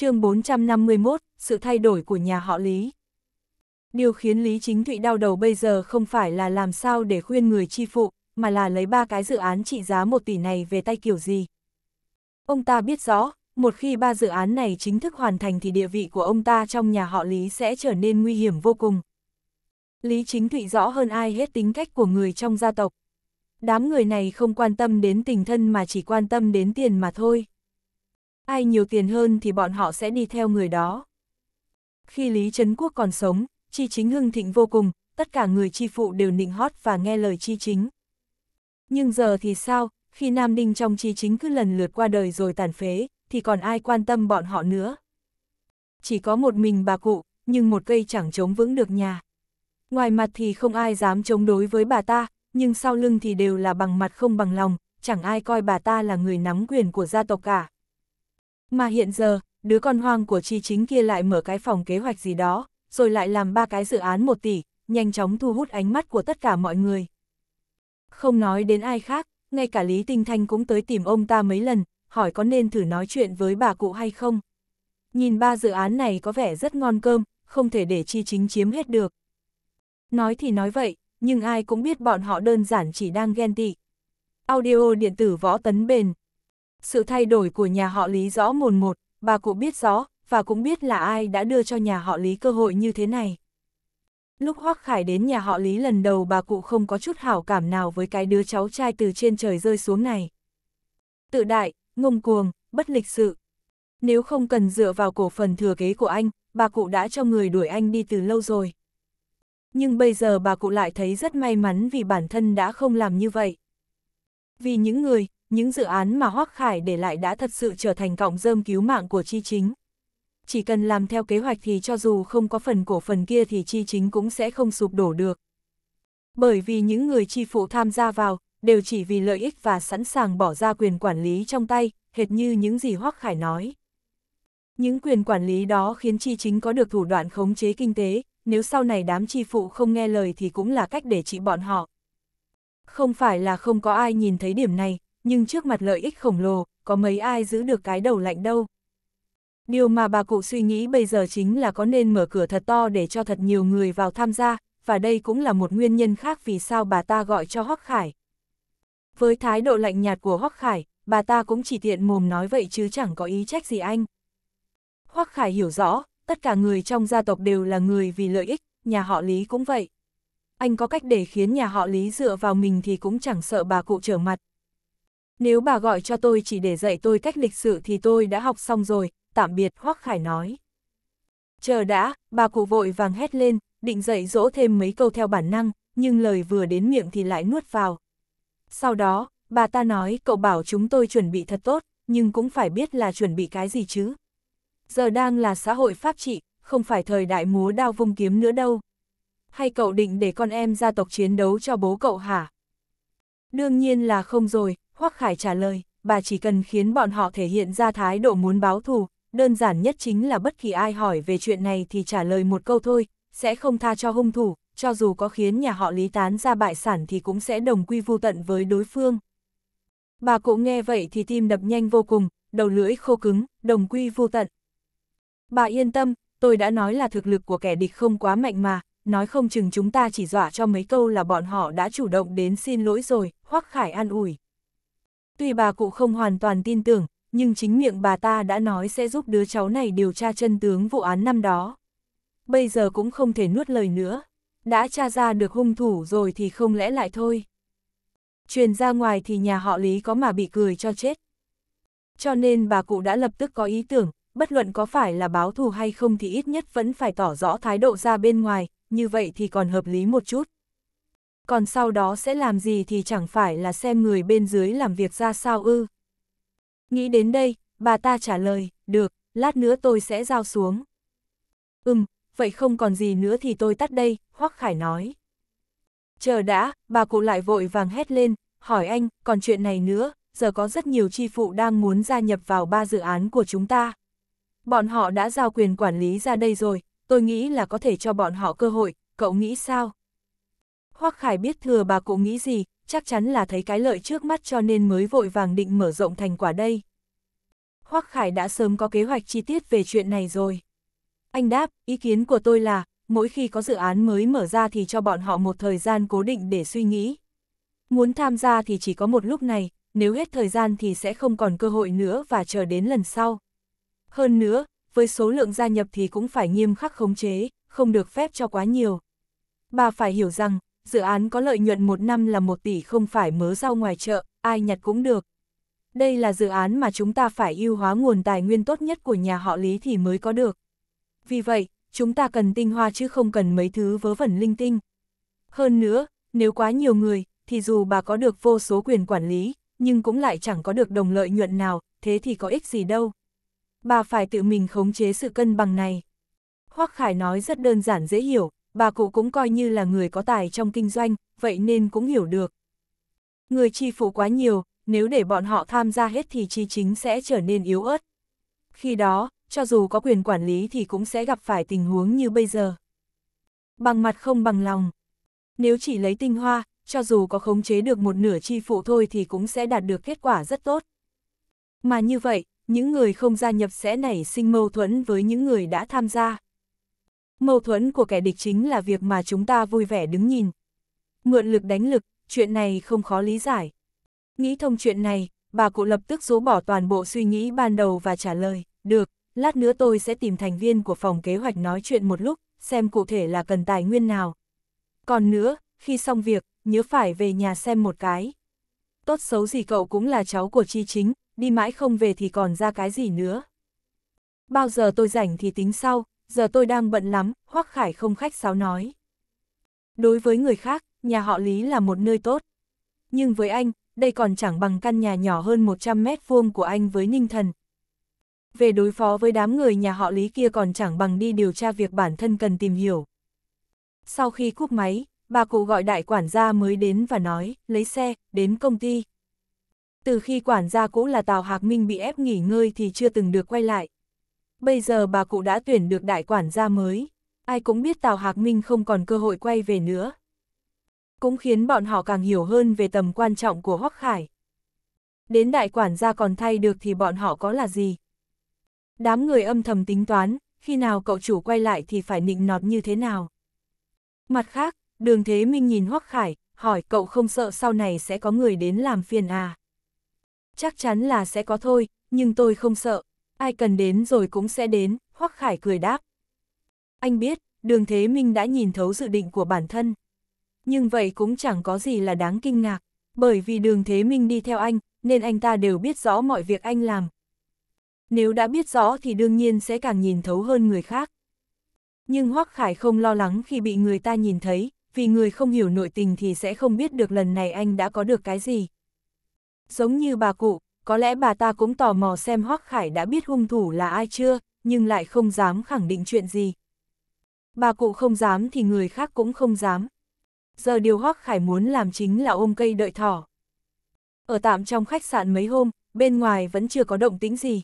chương 451, sự thay đổi của nhà họ Lý. Điều khiến Lý Chính Thụy đau đầu bây giờ không phải là làm sao để khuyên người chi phụ, mà là lấy ba cái dự án trị giá một tỷ này về tay kiểu gì. Ông ta biết rõ, một khi ba dự án này chính thức hoàn thành thì địa vị của ông ta trong nhà họ Lý sẽ trở nên nguy hiểm vô cùng. Lý Chính Thụy rõ hơn ai hết tính cách của người trong gia tộc. Đám người này không quan tâm đến tình thân mà chỉ quan tâm đến tiền mà thôi. Ai nhiều tiền hơn thì bọn họ sẽ đi theo người đó. Khi Lý Trấn Quốc còn sống, Chi Chính hưng thịnh vô cùng, tất cả người chi phụ đều nịnh hót và nghe lời Chi Chính. Nhưng giờ thì sao, khi Nam Đinh trong Chi Chính cứ lần lượt qua đời rồi tàn phế, thì còn ai quan tâm bọn họ nữa. Chỉ có một mình bà cụ, nhưng một cây chẳng chống vững được nhà. Ngoài mặt thì không ai dám chống đối với bà ta, nhưng sau lưng thì đều là bằng mặt không bằng lòng, chẳng ai coi bà ta là người nắm quyền của gia tộc cả. Mà hiện giờ, đứa con hoang của chi chính kia lại mở cái phòng kế hoạch gì đó, rồi lại làm ba cái dự án một tỷ, nhanh chóng thu hút ánh mắt của tất cả mọi người. Không nói đến ai khác, ngay cả Lý Tinh Thanh cũng tới tìm ông ta mấy lần, hỏi có nên thử nói chuyện với bà cụ hay không. Nhìn ba dự án này có vẻ rất ngon cơm, không thể để chi chính chiếm hết được. Nói thì nói vậy, nhưng ai cũng biết bọn họ đơn giản chỉ đang ghen tị. Audio điện tử võ tấn bền, sự thay đổi của nhà họ Lý rõ mồn một, bà cụ biết rõ, và cũng biết là ai đã đưa cho nhà họ Lý cơ hội như thế này. Lúc Hoắc Khải đến nhà họ Lý lần đầu bà cụ không có chút hảo cảm nào với cái đứa cháu trai từ trên trời rơi xuống này. Tự đại, ngông cuồng, bất lịch sự. Nếu không cần dựa vào cổ phần thừa kế của anh, bà cụ đã cho người đuổi anh đi từ lâu rồi. Nhưng bây giờ bà cụ lại thấy rất may mắn vì bản thân đã không làm như vậy. Vì những người, những dự án mà Hoác Khải để lại đã thật sự trở thành cọng rơm cứu mạng của chi chính. Chỉ cần làm theo kế hoạch thì cho dù không có phần cổ phần kia thì chi chính cũng sẽ không sụp đổ được. Bởi vì những người chi phụ tham gia vào, đều chỉ vì lợi ích và sẵn sàng bỏ ra quyền quản lý trong tay, hệt như những gì Hoác Khải nói. Những quyền quản lý đó khiến chi chính có được thủ đoạn khống chế kinh tế, nếu sau này đám chi phụ không nghe lời thì cũng là cách để trị bọn họ. Không phải là không có ai nhìn thấy điểm này, nhưng trước mặt lợi ích khổng lồ, có mấy ai giữ được cái đầu lạnh đâu. Điều mà bà cụ suy nghĩ bây giờ chính là có nên mở cửa thật to để cho thật nhiều người vào tham gia, và đây cũng là một nguyên nhân khác vì sao bà ta gọi cho Hoắc Khải. Với thái độ lạnh nhạt của Hoắc Khải, bà ta cũng chỉ tiện mồm nói vậy chứ chẳng có ý trách gì anh. Hoắc Khải hiểu rõ, tất cả người trong gia tộc đều là người vì lợi ích, nhà họ Lý cũng vậy anh có cách để khiến nhà họ Lý dựa vào mình thì cũng chẳng sợ bà cụ trở mặt. Nếu bà gọi cho tôi chỉ để dạy tôi cách lịch sự thì tôi đã học xong rồi, tạm biệt Hoắc Khải nói. Chờ đã, bà cụ vội vàng hét lên, định dạy dỗ thêm mấy câu theo bản năng, nhưng lời vừa đến miệng thì lại nuốt vào. Sau đó, bà ta nói cậu bảo chúng tôi chuẩn bị thật tốt, nhưng cũng phải biết là chuẩn bị cái gì chứ. Giờ đang là xã hội pháp trị, không phải thời đại múa đao vung kiếm nữa đâu hay cậu định để con em gia tộc chiến đấu cho bố cậu hả? Đương nhiên là không rồi, Hoắc Khải trả lời, bà chỉ cần khiến bọn họ thể hiện ra thái độ muốn báo thù, đơn giản nhất chính là bất kỳ ai hỏi về chuyện này thì trả lời một câu thôi, sẽ không tha cho hung thủ, cho dù có khiến nhà họ lý tán ra bại sản thì cũng sẽ đồng quy vu tận với đối phương. Bà cụ nghe vậy thì tim đập nhanh vô cùng, đầu lưỡi khô cứng, đồng quy vu tận. Bà yên tâm, tôi đã nói là thực lực của kẻ địch không quá mạnh mà, nói không chừng chúng ta chỉ dọa cho mấy câu là bọn họ đã chủ động đến xin lỗi rồi, Hoắc Khải an ủi. Tuy bà cụ không hoàn toàn tin tưởng, nhưng chính miệng bà ta đã nói sẽ giúp đứa cháu này điều tra chân tướng vụ án năm đó. Bây giờ cũng không thể nuốt lời nữa, đã tra ra được hung thủ rồi thì không lẽ lại thôi. Truyền ra ngoài thì nhà họ Lý có mà bị cười cho chết. Cho nên bà cụ đã lập tức có ý tưởng, bất luận có phải là báo thù hay không thì ít nhất vẫn phải tỏ rõ thái độ ra bên ngoài, như vậy thì còn hợp lý một chút. Còn sau đó sẽ làm gì thì chẳng phải là xem người bên dưới làm việc ra sao ư. Nghĩ đến đây, bà ta trả lời, được, lát nữa tôi sẽ giao xuống. Ừm, vậy không còn gì nữa thì tôi tắt đây, Hoắc Khải nói. Chờ đã, bà cụ lại vội vàng hét lên, hỏi anh, còn chuyện này nữa, giờ có rất nhiều chi phụ đang muốn gia nhập vào ba dự án của chúng ta. Bọn họ đã giao quyền quản lý ra đây rồi, tôi nghĩ là có thể cho bọn họ cơ hội, cậu nghĩ sao? Hoắc Khải biết thừa bà cụ nghĩ gì, chắc chắn là thấy cái lợi trước mắt cho nên mới vội vàng định mở rộng thành quả đây. Hoắc Khải đã sớm có kế hoạch chi tiết về chuyện này rồi. Anh đáp, ý kiến của tôi là, mỗi khi có dự án mới mở ra thì cho bọn họ một thời gian cố định để suy nghĩ. Muốn tham gia thì chỉ có một lúc này, nếu hết thời gian thì sẽ không còn cơ hội nữa và chờ đến lần sau. Hơn nữa, với số lượng gia nhập thì cũng phải nghiêm khắc khống chế, không được phép cho quá nhiều. Bà phải hiểu rằng, dự án có lợi nhuận một năm là một tỷ không phải mớ rau ngoài chợ, ai nhặt cũng được. Đây là dự án mà chúng ta phải ưu hóa nguồn tài nguyên tốt nhất của nhà họ Lý thì mới có được. Vì vậy, chúng ta cần tinh hoa chứ không cần mấy thứ vớ vẩn linh tinh. Hơn nữa, nếu quá nhiều người, thì dù bà có được vô số quyền quản lý, nhưng cũng lại chẳng có được đồng lợi nhuận nào, thế thì có ích gì đâu bà phải tự mình khống chế sự cân bằng này. Hoắc Khải nói rất đơn giản dễ hiểu, bà cụ cũng coi như là người có tài trong kinh doanh, vậy nên cũng hiểu được. Người chi phụ quá nhiều, nếu để bọn họ tham gia hết thì chi chính sẽ trở nên yếu ớt. Khi đó, cho dù có quyền quản lý thì cũng sẽ gặp phải tình huống như bây giờ. Bằng mặt không bằng lòng. Nếu chỉ lấy tinh hoa, cho dù có khống chế được một nửa chi phụ thôi thì cũng sẽ đạt được kết quả rất tốt. Mà như vậy, những người không gia nhập sẽ nảy sinh mâu thuẫn với những người đã tham gia. Mâu thuẫn của kẻ địch chính là việc mà chúng ta vui vẻ đứng nhìn. Mượn lực đánh lực, chuyện này không khó lý giải. Nghĩ thông chuyện này, bà cụ lập tức rũ bỏ toàn bộ suy nghĩ ban đầu và trả lời, được, lát nữa tôi sẽ tìm thành viên của phòng kế hoạch nói chuyện một lúc, xem cụ thể là cần tài nguyên nào. Còn nữa, khi xong việc, nhớ phải về nhà xem một cái. Tốt xấu gì cậu cũng là cháu của chi chính, đi mãi không về thì còn ra cái gì nữa. Bao giờ tôi rảnh thì tính sau, giờ tôi đang bận lắm, Hoắc Khải không khách sáo nói. Đối với người khác, nhà họ Lý là một nơi tốt. Nhưng với anh, đây còn chẳng bằng căn nhà nhỏ hơn 100 mét vuông của anh với Ninh Thần. Về đối phó với đám người nhà họ Lý kia còn chẳng bằng đi điều tra việc bản thân cần tìm hiểu. Sau khi cúp máy, bà cụ gọi đại quản gia mới đến và nói, lấy xe, đến công ty. Từ khi quản gia cũ là Tào Hạc Minh bị ép nghỉ ngơi thì chưa từng được quay lại. Bây giờ bà cụ đã tuyển được đại quản gia mới, ai cũng biết Tào Hạc Minh không còn cơ hội quay về nữa. Cũng khiến bọn họ càng hiểu hơn về tầm quan trọng của Hoắc Khải. Đến đại quản gia còn thay được thì bọn họ có là gì? Đám người âm thầm tính toán, khi nào cậu chủ quay lại thì phải nịnh nọt như thế nào? Mặt khác, đường thế minh nhìn Hoắc Khải, hỏi cậu không sợ sau này sẽ có người đến làm phiền à? Chắc chắn là sẽ có thôi, nhưng tôi không sợ. Ai cần đến rồi cũng sẽ đến, Hoắc Khải cười đáp. Anh biết, Đường Thế Minh đã nhìn thấu dự định của bản thân. Nhưng vậy cũng chẳng có gì là đáng kinh ngạc, bởi vì Đường Thế Minh đi theo anh, nên anh ta đều biết rõ mọi việc anh làm. Nếu đã biết rõ thì đương nhiên sẽ càng nhìn thấu hơn người khác. Nhưng Hoắc Khải không lo lắng khi bị người ta nhìn thấy, vì người không hiểu nội tình thì sẽ không biết được lần này anh đã có được cái gì. Giống như bà cụ, có lẽ bà ta cũng tò mò xem Hoắc Khải đã biết hung thủ là ai chưa, nhưng lại không dám khẳng định chuyện gì. Bà cụ không dám thì người khác cũng không dám. Giờ điều Hoắc Khải muốn làm chính là ôm cây đợi thỏ. Ở tạm trong khách sạn mấy hôm, bên ngoài vẫn chưa có động tĩnh gì.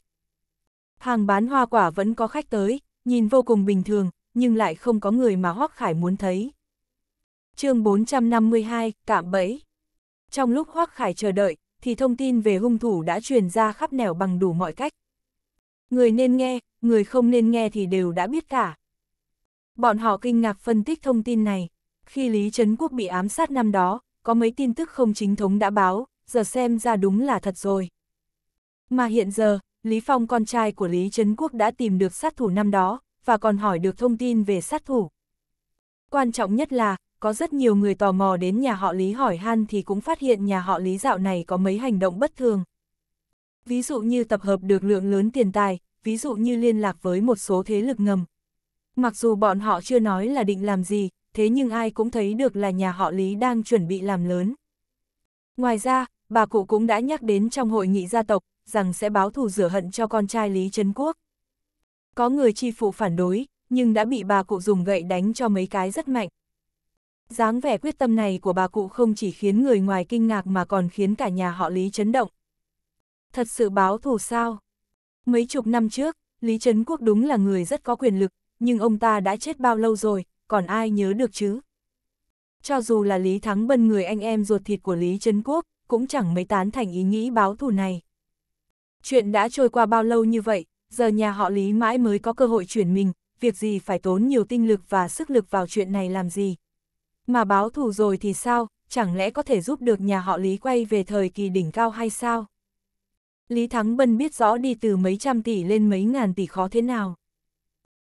Hàng bán hoa quả vẫn có khách tới, nhìn vô cùng bình thường, nhưng lại không có người mà Hoắc Khải muốn thấy. chương 452, cạm bẫy. Trong lúc Hoắc Khải chờ đợi, thì thông tin về hung thủ đã truyền ra khắp nẻo bằng đủ mọi cách. Người nên nghe, người không nên nghe thì đều đã biết cả. Bọn họ kinh ngạc phân tích thông tin này. Khi Lý Trấn Quốc bị ám sát năm đó, có mấy tin tức không chính thống đã báo, giờ xem ra đúng là thật rồi. Mà hiện giờ, Lý Phong con trai của Lý Trấn Quốc đã tìm được sát thủ năm đó, và còn hỏi được thông tin về sát thủ. Quan trọng nhất là, có rất nhiều người tò mò đến nhà họ Lý hỏi han thì cũng phát hiện nhà họ Lý dạo này có mấy hành động bất thường. Ví dụ như tập hợp được lượng lớn tiền tài, ví dụ như liên lạc với một số thế lực ngầm. Mặc dù bọn họ chưa nói là định làm gì, thế nhưng ai cũng thấy được là nhà họ Lý đang chuẩn bị làm lớn. Ngoài ra, bà cụ cũng đã nhắc đến trong hội nghị gia tộc, rằng sẽ báo thù rửa hận cho con trai Lý Trấn Quốc. Có người chi phụ phản đối, nhưng đã bị bà cụ dùng gậy đánh cho mấy cái rất mạnh dáng vẻ quyết tâm này của bà cụ không chỉ khiến người ngoài kinh ngạc mà còn khiến cả nhà họ Lý chấn động. Thật sự báo thù sao? Mấy chục năm trước, Lý Trấn Quốc đúng là người rất có quyền lực, nhưng ông ta đã chết bao lâu rồi, còn ai nhớ được chứ? Cho dù là Lý Thắng Bân người anh em ruột thịt của Lý Trấn Quốc, cũng chẳng mấy tán thành ý nghĩ báo thù này. Chuyện đã trôi qua bao lâu như vậy, giờ nhà họ Lý mãi mới có cơ hội chuyển mình, việc gì phải tốn nhiều tinh lực và sức lực vào chuyện này làm gì. Mà báo thù rồi thì sao, chẳng lẽ có thể giúp được nhà họ Lý quay về thời kỳ đỉnh cao hay sao? Lý Thắng Bân biết rõ đi từ mấy trăm tỷ lên mấy ngàn tỷ khó thế nào.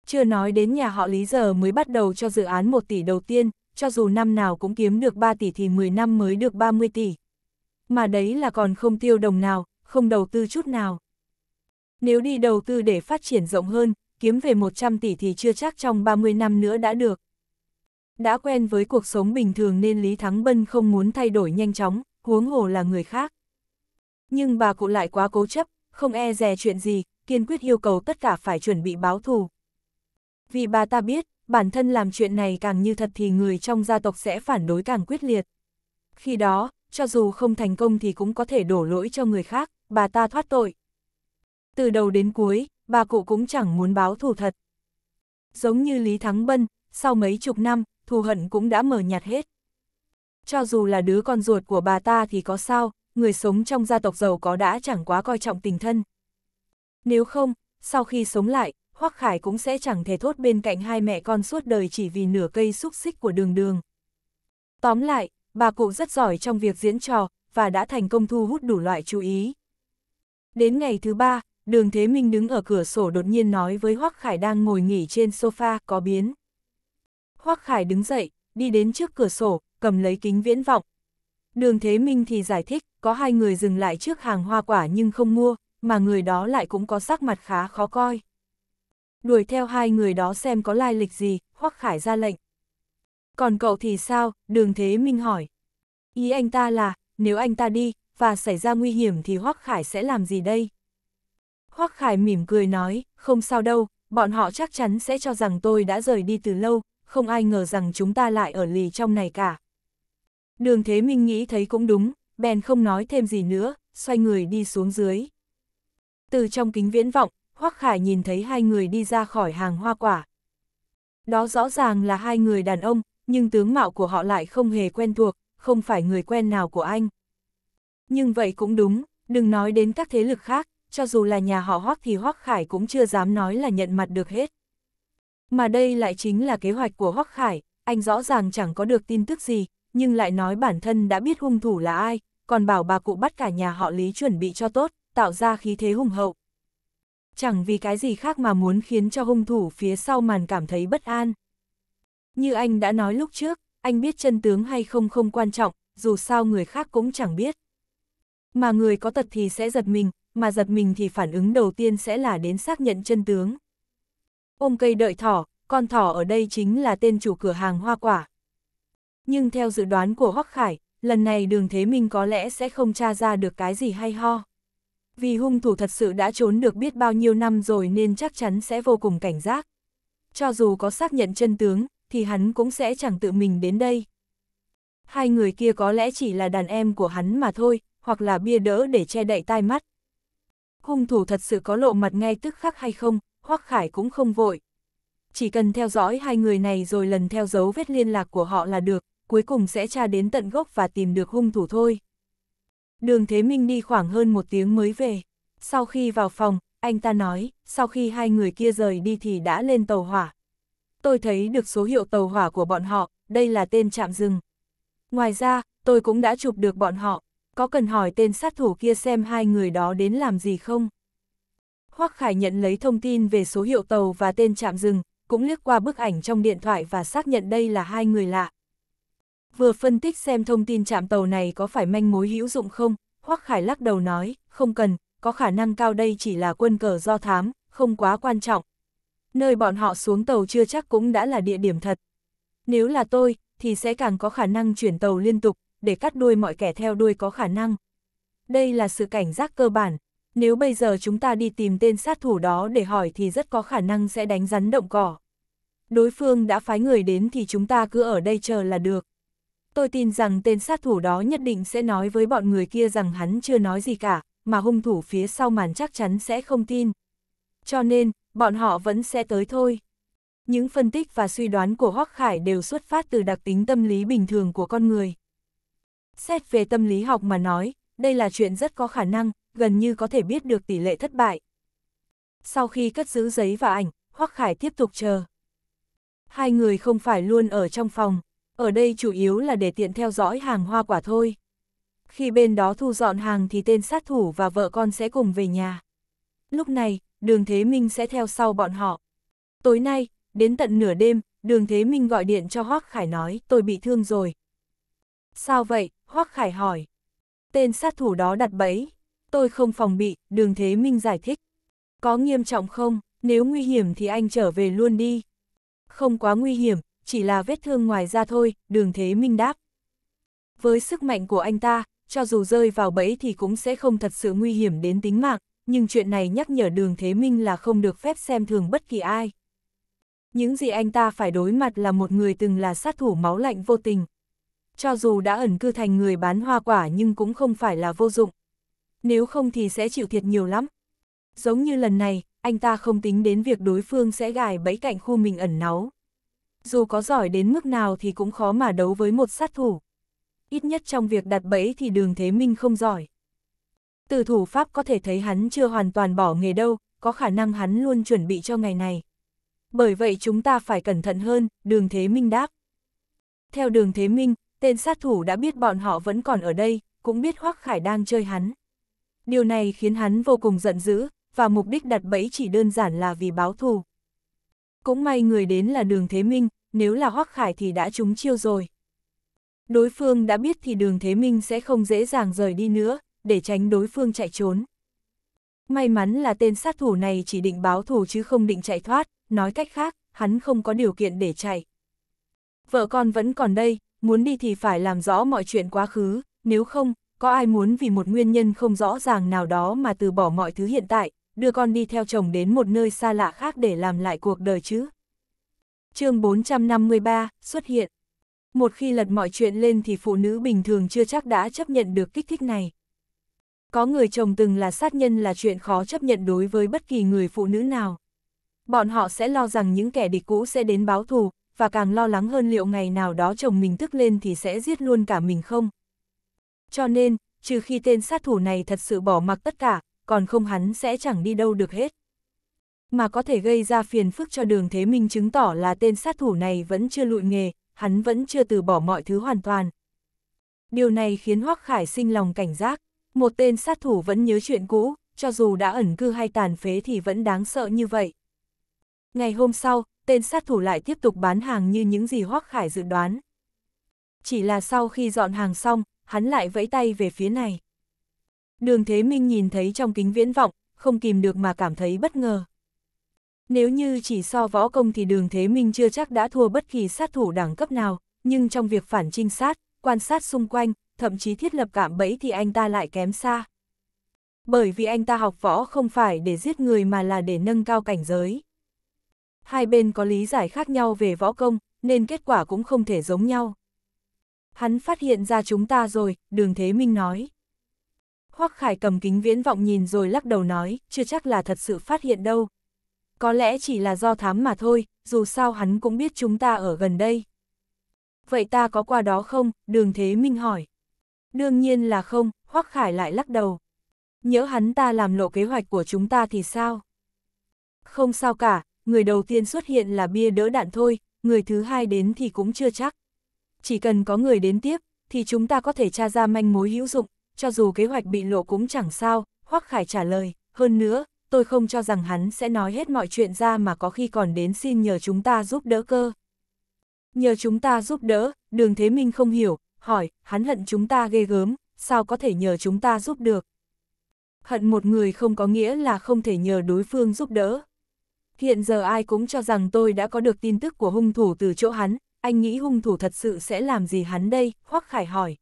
Chưa nói đến nhà họ Lý giờ mới bắt đầu cho dự án 1 tỷ đầu tiên, cho dù năm nào cũng kiếm được 3 tỷ thì 10 năm mới được 30 tỷ. Mà đấy là còn không tiêu đồng nào, không đầu tư chút nào. Nếu đi đầu tư để phát triển rộng hơn, kiếm về 100 tỷ thì chưa chắc trong 30 năm nữa đã được. Đã quen với cuộc sống bình thường nên Lý Thắng Bân không muốn thay đổi nhanh chóng, huống hồ là người khác. Nhưng bà cụ lại quá cố chấp, không e dè chuyện gì, kiên quyết yêu cầu tất cả phải chuẩn bị báo thù. Vì bà ta biết, bản thân làm chuyện này càng như thật thì người trong gia tộc sẽ phản đối càng quyết liệt. Khi đó, cho dù không thành công thì cũng có thể đổ lỗi cho người khác, bà ta thoát tội. Từ đầu đến cuối, bà cụ cũng chẳng muốn báo thù thật. Giống như Lý Thắng Bân, sau mấy chục năm, thù hận cũng đã mờ nhạt hết. Cho dù là đứa con ruột của bà ta thì có sao, người sống trong gia tộc giàu có đã chẳng quá coi trọng tình thân. Nếu không, sau khi sống lại, Hoắc Khải cũng sẽ chẳng thể thốt bên cạnh hai mẹ con suốt đời chỉ vì nửa cây xúc xích của đường đường. Tóm lại, bà cụ rất giỏi trong việc diễn trò, và đã thành công thu hút đủ loại chú ý. Đến ngày thứ ba, đường Thế Minh đứng ở cửa sổ đột nhiên nói với Hoắc Khải đang ngồi nghỉ trên sofa có biến. Hoắc Khải đứng dậy, đi đến trước cửa sổ, cầm lấy kính viễn vọng. Đường Thế Minh thì giải thích, có hai người dừng lại trước hàng hoa quả nhưng không mua, mà người đó lại cũng có sắc mặt khá khó coi. Đuổi theo hai người đó xem có lai lịch gì, Hoắc Khải ra lệnh. Còn cậu thì sao, đường Thế Minh hỏi. Ý anh ta là, nếu anh ta đi, và xảy ra nguy hiểm thì Hoắc Khải sẽ làm gì đây? Hoắc Khải mỉm cười nói, không sao đâu, bọn họ chắc chắn sẽ cho rằng tôi đã rời đi từ lâu, không ai ngờ rằng chúng ta lại ở lì trong này cả. Đường Thế Minh nghĩ thấy cũng đúng, bèn không nói thêm gì nữa, xoay người đi xuống dưới. Từ trong kính viễn vọng, Hoắc Khải nhìn thấy hai người đi ra khỏi hàng hoa quả. Đó rõ ràng là hai người đàn ông, nhưng tướng mạo của họ lại không hề quen thuộc, không phải người quen nào của anh. Nhưng vậy cũng đúng, đừng nói đến các thế lực khác, cho dù là nhà họ Hoắc thì Hoắc Khải cũng chưa dám nói là nhận mặt được hết. Mà đây lại chính là kế hoạch của Hoắc Khải, anh rõ ràng chẳng có được tin tức gì, nhưng lại nói bản thân đã biết hung thủ là ai, còn bảo bà cụ bắt cả nhà họ Lý chuẩn bị cho tốt, tạo ra khí thế hùng hậu. Chẳng vì cái gì khác mà muốn khiến cho hung thủ phía sau màn cảm thấy bất an. Như anh đã nói lúc trước, anh biết chân tướng hay không không quan trọng, dù sao người khác cũng chẳng biết. Mà người có tật thì sẽ giật mình, mà giật mình thì phản ứng đầu tiên sẽ là đến xác nhận chân tướng. Ôm cây đợi thỏ, con thỏ ở đây chính là tên chủ cửa hàng hoa quả. Nhưng theo dự đoán của Hoắc Khải, lần này đường Thế Minh có lẽ sẽ không tra ra được cái gì hay ho. Vì hung thủ thật sự đã trốn được biết bao nhiêu năm rồi nên chắc chắn sẽ vô cùng cảnh giác. Cho dù có xác nhận chân tướng, thì hắn cũng sẽ chẳng tự mình đến đây. Hai người kia có lẽ chỉ là đàn em của hắn mà thôi, hoặc là bia đỡ để che đậy tai mắt. Hung thủ thật sự có lộ mặt ngay tức khắc hay không, Hoắc Khải cũng không vội. Chỉ cần theo dõi hai người này rồi lần theo dấu vết liên lạc của họ là được, cuối cùng sẽ tra đến tận gốc và tìm được hung thủ thôi. Đường Thế Minh đi khoảng hơn một tiếng mới về. Sau khi vào phòng, anh ta nói, sau khi hai người kia rời đi thì đã lên tàu hỏa. Tôi thấy được số hiệu tàu hỏa của bọn họ, đây là tên chạm rừng. Ngoài ra, tôi cũng đã chụp được bọn họ, có cần hỏi tên sát thủ kia xem hai người đó đến làm gì không? Hoắc Khải nhận lấy thông tin về số hiệu tàu và tên trạm dừng, cũng liếc qua bức ảnh trong điện thoại và xác nhận đây là hai người lạ. Vừa phân tích xem thông tin trạm tàu này có phải manh mối hữu dụng không, Hoắc Khải lắc đầu nói, không cần, có khả năng cao đây chỉ là quân cờ do thám, không quá quan trọng. Nơi bọn họ xuống tàu chưa chắc cũng đã là địa điểm thật. Nếu là tôi, thì sẽ càng có khả năng chuyển tàu liên tục, để cắt đuôi mọi kẻ theo đuôi có khả năng. Đây là sự cảnh giác cơ bản, nếu bây giờ chúng ta đi tìm tên sát thủ đó để hỏi thì rất có khả năng sẽ đánh rắn động cỏ. Đối phương đã phái người đến thì chúng ta cứ ở đây chờ là được. Tôi tin rằng tên sát thủ đó nhất định sẽ nói với bọn người kia rằng hắn chưa nói gì cả, mà hung thủ phía sau màn chắc chắn sẽ không tin. Cho nên, bọn họ vẫn sẽ tới thôi. Những phân tích và suy đoán của Hoắc Khải đều xuất phát từ đặc tính tâm lý bình thường của con người. Xét về tâm lý học mà nói, đây là chuyện rất có khả năng, gần như có thể biết được tỷ lệ thất bại. Sau khi cất giữ giấy và ảnh, Hoắc Khải tiếp tục chờ. Hai người không phải luôn ở trong phòng, ở đây chủ yếu là để tiện theo dõi hàng hoa quả thôi. Khi bên đó thu dọn hàng thì tên sát thủ và vợ con sẽ cùng về nhà. Lúc này, Đường Thế Minh sẽ theo sau bọn họ. Tối nay, đến tận nửa đêm, Đường Thế Minh gọi điện cho Hoắc Khải nói tôi bị thương rồi. Sao vậy? Hoắc Khải hỏi. Tên sát thủ đó đặt bẫy tôi không phòng bị, đường thế minh giải thích. Có nghiêm trọng không, nếu nguy hiểm thì anh trở về luôn đi. Không quá nguy hiểm, chỉ là vết thương ngoài da thôi, đường thế minh đáp. Với sức mạnh của anh ta, cho dù rơi vào bẫy thì cũng sẽ không thật sự nguy hiểm đến tính mạng, nhưng chuyện này nhắc nhở đường thế minh là không được phép xem thường bất kỳ ai. Những gì anh ta phải đối mặt là một người từng là sát thủ máu lạnh vô tình. Cho dù đã ẩn cư thành người bán hoa quả nhưng cũng không phải là vô dụng, nếu không thì sẽ chịu thiệt nhiều lắm. Giống như lần này, anh ta không tính đến việc đối phương sẽ gài bẫy cạnh khu mình ẩn náu. Dù có giỏi đến mức nào thì cũng khó mà đấu với một sát thủ. Ít nhất trong việc đặt bẫy thì đường Thế Minh không giỏi. Từ thủ pháp có thể thấy hắn chưa hoàn toàn bỏ nghề đâu, có khả năng hắn luôn chuẩn bị cho ngày này. Bởi vậy chúng ta phải cẩn thận hơn, đường Thế Minh đáp. Theo đường Thế Minh, tên sát thủ đã biết bọn họ vẫn còn ở đây, cũng biết Hoắc Khải đang chơi hắn điều này khiến hắn vô cùng giận dữ, và mục đích đặt bẫy chỉ đơn giản là vì báo thù. Cũng may người đến là đường Thế Minh, nếu là Hoắc Khải thì đã trúng chiêu rồi. Đối phương đã biết thì đường Thế Minh sẽ không dễ dàng rời đi nữa, để tránh đối phương chạy trốn. May mắn là tên sát thủ này chỉ định báo thù chứ không định chạy thoát, nói cách khác, hắn không có điều kiện để chạy. Vợ con vẫn còn đây, muốn đi thì phải làm rõ mọi chuyện quá khứ, nếu không, có ai muốn vì một nguyên nhân không rõ ràng nào đó mà từ bỏ mọi thứ hiện tại, đưa con đi theo chồng đến một nơi xa lạ khác để làm lại cuộc đời chứ. chương 453, xuất hiện. Một khi lật mọi chuyện lên thì phụ nữ bình thường chưa chắc đã chấp nhận được kích thích này. Có người chồng từng là sát nhân là chuyện khó chấp nhận đối với bất kỳ người phụ nữ nào. Bọn họ sẽ lo rằng những kẻ địch cũ sẽ đến báo thù, và càng lo lắng hơn liệu ngày nào đó chồng mình tức lên thì sẽ giết luôn cả mình không. Cho nên, trừ khi tên sát thủ này thật sự bỏ mặc tất cả, còn không hắn sẽ chẳng đi đâu được hết. Mà có thể gây ra phiền phức cho đường thế minh chứng tỏ là tên sát thủ này vẫn chưa lụi nghề, hắn vẫn chưa từ bỏ mọi thứ hoàn toàn. Điều này khiến Hoắc Khải sinh lòng cảnh giác, một tên sát thủ vẫn nhớ chuyện cũ, cho dù đã ẩn cư hay tàn phế thì vẫn đáng sợ như vậy. Ngày hôm sau, tên sát thủ lại tiếp tục bán hàng như những gì Hoắc Khải dự đoán. Chỉ là sau khi dọn hàng xong, hắn lại vẫy tay về phía này. Đường Thế Minh nhìn thấy trong kính viễn vọng, không kìm được mà cảm thấy bất ngờ. Nếu như chỉ so võ công thì đường Thế Minh chưa chắc đã thua bất kỳ sát thủ đẳng cấp nào, nhưng trong việc phản trinh sát, quan sát xung quanh, thậm chí thiết lập cảm bẫy thì anh ta lại kém xa. Bởi vì anh ta học võ không phải để giết người mà là để nâng cao cảnh giới. Hai bên có lý giải khác nhau về võ công, nên kết quả cũng không thể giống nhau hắn phát hiện ra chúng ta rồi, đường Thế Minh nói. Hoắc Khải cầm kính viễn vọng nhìn rồi lắc đầu nói, chưa chắc là thật sự phát hiện đâu. Có lẽ chỉ là do thám mà thôi, dù sao hắn cũng biết chúng ta ở gần đây. Vậy ta có qua đó không? Đường Thế Minh hỏi. Đương nhiên là không, Hoắc Khải lại lắc đầu. Nhớ hắn ta làm lộ kế hoạch của chúng ta thì sao? Không sao cả, người đầu tiên xuất hiện là bia đỡ đạn thôi, người thứ hai đến thì cũng chưa chắc chỉ cần có người đến tiếp, thì chúng ta có thể tra ra manh mối hữu dụng, cho dù kế hoạch bị lộ cũng chẳng sao, Hoắc Khải trả lời, hơn nữa, tôi không cho rằng hắn sẽ nói hết mọi chuyện ra mà có khi còn đến xin nhờ chúng ta giúp đỡ cơ. Nhờ chúng ta giúp đỡ, đường Thế Minh không hiểu, hỏi, hắn hận chúng ta ghê gớm, sao có thể nhờ chúng ta giúp được. Hận một người không có nghĩa là không thể nhờ đối phương giúp đỡ. Hiện giờ ai cũng cho rằng tôi đã có được tin tức của hung thủ từ chỗ hắn, anh nghĩ hung thủ thật sự sẽ làm gì hắn đây, Hoắc Khải hỏi.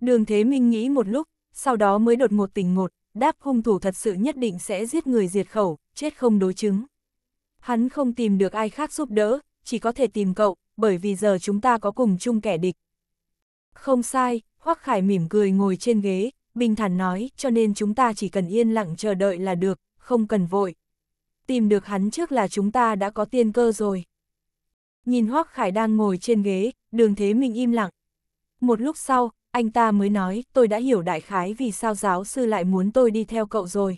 Đường Thế Minh nghĩ một lúc, sau đó mới đột một tình ngột, đáp hung thủ thật sự nhất định sẽ giết người diệt khẩu, chết không đối chứng. Hắn không tìm được ai khác giúp đỡ, chỉ có thể tìm cậu, bởi vì giờ chúng ta có cùng chung kẻ địch. Không sai, Hoắc Khải mỉm cười ngồi trên ghế, bình thản nói, cho nên chúng ta chỉ cần yên lặng chờ đợi là được, không cần vội. Tìm được hắn trước là chúng ta đã có tiên cơ rồi. Nhìn Hoác Khải đang ngồi trên ghế, đường thế mình im lặng. Một lúc sau, anh ta mới nói, tôi đã hiểu đại khái vì sao giáo sư lại muốn tôi đi theo cậu rồi.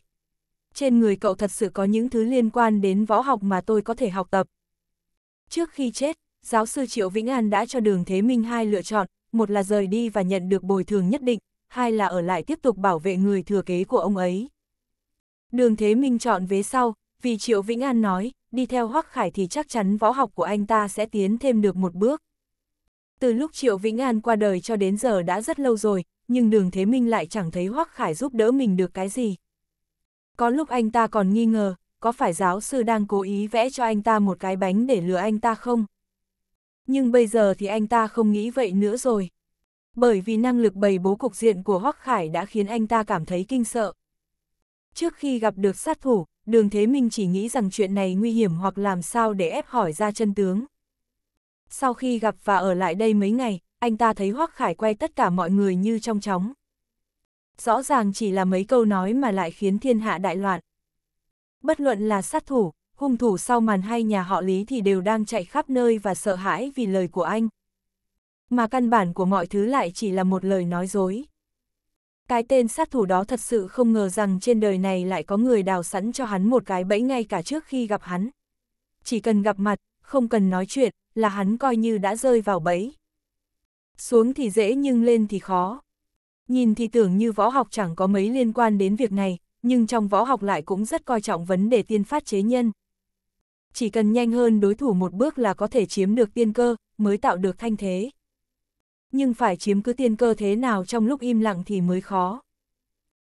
Trên người cậu thật sự có những thứ liên quan đến võ học mà tôi có thể học tập. Trước khi chết, giáo sư Triệu Vĩnh An đã cho đường Thế Minh hai lựa chọn, một là rời đi và nhận được bồi thường nhất định, hai là ở lại tiếp tục bảo vệ người thừa kế của ông ấy. Đường Thế Minh chọn vế sau, vì Triệu Vĩnh An nói, đi theo Hoắc Khải thì chắc chắn võ học của anh ta sẽ tiến thêm được một bước. Từ lúc Triệu Vĩnh An qua đời cho đến giờ đã rất lâu rồi, nhưng Đường Thế Minh lại chẳng thấy Hoắc Khải giúp đỡ mình được cái gì. Có lúc anh ta còn nghi ngờ, có phải giáo sư đang cố ý vẽ cho anh ta một cái bánh để lừa anh ta không? Nhưng bây giờ thì anh ta không nghĩ vậy nữa rồi. Bởi vì năng lực bày bố cục diện của Hoắc Khải đã khiến anh ta cảm thấy kinh sợ. Trước khi gặp được sát thủ, đường thế minh chỉ nghĩ rằng chuyện này nguy hiểm hoặc làm sao để ép hỏi ra chân tướng. Sau khi gặp và ở lại đây mấy ngày, anh ta thấy Hoắc Khải quay tất cả mọi người như trong chóng. Rõ ràng chỉ là mấy câu nói mà lại khiến thiên hạ đại loạn. Bất luận là sát thủ, hung thủ sau màn hay nhà họ Lý thì đều đang chạy khắp nơi và sợ hãi vì lời của anh. Mà căn bản của mọi thứ lại chỉ là một lời nói dối cái tên sát thủ đó thật sự không ngờ rằng trên đời này lại có người đào sẵn cho hắn một cái bẫy ngay cả trước khi gặp hắn. Chỉ cần gặp mặt, không cần nói chuyện, là hắn coi như đã rơi vào bẫy. Xuống thì dễ nhưng lên thì khó. Nhìn thì tưởng như võ học chẳng có mấy liên quan đến việc này, nhưng trong võ học lại cũng rất coi trọng vấn đề tiên phát chế nhân. Chỉ cần nhanh hơn đối thủ một bước là có thể chiếm được tiên cơ, mới tạo được thanh thế nhưng phải chiếm cứ tiên cơ thế nào trong lúc im lặng thì mới khó.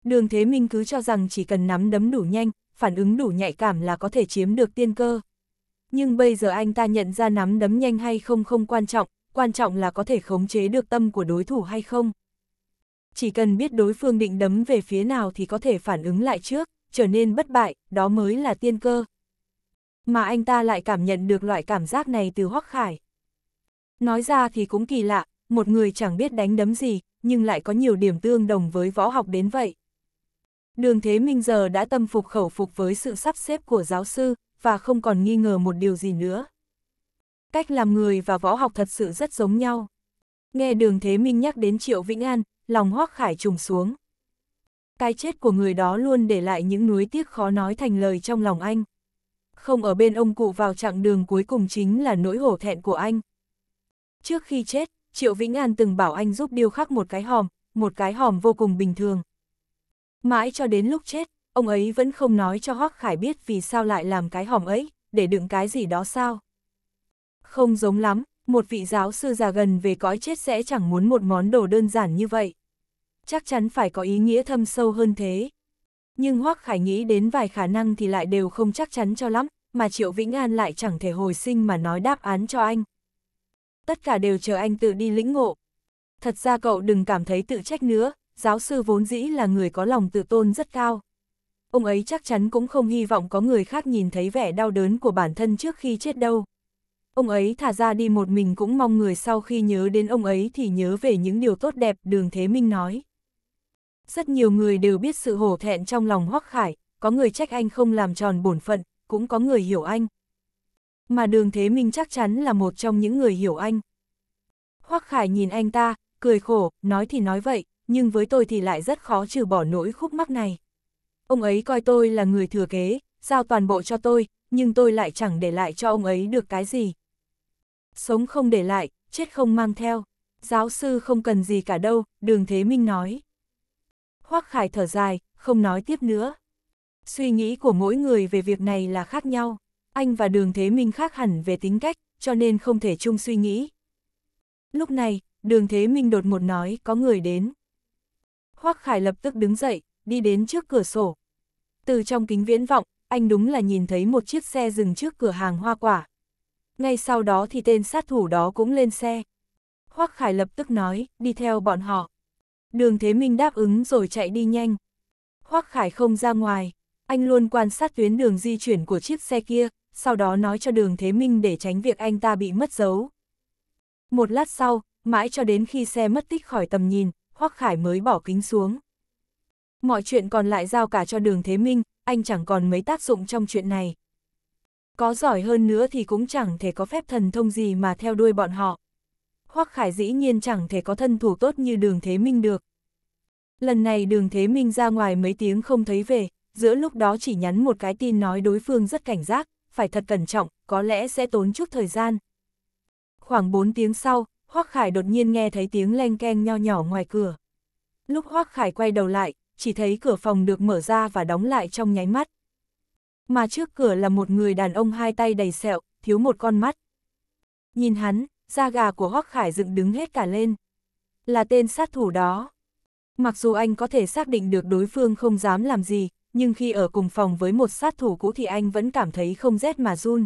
Đường Thế Minh cứ cho rằng chỉ cần nắm đấm đủ nhanh, phản ứng đủ nhạy cảm là có thể chiếm được tiên cơ. Nhưng bây giờ anh ta nhận ra nắm đấm nhanh hay không không quan trọng, quan trọng là có thể khống chế được tâm của đối thủ hay không. Chỉ cần biết đối phương định đấm về phía nào thì có thể phản ứng lại trước, trở nên bất bại, đó mới là tiên cơ. Mà anh ta lại cảm nhận được loại cảm giác này từ Hoắc Khải. Nói ra thì cũng kỳ lạ, một người chẳng biết đánh đấm gì, nhưng lại có nhiều điểm tương đồng với võ học đến vậy. Đường Thế Minh giờ đã tâm phục khẩu phục với sự sắp xếp của giáo sư, và không còn nghi ngờ một điều gì nữa. Cách làm người và võ học thật sự rất giống nhau. Nghe Đường Thế Minh nhắc đến Triệu Vĩnh An, lòng hoác khải trùng xuống. Cái chết của người đó luôn để lại những nuối tiếc khó nói thành lời trong lòng anh. Không ở bên ông cụ vào chặng đường cuối cùng chính là nỗi hổ thẹn của anh. Trước khi chết, Triệu Vĩnh An từng bảo anh giúp điêu khắc một cái hòm, một cái hòm vô cùng bình thường. Mãi cho đến lúc chết, ông ấy vẫn không nói cho Hoắc Khải biết vì sao lại làm cái hòm ấy, để đựng cái gì đó sao. Không giống lắm, một vị giáo sư già gần về cõi chết sẽ chẳng muốn một món đồ đơn giản như vậy. Chắc chắn phải có ý nghĩa thâm sâu hơn thế. Nhưng Hoắc Khải nghĩ đến vài khả năng thì lại đều không chắc chắn cho lắm, mà Triệu Vĩnh An lại chẳng thể hồi sinh mà nói đáp án cho anh tất cả đều chờ anh tự đi lĩnh ngộ. Thật ra cậu đừng cảm thấy tự trách nữa, giáo sư vốn dĩ là người có lòng tự tôn rất cao. Ông ấy chắc chắn cũng không hy vọng có người khác nhìn thấy vẻ đau đớn của bản thân trước khi chết đâu. Ông ấy thả ra đi một mình cũng mong người sau khi nhớ đến ông ấy thì nhớ về những điều tốt đẹp, Đường Thế Minh nói. Rất nhiều người đều biết sự hổ thẹn trong lòng Hoắc Khải, có người trách anh không làm tròn bổn phận, cũng có người hiểu anh, mà đường thế minh chắc chắn là một trong những người hiểu anh. Hoắc Khải nhìn anh ta, cười khổ, nói thì nói vậy, nhưng với tôi thì lại rất khó trừ bỏ nỗi khúc mắc này. Ông ấy coi tôi là người thừa kế, giao toàn bộ cho tôi, nhưng tôi lại chẳng để lại cho ông ấy được cái gì. Sống không để lại, chết không mang theo. Giáo sư không cần gì cả đâu, đường thế minh nói. Hoắc Khải thở dài, không nói tiếp nữa. Suy nghĩ của mỗi người về việc này là khác nhau anh và đường thế minh khác hẳn về tính cách, cho nên không thể chung suy nghĩ. Lúc này, đường thế minh đột ngột nói có người đến. Hoắc Khải lập tức đứng dậy, đi đến trước cửa sổ. Từ trong kính viễn vọng, anh đúng là nhìn thấy một chiếc xe dừng trước cửa hàng hoa quả. Ngay sau đó thì tên sát thủ đó cũng lên xe. Hoắc Khải lập tức nói, đi theo bọn họ. Đường Thế Minh đáp ứng rồi chạy đi nhanh. Hoắc Khải không ra ngoài, anh luôn quan sát tuyến đường di chuyển của chiếc xe kia, sau đó nói cho đường Thế Minh để tránh việc anh ta bị mất dấu. Một lát sau, mãi cho đến khi xe mất tích khỏi tầm nhìn, Hoắc Khải mới bỏ kính xuống. Mọi chuyện còn lại giao cả cho đường Thế Minh, anh chẳng còn mấy tác dụng trong chuyện này. Có giỏi hơn nữa thì cũng chẳng thể có phép thần thông gì mà theo đuôi bọn họ. Hoắc Khải dĩ nhiên chẳng thể có thân thủ tốt như đường Thế Minh được. Lần này đường Thế Minh ra ngoài mấy tiếng không thấy về, giữa lúc đó chỉ nhắn một cái tin nói đối phương rất cảnh giác, phải thật cẩn trọng, có lẽ sẽ tốn chút thời gian. Khoảng 4 tiếng sau, Hoác Khải đột nhiên nghe thấy tiếng leng keng nho nhỏ ngoài cửa. Lúc Hoác Khải quay đầu lại, chỉ thấy cửa phòng được mở ra và đóng lại trong nháy mắt. Mà trước cửa là một người đàn ông hai tay đầy sẹo, thiếu một con mắt. Nhìn hắn, da gà của Hoác Khải dựng đứng hết cả lên. Là tên sát thủ đó. Mặc dù anh có thể xác định được đối phương không dám làm gì, nhưng khi ở cùng phòng với một sát thủ cũ thì anh vẫn cảm thấy không rét mà run.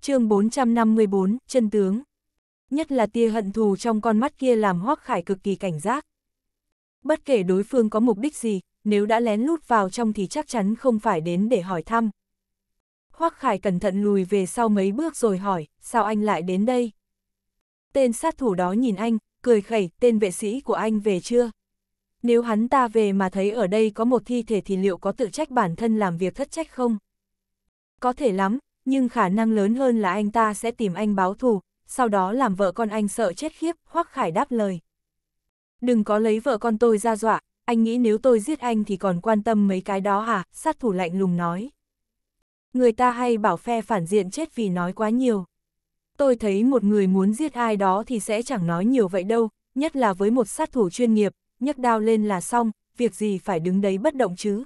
chương 454, chân tướng. Nhất là tia hận thù trong con mắt kia làm Hoác Khải cực kỳ cảnh giác. Bất kể đối phương có mục đích gì, nếu đã lén lút vào trong thì chắc chắn không phải đến để hỏi thăm. Hoác Khải cẩn thận lùi về sau mấy bước rồi hỏi, sao anh lại đến đây? Tên sát thủ đó nhìn anh, cười khẩy, tên vệ sĩ của anh về chưa? Nếu hắn ta về mà thấy ở đây có một thi thể thì liệu có tự trách bản thân làm việc thất trách không? Có thể lắm, nhưng khả năng lớn hơn là anh ta sẽ tìm anh báo thù, sau đó làm vợ con anh sợ chết khiếp, Hoắc Khải đáp lời. Đừng có lấy vợ con tôi ra dọa, anh nghĩ nếu tôi giết anh thì còn quan tâm mấy cái đó à, sát thủ lạnh lùng nói. Người ta hay bảo phe phản diện chết vì nói quá nhiều. Tôi thấy một người muốn giết ai đó thì sẽ chẳng nói nhiều vậy đâu, nhất là với một sát thủ chuyên nghiệp, nhấc đao lên là xong, việc gì phải đứng đấy bất động chứ.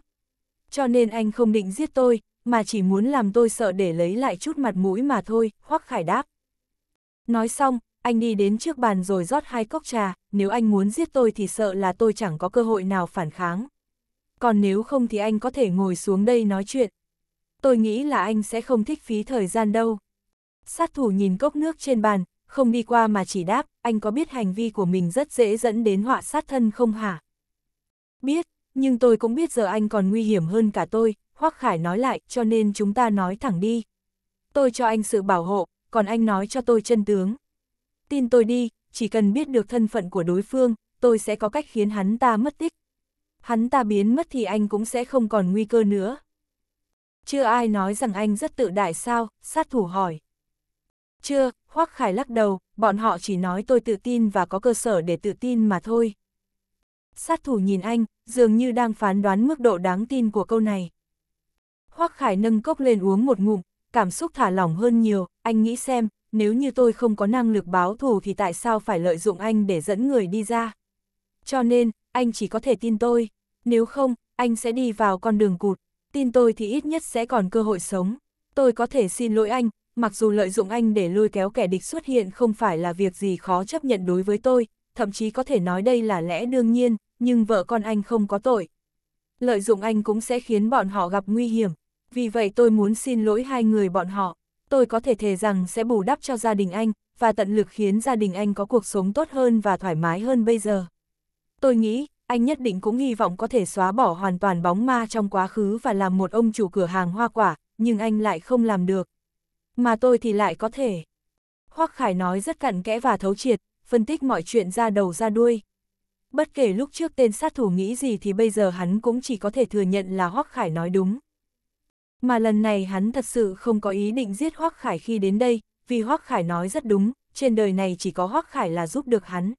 Cho nên anh không định giết tôi, mà chỉ muốn làm tôi sợ để lấy lại chút mặt mũi mà thôi, Hoắc Khải đáp. Nói xong, anh đi đến trước bàn rồi rót hai cốc trà, nếu anh muốn giết tôi thì sợ là tôi chẳng có cơ hội nào phản kháng. Còn nếu không thì anh có thể ngồi xuống đây nói chuyện. Tôi nghĩ là anh sẽ không thích phí thời gian đâu. Sát thủ nhìn cốc nước trên bàn, không đi qua mà chỉ đáp, anh có biết hành vi của mình rất dễ dẫn đến họa sát thân không hả? Biết, nhưng tôi cũng biết giờ anh còn nguy hiểm hơn cả tôi, Hoắc Khải nói lại, cho nên chúng ta nói thẳng đi. Tôi cho anh sự bảo hộ, còn anh nói cho tôi chân tướng. Tin tôi đi, chỉ cần biết được thân phận của đối phương, tôi sẽ có cách khiến hắn ta mất tích. Hắn ta biến mất thì anh cũng sẽ không còn nguy cơ nữa. Chưa ai nói rằng anh rất tự đại sao, sát thủ hỏi. Chưa, Hoắc Khải lắc đầu, bọn họ chỉ nói tôi tự tin và có cơ sở để tự tin mà thôi. Sát thủ nhìn anh, dường như đang phán đoán mức độ đáng tin của câu này. Hoắc Khải nâng cốc lên uống một ngụm, cảm xúc thả lỏng hơn nhiều, anh nghĩ xem, nếu như tôi không có năng lực báo thù thì tại sao phải lợi dụng anh để dẫn người đi ra. Cho nên, anh chỉ có thể tin tôi, nếu không, anh sẽ đi vào con đường cụt, tin tôi thì ít nhất sẽ còn cơ hội sống. Tôi có thể xin lỗi anh, mặc dù lợi dụng anh để lôi kéo kẻ địch xuất hiện không phải là việc gì khó chấp nhận đối với tôi, thậm chí có thể nói đây là lẽ đương nhiên, nhưng vợ con anh không có tội. Lợi dụng anh cũng sẽ khiến bọn họ gặp nguy hiểm, vì vậy tôi muốn xin lỗi hai người bọn họ, tôi có thể thề rằng sẽ bù đắp cho gia đình anh, và tận lực khiến gia đình anh có cuộc sống tốt hơn và thoải mái hơn bây giờ. Tôi nghĩ, anh nhất định cũng hy vọng có thể xóa bỏ hoàn toàn bóng ma trong quá khứ và làm một ông chủ cửa hàng hoa quả, nhưng anh lại không làm được mà tôi thì lại có thể. Hoắc Khải nói rất cặn kẽ và thấu triệt, phân tích mọi chuyện ra đầu ra đuôi. Bất kể lúc trước tên sát thủ nghĩ gì thì bây giờ hắn cũng chỉ có thể thừa nhận là Hoắc Khải nói đúng. Mà lần này hắn thật sự không có ý định giết Hoắc Khải khi đến đây, vì Hoắc Khải nói rất đúng, trên đời này chỉ có Hoắc Khải là giúp được hắn.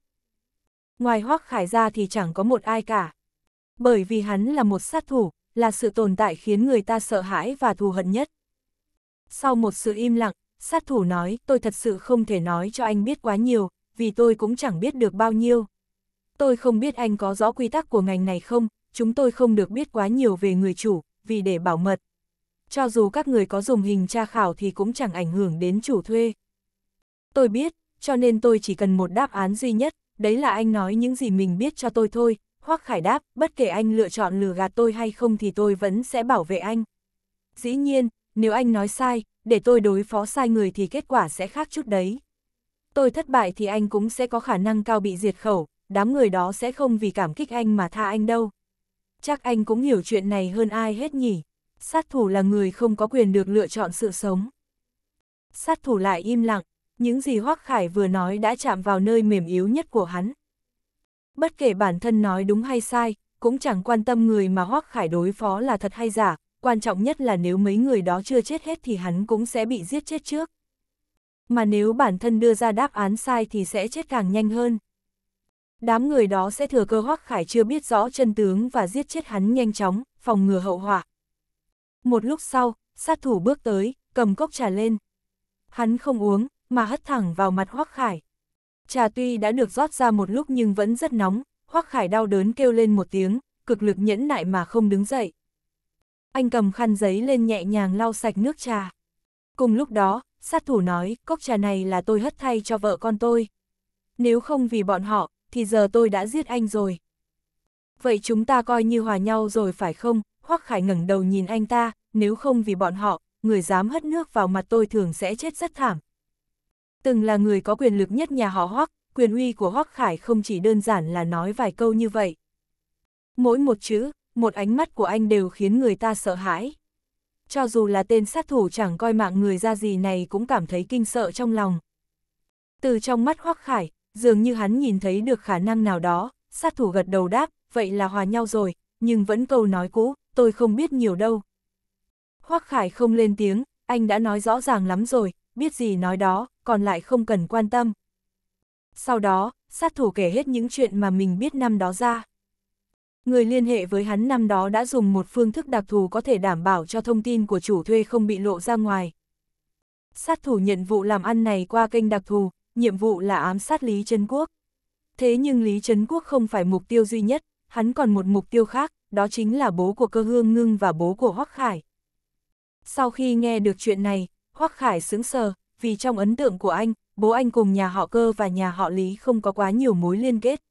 Ngoài Hoắc Khải ra thì chẳng có một ai cả. Bởi vì hắn là một sát thủ, là sự tồn tại khiến người ta sợ hãi và thù hận nhất. Sau một sự im lặng, sát thủ nói tôi thật sự không thể nói cho anh biết quá nhiều, vì tôi cũng chẳng biết được bao nhiêu. Tôi không biết anh có rõ quy tắc của ngành này không, chúng tôi không được biết quá nhiều về người chủ, vì để bảo mật. Cho dù các người có dùng hình tra khảo thì cũng chẳng ảnh hưởng đến chủ thuê. Tôi biết, cho nên tôi chỉ cần một đáp án duy nhất, đấy là anh nói những gì mình biết cho tôi thôi. hoắc Khải đáp, bất kể anh lựa chọn lừa gạt tôi hay không thì tôi vẫn sẽ bảo vệ anh. Dĩ nhiên, nếu anh nói sai, để tôi đối phó sai người thì kết quả sẽ khác chút đấy. Tôi thất bại thì anh cũng sẽ có khả năng cao bị diệt khẩu, đám người đó sẽ không vì cảm kích anh mà tha anh đâu. Chắc anh cũng hiểu chuyện này hơn ai hết nhỉ. Sát thủ là người không có quyền được lựa chọn sự sống. Sát thủ lại im lặng, những gì Hoác Khải vừa nói đã chạm vào nơi mềm yếu nhất của hắn. Bất kể bản thân nói đúng hay sai, cũng chẳng quan tâm người mà Hoác Khải đối phó là thật hay giả, quan trọng nhất là nếu mấy người đó chưa chết hết thì hắn cũng sẽ bị giết chết trước. Mà nếu bản thân đưa ra đáp án sai thì sẽ chết càng nhanh hơn. Đám người đó sẽ thừa cơ hoắc khải chưa biết rõ chân tướng và giết chết hắn nhanh chóng, phòng ngừa hậu họa. Một lúc sau, sát thủ bước tới, cầm cốc trà lên. Hắn không uống, mà hất thẳng vào mặt hoắc khải. Trà tuy đã được rót ra một lúc nhưng vẫn rất nóng, hoắc khải đau đớn kêu lên một tiếng, cực lực nhẫn nại mà không đứng dậy. Anh cầm khăn giấy lên nhẹ nhàng lau sạch nước trà. Cùng lúc đó, sát thủ nói, cốc trà này là tôi hất thay cho vợ con tôi. Nếu không vì bọn họ, thì giờ tôi đã giết anh rồi. Vậy chúng ta coi như hòa nhau rồi phải không? Hoắc Khải ngẩng đầu nhìn anh ta, nếu không vì bọn họ, người dám hất nước vào mặt tôi thường sẽ chết rất thảm. Từng là người có quyền lực nhất nhà họ Hoắc, quyền uy của Hoắc Khải không chỉ đơn giản là nói vài câu như vậy. Mỗi một chữ, một ánh mắt của anh đều khiến người ta sợ hãi. Cho dù là tên sát thủ chẳng coi mạng người ra gì này cũng cảm thấy kinh sợ trong lòng. Từ trong mắt Hoắc Khải, dường như hắn nhìn thấy được khả năng nào đó, sát thủ gật đầu đáp, vậy là hòa nhau rồi, nhưng vẫn câu nói cũ, tôi không biết nhiều đâu. Hoắc Khải không lên tiếng, anh đã nói rõ ràng lắm rồi, biết gì nói đó, còn lại không cần quan tâm. Sau đó, sát thủ kể hết những chuyện mà mình biết năm đó ra. Người liên hệ với hắn năm đó đã dùng một phương thức đặc thù có thể đảm bảo cho thông tin của chủ thuê không bị lộ ra ngoài. Sát thủ nhận vụ làm ăn này qua kênh đặc thù, nhiệm vụ là ám sát Lý Trấn Quốc. Thế nhưng Lý Trấn Quốc không phải mục tiêu duy nhất, hắn còn một mục tiêu khác, đó chính là bố của cơ hương ngưng và bố của Hoắc Khải. Sau khi nghe được chuyện này, Hoắc Khải sững sờ, vì trong ấn tượng của anh, bố anh cùng nhà họ cơ và nhà họ Lý không có quá nhiều mối liên kết.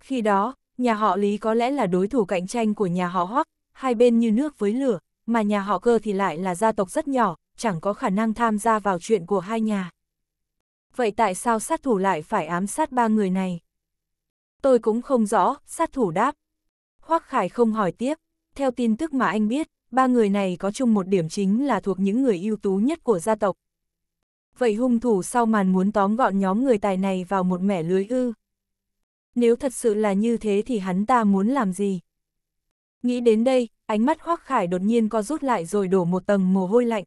Khi đó, nhà họ Lý có lẽ là đối thủ cạnh tranh của nhà họ Hoắc, hai bên như nước với lửa, mà nhà họ Cơ thì lại là gia tộc rất nhỏ, chẳng có khả năng tham gia vào chuyện của hai nhà. Vậy tại sao sát thủ lại phải ám sát ba người này? Tôi cũng không rõ, sát thủ đáp. Hoắc Khải không hỏi tiếp, theo tin tức mà anh biết, ba người này có chung một điểm chính là thuộc những người ưu tú nhất của gia tộc. Vậy hung thủ sau màn muốn tóm gọn nhóm người tài này vào một mẻ lưới ư? Nếu thật sự là như thế thì hắn ta muốn làm gì? Nghĩ đến đây, ánh mắt Hoác Khải đột nhiên co rút lại rồi đổ một tầng mồ hôi lạnh.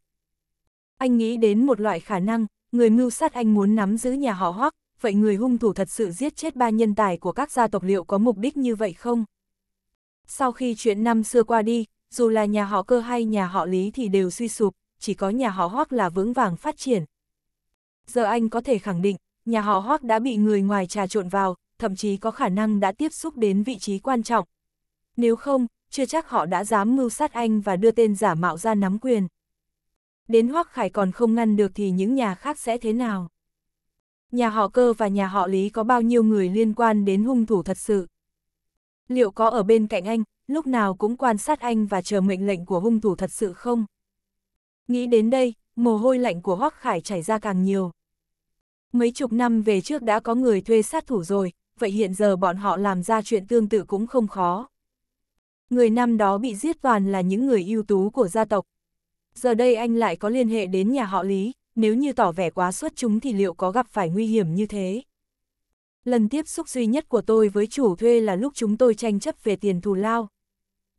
Anh nghĩ đến một loại khả năng, người mưu sát anh muốn nắm giữ nhà họ Hoác, vậy người hung thủ thật sự giết chết ba nhân tài của các gia tộc liệu có mục đích như vậy không? Sau khi chuyện năm xưa qua đi, dù là nhà họ cơ hay nhà họ lý thì đều suy sụp, chỉ có nhà họ Hoác là vững vàng phát triển. Giờ anh có thể khẳng định, nhà họ Hoác đã bị người ngoài trà trộn vào, thậm chí có khả năng đã tiếp xúc đến vị trí quan trọng. Nếu không, chưa chắc họ đã dám mưu sát anh và đưa tên giả mạo ra nắm quyền. Đến Hoắc Khải còn không ngăn được thì những nhà khác sẽ thế nào? Nhà họ cơ và nhà họ lý có bao nhiêu người liên quan đến hung thủ thật sự? Liệu có ở bên cạnh anh, lúc nào cũng quan sát anh và chờ mệnh lệnh của hung thủ thật sự không? Nghĩ đến đây, mồ hôi lạnh của Hoắc Khải chảy ra càng nhiều. Mấy chục năm về trước đã có người thuê sát thủ rồi, vậy hiện giờ bọn họ làm ra chuyện tương tự cũng không khó. Người năm đó bị giết toàn là những người ưu tú của gia tộc. Giờ đây anh lại có liên hệ đến nhà họ Lý, nếu như tỏ vẻ quá xuất chúng thì liệu có gặp phải nguy hiểm như thế? Lần tiếp xúc duy nhất của tôi với chủ thuê là lúc chúng tôi tranh chấp về tiền thù lao.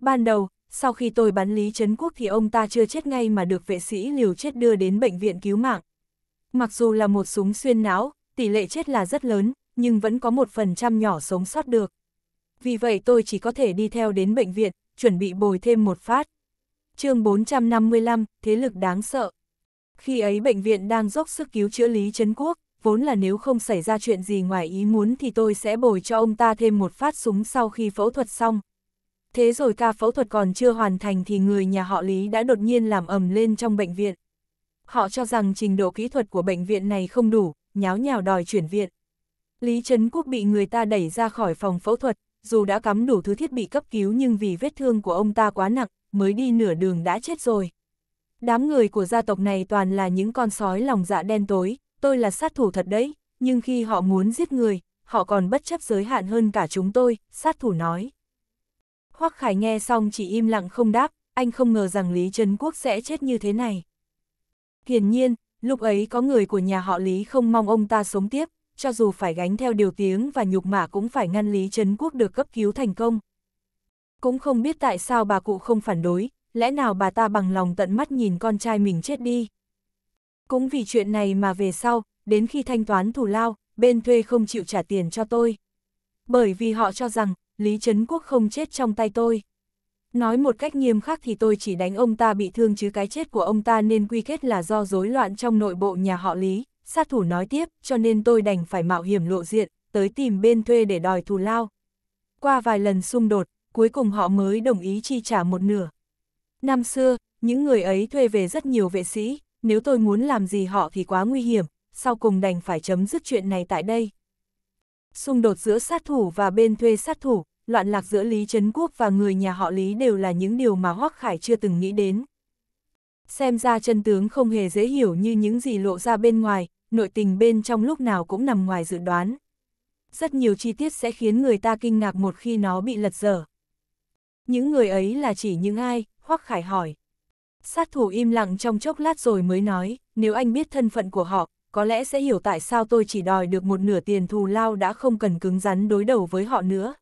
Ban đầu, sau khi tôi bắn Lý Trấn Quốc thì ông ta chưa chết ngay mà được vệ sĩ liều chết đưa đến bệnh viện cứu mạng. Mặc dù là một súng xuyên não, tỷ lệ chết là rất lớn, nhưng vẫn có một phần trăm nhỏ sống sót được. Vì vậy tôi chỉ có thể đi theo đến bệnh viện, chuẩn bị bồi thêm một phát. chương 455, thế lực đáng sợ. Khi ấy bệnh viện đang dốc sức cứu chữa Lý Trấn Quốc, vốn là nếu không xảy ra chuyện gì ngoài ý muốn thì tôi sẽ bồi cho ông ta thêm một phát súng sau khi phẫu thuật xong. Thế rồi ca phẫu thuật còn chưa hoàn thành thì người nhà họ Lý đã đột nhiên làm ầm lên trong bệnh viện. Họ cho rằng trình độ kỹ thuật của bệnh viện này không đủ, nháo nhào đòi chuyển viện. Lý Trấn Quốc bị người ta đẩy ra khỏi phòng phẫu thuật, dù đã cắm đủ thứ thiết bị cấp cứu nhưng vì vết thương của ông ta quá nặng, mới đi nửa đường đã chết rồi. Đám người của gia tộc này toàn là những con sói lòng dạ đen tối, tôi là sát thủ thật đấy, nhưng khi họ muốn giết người, họ còn bất chấp giới hạn hơn cả chúng tôi, sát thủ nói. Hoắc Khải nghe xong chỉ im lặng không đáp, anh không ngờ rằng Lý Trấn Quốc sẽ chết như thế này. Hiển nhiên, lúc ấy có người của nhà họ Lý không mong ông ta sống tiếp, cho dù phải gánh theo điều tiếng và nhục mạ cũng phải ngăn Lý Trấn Quốc được cấp cứu thành công. Cũng không biết tại sao bà cụ không phản đối, lẽ nào bà ta bằng lòng tận mắt nhìn con trai mình chết đi. Cũng vì chuyện này mà về sau, đến khi thanh toán thù lao, bên thuê không chịu trả tiền cho tôi. Bởi vì họ cho rằng, Lý Trấn Quốc không chết trong tay tôi. Nói một cách nghiêm khắc thì tôi chỉ đánh ông ta bị thương chứ cái chết của ông ta nên quy kết là do rối loạn trong nội bộ nhà họ Lý, sát thủ nói tiếp, cho nên tôi đành phải mạo hiểm lộ diện, tới tìm bên thuê để đòi thù lao. Qua vài lần xung đột, cuối cùng họ mới đồng ý chi trả một nửa. Năm xưa, những người ấy thuê về rất nhiều vệ sĩ, nếu tôi muốn làm gì họ thì quá nguy hiểm, sau cùng đành phải chấm dứt chuyện này tại đây. Xung đột giữa sát thủ và bên thuê sát thủ, loạn lạc giữa Lý Trấn Quốc và người nhà họ Lý đều là những điều mà Hoắc Khải chưa từng nghĩ đến. Xem ra chân tướng không hề dễ hiểu như những gì lộ ra bên ngoài, nội tình bên trong lúc nào cũng nằm ngoài dự đoán. Rất nhiều chi tiết sẽ khiến người ta kinh ngạc một khi nó bị lật dở. Những người ấy là chỉ những ai, Hoắc Khải hỏi. Sát thủ im lặng trong chốc lát rồi mới nói, nếu anh biết thân phận của họ, có lẽ sẽ hiểu tại sao tôi chỉ đòi được một nửa tiền thù lao đã không cần cứng rắn đối đầu với họ nữa.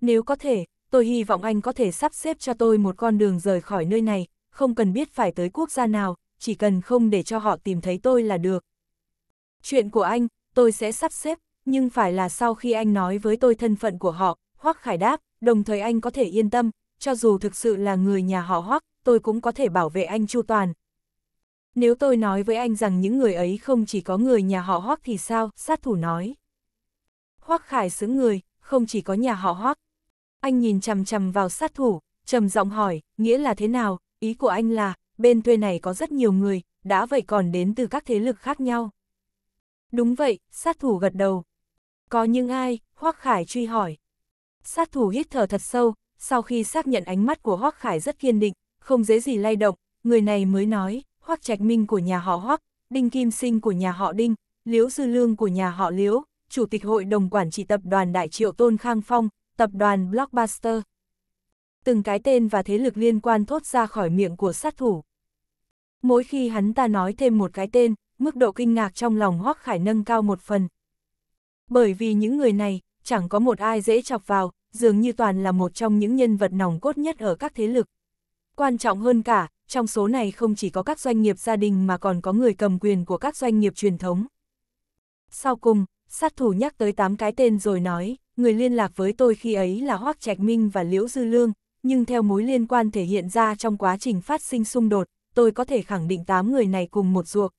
Nếu có thể, tôi hy vọng anh có thể sắp xếp cho tôi một con đường rời khỏi nơi này, không cần biết phải tới quốc gia nào, chỉ cần không để cho họ tìm thấy tôi là được. Chuyện của anh, tôi sẽ sắp xếp, nhưng phải là sau khi anh nói với tôi thân phận của họ, Hoắc Khải đáp, đồng thời anh có thể yên tâm, cho dù thực sự là người nhà họ Hoắc, tôi cũng có thể bảo vệ anh chu toàn. Nếu tôi nói với anh rằng những người ấy không chỉ có người nhà họ Hoắc thì sao, sát thủ nói. Hoắc Khải xứng người, không chỉ có nhà họ Hoắc. Anh nhìn chằm chằm vào sát thủ, trầm giọng hỏi, nghĩa là thế nào, Ý của anh là, bên thuê này có rất nhiều người, đã vậy còn đến từ các thế lực khác nhau. Đúng vậy, sát thủ gật đầu. Có những ai? Hoác Khải truy hỏi. Sát thủ hít thở thật sâu, sau khi xác nhận ánh mắt của Hoác Khải rất kiên định, không dễ gì lay động, người này mới nói, Hoác Trạch Minh của nhà họ Hoác, Đinh Kim Sinh của nhà họ Đinh, Liễu Dư Lương của nhà họ Liễu, Chủ tịch Hội đồng Quản trị Tập đoàn Đại Triệu Tôn Khang Phong, Tập đoàn Blockbuster từng cái tên và thế lực liên quan thốt ra khỏi miệng của sát thủ. Mỗi khi hắn ta nói thêm một cái tên, mức độ kinh ngạc trong lòng Hoắc Khải nâng cao một phần. Bởi vì những người này, chẳng có một ai dễ chọc vào, dường như toàn là một trong những nhân vật nòng cốt nhất ở các thế lực. Quan trọng hơn cả, trong số này không chỉ có các doanh nghiệp gia đình mà còn có người cầm quyền của các doanh nghiệp truyền thống. Sau cùng, sát thủ nhắc tới 8 cái tên rồi nói, người liên lạc với tôi khi ấy là Hoắc Trạch Minh và Liễu Dư Lương, nhưng theo mối liên quan thể hiện ra trong quá trình phát sinh xung đột, tôi có thể khẳng định 8 người này cùng một ruột.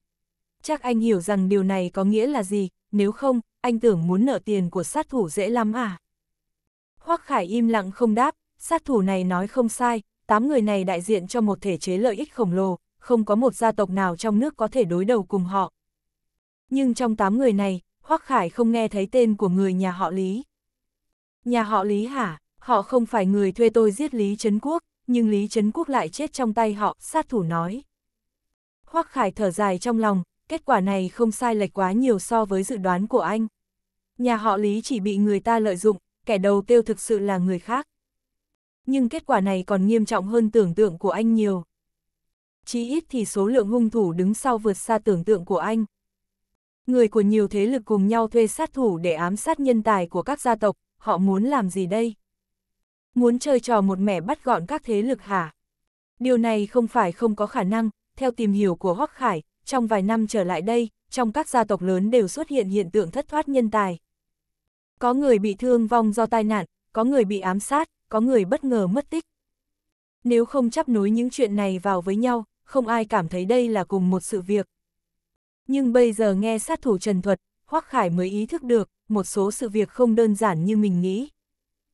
Chắc anh hiểu rằng điều này có nghĩa là gì, nếu không, anh tưởng muốn nợ tiền của sát thủ dễ lắm à? Hoắc Khải im lặng không đáp, sát thủ này nói không sai, 8 người này đại diện cho một thể chế lợi ích khổng lồ, không có một gia tộc nào trong nước có thể đối đầu cùng họ. Nhưng trong 8 người này, Hoắc Khải không nghe thấy tên của người nhà họ Lý. Nhà họ Lý hả? Họ không phải người thuê tôi giết Lý Trấn Quốc, nhưng Lý Trấn Quốc lại chết trong tay họ, sát thủ nói. Hoắc Khải thở dài trong lòng, kết quả này không sai lệch quá nhiều so với dự đoán của anh. Nhà họ Lý chỉ bị người ta lợi dụng, kẻ đầu tiêu thực sự là người khác. Nhưng kết quả này còn nghiêm trọng hơn tưởng tượng của anh nhiều. Chí ít thì số lượng hung thủ đứng sau vượt xa tưởng tượng của anh. Người của nhiều thế lực cùng nhau thuê sát thủ để ám sát nhân tài của các gia tộc, họ muốn làm gì đây? muốn chơi trò một mẻ bắt gọn các thế lực hả? Điều này không phải không có khả năng, theo tìm hiểu của Hoắc Khải, trong vài năm trở lại đây, trong các gia tộc lớn đều xuất hiện hiện tượng thất thoát nhân tài. Có người bị thương vong do tai nạn, có người bị ám sát, có người bất ngờ mất tích. Nếu không chấp nối những chuyện này vào với nhau, không ai cảm thấy đây là cùng một sự việc. Nhưng bây giờ nghe sát thủ Trần Thuật, Hoắc Khải mới ý thức được, một số sự việc không đơn giản như mình nghĩ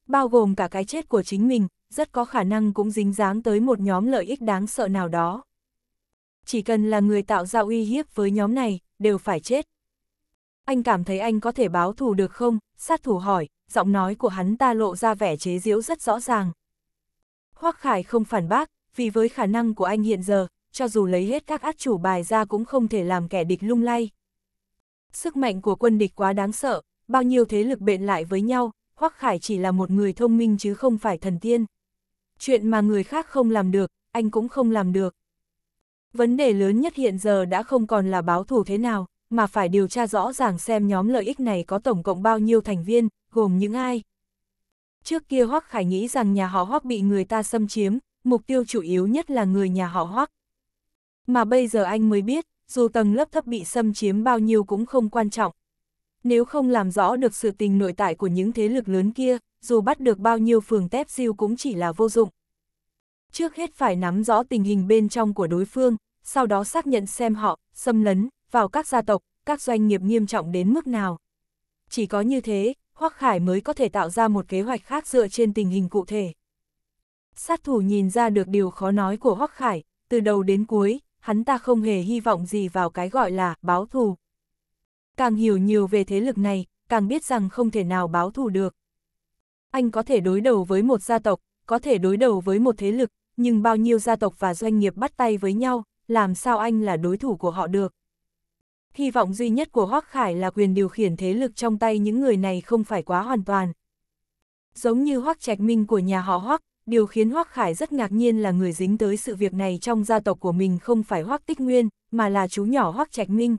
bao gồm cả cái chết của chính mình, rất có khả năng cũng dính dáng tới một nhóm lợi ích đáng sợ nào đó. Chỉ cần là người tạo ra uy hiếp với nhóm này, đều phải chết. Anh cảm thấy anh có thể báo thù được không? Sát thủ hỏi, giọng nói của hắn ta lộ ra vẻ chế giễu rất rõ ràng. hoắc Khải không phản bác, vì với khả năng của anh hiện giờ, cho dù lấy hết các át chủ bài ra cũng không thể làm kẻ địch lung lay. Sức mạnh của quân địch quá đáng sợ, bao nhiêu thế lực bện lại với nhau, Hoắc Khải chỉ là một người thông minh chứ không phải thần tiên. Chuyện mà người khác không làm được, anh cũng không làm được. Vấn đề lớn nhất hiện giờ đã không còn là báo thù thế nào, mà phải điều tra rõ ràng xem nhóm lợi ích này có tổng cộng bao nhiêu thành viên, gồm những ai. Trước kia Hoắc Khải nghĩ rằng nhà họ Hoắc bị người ta xâm chiếm, mục tiêu chủ yếu nhất là người nhà họ Hoắc. Mà bây giờ anh mới biết, dù tầng lớp thấp bị xâm chiếm bao nhiêu cũng không quan trọng, nếu không làm rõ được sự tình nội tại của những thế lực lớn kia, dù bắt được bao nhiêu phường tép siêu cũng chỉ là vô dụng. Trước hết phải nắm rõ tình hình bên trong của đối phương, sau đó xác nhận xem họ, xâm lấn, vào các gia tộc, các doanh nghiệp nghiêm trọng đến mức nào. Chỉ có như thế, Hoắc Khải mới có thể tạo ra một kế hoạch khác dựa trên tình hình cụ thể. Sát thủ nhìn ra được điều khó nói của Hoắc Khải, từ đầu đến cuối, hắn ta không hề hy vọng gì vào cái gọi là báo thù, Càng hiểu nhiều về thế lực này, càng biết rằng không thể nào báo thù được. Anh có thể đối đầu với một gia tộc, có thể đối đầu với một thế lực, nhưng bao nhiêu gia tộc và doanh nghiệp bắt tay với nhau, làm sao anh là đối thủ của họ được. Hy vọng duy nhất của Hoác Khải là quyền điều khiển thế lực trong tay những người này không phải quá hoàn toàn. Giống như Hoác Trạch Minh của nhà họ Hoác, điều khiến Hoác Khải rất ngạc nhiên là người dính tới sự việc này trong gia tộc của mình không phải Hoác Tích Nguyên, mà là chú nhỏ Hoác Trạch Minh,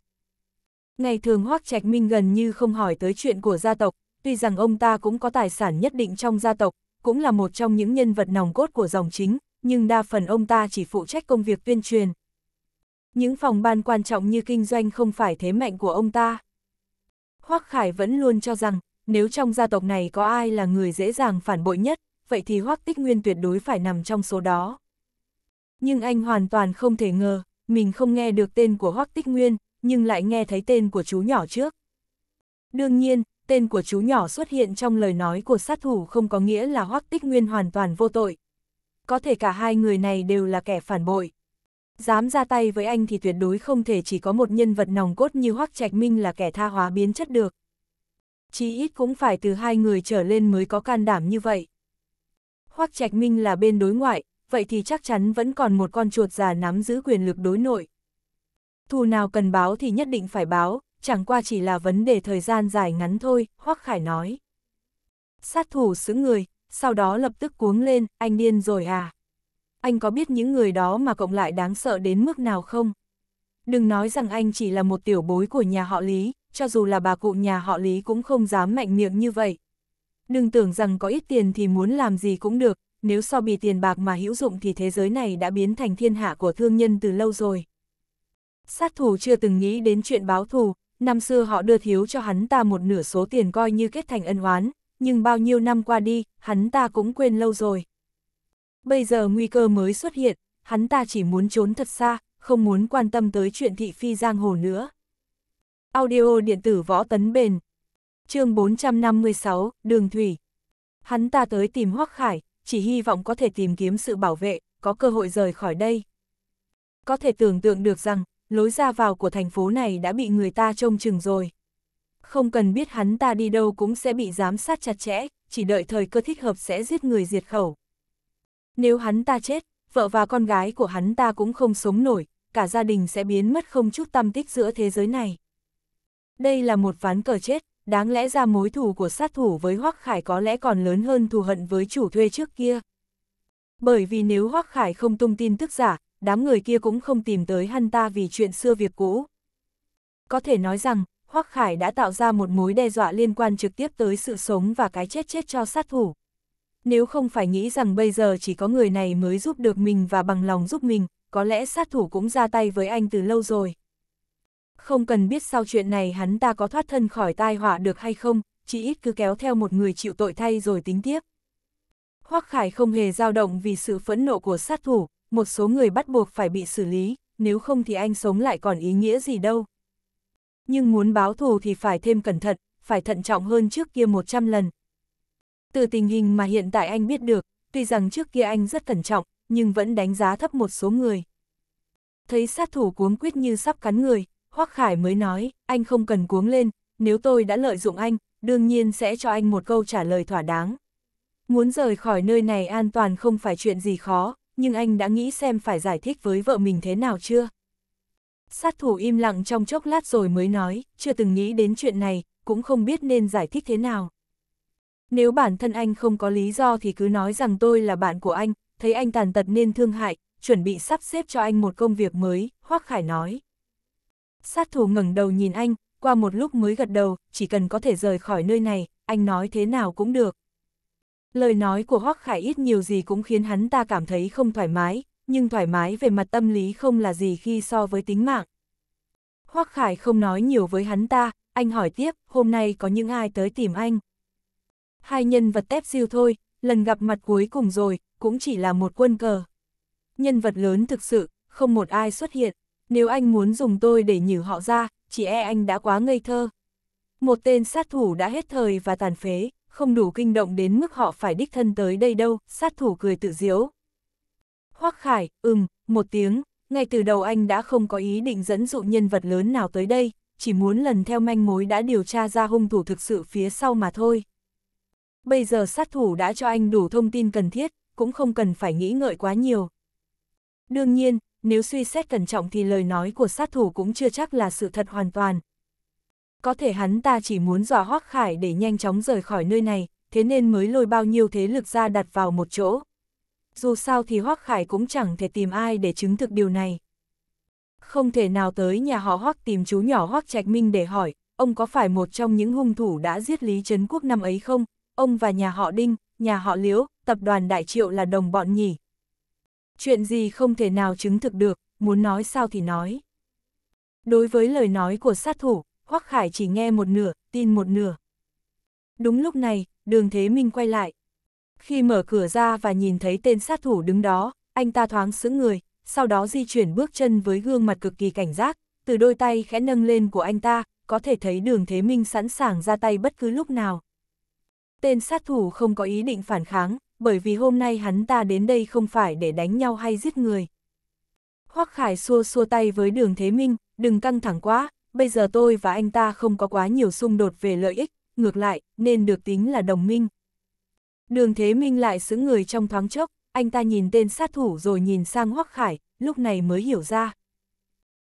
Ngày thường Hoắc Trạch Minh gần như không hỏi tới chuyện của gia tộc, tuy rằng ông ta cũng có tài sản nhất định trong gia tộc, cũng là một trong những nhân vật nòng cốt của dòng chính, nhưng đa phần ông ta chỉ phụ trách công việc tuyên truyền. Những phòng ban quan trọng như kinh doanh không phải thế mạnh của ông ta. Hoắc Khải vẫn luôn cho rằng, nếu trong gia tộc này có ai là người dễ dàng phản bội nhất, vậy thì Hoắc Tích Nguyên tuyệt đối phải nằm trong số đó. Nhưng anh hoàn toàn không thể ngờ, mình không nghe được tên của Hoắc Tích Nguyên, nhưng lại nghe thấy tên của chú nhỏ trước. Đương nhiên, tên của chú nhỏ xuất hiện trong lời nói của sát thủ không có nghĩa là Hoắc Tích Nguyên hoàn toàn vô tội. Có thể cả hai người này đều là kẻ phản bội. Dám ra tay với anh thì tuyệt đối không thể chỉ có một nhân vật nòng cốt như Hoắc Trạch Minh là kẻ tha hóa biến chất được. Chí ít cũng phải từ hai người trở lên mới có can đảm như vậy. Hoắc Trạch Minh là bên đối ngoại, vậy thì chắc chắn vẫn còn một con chuột già nắm giữ quyền lực đối nội. Thù nào cần báo thì nhất định phải báo, chẳng qua chỉ là vấn đề thời gian dài ngắn thôi, Hoắc Khải nói. Sát thủ xứ người, sau đó lập tức cuống lên, anh điên rồi à? Anh có biết những người đó mà cộng lại đáng sợ đến mức nào không? Đừng nói rằng anh chỉ là một tiểu bối của nhà họ Lý, cho dù là bà cụ nhà họ Lý cũng không dám mạnh miệng như vậy. Đừng tưởng rằng có ít tiền thì muốn làm gì cũng được, nếu so bì tiền bạc mà hữu dụng thì thế giới này đã biến thành thiên hạ của thương nhân từ lâu rồi. Sát thủ chưa từng nghĩ đến chuyện báo thù, năm xưa họ đưa thiếu cho hắn ta một nửa số tiền coi như kết thành ân oán, nhưng bao nhiêu năm qua đi, hắn ta cũng quên lâu rồi. Bây giờ nguy cơ mới xuất hiện, hắn ta chỉ muốn trốn thật xa, không muốn quan tâm tới chuyện thị phi giang hồ nữa. Audio điện tử võ tấn bền chương 456, Đường Thủy Hắn ta tới tìm Hoắc Khải, chỉ hy vọng có thể tìm kiếm sự bảo vệ, có cơ hội rời khỏi đây. Có thể tưởng tượng được rằng, lối ra vào của thành phố này đã bị người ta trông chừng rồi. Không cần biết hắn ta đi đâu cũng sẽ bị giám sát chặt chẽ, chỉ đợi thời cơ thích hợp sẽ giết người diệt khẩu. Nếu hắn ta chết, vợ và con gái của hắn ta cũng không sống nổi, cả gia đình sẽ biến mất không chút tâm tích giữa thế giới này. Đây là một ván cờ chết, đáng lẽ ra mối thù của sát thủ với Hoắc Khải có lẽ còn lớn hơn thù hận với chủ thuê trước kia. Bởi vì nếu Hoắc Khải không tung tin tức giả, đám người kia cũng không tìm tới hắn ta vì chuyện xưa việc cũ. Có thể nói rằng, Hoắc Khải đã tạo ra một mối đe dọa liên quan trực tiếp tới sự sống và cái chết chết cho sát thủ. Nếu không phải nghĩ rằng bây giờ chỉ có người này mới giúp được mình và bằng lòng giúp mình, có lẽ sát thủ cũng ra tay với anh từ lâu rồi. Không cần biết sau chuyện này hắn ta có thoát thân khỏi tai họa được hay không, chỉ ít cứ kéo theo một người chịu tội thay rồi tính tiếp. Hoắc Khải không hề dao động vì sự phẫn nộ của sát thủ, một số người bắt buộc phải bị xử lý, nếu không thì anh sống lại còn ý nghĩa gì đâu. Nhưng muốn báo thù thì phải thêm cẩn thận, phải thận trọng hơn trước kia 100 lần. Từ tình hình mà hiện tại anh biết được, tuy rằng trước kia anh rất cẩn trọng, nhưng vẫn đánh giá thấp một số người. Thấy sát thủ cuống quyết như sắp cắn người, Hoắc Khải mới nói, anh không cần cuống lên, nếu tôi đã lợi dụng anh, đương nhiên sẽ cho anh một câu trả lời thỏa đáng. Muốn rời khỏi nơi này an toàn không phải chuyện gì khó, nhưng anh đã nghĩ xem phải giải thích với vợ mình thế nào chưa? Sát thủ im lặng trong chốc lát rồi mới nói, chưa từng nghĩ đến chuyện này, cũng không biết nên giải thích thế nào. Nếu bản thân anh không có lý do thì cứ nói rằng tôi là bạn của anh, thấy anh tàn tật nên thương hại, chuẩn bị sắp xếp cho anh một công việc mới, Hoác Khải nói. Sát thủ ngẩng đầu nhìn anh, qua một lúc mới gật đầu, chỉ cần có thể rời khỏi nơi này, anh nói thế nào cũng được. Lời nói của Hoắc Khải ít nhiều gì cũng khiến hắn ta cảm thấy không thoải mái, nhưng thoải mái về mặt tâm lý không là gì khi so với tính mạng. Hoắc Khải không nói nhiều với hắn ta, anh hỏi tiếp, hôm nay có những ai tới tìm anh? Hai nhân vật tép siêu thôi, lần gặp mặt cuối cùng rồi, cũng chỉ là một quân cờ. Nhân vật lớn thực sự, không một ai xuất hiện, nếu anh muốn dùng tôi để nhử họ ra, chỉ e anh đã quá ngây thơ. Một tên sát thủ đã hết thời và tàn phế, không đủ kinh động đến mức họ phải đích thân tới đây đâu, sát thủ cười tự diễu. Hoác Khải, ừm, một tiếng, ngay từ đầu anh đã không có ý định dẫn dụ nhân vật lớn nào tới đây, chỉ muốn lần theo manh mối đã điều tra ra hung thủ thực sự phía sau mà thôi. Bây giờ sát thủ đã cho anh đủ thông tin cần thiết, cũng không cần phải nghĩ ngợi quá nhiều. Đương nhiên, nếu suy xét cẩn trọng thì lời nói của sát thủ cũng chưa chắc là sự thật hoàn toàn, có thể hắn ta chỉ muốn dọa Hoắc Khải để nhanh chóng rời khỏi nơi này, thế nên mới lôi bao nhiêu thế lực ra đặt vào một chỗ. Dù sao thì Hoắc Khải cũng chẳng thể tìm ai để chứng thực điều này. Không thể nào tới nhà họ Hoắc tìm chú nhỏ Hoắc Trạch Minh để hỏi, ông có phải một trong những hung thủ đã giết Lý Trấn Quốc năm ấy không? Ông và nhà họ Đinh, nhà họ Liễu, tập đoàn Đại Triệu là đồng bọn nhỉ? Chuyện gì không thể nào chứng thực được, muốn nói sao thì nói. Đối với lời nói của sát thủ, Hoắc Khải chỉ nghe một nửa, tin một nửa. Đúng lúc này, đường Thế Minh quay lại. Khi mở cửa ra và nhìn thấy tên sát thủ đứng đó, anh ta thoáng sững người, sau đó di chuyển bước chân với gương mặt cực kỳ cảnh giác, từ đôi tay khẽ nâng lên của anh ta, có thể thấy đường Thế Minh sẵn sàng ra tay bất cứ lúc nào. Tên sát thủ không có ý định phản kháng, bởi vì hôm nay hắn ta đến đây không phải để đánh nhau hay giết người. Hoắc Khải xua xua tay với đường Thế Minh, đừng căng thẳng quá, bây giờ tôi và anh ta không có quá nhiều xung đột về lợi ích, ngược lại, nên được tính là đồng minh. Đường Thế Minh lại xứng người trong thoáng chốc, anh ta nhìn tên sát thủ rồi nhìn sang Hoắc Khải, lúc này mới hiểu ra.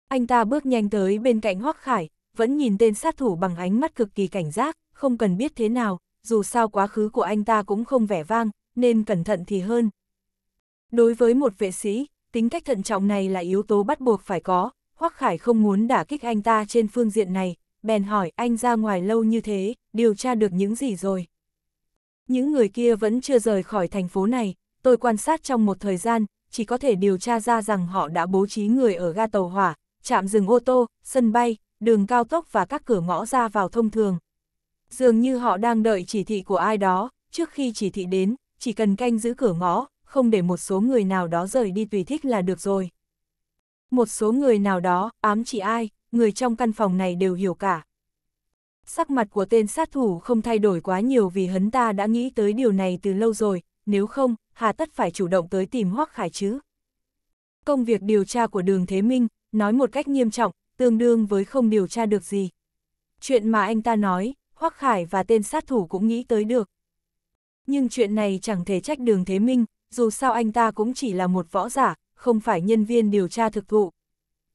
Anh ta bước nhanh tới bên cạnh Hoắc Khải, vẫn nhìn tên sát thủ bằng ánh mắt cực kỳ cảnh giác, không cần biết thế nào, dù sao quá khứ của anh ta cũng không vẻ vang, nên cẩn thận thì hơn. Đối với một vệ sĩ, tính cách thận trọng này là yếu tố bắt buộc phải có, Hoắc Khải không muốn đả kích anh ta trên phương diện này, bèn hỏi anh ra ngoài lâu như thế, điều tra được những gì rồi. Những người kia vẫn chưa rời khỏi thành phố này, tôi quan sát trong một thời gian, chỉ có thể điều tra ra rằng họ đã bố trí người ở ga tàu hỏa, trạm dừng ô tô, sân bay, đường cao tốc và các cửa ngõ ra vào thông thường. Dường như họ đang đợi chỉ thị của ai đó, trước khi chỉ thị đến, chỉ cần canh giữ cửa ngõ, không để một số người nào đó rời đi tùy thích là được rồi. Một số người nào đó, ám chỉ ai, người trong căn phòng này đều hiểu cả. Sắc mặt của tên sát thủ không thay đổi quá nhiều vì hắn ta đã nghĩ tới điều này từ lâu rồi, nếu không, hà tất phải chủ động tới tìm hoắc Khải chứ. Công việc điều tra của đường Thế Minh, nói một cách nghiêm trọng, tương đương với không điều tra được gì. Chuyện mà anh ta nói, hoắc Khải và tên sát thủ cũng nghĩ tới được. Nhưng chuyện này chẳng thể trách đường Thế Minh, dù sao anh ta cũng chỉ là một võ giả, không phải nhân viên điều tra thực thụ.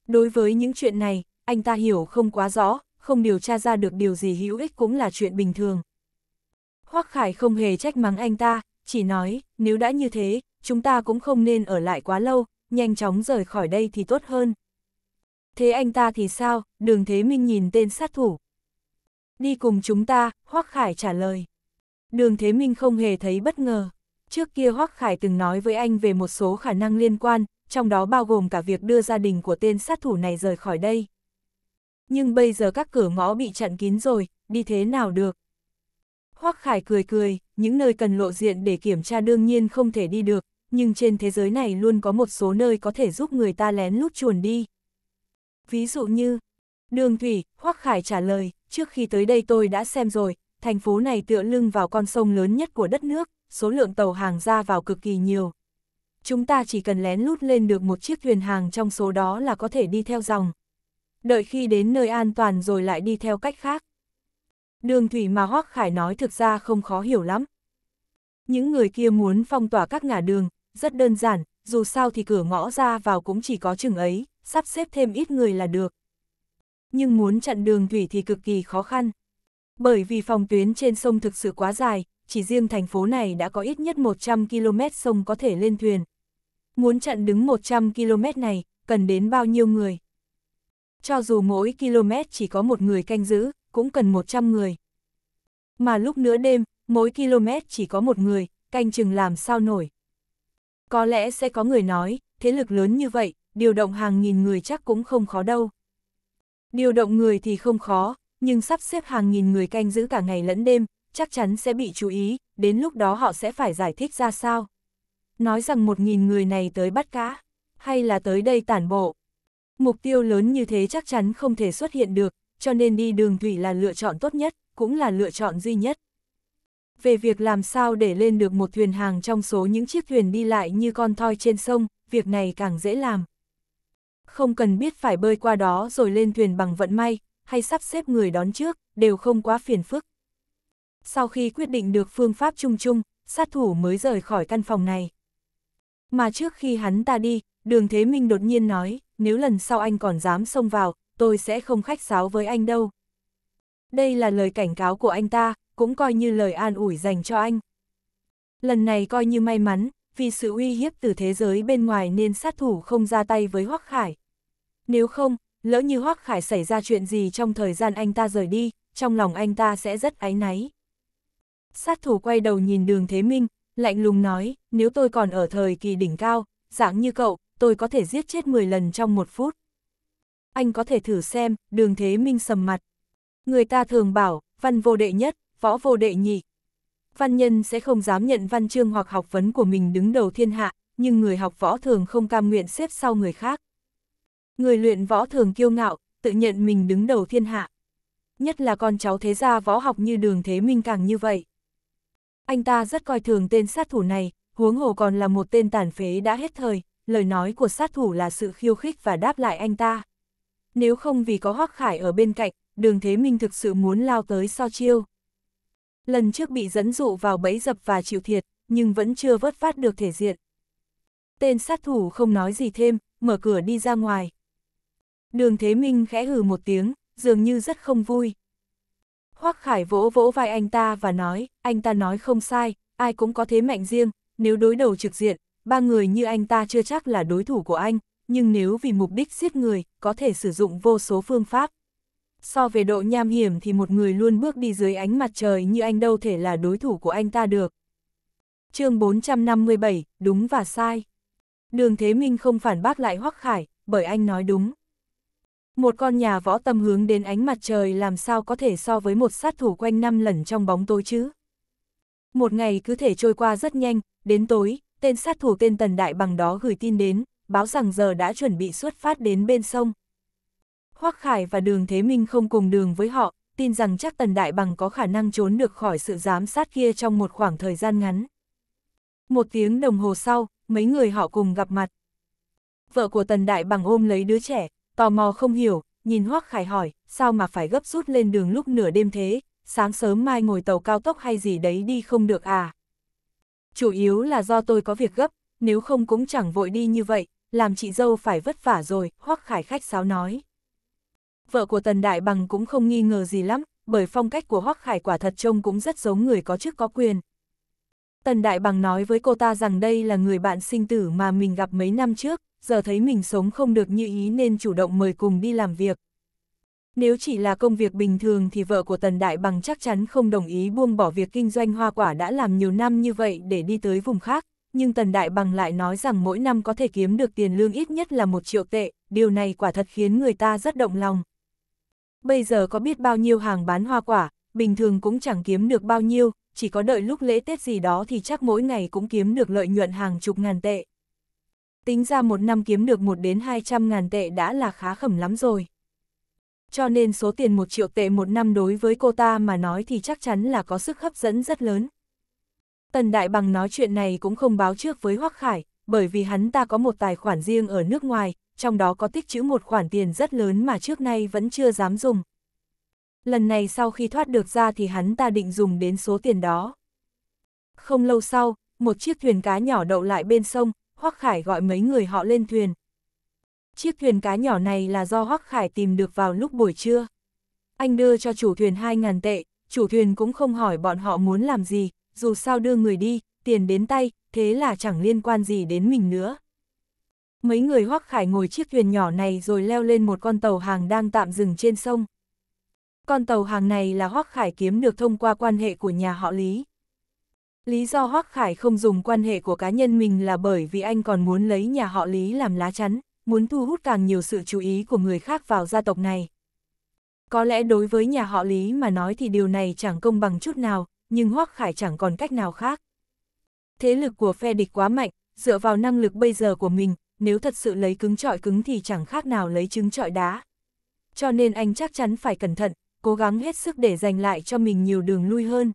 Đối với những chuyện này, anh ta hiểu không quá rõ, không điều tra ra được điều gì hữu ích cũng là chuyện bình thường. Hoắc Khải không hề trách mắng anh ta, chỉ nói, nếu đã như thế, chúng ta cũng không nên ở lại quá lâu, nhanh chóng rời khỏi đây thì tốt hơn. Thế anh ta thì sao, đường Thế Minh nhìn tên sát thủ. Đi cùng chúng ta, Hoắc Khải trả lời. Đường Thế Minh không hề thấy bất ngờ. Trước kia Hoắc Khải từng nói với anh về một số khả năng liên quan, trong đó bao gồm cả việc đưa gia đình của tên sát thủ này rời khỏi đây. Nhưng bây giờ các cửa ngõ bị chặn kín rồi, đi thế nào được? Hoắc Khải cười cười, những nơi cần lộ diện để kiểm tra đương nhiên không thể đi được, nhưng trên thế giới này luôn có một số nơi có thể giúp người ta lén lút chuồn đi. Ví dụ như, đường thủy, Hoắc Khải trả lời, trước khi tới đây tôi đã xem rồi, thành phố này tựa lưng vào con sông lớn nhất của đất nước, số lượng tàu hàng ra vào cực kỳ nhiều, chúng ta chỉ cần lén lút lên được một chiếc thuyền hàng trong số đó là có thể đi theo dòng. Đợi khi đến nơi an toàn rồi lại đi theo cách khác. Đường thủy mà Hoác Khải nói thực ra không khó hiểu lắm. Những người kia muốn phong tỏa các ngả đường, rất đơn giản, dù sao thì cửa ngõ ra vào cũng chỉ có chừng ấy, sắp xếp thêm ít người là được. Nhưng muốn chặn đường thủy thì cực kỳ khó khăn. Bởi vì phòng tuyến trên sông thực sự quá dài, chỉ riêng thành phố này đã có ít nhất 100 km sông có thể lên thuyền muốn chặn đứng 100 km này, cần đến bao nhiêu người. Cho dù mỗi km chỉ có một người canh giữ, cũng cần 100 người. Mà lúc nửa đêm, mỗi km chỉ có một người, canh chừng làm sao nổi. Có lẽ sẽ có người nói, thế lực lớn như vậy, điều động hàng nghìn người chắc cũng không khó đâu. Điều động người thì không khó, nhưng sắp xếp hàng nghìn người canh giữ cả ngày lẫn đêm, chắc chắn sẽ bị chú ý, đến lúc đó họ sẽ phải giải thích ra sao nói rằng một nghìn người này tới bắt cá, hay là tới đây tản bộ. Mục tiêu lớn như thế chắc chắn không thể xuất hiện được, cho nên đi đường thủy là lựa chọn tốt nhất, cũng là lựa chọn duy nhất. Về việc làm sao để lên được một thuyền hàng trong số những chiếc thuyền đi lại như con thoi trên sông, việc này càng dễ làm. Không cần biết phải bơi qua đó rồi lên thuyền bằng vận may, hay sắp xếp người đón trước, đều không quá phiền phức. Sau khi quyết định được phương pháp chung chung, sát thủ mới rời khỏi căn phòng này. Mà trước khi hắn ta đi, đường Thế Minh đột nhiên nói, nếu lần sau anh còn dám xông vào, tôi sẽ không khách sáo với anh đâu. Đây là lời cảnh cáo của anh ta, cũng coi như lời an ủi dành cho anh. Lần này coi như may mắn, vì sự uy hiếp từ thế giới bên ngoài nên sát thủ không ra tay với Hoắc Khải. Nếu không, lỡ như Hoắc Khải xảy ra chuyện gì trong thời gian anh ta rời đi, trong lòng anh ta sẽ rất áy náy. Sát thủ quay đầu nhìn đường Thế Minh, lạnh lùng nói, nếu tôi còn ở thời kỳ đỉnh cao, dạng như cậu, tôi có thể giết chết 10 lần trong một phút. Anh có thể thử xem, đường thế minh sầm mặt. Người ta thường bảo, văn vô đệ nhất, võ vô đệ nhị. Văn nhân sẽ không dám nhận văn chương hoặc học vấn của mình đứng đầu thiên hạ, nhưng người học võ thường không cam nguyện xếp sau người khác. Người luyện võ thường kiêu ngạo, tự nhận mình đứng đầu thiên hạ. Nhất là con cháu thế gia võ học như đường thế minh càng như vậy. Anh ta rất coi thường tên sát thủ này, huống hồ còn là một tên tàn phế đã hết thời, lời nói của sát thủ là sự khiêu khích và đáp lại anh ta. Nếu không vì có Hoắc Khải ở bên cạnh, đường Thế Minh thực sự muốn lao tới so chiêu. Lần trước bị dẫn dụ vào bẫy dập và chịu thiệt, nhưng vẫn chưa vớt phát được thể diện. Tên sát thủ không nói gì thêm, mở cửa đi ra ngoài. Đường Thế Minh khẽ hừ một tiếng, dường như rất không vui. Hoắc Khải vỗ vỗ vai anh ta và nói, anh ta nói không sai, ai cũng có thế mạnh riêng, nếu đối đầu trực diện, ba người như anh ta chưa chắc là đối thủ của anh, nhưng nếu vì mục đích giết người, có thể sử dụng vô số phương pháp. So về độ nham hiểm thì một người luôn bước đi dưới ánh mặt trời như anh đâu thể là đối thủ của anh ta được. chương 457, đúng và sai. Đường Thế Minh không phản bác lại Hoắc Khải, bởi anh nói đúng. Một con nhà võ tâm hướng đến ánh mặt trời làm sao có thể so với một sát thủ quanh năm lần trong bóng tối chứ. Một ngày cứ thể trôi qua rất nhanh, đến tối, tên sát thủ tên Tần Đại bằng đó gửi tin đến, báo rằng giờ đã chuẩn bị xuất phát đến bên sông. hoắc Khải và Đường Thế Minh không cùng đường với họ, tin rằng chắc Tần Đại Bằng có khả năng trốn được khỏi sự giám sát kia trong một khoảng thời gian ngắn. Một tiếng đồng hồ sau, mấy người họ cùng gặp mặt. Vợ của Tần Đại Bằng ôm lấy đứa trẻ, tò mò không hiểu, nhìn Hoắc Khải hỏi, sao mà phải gấp rút lên đường lúc nửa đêm thế, sáng sớm mai ngồi tàu cao tốc hay gì đấy đi không được à? Chủ yếu là do tôi có việc gấp, nếu không cũng chẳng vội đi như vậy, làm chị dâu phải vất vả rồi, Hoắc Khải khách sáo nói. Vợ của Tần Đại Bằng cũng không nghi ngờ gì lắm, bởi phong cách của Hoắc Khải quả thật trông cũng rất giống người có chức có quyền. Tần Đại Bằng nói với cô ta rằng đây là người bạn sinh tử mà mình gặp mấy năm trước, giờ thấy mình sống không được như ý nên chủ động mời cùng đi làm việc. Nếu chỉ là công việc bình thường thì vợ của Tần Đại Bằng chắc chắn không đồng ý buông bỏ việc kinh doanh hoa quả đã làm nhiều năm như vậy để đi tới vùng khác, nhưng Tần Đại Bằng lại nói rằng mỗi năm có thể kiếm được tiền lương ít nhất là một triệu tệ, điều này quả thật khiến người ta rất động lòng. Bây giờ có biết bao nhiêu hàng bán hoa quả, bình thường cũng chẳng kiếm được bao nhiêu, chỉ có đợi lúc lễ Tết gì đó thì chắc mỗi ngày cũng kiếm được lợi nhuận hàng chục ngàn tệ tính ra một năm kiếm được 1 đến 200 ngàn tệ đã là khá khẩm lắm rồi. Cho nên số tiền 1 triệu tệ một năm đối với cô ta mà nói thì chắc chắn là có sức hấp dẫn rất lớn. Tần Đại Bằng nói chuyện này cũng không báo trước với Hoắc Khải, bởi vì hắn ta có một tài khoản riêng ở nước ngoài, trong đó có tích chữ một khoản tiền rất lớn mà trước nay vẫn chưa dám dùng. Lần này sau khi thoát được ra thì hắn ta định dùng đến số tiền đó. Không lâu sau, một chiếc thuyền cá nhỏ đậu lại bên sông, Hoắc Khải gọi mấy người họ lên thuyền. Chiếc thuyền cá nhỏ này là do Hoắc Khải tìm được vào lúc buổi trưa. Anh đưa cho chủ thuyền 2.000 tệ, chủ thuyền cũng không hỏi bọn họ muốn làm gì, dù sao đưa người đi, tiền đến tay, thế là chẳng liên quan gì đến mình nữa. Mấy người Hoắc Khải ngồi chiếc thuyền nhỏ này rồi leo lên một con tàu hàng đang tạm dừng trên sông. Con tàu hàng này là Hoắc Khải kiếm được thông qua quan hệ của nhà họ Lý. Lý do Hoác Khải không dùng quan hệ của cá nhân mình là bởi vì anh còn muốn lấy nhà họ Lý làm lá chắn, muốn thu hút càng nhiều sự chú ý của người khác vào gia tộc này. Có lẽ đối với nhà họ Lý mà nói thì điều này chẳng công bằng chút nào, nhưng Hoác Khải chẳng còn cách nào khác. Thế lực của phe địch quá mạnh, dựa vào năng lực bây giờ của mình, nếu thật sự lấy cứng trọi cứng thì chẳng khác nào lấy trứng trọi đá. Cho nên anh chắc chắn phải cẩn thận, cố gắng hết sức để giành lại cho mình nhiều đường lui hơn.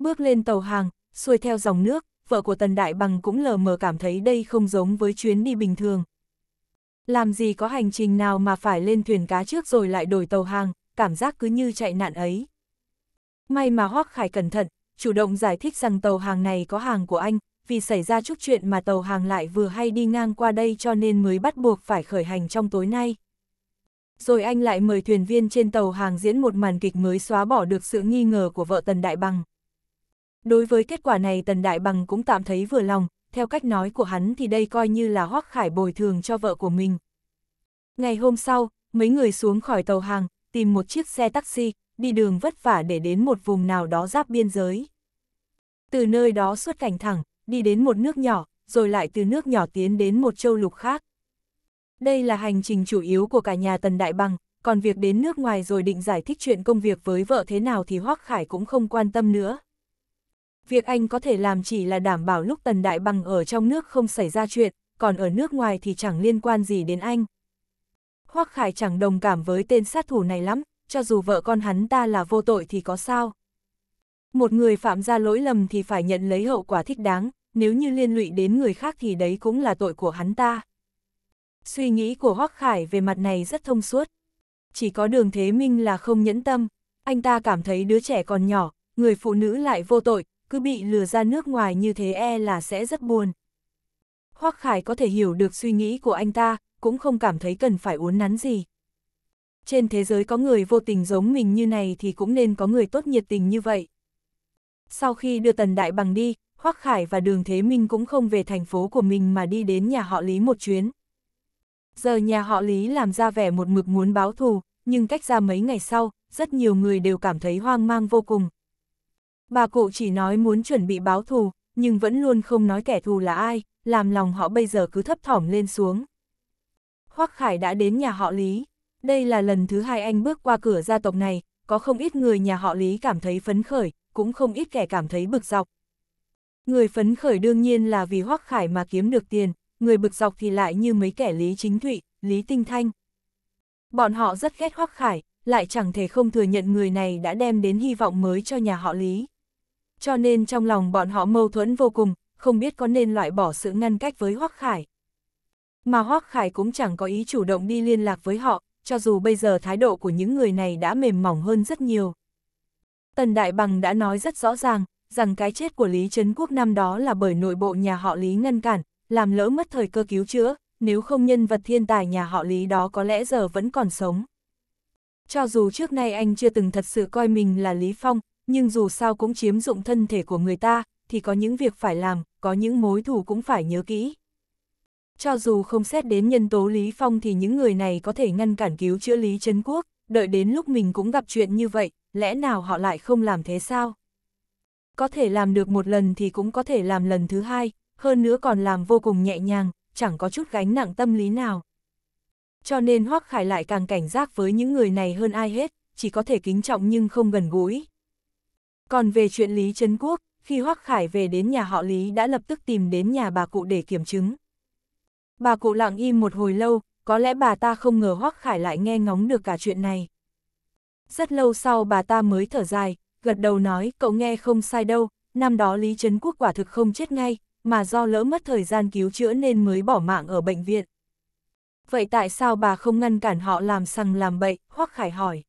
Bước lên tàu hàng, xuôi theo dòng nước, vợ của Tần Đại Bằng cũng lờ mờ cảm thấy đây không giống với chuyến đi bình thường. Làm gì có hành trình nào mà phải lên thuyền cá trước rồi lại đổi tàu hàng, cảm giác cứ như chạy nạn ấy. May mà Hoác Khải cẩn thận, chủ động giải thích rằng tàu hàng này có hàng của anh, vì xảy ra chút chuyện mà tàu hàng lại vừa hay đi ngang qua đây cho nên mới bắt buộc phải khởi hành trong tối nay. Rồi anh lại mời thuyền viên trên tàu hàng diễn một màn kịch mới xóa bỏ được sự nghi ngờ của vợ Tần Đại Bằng. Đối với kết quả này Tần Đại Bằng cũng tạm thấy vừa lòng, theo cách nói của hắn thì đây coi như là hoác khải bồi thường cho vợ của mình. Ngày hôm sau, mấy người xuống khỏi tàu hàng, tìm một chiếc xe taxi, đi đường vất vả để đến một vùng nào đó giáp biên giới. Từ nơi đó xuất cảnh thẳng, đi đến một nước nhỏ, rồi lại từ nước nhỏ tiến đến một châu lục khác. Đây là hành trình chủ yếu của cả nhà Tần Đại Bằng, còn việc đến nước ngoài rồi định giải thích chuyện công việc với vợ thế nào thì Hoác Khải cũng không quan tâm nữa việc anh có thể làm chỉ là đảm bảo lúc Tần Đại Bằng ở trong nước không xảy ra chuyện, còn ở nước ngoài thì chẳng liên quan gì đến anh. Hoắc Khải chẳng đồng cảm với tên sát thủ này lắm, cho dù vợ con hắn ta là vô tội thì có sao. Một người phạm ra lỗi lầm thì phải nhận lấy hậu quả thích đáng, nếu như liên lụy đến người khác thì đấy cũng là tội của hắn ta. Suy nghĩ của Hoắc Khải về mặt này rất thông suốt. Chỉ có đường thế minh là không nhẫn tâm, anh ta cảm thấy đứa trẻ còn nhỏ, người phụ nữ lại vô tội, cứ bị lừa ra nước ngoài như thế e là sẽ rất buồn. Hoắc Khải có thể hiểu được suy nghĩ của anh ta, cũng không cảm thấy cần phải uốn nắn gì. Trên thế giới có người vô tình giống mình như này thì cũng nên có người tốt nhiệt tình như vậy. Sau khi đưa Tần Đại Bằng đi, Hoắc Khải và Đường Thế Minh cũng không về thành phố của mình mà đi đến nhà họ Lý một chuyến. Giờ nhà họ Lý làm ra vẻ một mực muốn báo thù, nhưng cách ra mấy ngày sau, rất nhiều người đều cảm thấy hoang mang vô cùng, bà cụ chỉ nói muốn chuẩn bị báo thù, nhưng vẫn luôn không nói kẻ thù là ai, làm lòng họ bây giờ cứ thấp thỏm lên xuống. Hoắc Khải đã đến nhà họ Lý. Đây là lần thứ hai anh bước qua cửa gia tộc này, có không ít người nhà họ Lý cảm thấy phấn khởi, cũng không ít kẻ cảm thấy bực dọc. Người phấn khởi đương nhiên là vì Hoắc Khải mà kiếm được tiền, người bực dọc thì lại như mấy kẻ Lý Chính Thụy, Lý Tinh Thanh. Bọn họ rất ghét Hoắc Khải, lại chẳng thể không thừa nhận người này đã đem đến hy vọng mới cho nhà họ Lý cho nên trong lòng bọn họ mâu thuẫn vô cùng, không biết có nên loại bỏ sự ngăn cách với Hoắc Khải. Mà Hoắc Khải cũng chẳng có ý chủ động đi liên lạc với họ, cho dù bây giờ thái độ của những người này đã mềm mỏng hơn rất nhiều. Tần Đại Bằng đã nói rất rõ ràng, rằng cái chết của Lý Trấn Quốc năm đó là bởi nội bộ nhà họ Lý ngăn cản, làm lỡ mất thời cơ cứu chữa, nếu không nhân vật thiên tài nhà họ Lý đó có lẽ giờ vẫn còn sống. Cho dù trước nay anh chưa từng thật sự coi mình là Lý Phong, nhưng dù sao cũng chiếm dụng thân thể của người ta, thì có những việc phải làm, có những mối thù cũng phải nhớ kỹ. Cho dù không xét đến nhân tố Lý Phong thì những người này có thể ngăn cản cứu chữa Lý Trấn Quốc, đợi đến lúc mình cũng gặp chuyện như vậy, lẽ nào họ lại không làm thế sao? Có thể làm được một lần thì cũng có thể làm lần thứ hai, hơn nữa còn làm vô cùng nhẹ nhàng, chẳng có chút gánh nặng tâm lý nào. Cho nên Hoác Khải lại càng cảnh giác với những người này hơn ai hết, chỉ có thể kính trọng nhưng không gần gũi, còn về chuyện Lý Trấn Quốc, khi Hoắc Khải về đến nhà họ Lý đã lập tức tìm đến nhà bà cụ để kiểm chứng. Bà cụ lặng im một hồi lâu, có lẽ bà ta không ngờ Hoắc Khải lại nghe ngóng được cả chuyện này. Rất lâu sau bà ta mới thở dài, gật đầu nói cậu nghe không sai đâu, năm đó Lý Trấn Quốc quả thực không chết ngay, mà do lỡ mất thời gian cứu chữa nên mới bỏ mạng ở bệnh viện. Vậy tại sao bà không ngăn cản họ làm sằng làm bậy, Hoắc Khải hỏi.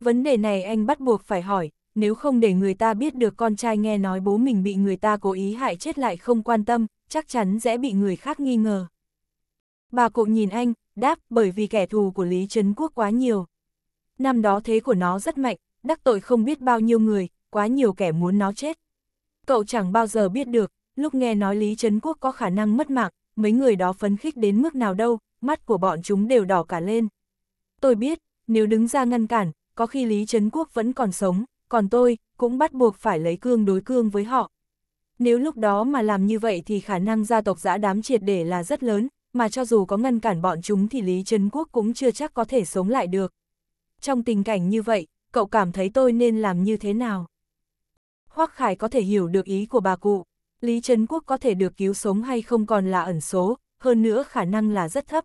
Vấn đề này anh bắt buộc phải hỏi, nếu không để người ta biết được con trai nghe nói bố mình bị người ta cố ý hại chết lại không quan tâm, chắc chắn sẽ bị người khác nghi ngờ. Bà cụ nhìn anh, đáp bởi vì kẻ thù của Lý Trấn Quốc quá nhiều. Năm đó thế của nó rất mạnh, đắc tội không biết bao nhiêu người, quá nhiều kẻ muốn nó chết. Cậu chẳng bao giờ biết được, lúc nghe nói Lý Trấn Quốc có khả năng mất mạng, mấy người đó phấn khích đến mức nào đâu, mắt của bọn chúng đều đỏ cả lên. Tôi biết, nếu đứng ra ngăn cản, có khi Lý Trấn Quốc vẫn còn sống, còn tôi cũng bắt buộc phải lấy cương đối cương với họ. Nếu lúc đó mà làm như vậy thì khả năng gia tộc giã đám triệt để là rất lớn, mà cho dù có ngăn cản bọn chúng thì Lý Trấn Quốc cũng chưa chắc có thể sống lại được. Trong tình cảnh như vậy, cậu cảm thấy tôi nên làm như thế nào? Hoắc Khải có thể hiểu được ý của bà cụ, Lý Trấn Quốc có thể được cứu sống hay không còn là ẩn số, hơn nữa khả năng là rất thấp.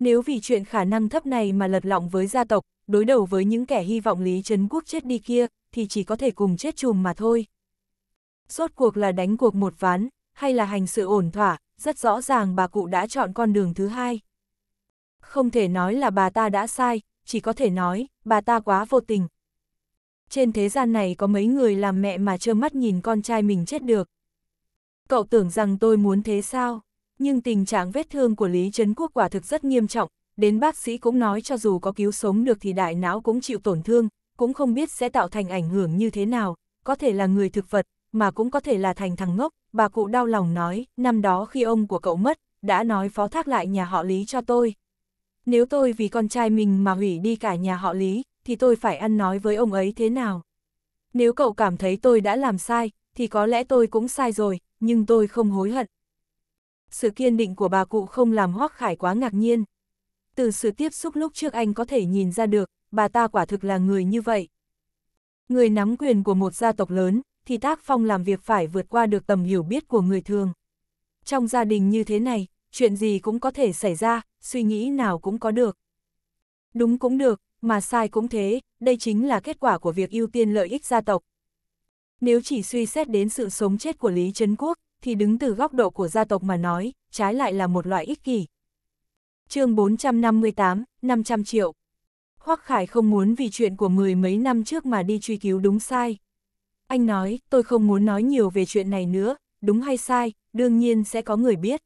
Nếu vì chuyện khả năng thấp này mà lật lọng với gia tộc, đối đầu với những kẻ hy vọng Lý Trấn Quốc chết đi kia, thì chỉ có thể cùng chết chùm mà thôi. Rốt cuộc là đánh cuộc một ván, hay là hành sự ổn thỏa, rất rõ ràng bà cụ đã chọn con đường thứ hai. Không thể nói là bà ta đã sai, chỉ có thể nói, bà ta quá vô tình. Trên thế gian này có mấy người làm mẹ mà trơ mắt nhìn con trai mình chết được. Cậu tưởng rằng tôi muốn thế sao? Nhưng tình trạng vết thương của Lý Trấn Quốc quả thực rất nghiêm trọng, đến bác sĩ cũng nói cho dù có cứu sống được thì đại não cũng chịu tổn thương, cũng không biết sẽ tạo thành ảnh hưởng như thế nào, có thể là người thực vật, mà cũng có thể là thành thằng ngốc, bà cụ đau lòng nói, năm đó khi ông của cậu mất, đã nói phó thác lại nhà họ Lý cho tôi. Nếu tôi vì con trai mình mà hủy đi cả nhà họ Lý, thì tôi phải ăn nói với ông ấy thế nào? Nếu cậu cảm thấy tôi đã làm sai, thì có lẽ tôi cũng sai rồi, nhưng tôi không hối hận. Sự kiên định của bà cụ không làm Hoác Khải quá ngạc nhiên. Từ sự tiếp xúc lúc trước anh có thể nhìn ra được, bà ta quả thực là người như vậy. Người nắm quyền của một gia tộc lớn, thì tác phong làm việc phải vượt qua được tầm hiểu biết của người thường. Trong gia đình như thế này, chuyện gì cũng có thể xảy ra, suy nghĩ nào cũng có được. Đúng cũng được, mà sai cũng thế, đây chính là kết quả của việc ưu tiên lợi ích gia tộc. Nếu chỉ suy xét đến sự sống chết của Lý Trấn Quốc, thì đứng từ góc độ của gia tộc mà nói, trái lại là một loại ích kỷ. chương 458, 500 triệu Hoắc Khải không muốn vì chuyện của mười mấy năm trước mà đi truy cứu đúng sai. Anh nói, tôi không muốn nói nhiều về chuyện này nữa, đúng hay sai, đương nhiên sẽ có người biết.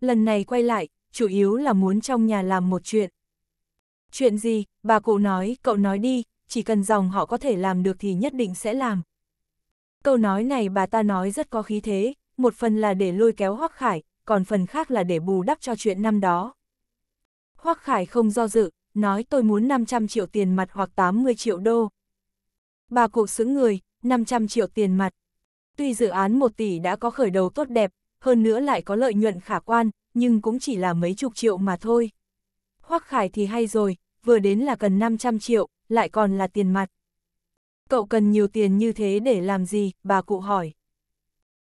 Lần này quay lại, chủ yếu là muốn trong nhà làm một chuyện. Chuyện gì, bà cụ nói, cậu nói đi, chỉ cần dòng họ có thể làm được thì nhất định sẽ làm. Câu nói này bà ta nói rất có khí thế, một phần là để lôi kéo Hoắc Khải, còn phần khác là để bù đắp cho chuyện năm đó. Hoắc Khải không do dự, nói tôi muốn 500 triệu tiền mặt hoặc 80 triệu đô. Bà cụ xứng người, 500 triệu tiền mặt. Tuy dự án 1 tỷ đã có khởi đầu tốt đẹp, hơn nữa lại có lợi nhuận khả quan, nhưng cũng chỉ là mấy chục triệu mà thôi. Hoắc Khải thì hay rồi, vừa đến là cần 500 triệu, lại còn là tiền mặt. Cậu cần nhiều tiền như thế để làm gì, bà cụ hỏi.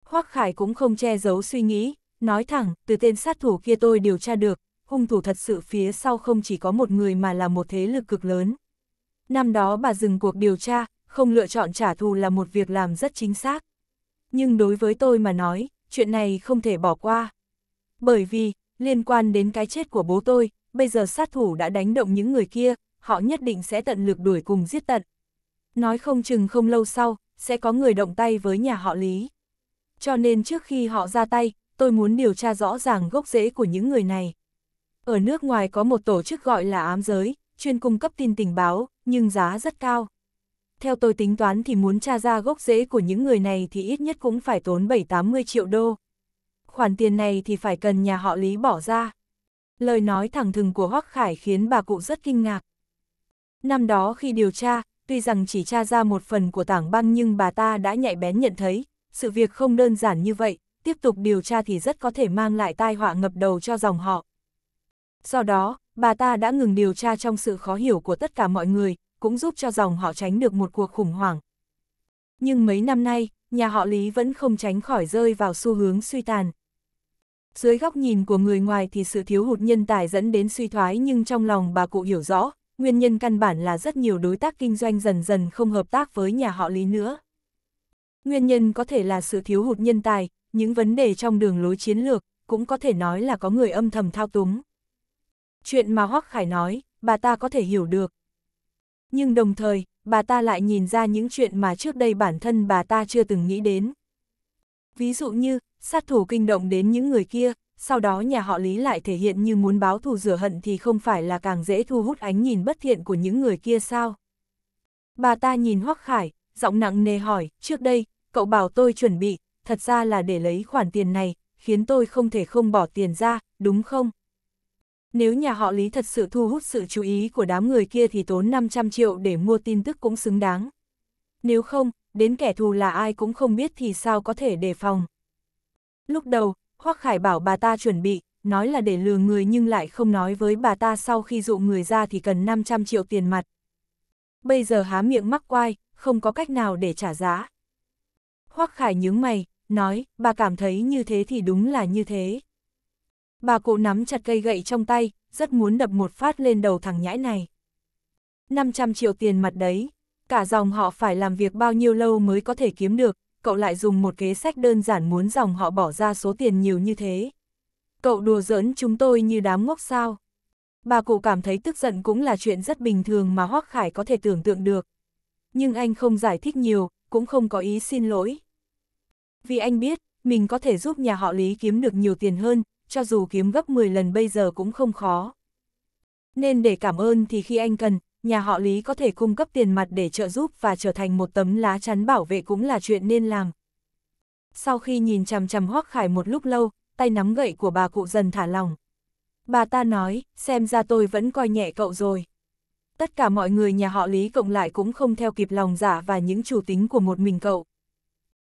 Hoắc Khải cũng không che giấu suy nghĩ, nói thẳng, từ tên sát thủ kia tôi điều tra được, hung thủ thật sự phía sau không chỉ có một người mà là một thế lực cực lớn. Năm đó bà dừng cuộc điều tra, không lựa chọn trả thù là một việc làm rất chính xác. Nhưng đối với tôi mà nói, chuyện này không thể bỏ qua. Bởi vì, liên quan đến cái chết của bố tôi, bây giờ sát thủ đã đánh động những người kia, họ nhất định sẽ tận lực đuổi cùng giết tận. Nói không chừng không lâu sau, sẽ có người động tay với nhà họ Lý. Cho nên trước khi họ ra tay, tôi muốn điều tra rõ ràng gốc rễ của những người này. Ở nước ngoài có một tổ chức gọi là ám giới, chuyên cung cấp tin tình báo, nhưng giá rất cao. Theo tôi tính toán thì muốn tra ra gốc rễ của những người này thì ít nhất cũng phải tốn 7-80 triệu đô. Khoản tiền này thì phải cần nhà họ Lý bỏ ra. Lời nói thẳng thừng của Hoắc Khải khiến bà cụ rất kinh ngạc. Năm đó khi điều tra, tuy rằng chỉ tra ra một phần của tảng băng nhưng bà ta đã nhạy bén nhận thấy, sự việc không đơn giản như vậy, tiếp tục điều tra thì rất có thể mang lại tai họa ngập đầu cho dòng họ. Do đó, bà ta đã ngừng điều tra trong sự khó hiểu của tất cả mọi người, cũng giúp cho dòng họ tránh được một cuộc khủng hoảng. Nhưng mấy năm nay, nhà họ Lý vẫn không tránh khỏi rơi vào xu hướng suy tàn. Dưới góc nhìn của người ngoài thì sự thiếu hụt nhân tài dẫn đến suy thoái nhưng trong lòng bà cụ hiểu rõ, nguyên nhân căn bản là rất nhiều đối tác kinh doanh dần dần không hợp tác với nhà họ Lý nữa. Nguyên nhân có thể là sự thiếu hụt nhân tài, những vấn đề trong đường lối chiến lược, cũng có thể nói là có người âm thầm thao túng. Chuyện mà Hoắc Khải nói, bà ta có thể hiểu được. Nhưng đồng thời, bà ta lại nhìn ra những chuyện mà trước đây bản thân bà ta chưa từng nghĩ đến. Ví dụ như, sát thủ kinh động đến những người kia, sau đó nhà họ Lý lại thể hiện như muốn báo thù rửa hận thì không phải là càng dễ thu hút ánh nhìn bất thiện của những người kia sao. Bà ta nhìn Hoắc Khải, giọng nặng nề hỏi, trước đây, cậu bảo tôi chuẩn bị, thật ra là để lấy khoản tiền này, khiến tôi không thể không bỏ tiền ra, đúng không? Nếu nhà họ Lý thật sự thu hút sự chú ý của đám người kia thì tốn 500 triệu để mua tin tức cũng xứng đáng. Nếu không, đến kẻ thù là ai cũng không biết thì sao có thể đề phòng. Lúc đầu, Hoắc Khải bảo bà ta chuẩn bị, nói là để lừa người nhưng lại không nói với bà ta sau khi dụ người ra thì cần 500 triệu tiền mặt. Bây giờ há miệng mắc quai, không có cách nào để trả giá. Hoắc Khải nhướng mày, nói, bà cảm thấy như thế thì đúng là như thế bà cụ nắm chặt cây gậy trong tay, rất muốn đập một phát lên đầu thằng nhãi này. 500 triệu tiền mặt đấy, cả dòng họ phải làm việc bao nhiêu lâu mới có thể kiếm được, cậu lại dùng một kế sách đơn giản muốn dòng họ bỏ ra số tiền nhiều như thế. Cậu đùa giỡn chúng tôi như đám ngốc sao. Bà cụ cảm thấy tức giận cũng là chuyện rất bình thường mà Hoác Khải có thể tưởng tượng được. Nhưng anh không giải thích nhiều, cũng không có ý xin lỗi. Vì anh biết, mình có thể giúp nhà họ Lý kiếm được nhiều tiền hơn, cho dù kiếm gấp 10 lần bây giờ cũng không khó. Nên để cảm ơn thì khi anh cần, nhà họ Lý có thể cung cấp tiền mặt để trợ giúp và trở thành một tấm lá chắn bảo vệ cũng là chuyện nên làm. Sau khi nhìn chằm chằm Hoắc Khải một lúc lâu, tay nắm gậy của bà cụ dần thả lòng. Bà ta nói, xem ra tôi vẫn coi nhẹ cậu rồi. Tất cả mọi người nhà họ Lý cộng lại cũng không theo kịp lòng giả dạ và những chủ tính của một mình cậu.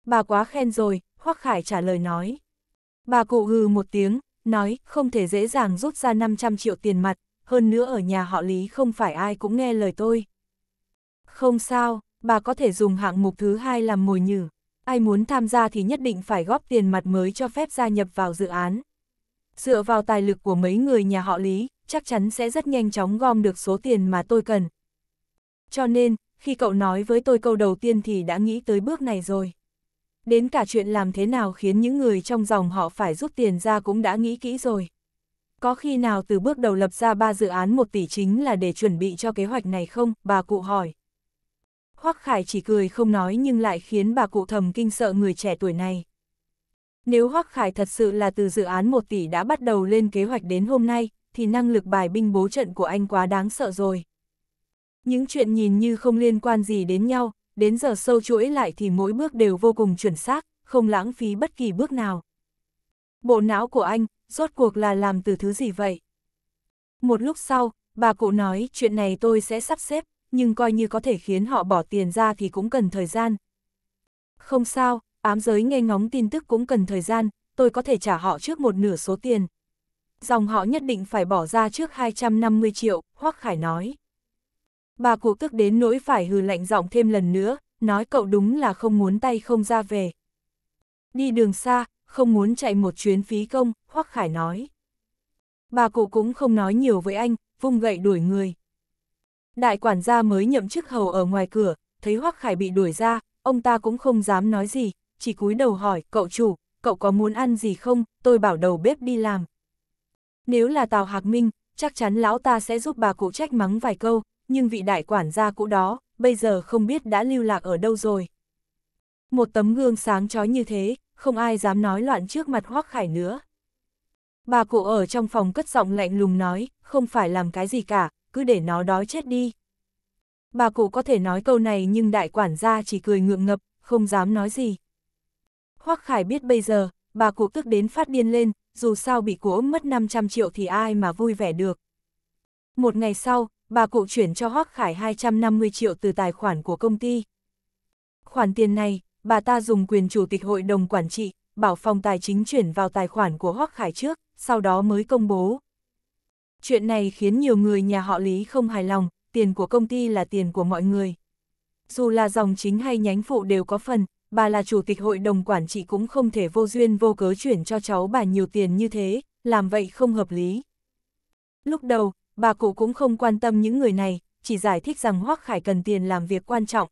Bà quá khen rồi, Hoắc Khải trả lời nói. Bà cụ hừ một tiếng, nói không thể dễ dàng rút ra 500 triệu tiền mặt, hơn nữa ở nhà họ Lý không phải ai cũng nghe lời tôi. Không sao, bà có thể dùng hạng mục thứ hai làm mồi nhử, ai muốn tham gia thì nhất định phải góp tiền mặt mới cho phép gia nhập vào dự án. Dựa vào tài lực của mấy người nhà họ Lý, chắc chắn sẽ rất nhanh chóng gom được số tiền mà tôi cần. Cho nên, khi cậu nói với tôi câu đầu tiên thì đã nghĩ tới bước này rồi đến cả chuyện làm thế nào khiến những người trong dòng họ phải rút tiền ra cũng đã nghĩ kỹ rồi. Có khi nào từ bước đầu lập ra ba dự án một tỷ chính là để chuẩn bị cho kế hoạch này không, bà cụ hỏi. Hoắc Khải chỉ cười không nói nhưng lại khiến bà cụ thầm kinh sợ người trẻ tuổi này. Nếu Hoắc Khải thật sự là từ dự án một tỷ đã bắt đầu lên kế hoạch đến hôm nay, thì năng lực bài binh bố trận của anh quá đáng sợ rồi. Những chuyện nhìn như không liên quan gì đến nhau, đến giờ sâu chuỗi lại thì mỗi bước đều vô cùng chuẩn xác, không lãng phí bất kỳ bước nào. Bộ não của anh, rốt cuộc là làm từ thứ gì vậy? Một lúc sau, bà cụ nói chuyện này tôi sẽ sắp xếp, nhưng coi như có thể khiến họ bỏ tiền ra thì cũng cần thời gian. Không sao, ám giới nghe ngóng tin tức cũng cần thời gian, tôi có thể trả họ trước một nửa số tiền. Dòng họ nhất định phải bỏ ra trước 250 triệu, Hoắc Khải nói. Bà cụ tức đến nỗi phải hừ lạnh giọng thêm lần nữa, nói cậu đúng là không muốn tay không ra về. Đi đường xa, không muốn chạy một chuyến phí công, Hoắc Khải nói. Bà cụ cũng không nói nhiều với anh, vung gậy đuổi người. Đại quản gia mới nhậm chức hầu ở ngoài cửa, thấy Hoắc Khải bị đuổi ra, ông ta cũng không dám nói gì, chỉ cúi đầu hỏi, cậu chủ, cậu có muốn ăn gì không, tôi bảo đầu bếp đi làm. Nếu là Tào Hạc Minh, chắc chắn lão ta sẽ giúp bà cụ trách mắng vài câu, nhưng vị đại quản gia cũ đó, bây giờ không biết đã lưu lạc ở đâu rồi. Một tấm gương sáng chói như thế, không ai dám nói loạn trước mặt Hoác Khải nữa. Bà cụ ở trong phòng cất giọng lạnh lùng nói, không phải làm cái gì cả, cứ để nó đói chết đi. Bà cụ có thể nói câu này nhưng đại quản gia chỉ cười ngượng ngập, không dám nói gì. Hoác Khải biết bây giờ, bà cụ tức đến phát điên lên, dù sao bị cụ mất 500 triệu thì ai mà vui vẻ được. Một ngày sau, bà cụ chuyển cho Hoác Khải 250 triệu từ tài khoản của công ty. Khoản tiền này, bà ta dùng quyền chủ tịch hội đồng quản trị, bảo phòng tài chính chuyển vào tài khoản của Hoác Khải trước, sau đó mới công bố. Chuyện này khiến nhiều người nhà họ Lý không hài lòng, tiền của công ty là tiền của mọi người. Dù là dòng chính hay nhánh phụ đều có phần, bà là chủ tịch hội đồng quản trị cũng không thể vô duyên vô cớ chuyển cho cháu bà nhiều tiền như thế, làm vậy không hợp lý. Lúc đầu, bà cụ cũng không quan tâm những người này, chỉ giải thích rằng hoắc Khải cần tiền làm việc quan trọng.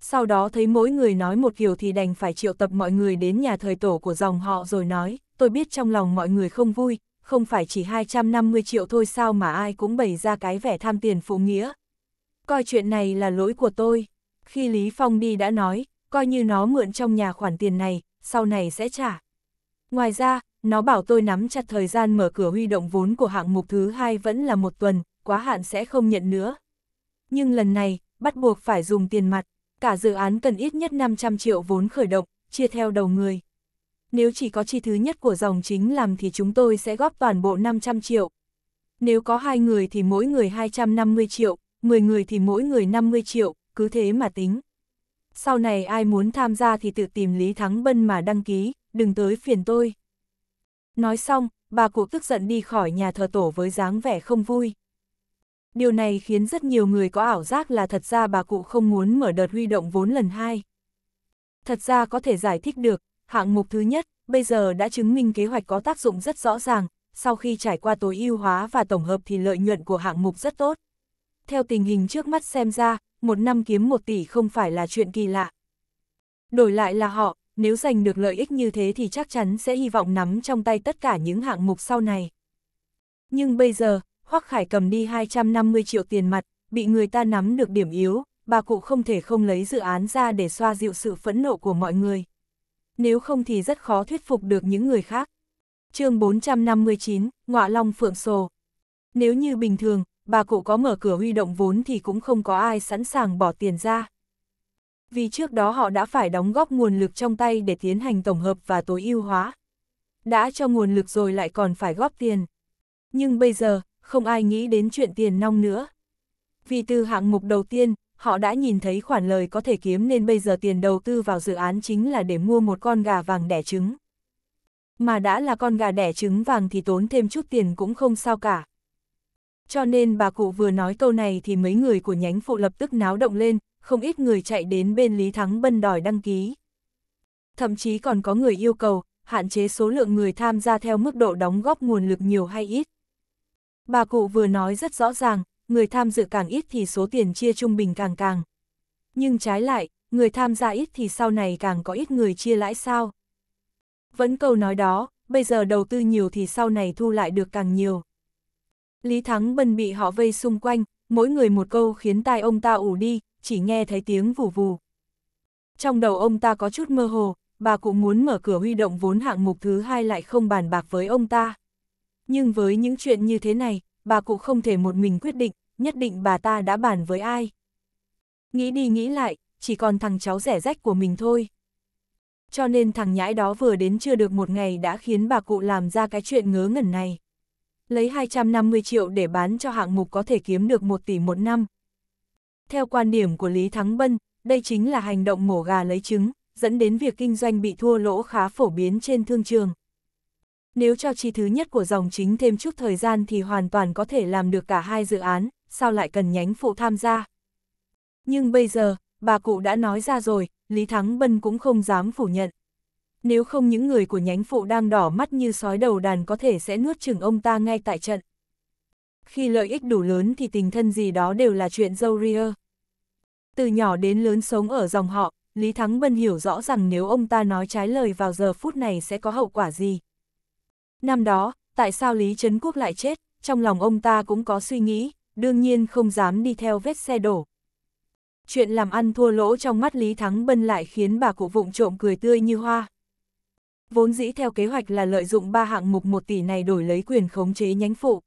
Sau đó thấy mỗi người nói một kiểu thì đành phải triệu tập mọi người đến nhà thời tổ của dòng họ rồi nói, tôi biết trong lòng mọi người không vui, không phải chỉ 250 triệu thôi sao mà ai cũng bày ra cái vẻ tham tiền phụ nghĩa. Coi chuyện này là lỗi của tôi. Khi Lý Phong đi đã nói, coi như nó mượn trong nhà khoản tiền này, sau này sẽ trả. Ngoài ra, nó bảo tôi nắm chặt thời gian mở cửa huy động vốn của hạng mục thứ hai vẫn là một tuần, quá hạn sẽ không nhận nữa. Nhưng lần này, bắt buộc phải dùng tiền mặt, cả dự án cần ít nhất 500 triệu vốn khởi động, chia theo đầu người. Nếu chỉ có chi thứ nhất của dòng chính làm thì chúng tôi sẽ góp toàn bộ 500 triệu. Nếu có hai người thì mỗi người 250 triệu, 10 người thì mỗi người 50 triệu, cứ thế mà tính. Sau này ai muốn tham gia thì tự tìm Lý Thắng Bân mà đăng ký, đừng tới phiền tôi. Nói xong, bà cụ tức giận đi khỏi nhà thờ tổ với dáng vẻ không vui. Điều này khiến rất nhiều người có ảo giác là thật ra bà cụ không muốn mở đợt huy động vốn lần hai. Thật ra có thể giải thích được, hạng mục thứ nhất, bây giờ đã chứng minh kế hoạch có tác dụng rất rõ ràng, sau khi trải qua tối ưu hóa và tổng hợp thì lợi nhuận của hạng mục rất tốt. Theo tình hình trước mắt xem ra, một năm kiếm một tỷ không phải là chuyện kỳ lạ. Đổi lại là họ, nếu giành được lợi ích như thế thì chắc chắn sẽ hy vọng nắm trong tay tất cả những hạng mục sau này. Nhưng bây giờ, Hoắc Khải cầm đi 250 triệu tiền mặt, bị người ta nắm được điểm yếu, bà cụ không thể không lấy dự án ra để xoa dịu sự phẫn nộ của mọi người. Nếu không thì rất khó thuyết phục được những người khác. chương 459, Ngọa Long Phượng Sồ. Nếu như bình thường, bà cụ có mở cửa huy động vốn thì cũng không có ai sẵn sàng bỏ tiền ra vì trước đó họ đã phải đóng góp nguồn lực trong tay để tiến hành tổng hợp và tối ưu hóa. Đã cho nguồn lực rồi lại còn phải góp tiền. Nhưng bây giờ, không ai nghĩ đến chuyện tiền nong nữa. Vì từ hạng mục đầu tiên, họ đã nhìn thấy khoản lời có thể kiếm nên bây giờ tiền đầu tư vào dự án chính là để mua một con gà vàng đẻ trứng. Mà đã là con gà đẻ trứng vàng thì tốn thêm chút tiền cũng không sao cả. Cho nên bà cụ vừa nói câu này thì mấy người của nhánh phụ lập tức náo động lên, không ít người chạy đến bên Lý Thắng Bân đòi đăng ký. Thậm chí còn có người yêu cầu, hạn chế số lượng người tham gia theo mức độ đóng góp nguồn lực nhiều hay ít. Bà cụ vừa nói rất rõ ràng, người tham dự càng ít thì số tiền chia trung bình càng càng. Nhưng trái lại, người tham gia ít thì sau này càng có ít người chia lãi sao. Vẫn câu nói đó, bây giờ đầu tư nhiều thì sau này thu lại được càng nhiều. Lý Thắng Bân bị họ vây xung quanh, mỗi người một câu khiến tai ông ta ủ đi, chỉ nghe thấy tiếng vù vù. Trong đầu ông ta có chút mơ hồ, bà cụ muốn mở cửa huy động vốn hạng mục thứ hai lại không bàn bạc với ông ta. Nhưng với những chuyện như thế này, bà cụ không thể một mình quyết định, nhất định bà ta đã bàn với ai. Nghĩ đi nghĩ lại, chỉ còn thằng cháu rẻ rách của mình thôi. Cho nên thằng nhãi đó vừa đến chưa được một ngày đã khiến bà cụ làm ra cái chuyện ngớ ngẩn này. Lấy 250 triệu để bán cho hạng mục có thể kiếm được 1 tỷ một năm, theo quan điểm của Lý Thắng Bân, đây chính là hành động mổ gà lấy trứng, dẫn đến việc kinh doanh bị thua lỗ khá phổ biến trên thương trường. Nếu cho chi thứ nhất của dòng chính thêm chút thời gian thì hoàn toàn có thể làm được cả hai dự án, sao lại cần nhánh phụ tham gia. Nhưng bây giờ, bà cụ đã nói ra rồi, Lý Thắng Bân cũng không dám phủ nhận. Nếu không những người của nhánh phụ đang đỏ mắt như sói đầu đàn có thể sẽ nuốt chừng ông ta ngay tại trận. Khi lợi ích đủ lớn thì tình thân gì đó đều là chuyện dâu ria. Từ nhỏ đến lớn sống ở dòng họ, Lý Thắng Bân hiểu rõ rằng nếu ông ta nói trái lời vào giờ phút này sẽ có hậu quả gì. Năm đó, tại sao Lý Trấn Quốc lại chết, trong lòng ông ta cũng có suy nghĩ, đương nhiên không dám đi theo vết xe đổ. Chuyện làm ăn thua lỗ trong mắt Lý Thắng Bân lại khiến bà cụ vụng trộm cười tươi như hoa. Vốn dĩ theo kế hoạch là lợi dụng ba hạng mục 1 tỷ này đổi lấy quyền khống chế nhánh phụ.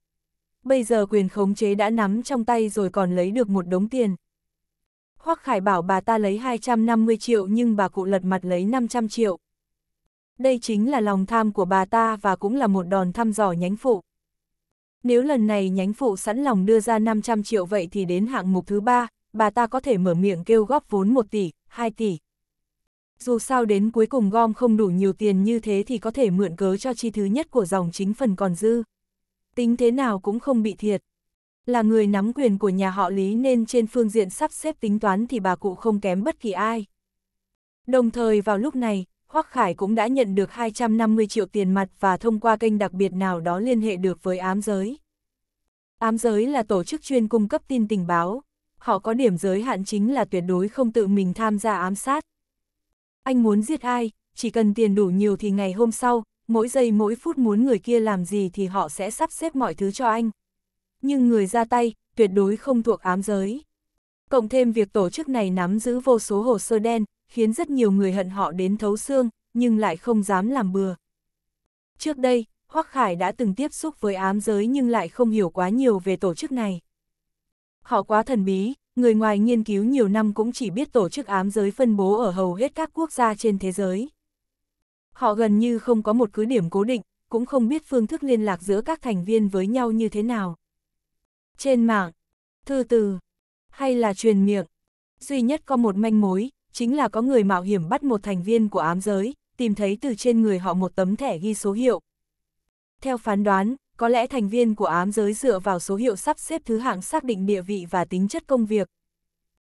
Bây giờ quyền khống chế đã nắm trong tay rồi còn lấy được một đống tiền, Hoắc Khải bảo bà ta lấy 250 triệu nhưng bà cụ lật mặt lấy 500 triệu. Đây chính là lòng tham của bà ta và cũng là một đòn thăm dò nhánh phụ. Nếu lần này nhánh phụ sẵn lòng đưa ra 500 triệu vậy thì đến hạng mục thứ ba, bà ta có thể mở miệng kêu góp vốn 1 tỷ, 2 tỷ. Dù sao đến cuối cùng gom không đủ nhiều tiền như thế thì có thể mượn cớ cho chi thứ nhất của dòng chính phần còn dư. Tính thế nào cũng không bị thiệt là người nắm quyền của nhà họ Lý nên trên phương diện sắp xếp tính toán thì bà cụ không kém bất kỳ ai. Đồng thời vào lúc này, Hoắc Khải cũng đã nhận được 250 triệu tiền mặt và thông qua kênh đặc biệt nào đó liên hệ được với ám giới. Ám giới là tổ chức chuyên cung cấp tin tình báo, họ có điểm giới hạn chính là tuyệt đối không tự mình tham gia ám sát. Anh muốn giết ai, chỉ cần tiền đủ nhiều thì ngày hôm sau, mỗi giây mỗi phút muốn người kia làm gì thì họ sẽ sắp xếp mọi thứ cho anh nhưng người ra tay, tuyệt đối không thuộc ám giới. Cộng thêm việc tổ chức này nắm giữ vô số hồ sơ đen, khiến rất nhiều người hận họ đến thấu xương, nhưng lại không dám làm bừa. Trước đây, Hoắc Khải đã từng tiếp xúc với ám giới nhưng lại không hiểu quá nhiều về tổ chức này. Họ quá thần bí, người ngoài nghiên cứu nhiều năm cũng chỉ biết tổ chức ám giới phân bố ở hầu hết các quốc gia trên thế giới. Họ gần như không có một cứ điểm cố định, cũng không biết phương thức liên lạc giữa các thành viên với nhau như thế nào trên mạng, thư từ, hay là truyền miệng. Duy nhất có một manh mối, chính là có người mạo hiểm bắt một thành viên của ám giới, tìm thấy từ trên người họ một tấm thẻ ghi số hiệu. Theo phán đoán, có lẽ thành viên của ám giới dựa vào số hiệu sắp xếp thứ hạng xác định địa vị và tính chất công việc.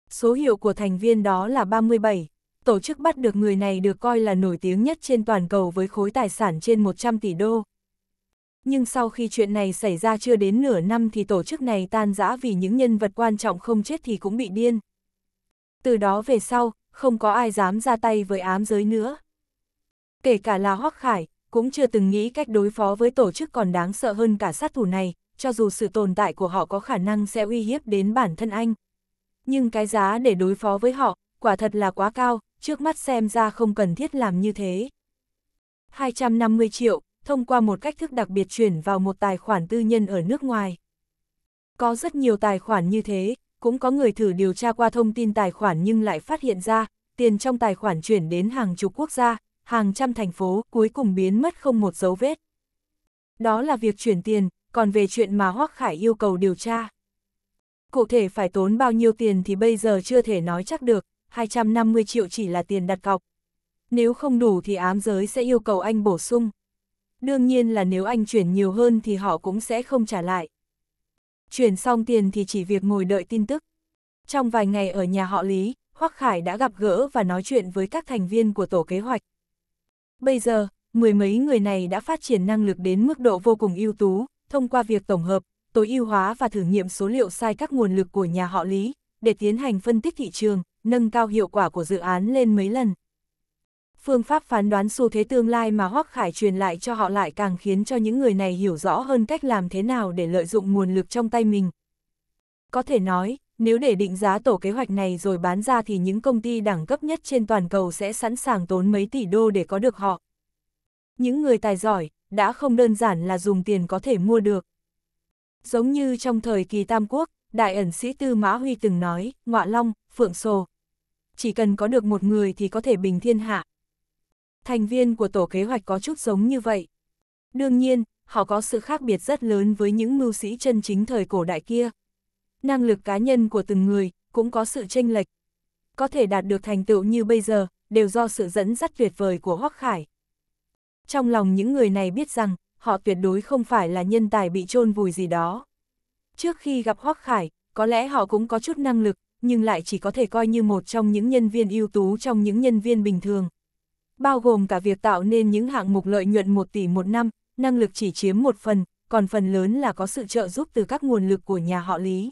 Số hiệu của thành viên đó là 37. Tổ chức bắt được người này được coi là nổi tiếng nhất trên toàn cầu với khối tài sản trên 100 tỷ đô, nhưng sau khi chuyện này xảy ra chưa đến nửa năm thì tổ chức này tan rã vì những nhân vật quan trọng không chết thì cũng bị điên. Từ đó về sau, không có ai dám ra tay với ám giới nữa. Kể cả là Hoắc Khải, cũng chưa từng nghĩ cách đối phó với tổ chức còn đáng sợ hơn cả sát thủ này, cho dù sự tồn tại của họ có khả năng sẽ uy hiếp đến bản thân anh. Nhưng cái giá để đối phó với họ, quả thật là quá cao, trước mắt xem ra không cần thiết làm như thế. 250 triệu, thông qua một cách thức đặc biệt chuyển vào một tài khoản tư nhân ở nước ngoài. Có rất nhiều tài khoản như thế, cũng có người thử điều tra qua thông tin tài khoản nhưng lại phát hiện ra, tiền trong tài khoản chuyển đến hàng chục quốc gia, hàng trăm thành phố cuối cùng biến mất không một dấu vết. Đó là việc chuyển tiền, còn về chuyện mà Hoác Khải yêu cầu điều tra. Cụ thể phải tốn bao nhiêu tiền thì bây giờ chưa thể nói chắc được, 250 triệu chỉ là tiền đặt cọc. Nếu không đủ thì ám giới sẽ yêu cầu anh bổ sung đương nhiên là nếu anh chuyển nhiều hơn thì họ cũng sẽ không trả lại. Chuyển xong tiền thì chỉ việc ngồi đợi tin tức. Trong vài ngày ở nhà họ Lý, Hoắc Khải đã gặp gỡ và nói chuyện với các thành viên của tổ kế hoạch. Bây giờ, mười mấy người này đã phát triển năng lực đến mức độ vô cùng ưu tú, thông qua việc tổng hợp, tối ưu hóa và thử nghiệm số liệu sai các nguồn lực của nhà họ Lý, để tiến hành phân tích thị trường, nâng cao hiệu quả của dự án lên mấy lần phương pháp phán đoán xu thế tương lai mà Hoắc Khải truyền lại cho họ lại càng khiến cho những người này hiểu rõ hơn cách làm thế nào để lợi dụng nguồn lực trong tay mình. Có thể nói, nếu để định giá tổ kế hoạch này rồi bán ra thì những công ty đẳng cấp nhất trên toàn cầu sẽ sẵn sàng tốn mấy tỷ đô để có được họ. Những người tài giỏi, đã không đơn giản là dùng tiền có thể mua được. Giống như trong thời kỳ Tam Quốc, đại ẩn sĩ Tư Mã Huy từng nói, ngọa long, phượng sồ. Chỉ cần có được một người thì có thể bình thiên hạ, thành viên của tổ kế hoạch có chút giống như vậy. Đương nhiên, họ có sự khác biệt rất lớn với những mưu sĩ chân chính thời cổ đại kia. Năng lực cá nhân của từng người cũng có sự chênh lệch. Có thể đạt được thành tựu như bây giờ, đều do sự dẫn dắt tuyệt vời của Hoắc Khải. Trong lòng những người này biết rằng, họ tuyệt đối không phải là nhân tài bị chôn vùi gì đó. Trước khi gặp Hoắc Khải, có lẽ họ cũng có chút năng lực, nhưng lại chỉ có thể coi như một trong những nhân viên ưu tú trong những nhân viên bình thường, bao gồm cả việc tạo nên những hạng mục lợi nhuận 1 tỷ một năm, năng lực chỉ chiếm một phần, còn phần lớn là có sự trợ giúp từ các nguồn lực của nhà họ Lý.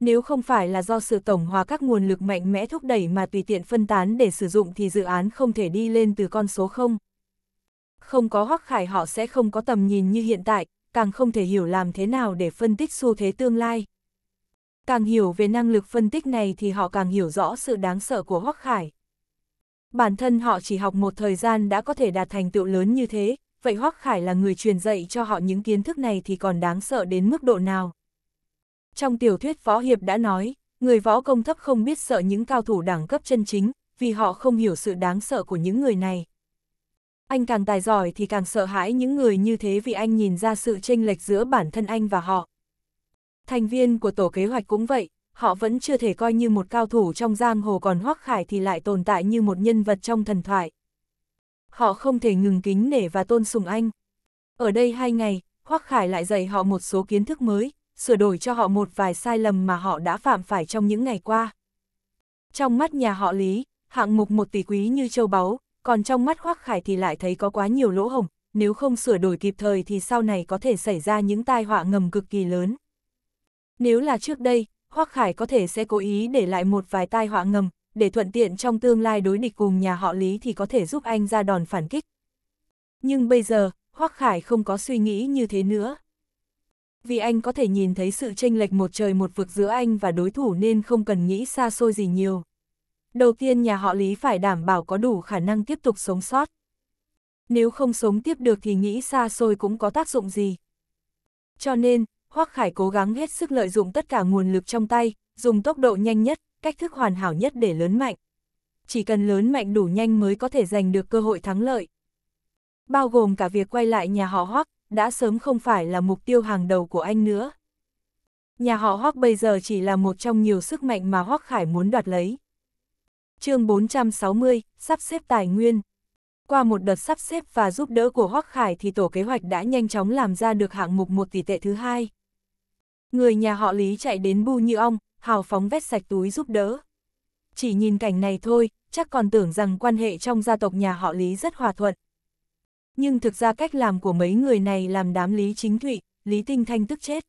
Nếu không phải là do sự tổng hòa các nguồn lực mạnh mẽ thúc đẩy mà tùy tiện phân tán để sử dụng thì dự án không thể đi lên từ con số 0. Không có hoắc khải họ sẽ không có tầm nhìn như hiện tại, càng không thể hiểu làm thế nào để phân tích xu thế tương lai. Càng hiểu về năng lực phân tích này thì họ càng hiểu rõ sự đáng sợ của hoắc khải bản thân họ chỉ học một thời gian đã có thể đạt thành tựu lớn như thế, vậy Hoắc Khải là người truyền dạy cho họ những kiến thức này thì còn đáng sợ đến mức độ nào. Trong tiểu thuyết Võ Hiệp đã nói, người võ công thấp không biết sợ những cao thủ đẳng cấp chân chính, vì họ không hiểu sự đáng sợ của những người này. Anh càng tài giỏi thì càng sợ hãi những người như thế vì anh nhìn ra sự chênh lệch giữa bản thân anh và họ. Thành viên của tổ kế hoạch cũng vậy, họ vẫn chưa thể coi như một cao thủ trong giang hồ còn Hoắc Khải thì lại tồn tại như một nhân vật trong thần thoại. Họ không thể ngừng kính nể và tôn sùng anh. Ở đây hai ngày, Hoắc Khải lại dạy họ một số kiến thức mới, sửa đổi cho họ một vài sai lầm mà họ đã phạm phải trong những ngày qua. Trong mắt nhà họ Lý, hạng mục một tỷ quý như châu báu, còn trong mắt Hoắc Khải thì lại thấy có quá nhiều lỗ hồng, nếu không sửa đổi kịp thời thì sau này có thể xảy ra những tai họa ngầm cực kỳ lớn. Nếu là trước đây, Hoắc Khải có thể sẽ cố ý để lại một vài tai họa ngầm, để thuận tiện trong tương lai đối địch cùng nhà họ Lý thì có thể giúp anh ra đòn phản kích. Nhưng bây giờ, Hoắc Khải không có suy nghĩ như thế nữa. Vì anh có thể nhìn thấy sự chênh lệch một trời một vực giữa anh và đối thủ nên không cần nghĩ xa xôi gì nhiều. Đầu tiên nhà họ Lý phải đảm bảo có đủ khả năng tiếp tục sống sót. Nếu không sống tiếp được thì nghĩ xa xôi cũng có tác dụng gì. Cho nên, Hoắc Khải cố gắng hết sức lợi dụng tất cả nguồn lực trong tay, dùng tốc độ nhanh nhất, cách thức hoàn hảo nhất để lớn mạnh. Chỉ cần lớn mạnh đủ nhanh mới có thể giành được cơ hội thắng lợi. Bao gồm cả việc quay lại nhà họ Hoắc, đã sớm không phải là mục tiêu hàng đầu của anh nữa. Nhà họ Hoắc bây giờ chỉ là một trong nhiều sức mạnh mà Hoắc Khải muốn đoạt lấy. Chương 460, sắp xếp tài nguyên. Qua một đợt sắp xếp và giúp đỡ của Hoắc Khải thì tổ kế hoạch đã nhanh chóng làm ra được hạng mục 1 tỷ tệ thứ hai. Người nhà họ Lý chạy đến bu như ong, hào phóng vét sạch túi giúp đỡ. Chỉ nhìn cảnh này thôi, chắc còn tưởng rằng quan hệ trong gia tộc nhà họ Lý rất hòa thuận. Nhưng thực ra cách làm của mấy người này làm đám Lý Chính Thụy, Lý Tinh Thanh tức chết.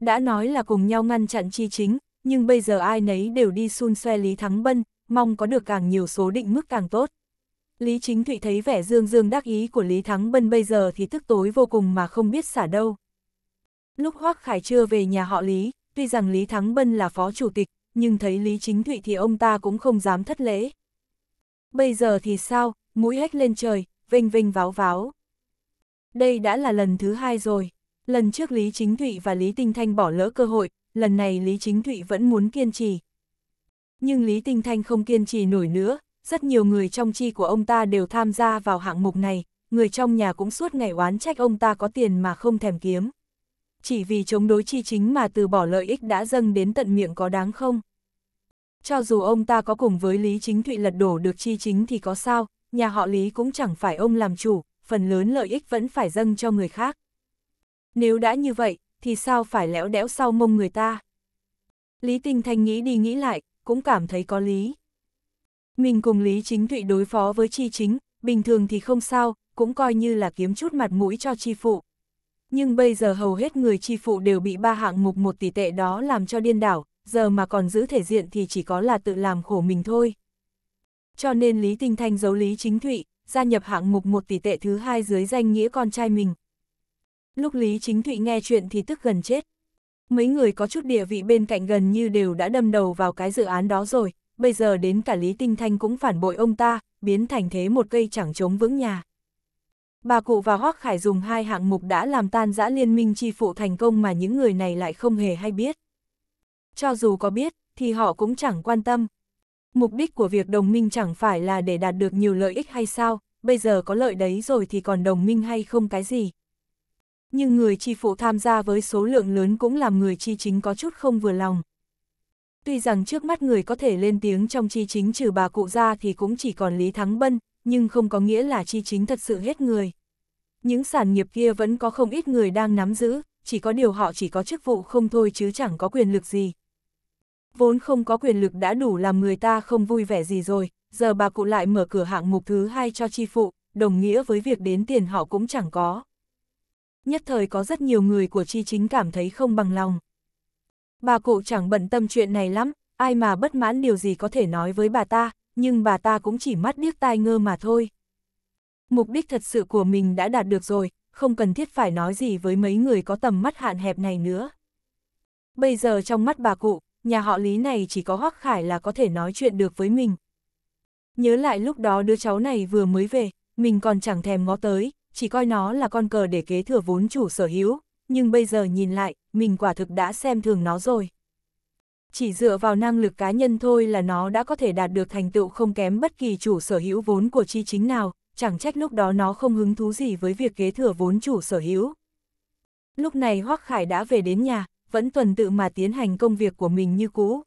Đã nói là cùng nhau ngăn chặn chi chính, nhưng bây giờ ai nấy đều đi xun xoe Lý Thắng Bân, mong có được càng nhiều số định mức càng tốt. Lý Chính Thụy thấy vẻ dương dương đắc ý của Lý Thắng Bân bây giờ thì tức tối vô cùng mà không biết xả đâu. Lúc Hoác Khải chưa về nhà họ Lý, tuy rằng Lý Thắng Bân là phó chủ tịch, nhưng thấy Lý Chính Thụy thì ông ta cũng không dám thất lễ. Bây giờ thì sao, mũi hếch lên trời, vinh vinh váo váo. Đây đã là lần thứ hai rồi. Lần trước Lý Chính Thụy và Lý Tinh Thanh bỏ lỡ cơ hội, lần này Lý Chính Thụy vẫn muốn kiên trì. Nhưng Lý Tinh Thanh không kiên trì nổi nữa, rất nhiều người trong chi của ông ta đều tham gia vào hạng mục này, người trong nhà cũng suốt ngày oán trách ông ta có tiền mà không thèm kiếm chỉ vì chống đối chi chính mà từ bỏ lợi ích đã dâng đến tận miệng có đáng không? Cho dù ông ta có cùng với Lý Chính Thụy lật đổ được chi chính thì có sao, nhà họ Lý cũng chẳng phải ông làm chủ, phần lớn lợi ích vẫn phải dâng cho người khác. Nếu đã như vậy, thì sao phải lẽo đẽo sau mông người ta? Lý Tinh Thanh nghĩ đi nghĩ lại, cũng cảm thấy có lý. Mình cùng Lý Chính Thụy đối phó với chi chính, bình thường thì không sao, cũng coi như là kiếm chút mặt mũi cho chi phụ, nhưng bây giờ hầu hết người chi phụ đều bị ba hạng mục một tỷ tệ đó làm cho điên đảo, giờ mà còn giữ thể diện thì chỉ có là tự làm khổ mình thôi. Cho nên Lý Tinh Thanh giấu Lý Chính Thụy, gia nhập hạng mục một tỷ tệ thứ hai dưới danh nghĩa con trai mình. Lúc Lý Chính Thụy nghe chuyện thì tức gần chết. Mấy người có chút địa vị bên cạnh gần như đều đã đâm đầu vào cái dự án đó rồi, bây giờ đến cả Lý Tinh Thanh cũng phản bội ông ta, biến thành thế một cây chẳng chống vững nhà. Bà cụ và Hoác Khải dùng hai hạng mục đã làm tan giã liên minh chi phụ thành công mà những người này lại không hề hay biết. Cho dù có biết, thì họ cũng chẳng quan tâm. Mục đích của việc đồng minh chẳng phải là để đạt được nhiều lợi ích hay sao, bây giờ có lợi đấy rồi thì còn đồng minh hay không cái gì. Nhưng người chi phụ tham gia với số lượng lớn cũng làm người chi chính có chút không vừa lòng. Tuy rằng trước mắt người có thể lên tiếng trong chi chính trừ bà cụ ra thì cũng chỉ còn Lý Thắng Bân, nhưng không có nghĩa là chi chính thật sự hết người. Những sản nghiệp kia vẫn có không ít người đang nắm giữ, chỉ có điều họ chỉ có chức vụ không thôi chứ chẳng có quyền lực gì. Vốn không có quyền lực đã đủ làm người ta không vui vẻ gì rồi, giờ bà cụ lại mở cửa hạng mục thứ hai cho chi phụ, đồng nghĩa với việc đến tiền họ cũng chẳng có. Nhất thời có rất nhiều người của chi chính cảm thấy không bằng lòng. Bà cụ chẳng bận tâm chuyện này lắm, ai mà bất mãn điều gì có thể nói với bà ta, nhưng bà ta cũng chỉ mắt điếc tai ngơ mà thôi. Mục đích thật sự của mình đã đạt được rồi, không cần thiết phải nói gì với mấy người có tầm mắt hạn hẹp này nữa. Bây giờ trong mắt bà cụ, nhà họ Lý này chỉ có Hoắc Khải là có thể nói chuyện được với mình. Nhớ lại lúc đó đứa cháu này vừa mới về, mình còn chẳng thèm ngó tới, chỉ coi nó là con cờ để kế thừa vốn chủ sở hữu, nhưng bây giờ nhìn lại, mình quả thực đã xem thường nó rồi. Chỉ dựa vào năng lực cá nhân thôi là nó đã có thể đạt được thành tựu không kém bất kỳ chủ sở hữu vốn của chi chính nào, chẳng trách lúc đó nó không hứng thú gì với việc kế thừa vốn chủ sở hữu. Lúc này Hoắc Khải đã về đến nhà, vẫn tuần tự mà tiến hành công việc của mình như cũ.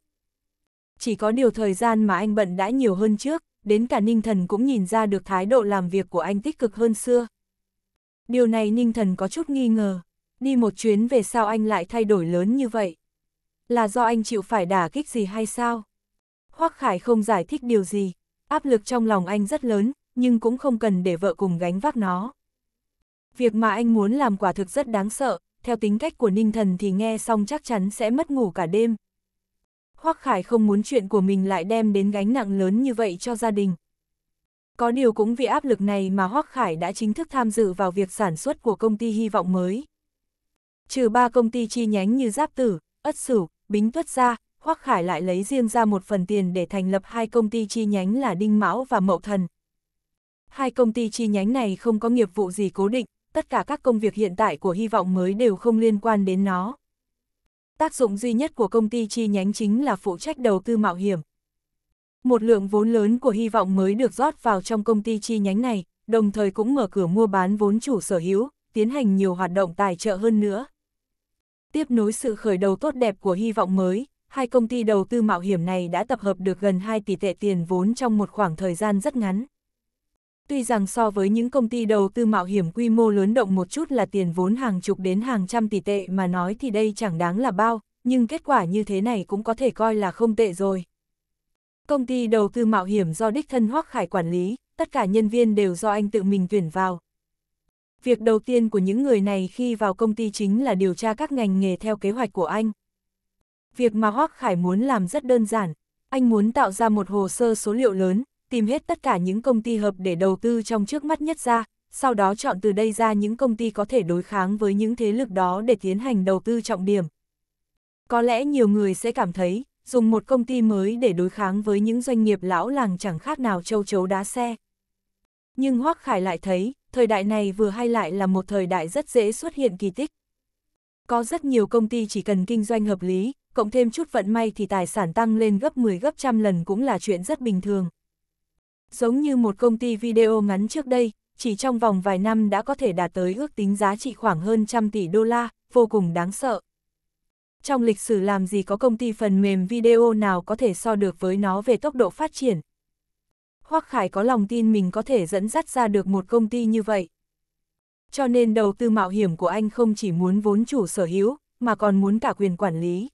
Chỉ có điều thời gian mà anh bận đã nhiều hơn trước, đến cả Ninh Thần cũng nhìn ra được thái độ làm việc của anh tích cực hơn xưa. Điều này Ninh Thần có chút nghi ngờ, đi một chuyến về sao anh lại thay đổi lớn như vậy. Là do anh chịu phải đả kích gì hay sao? Hoắc Khải không giải thích điều gì, áp lực trong lòng anh rất lớn, nhưng cũng không cần để vợ cùng gánh vác nó. Việc mà anh muốn làm quả thực rất đáng sợ, theo tính cách của Ninh Thần thì nghe xong chắc chắn sẽ mất ngủ cả đêm. Hoắc Khải không muốn chuyện của mình lại đem đến gánh nặng lớn như vậy cho gia đình. Có điều cũng vì áp lực này mà Hoắc Khải đã chính thức tham dự vào việc sản xuất của công ty hy vọng mới. Trừ ba công ty chi nhánh như Giáp Tử, ất sửu, bính tuất ra, Hoắc Khải lại lấy riêng ra một phần tiền để thành lập hai công ty chi nhánh là Đinh Mão và Mậu Thần. Hai công ty chi nhánh này không có nghiệp vụ gì cố định, tất cả các công việc hiện tại của hy vọng mới đều không liên quan đến nó. Tác dụng duy nhất của công ty chi nhánh chính là phụ trách đầu tư mạo hiểm. Một lượng vốn lớn của hy vọng mới được rót vào trong công ty chi nhánh này, đồng thời cũng mở cửa mua bán vốn chủ sở hữu, tiến hành nhiều hoạt động tài trợ hơn nữa. Tiếp nối sự khởi đầu tốt đẹp của hy vọng mới, hai công ty đầu tư mạo hiểm này đã tập hợp được gần 2 tỷ tệ tiền vốn trong một khoảng thời gian rất ngắn. Tuy rằng so với những công ty đầu tư mạo hiểm quy mô lớn động một chút là tiền vốn hàng chục đến hàng trăm tỷ tệ mà nói thì đây chẳng đáng là bao, nhưng kết quả như thế này cũng có thể coi là không tệ rồi. Công ty đầu tư mạo hiểm do đích thân Hoắc Khải quản lý, tất cả nhân viên đều do anh tự mình tuyển vào, Việc đầu tiên của những người này khi vào công ty chính là điều tra các ngành nghề theo kế hoạch của anh. Việc mà Hoác Khải muốn làm rất đơn giản. Anh muốn tạo ra một hồ sơ số liệu lớn, tìm hết tất cả những công ty hợp để đầu tư trong trước mắt nhất ra, sau đó chọn từ đây ra những công ty có thể đối kháng với những thế lực đó để tiến hành đầu tư trọng điểm. Có lẽ nhiều người sẽ cảm thấy, dùng một công ty mới để đối kháng với những doanh nghiệp lão làng chẳng khác nào châu chấu đá xe. Nhưng Hoác Khải lại thấy, thời đại này vừa hay lại là một thời đại rất dễ xuất hiện kỳ tích. Có rất nhiều công ty chỉ cần kinh doanh hợp lý, cộng thêm chút vận may thì tài sản tăng lên gấp 10 gấp trăm lần cũng là chuyện rất bình thường. Giống như một công ty video ngắn trước đây, chỉ trong vòng vài năm đã có thể đạt tới ước tính giá trị khoảng hơn trăm tỷ đô la, vô cùng đáng sợ. Trong lịch sử làm gì có công ty phần mềm video nào có thể so được với nó về tốc độ phát triển, Hoắc Khải có lòng tin mình có thể dẫn dắt ra được một công ty như vậy. Cho nên đầu tư mạo hiểm của anh không chỉ muốn vốn chủ sở hữu, mà còn muốn cả quyền quản lý.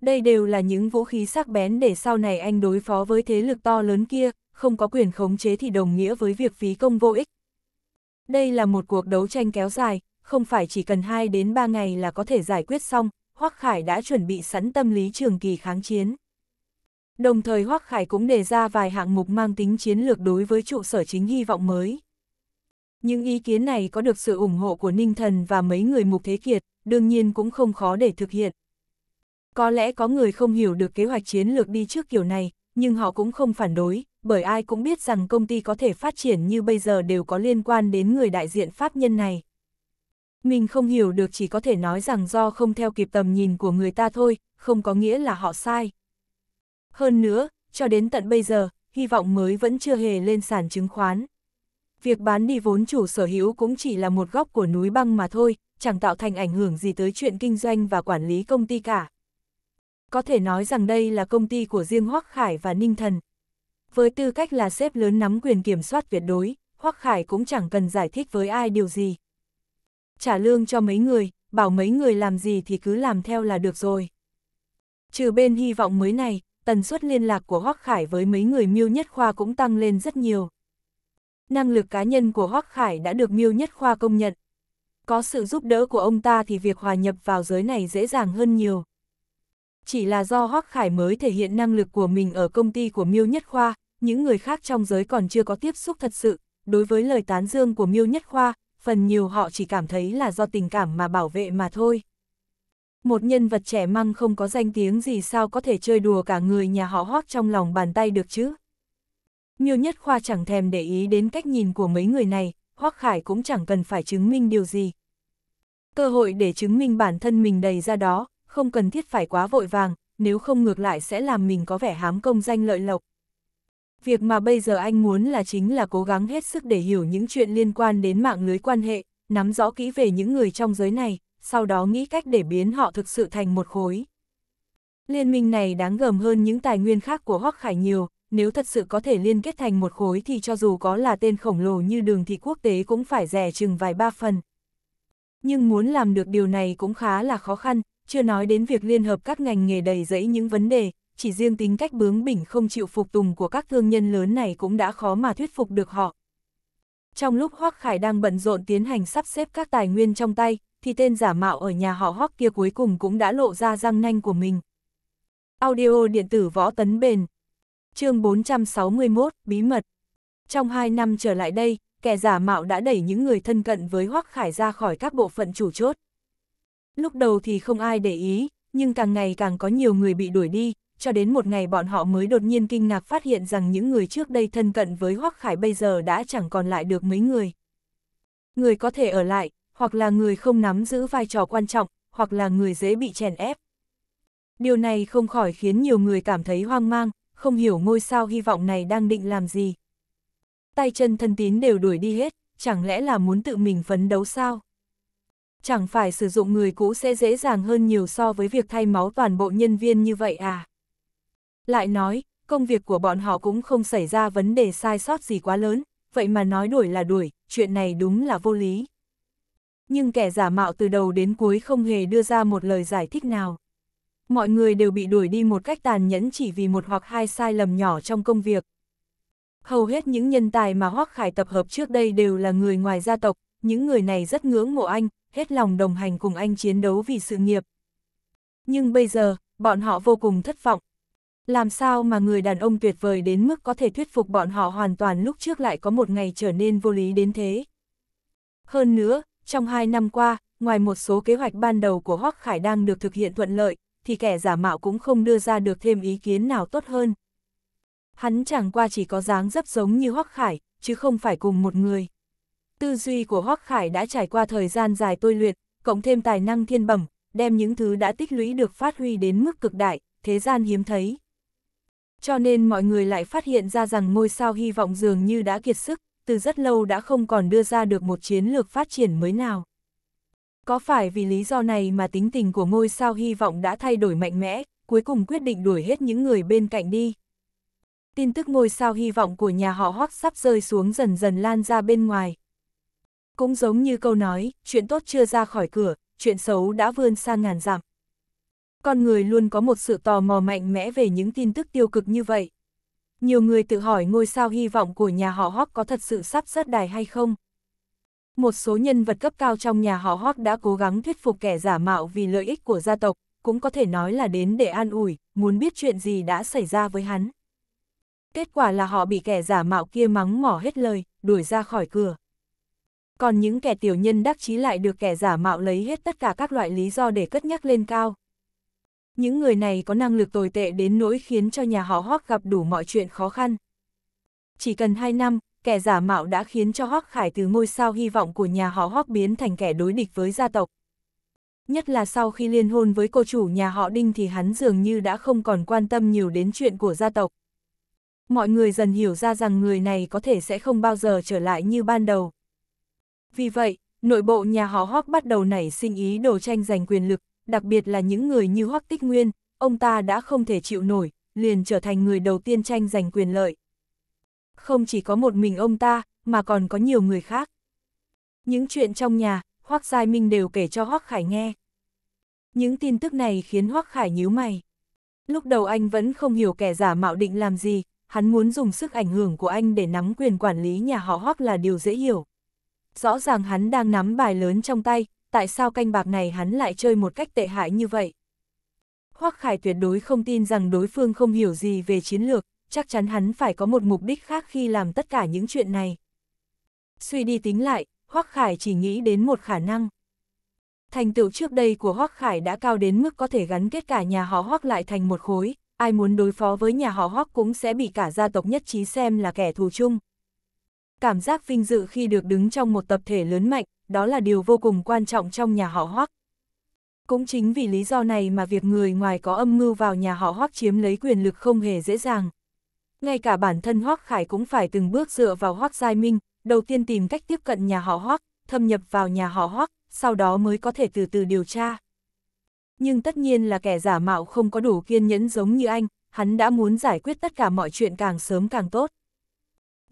Đây đều là những vũ khí sắc bén để sau này anh đối phó với thế lực to lớn kia, không có quyền khống chế thì đồng nghĩa với việc phí công vô ích. Đây là một cuộc đấu tranh kéo dài, không phải chỉ cần 2 đến 3 ngày là có thể giải quyết xong, Hoắc Khải đã chuẩn bị sẵn tâm lý trường kỳ kháng chiến. Đồng thời Hoắc Khải cũng đề ra vài hạng mục mang tính chiến lược đối với trụ sở chính hy vọng mới. Những ý kiến này có được sự ủng hộ của Ninh Thần và mấy người mục thế kiệt, đương nhiên cũng không khó để thực hiện. Có lẽ có người không hiểu được kế hoạch chiến lược đi trước kiểu này, nhưng họ cũng không phản đối, bởi ai cũng biết rằng công ty có thể phát triển như bây giờ đều có liên quan đến người đại diện pháp nhân này. Mình không hiểu được chỉ có thể nói rằng do không theo kịp tầm nhìn của người ta thôi, không có nghĩa là họ sai. Hơn nữa, cho đến tận bây giờ, hy vọng mới vẫn chưa hề lên sàn chứng khoán. Việc bán đi vốn chủ sở hữu cũng chỉ là một góc của núi băng mà thôi, chẳng tạo thành ảnh hưởng gì tới chuyện kinh doanh và quản lý công ty cả. Có thể nói rằng đây là công ty của riêng Hoắc Khải và Ninh Thần. Với tư cách là sếp lớn nắm quyền kiểm soát tuyệt đối, Hoắc Khải cũng chẳng cần giải thích với ai điều gì. Trả lương cho mấy người, bảo mấy người làm gì thì cứ làm theo là được rồi. Trừ bên hy vọng mới này, tần suất liên lạc của Hoắc Khải với mấy người Miêu Nhất Khoa cũng tăng lên rất nhiều. Năng lực cá nhân của Hoắc Khải đã được Miêu Nhất Khoa công nhận. Có sự giúp đỡ của ông ta thì việc hòa nhập vào giới này dễ dàng hơn nhiều. Chỉ là do Hoắc Khải mới thể hiện năng lực của mình ở công ty của Miêu Nhất Khoa, những người khác trong giới còn chưa có tiếp xúc thật sự. Đối với lời tán dương của Miêu Nhất Khoa, phần nhiều họ chỉ cảm thấy là do tình cảm mà bảo vệ mà thôi một nhân vật trẻ măng không có danh tiếng gì sao có thể chơi đùa cả người nhà họ hót trong lòng bàn tay được chứ. Miêu Nhất Khoa chẳng thèm để ý đến cách nhìn của mấy người này, Hoác Khải cũng chẳng cần phải chứng minh điều gì. Cơ hội để chứng minh bản thân mình đầy ra đó, không cần thiết phải quá vội vàng, nếu không ngược lại sẽ làm mình có vẻ hám công danh lợi lộc. Việc mà bây giờ anh muốn là chính là cố gắng hết sức để hiểu những chuyện liên quan đến mạng lưới quan hệ, nắm rõ kỹ về những người trong giới này, sau đó nghĩ cách để biến họ thực sự thành một khối. Liên minh này đáng gờm hơn những tài nguyên khác của Hoắc Khải nhiều, nếu thật sự có thể liên kết thành một khối thì cho dù có là tên khổng lồ như đường thị quốc tế cũng phải rẻ chừng vài ba phần. Nhưng muốn làm được điều này cũng khá là khó khăn, chưa nói đến việc liên hợp các ngành nghề đầy rẫy những vấn đề, chỉ riêng tính cách bướng bỉnh không chịu phục tùng của các thương nhân lớn này cũng đã khó mà thuyết phục được họ. Trong lúc Hoắc Khải đang bận rộn tiến hành sắp xếp các tài nguyên trong tay, thì tên giả mạo ở nhà họ Hoắc kia cuối cùng cũng đã lộ ra răng nanh của mình. Audio điện tử võ tấn bền Chương 461, Bí mật Trong hai năm trở lại đây, kẻ giả mạo đã đẩy những người thân cận với Hoắc Khải ra khỏi các bộ phận chủ chốt. Lúc đầu thì không ai để ý, nhưng càng ngày càng có nhiều người bị đuổi đi, cho đến một ngày bọn họ mới đột nhiên kinh ngạc phát hiện rằng những người trước đây thân cận với Hoắc Khải bây giờ đã chẳng còn lại được mấy người. Người có thể ở lại, hoặc là người không nắm giữ vai trò quan trọng, hoặc là người dễ bị chèn ép. Điều này không khỏi khiến nhiều người cảm thấy hoang mang, không hiểu ngôi sao hy vọng này đang định làm gì. Tay chân thân tín đều đuổi đi hết, chẳng lẽ là muốn tự mình phấn đấu sao? Chẳng phải sử dụng người cũ sẽ dễ dàng hơn nhiều so với việc thay máu toàn bộ nhân viên như vậy à? Lại nói, công việc của bọn họ cũng không xảy ra vấn đề sai sót gì quá lớn, vậy mà nói đuổi là đuổi, chuyện này đúng là vô lý nhưng kẻ giả mạo từ đầu đến cuối không hề đưa ra một lời giải thích nào. Mọi người đều bị đuổi đi một cách tàn nhẫn chỉ vì một hoặc hai sai lầm nhỏ trong công việc. Hầu hết những nhân tài mà Hoác Khải tập hợp trước đây đều là người ngoài gia tộc, những người này rất ngưỡng mộ anh, hết lòng đồng hành cùng anh chiến đấu vì sự nghiệp. Nhưng bây giờ, bọn họ vô cùng thất vọng. Làm sao mà người đàn ông tuyệt vời đến mức có thể thuyết phục bọn họ hoàn toàn lúc trước lại có một ngày trở nên vô lý đến thế? Hơn nữa, trong hai năm qua, ngoài một số kế hoạch ban đầu của Hoắc Khải đang được thực hiện thuận lợi, thì kẻ giả mạo cũng không đưa ra được thêm ý kiến nào tốt hơn. Hắn chẳng qua chỉ có dáng dấp giống như Hoắc Khải, chứ không phải cùng một người. Tư duy của Hoắc Khải đã trải qua thời gian dài tôi luyện, cộng thêm tài năng thiên bẩm, đem những thứ đã tích lũy được phát huy đến mức cực đại, thế gian hiếm thấy. Cho nên mọi người lại phát hiện ra rằng ngôi sao hy vọng dường như đã kiệt sức, từ rất lâu đã không còn đưa ra được một chiến lược phát triển mới nào. Có phải vì lý do này mà tính tình của ngôi sao hy vọng đã thay đổi mạnh mẽ, cuối cùng quyết định đuổi hết những người bên cạnh đi? Tin tức ngôi sao hy vọng của nhà họ Hoắc sắp rơi xuống dần dần lan ra bên ngoài. Cũng giống như câu nói, chuyện tốt chưa ra khỏi cửa, chuyện xấu đã vươn xa ngàn dặm. Con người luôn có một sự tò mò mạnh mẽ về những tin tức tiêu cực như vậy. Nhiều người tự hỏi ngôi sao hy vọng của nhà họ Hawk có thật sự sắp rớt đài hay không. Một số nhân vật cấp cao trong nhà họ Hawk đã cố gắng thuyết phục kẻ giả mạo vì lợi ích của gia tộc, cũng có thể nói là đến để an ủi, muốn biết chuyện gì đã xảy ra với hắn. Kết quả là họ bị kẻ giả mạo kia mắng mỏ hết lời, đuổi ra khỏi cửa. Còn những kẻ tiểu nhân đắc chí lại được kẻ giả mạo lấy hết tất cả các loại lý do để cất nhắc lên cao. Những người này có năng lực tồi tệ đến nỗi khiến cho nhà họ Hoắc gặp đủ mọi chuyện khó khăn. Chỉ cần 2 năm, kẻ giả mạo đã khiến cho Hoắc Khải từ ngôi sao hy vọng của nhà họ Hoắc biến thành kẻ đối địch với gia tộc. Nhất là sau khi liên hôn với cô chủ nhà họ Đinh thì hắn dường như đã không còn quan tâm nhiều đến chuyện của gia tộc. Mọi người dần hiểu ra rằng người này có thể sẽ không bao giờ trở lại như ban đầu. Vì vậy, nội bộ nhà họ Hoắc bắt đầu nảy sinh ý đồ tranh giành quyền lực, đặc biệt là những người như Hoắc Tích Nguyên, ông ta đã không thể chịu nổi, liền trở thành người đầu tiên tranh giành quyền lợi. Không chỉ có một mình ông ta, mà còn có nhiều người khác. Những chuyện trong nhà, Hoắc Giai Minh đều kể cho Hoắc Khải nghe. Những tin tức này khiến Hoắc Khải nhíu mày. Lúc đầu anh vẫn không hiểu kẻ giả mạo định làm gì, hắn muốn dùng sức ảnh hưởng của anh để nắm quyền quản lý nhà họ Hoắc là điều dễ hiểu. Rõ ràng hắn đang nắm bài lớn trong tay, tại sao canh bạc này hắn lại chơi một cách tệ hại như vậy? Hoắc Khải tuyệt đối không tin rằng đối phương không hiểu gì về chiến lược, chắc chắn hắn phải có một mục đích khác khi làm tất cả những chuyện này. Suy đi tính lại, Hoắc Khải chỉ nghĩ đến một khả năng. Thành tựu trước đây của Hoắc Khải đã cao đến mức có thể gắn kết cả nhà họ Hoắc lại thành một khối, ai muốn đối phó với nhà họ Hoắc cũng sẽ bị cả gia tộc nhất trí xem là kẻ thù chung. Cảm giác vinh dự khi được đứng trong một tập thể lớn mạnh, đó là điều vô cùng quan trọng trong nhà họ Hoắc. Cũng chính vì lý do này mà việc người ngoài có âm mưu vào nhà họ Hoắc chiếm lấy quyền lực không hề dễ dàng. Ngay cả bản thân Hoắc Khải cũng phải từng bước dựa vào Hoắc Giai Minh, đầu tiên tìm cách tiếp cận nhà họ Hoắc, thâm nhập vào nhà họ Hoắc, sau đó mới có thể từ từ điều tra. Nhưng tất nhiên là kẻ giả mạo không có đủ kiên nhẫn giống như anh, hắn đã muốn giải quyết tất cả mọi chuyện càng sớm càng tốt.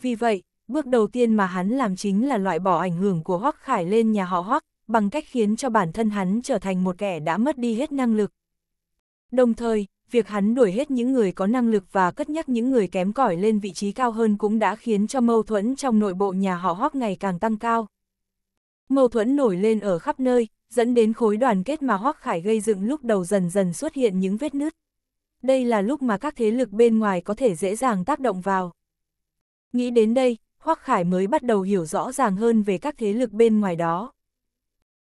Vì vậy, Bước đầu tiên mà hắn làm chính là loại bỏ ảnh hưởng của Hoắc Khải lên nhà họ Hoắc, bằng cách khiến cho bản thân hắn trở thành một kẻ đã mất đi hết năng lực. Đồng thời, việc hắn đuổi hết những người có năng lực và cất nhắc những người kém cỏi lên vị trí cao hơn cũng đã khiến cho mâu thuẫn trong nội bộ nhà họ Hoắc ngày càng tăng cao. Mâu thuẫn nổi lên ở khắp nơi, dẫn đến khối đoàn kết mà Hoắc Khải gây dựng lúc đầu dần dần xuất hiện những vết nứt. Đây là lúc mà các thế lực bên ngoài có thể dễ dàng tác động vào. Nghĩ đến đây, Hoắc Khải mới bắt đầu hiểu rõ ràng hơn về các thế lực bên ngoài đó.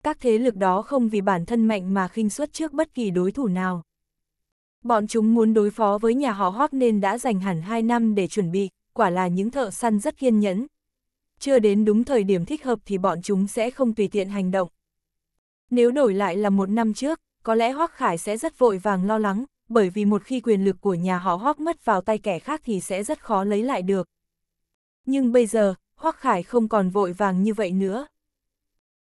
Các thế lực đó không vì bản thân mạnh mà khinh suất trước bất kỳ đối thủ nào. Bọn chúng muốn đối phó với nhà họ Hoắc nên đã dành hẳn 2 năm để chuẩn bị, quả là những thợ săn rất kiên nhẫn. Chưa đến đúng thời điểm thích hợp thì bọn chúng sẽ không tùy tiện hành động. Nếu đổi lại là một năm trước, có lẽ Hoắc Khải sẽ rất vội vàng lo lắng, bởi vì một khi quyền lực của nhà họ Hoắc mất vào tay kẻ khác thì sẽ rất khó lấy lại được. Nhưng bây giờ, Hoắc Khải không còn vội vàng như vậy nữa.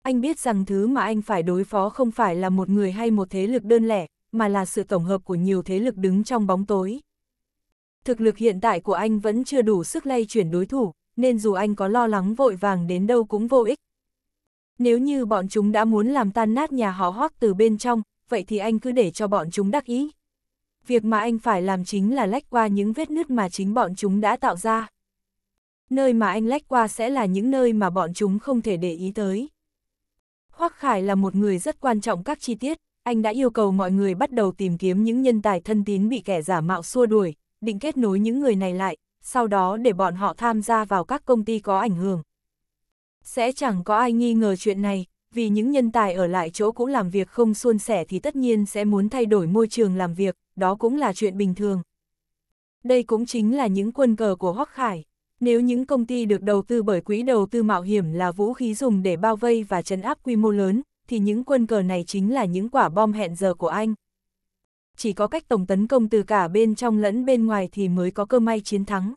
Anh biết rằng thứ mà anh phải đối phó không phải là một người hay một thế lực đơn lẻ, mà là sự tổng hợp của nhiều thế lực đứng trong bóng tối. Thực lực hiện tại của anh vẫn chưa đủ sức lay chuyển đối thủ, nên dù anh có lo lắng vội vàng đến đâu cũng vô ích. Nếu như bọn chúng đã muốn làm tan nát nhà họ hoắc từ bên trong, vậy thì anh cứ để cho bọn chúng đắc ý. Việc mà anh phải làm chính là lách qua những vết nứt mà chính bọn chúng đã tạo ra nơi mà anh lách qua sẽ là những nơi mà bọn chúng không thể để ý tới. Hoắc Khải là một người rất quan trọng các chi tiết, anh đã yêu cầu mọi người bắt đầu tìm kiếm những nhân tài thân tín bị kẻ giả mạo xua đuổi, định kết nối những người này lại, sau đó để bọn họ tham gia vào các công ty có ảnh hưởng. Sẽ chẳng có ai nghi ngờ chuyện này, vì những nhân tài ở lại chỗ cũng làm việc không suôn sẻ thì tất nhiên sẽ muốn thay đổi môi trường làm việc, đó cũng là chuyện bình thường. Đây cũng chính là những quân cờ của Hoắc Khải. Nếu những công ty được đầu tư bởi quỹ đầu tư mạo hiểm là vũ khí dùng để bao vây và chấn áp quy mô lớn, thì những quân cờ này chính là những quả bom hẹn giờ của anh. Chỉ có cách tổng tấn công từ cả bên trong lẫn bên ngoài thì mới có cơ may chiến thắng.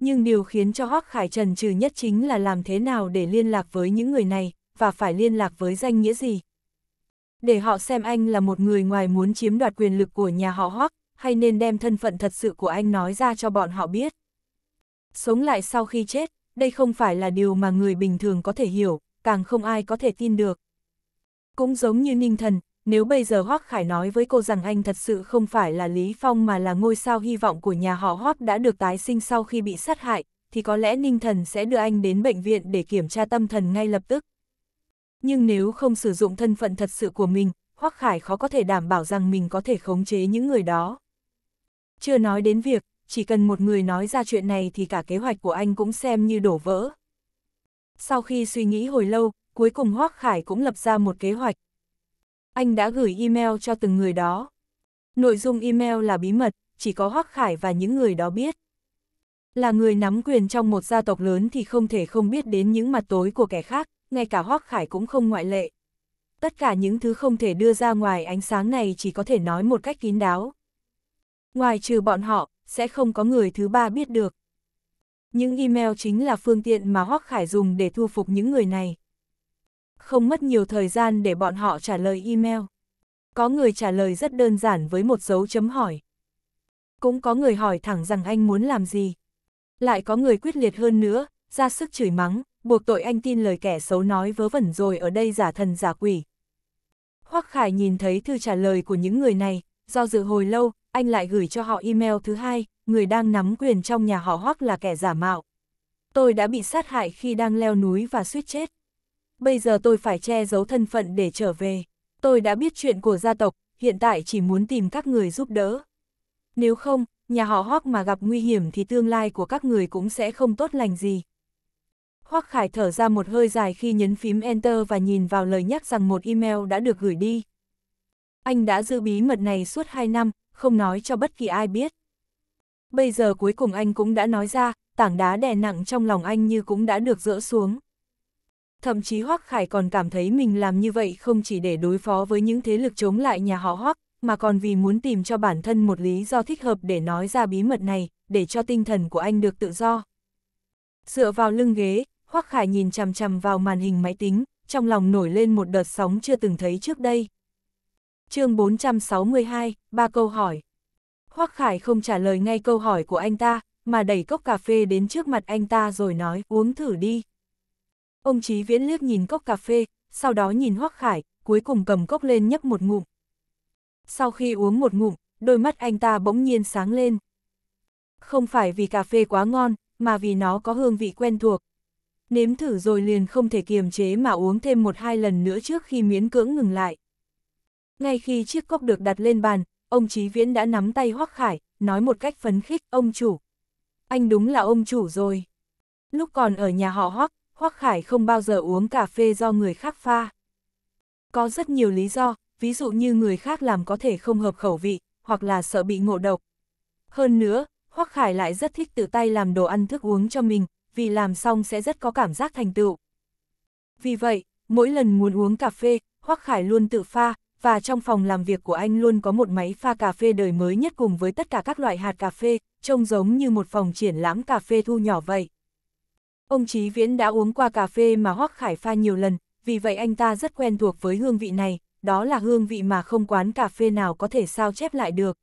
Nhưng điều khiến cho Hoác Khải Trần trừ nhất chính là làm thế nào để liên lạc với những người này, và phải liên lạc với danh nghĩa gì. Để họ xem anh là một người ngoài muốn chiếm đoạt quyền lực của nhà họ Hoác, hay nên đem thân phận thật sự của anh nói ra cho bọn họ biết sống lại sau khi chết, đây không phải là điều mà người bình thường có thể hiểu, càng không ai có thể tin được. Cũng giống như Ninh Thần, nếu bây giờ Hoác Khải nói với cô rằng anh thật sự không phải là Lý Phong mà là ngôi sao hy vọng của nhà họ Hoác đã được tái sinh sau khi bị sát hại, thì có lẽ Ninh Thần sẽ đưa anh đến bệnh viện để kiểm tra tâm thần ngay lập tức. Nhưng nếu không sử dụng thân phận thật sự của mình, Hoác Khải khó có thể đảm bảo rằng mình có thể khống chế những người đó. Chưa nói đến việc, chỉ cần một người nói ra chuyện này thì cả kế hoạch của anh cũng xem như đổ vỡ. Sau khi suy nghĩ hồi lâu, cuối cùng Hoác Khải cũng lập ra một kế hoạch. Anh đã gửi email cho từng người đó. Nội dung email là bí mật, chỉ có Hoác Khải và những người đó biết. Là người nắm quyền trong một gia tộc lớn thì không thể không biết đến những mặt tối của kẻ khác, ngay cả Hoác Khải cũng không ngoại lệ. Tất cả những thứ không thể đưa ra ngoài ánh sáng này chỉ có thể nói một cách kín đáo. Ngoài trừ bọn họ, sẽ không có người thứ ba biết được. Những email chính là phương tiện mà Hoắc Khải dùng để thu phục những người này. Không mất nhiều thời gian để bọn họ trả lời email. Có người trả lời rất đơn giản với một dấu chấm hỏi. Cũng có người hỏi thẳng rằng anh muốn làm gì. Lại có người quyết liệt hơn nữa, ra sức chửi mắng, buộc tội anh tin lời kẻ xấu nói vớ vẩn rồi ở đây giả thần giả quỷ. Hoắc Khải nhìn thấy thư trả lời của những người này, do dự hồi lâu, anh lại gửi cho họ email thứ hai, người đang nắm quyền trong nhà họ hoặc là kẻ giả mạo. Tôi đã bị sát hại khi đang leo núi và suýt chết. Bây giờ tôi phải che giấu thân phận để trở về. Tôi đã biết chuyện của gia tộc, hiện tại chỉ muốn tìm các người giúp đỡ. Nếu không, nhà họ Hoắc mà gặp nguy hiểm thì tương lai của các người cũng sẽ không tốt lành gì. Hoắc Khải thở ra một hơi dài khi nhấn phím Enter và nhìn vào lời nhắc rằng một email đã được gửi đi. Anh đã giữ bí mật này suốt 2 năm, không nói cho bất kỳ ai biết. Bây giờ cuối cùng anh cũng đã nói ra, tảng đá đè nặng trong lòng anh như cũng đã được dỡ xuống. Thậm chí Hoắc Khải còn cảm thấy mình làm như vậy không chỉ để đối phó với những thế lực chống lại nhà họ Hoắc, mà còn vì muốn tìm cho bản thân một lý do thích hợp để nói ra bí mật này, để cho tinh thần của anh được tự do. Dựa vào lưng ghế, Hoắc Khải nhìn chằm chằm vào màn hình máy tính, trong lòng nổi lên một đợt sóng chưa từng thấy trước đây chương 462, ba câu hỏi. Hoắc Khải không trả lời ngay câu hỏi của anh ta, mà đẩy cốc cà phê đến trước mặt anh ta rồi nói uống thử đi. Ông Chí Viễn liếc nhìn cốc cà phê, sau đó nhìn Hoắc Khải, cuối cùng cầm cốc lên nhấp một ngụm. Sau khi uống một ngụm, đôi mắt anh ta bỗng nhiên sáng lên. Không phải vì cà phê quá ngon, mà vì nó có hương vị quen thuộc. Nếm thử rồi liền không thể kiềm chế mà uống thêm một hai lần nữa trước khi miễn cưỡng ngừng lại. Ngay khi chiếc cốc được đặt lên bàn, ông Chí Viễn đã nắm tay Hoắc Khải, nói một cách phấn khích, ông chủ. Anh đúng là ông chủ rồi. Lúc còn ở nhà họ Hoắc, Hoắc Khải không bao giờ uống cà phê do người khác pha. Có rất nhiều lý do, ví dụ như người khác làm có thể không hợp khẩu vị, hoặc là sợ bị ngộ độc. Hơn nữa, Hoắc Khải lại rất thích tự tay làm đồ ăn thức uống cho mình, vì làm xong sẽ rất có cảm giác thành tựu. Vì vậy, mỗi lần muốn uống cà phê, Hoắc Khải luôn tự pha, và trong phòng làm việc của anh luôn có một máy pha cà phê đời mới nhất cùng với tất cả các loại hạt cà phê, trông giống như một phòng triển lãm cà phê thu nhỏ vậy. Ông Chí Viễn đã uống qua cà phê mà Hoắc Khải pha nhiều lần, vì vậy anh ta rất quen thuộc với hương vị này, đó là hương vị mà không quán cà phê nào có thể sao chép lại được.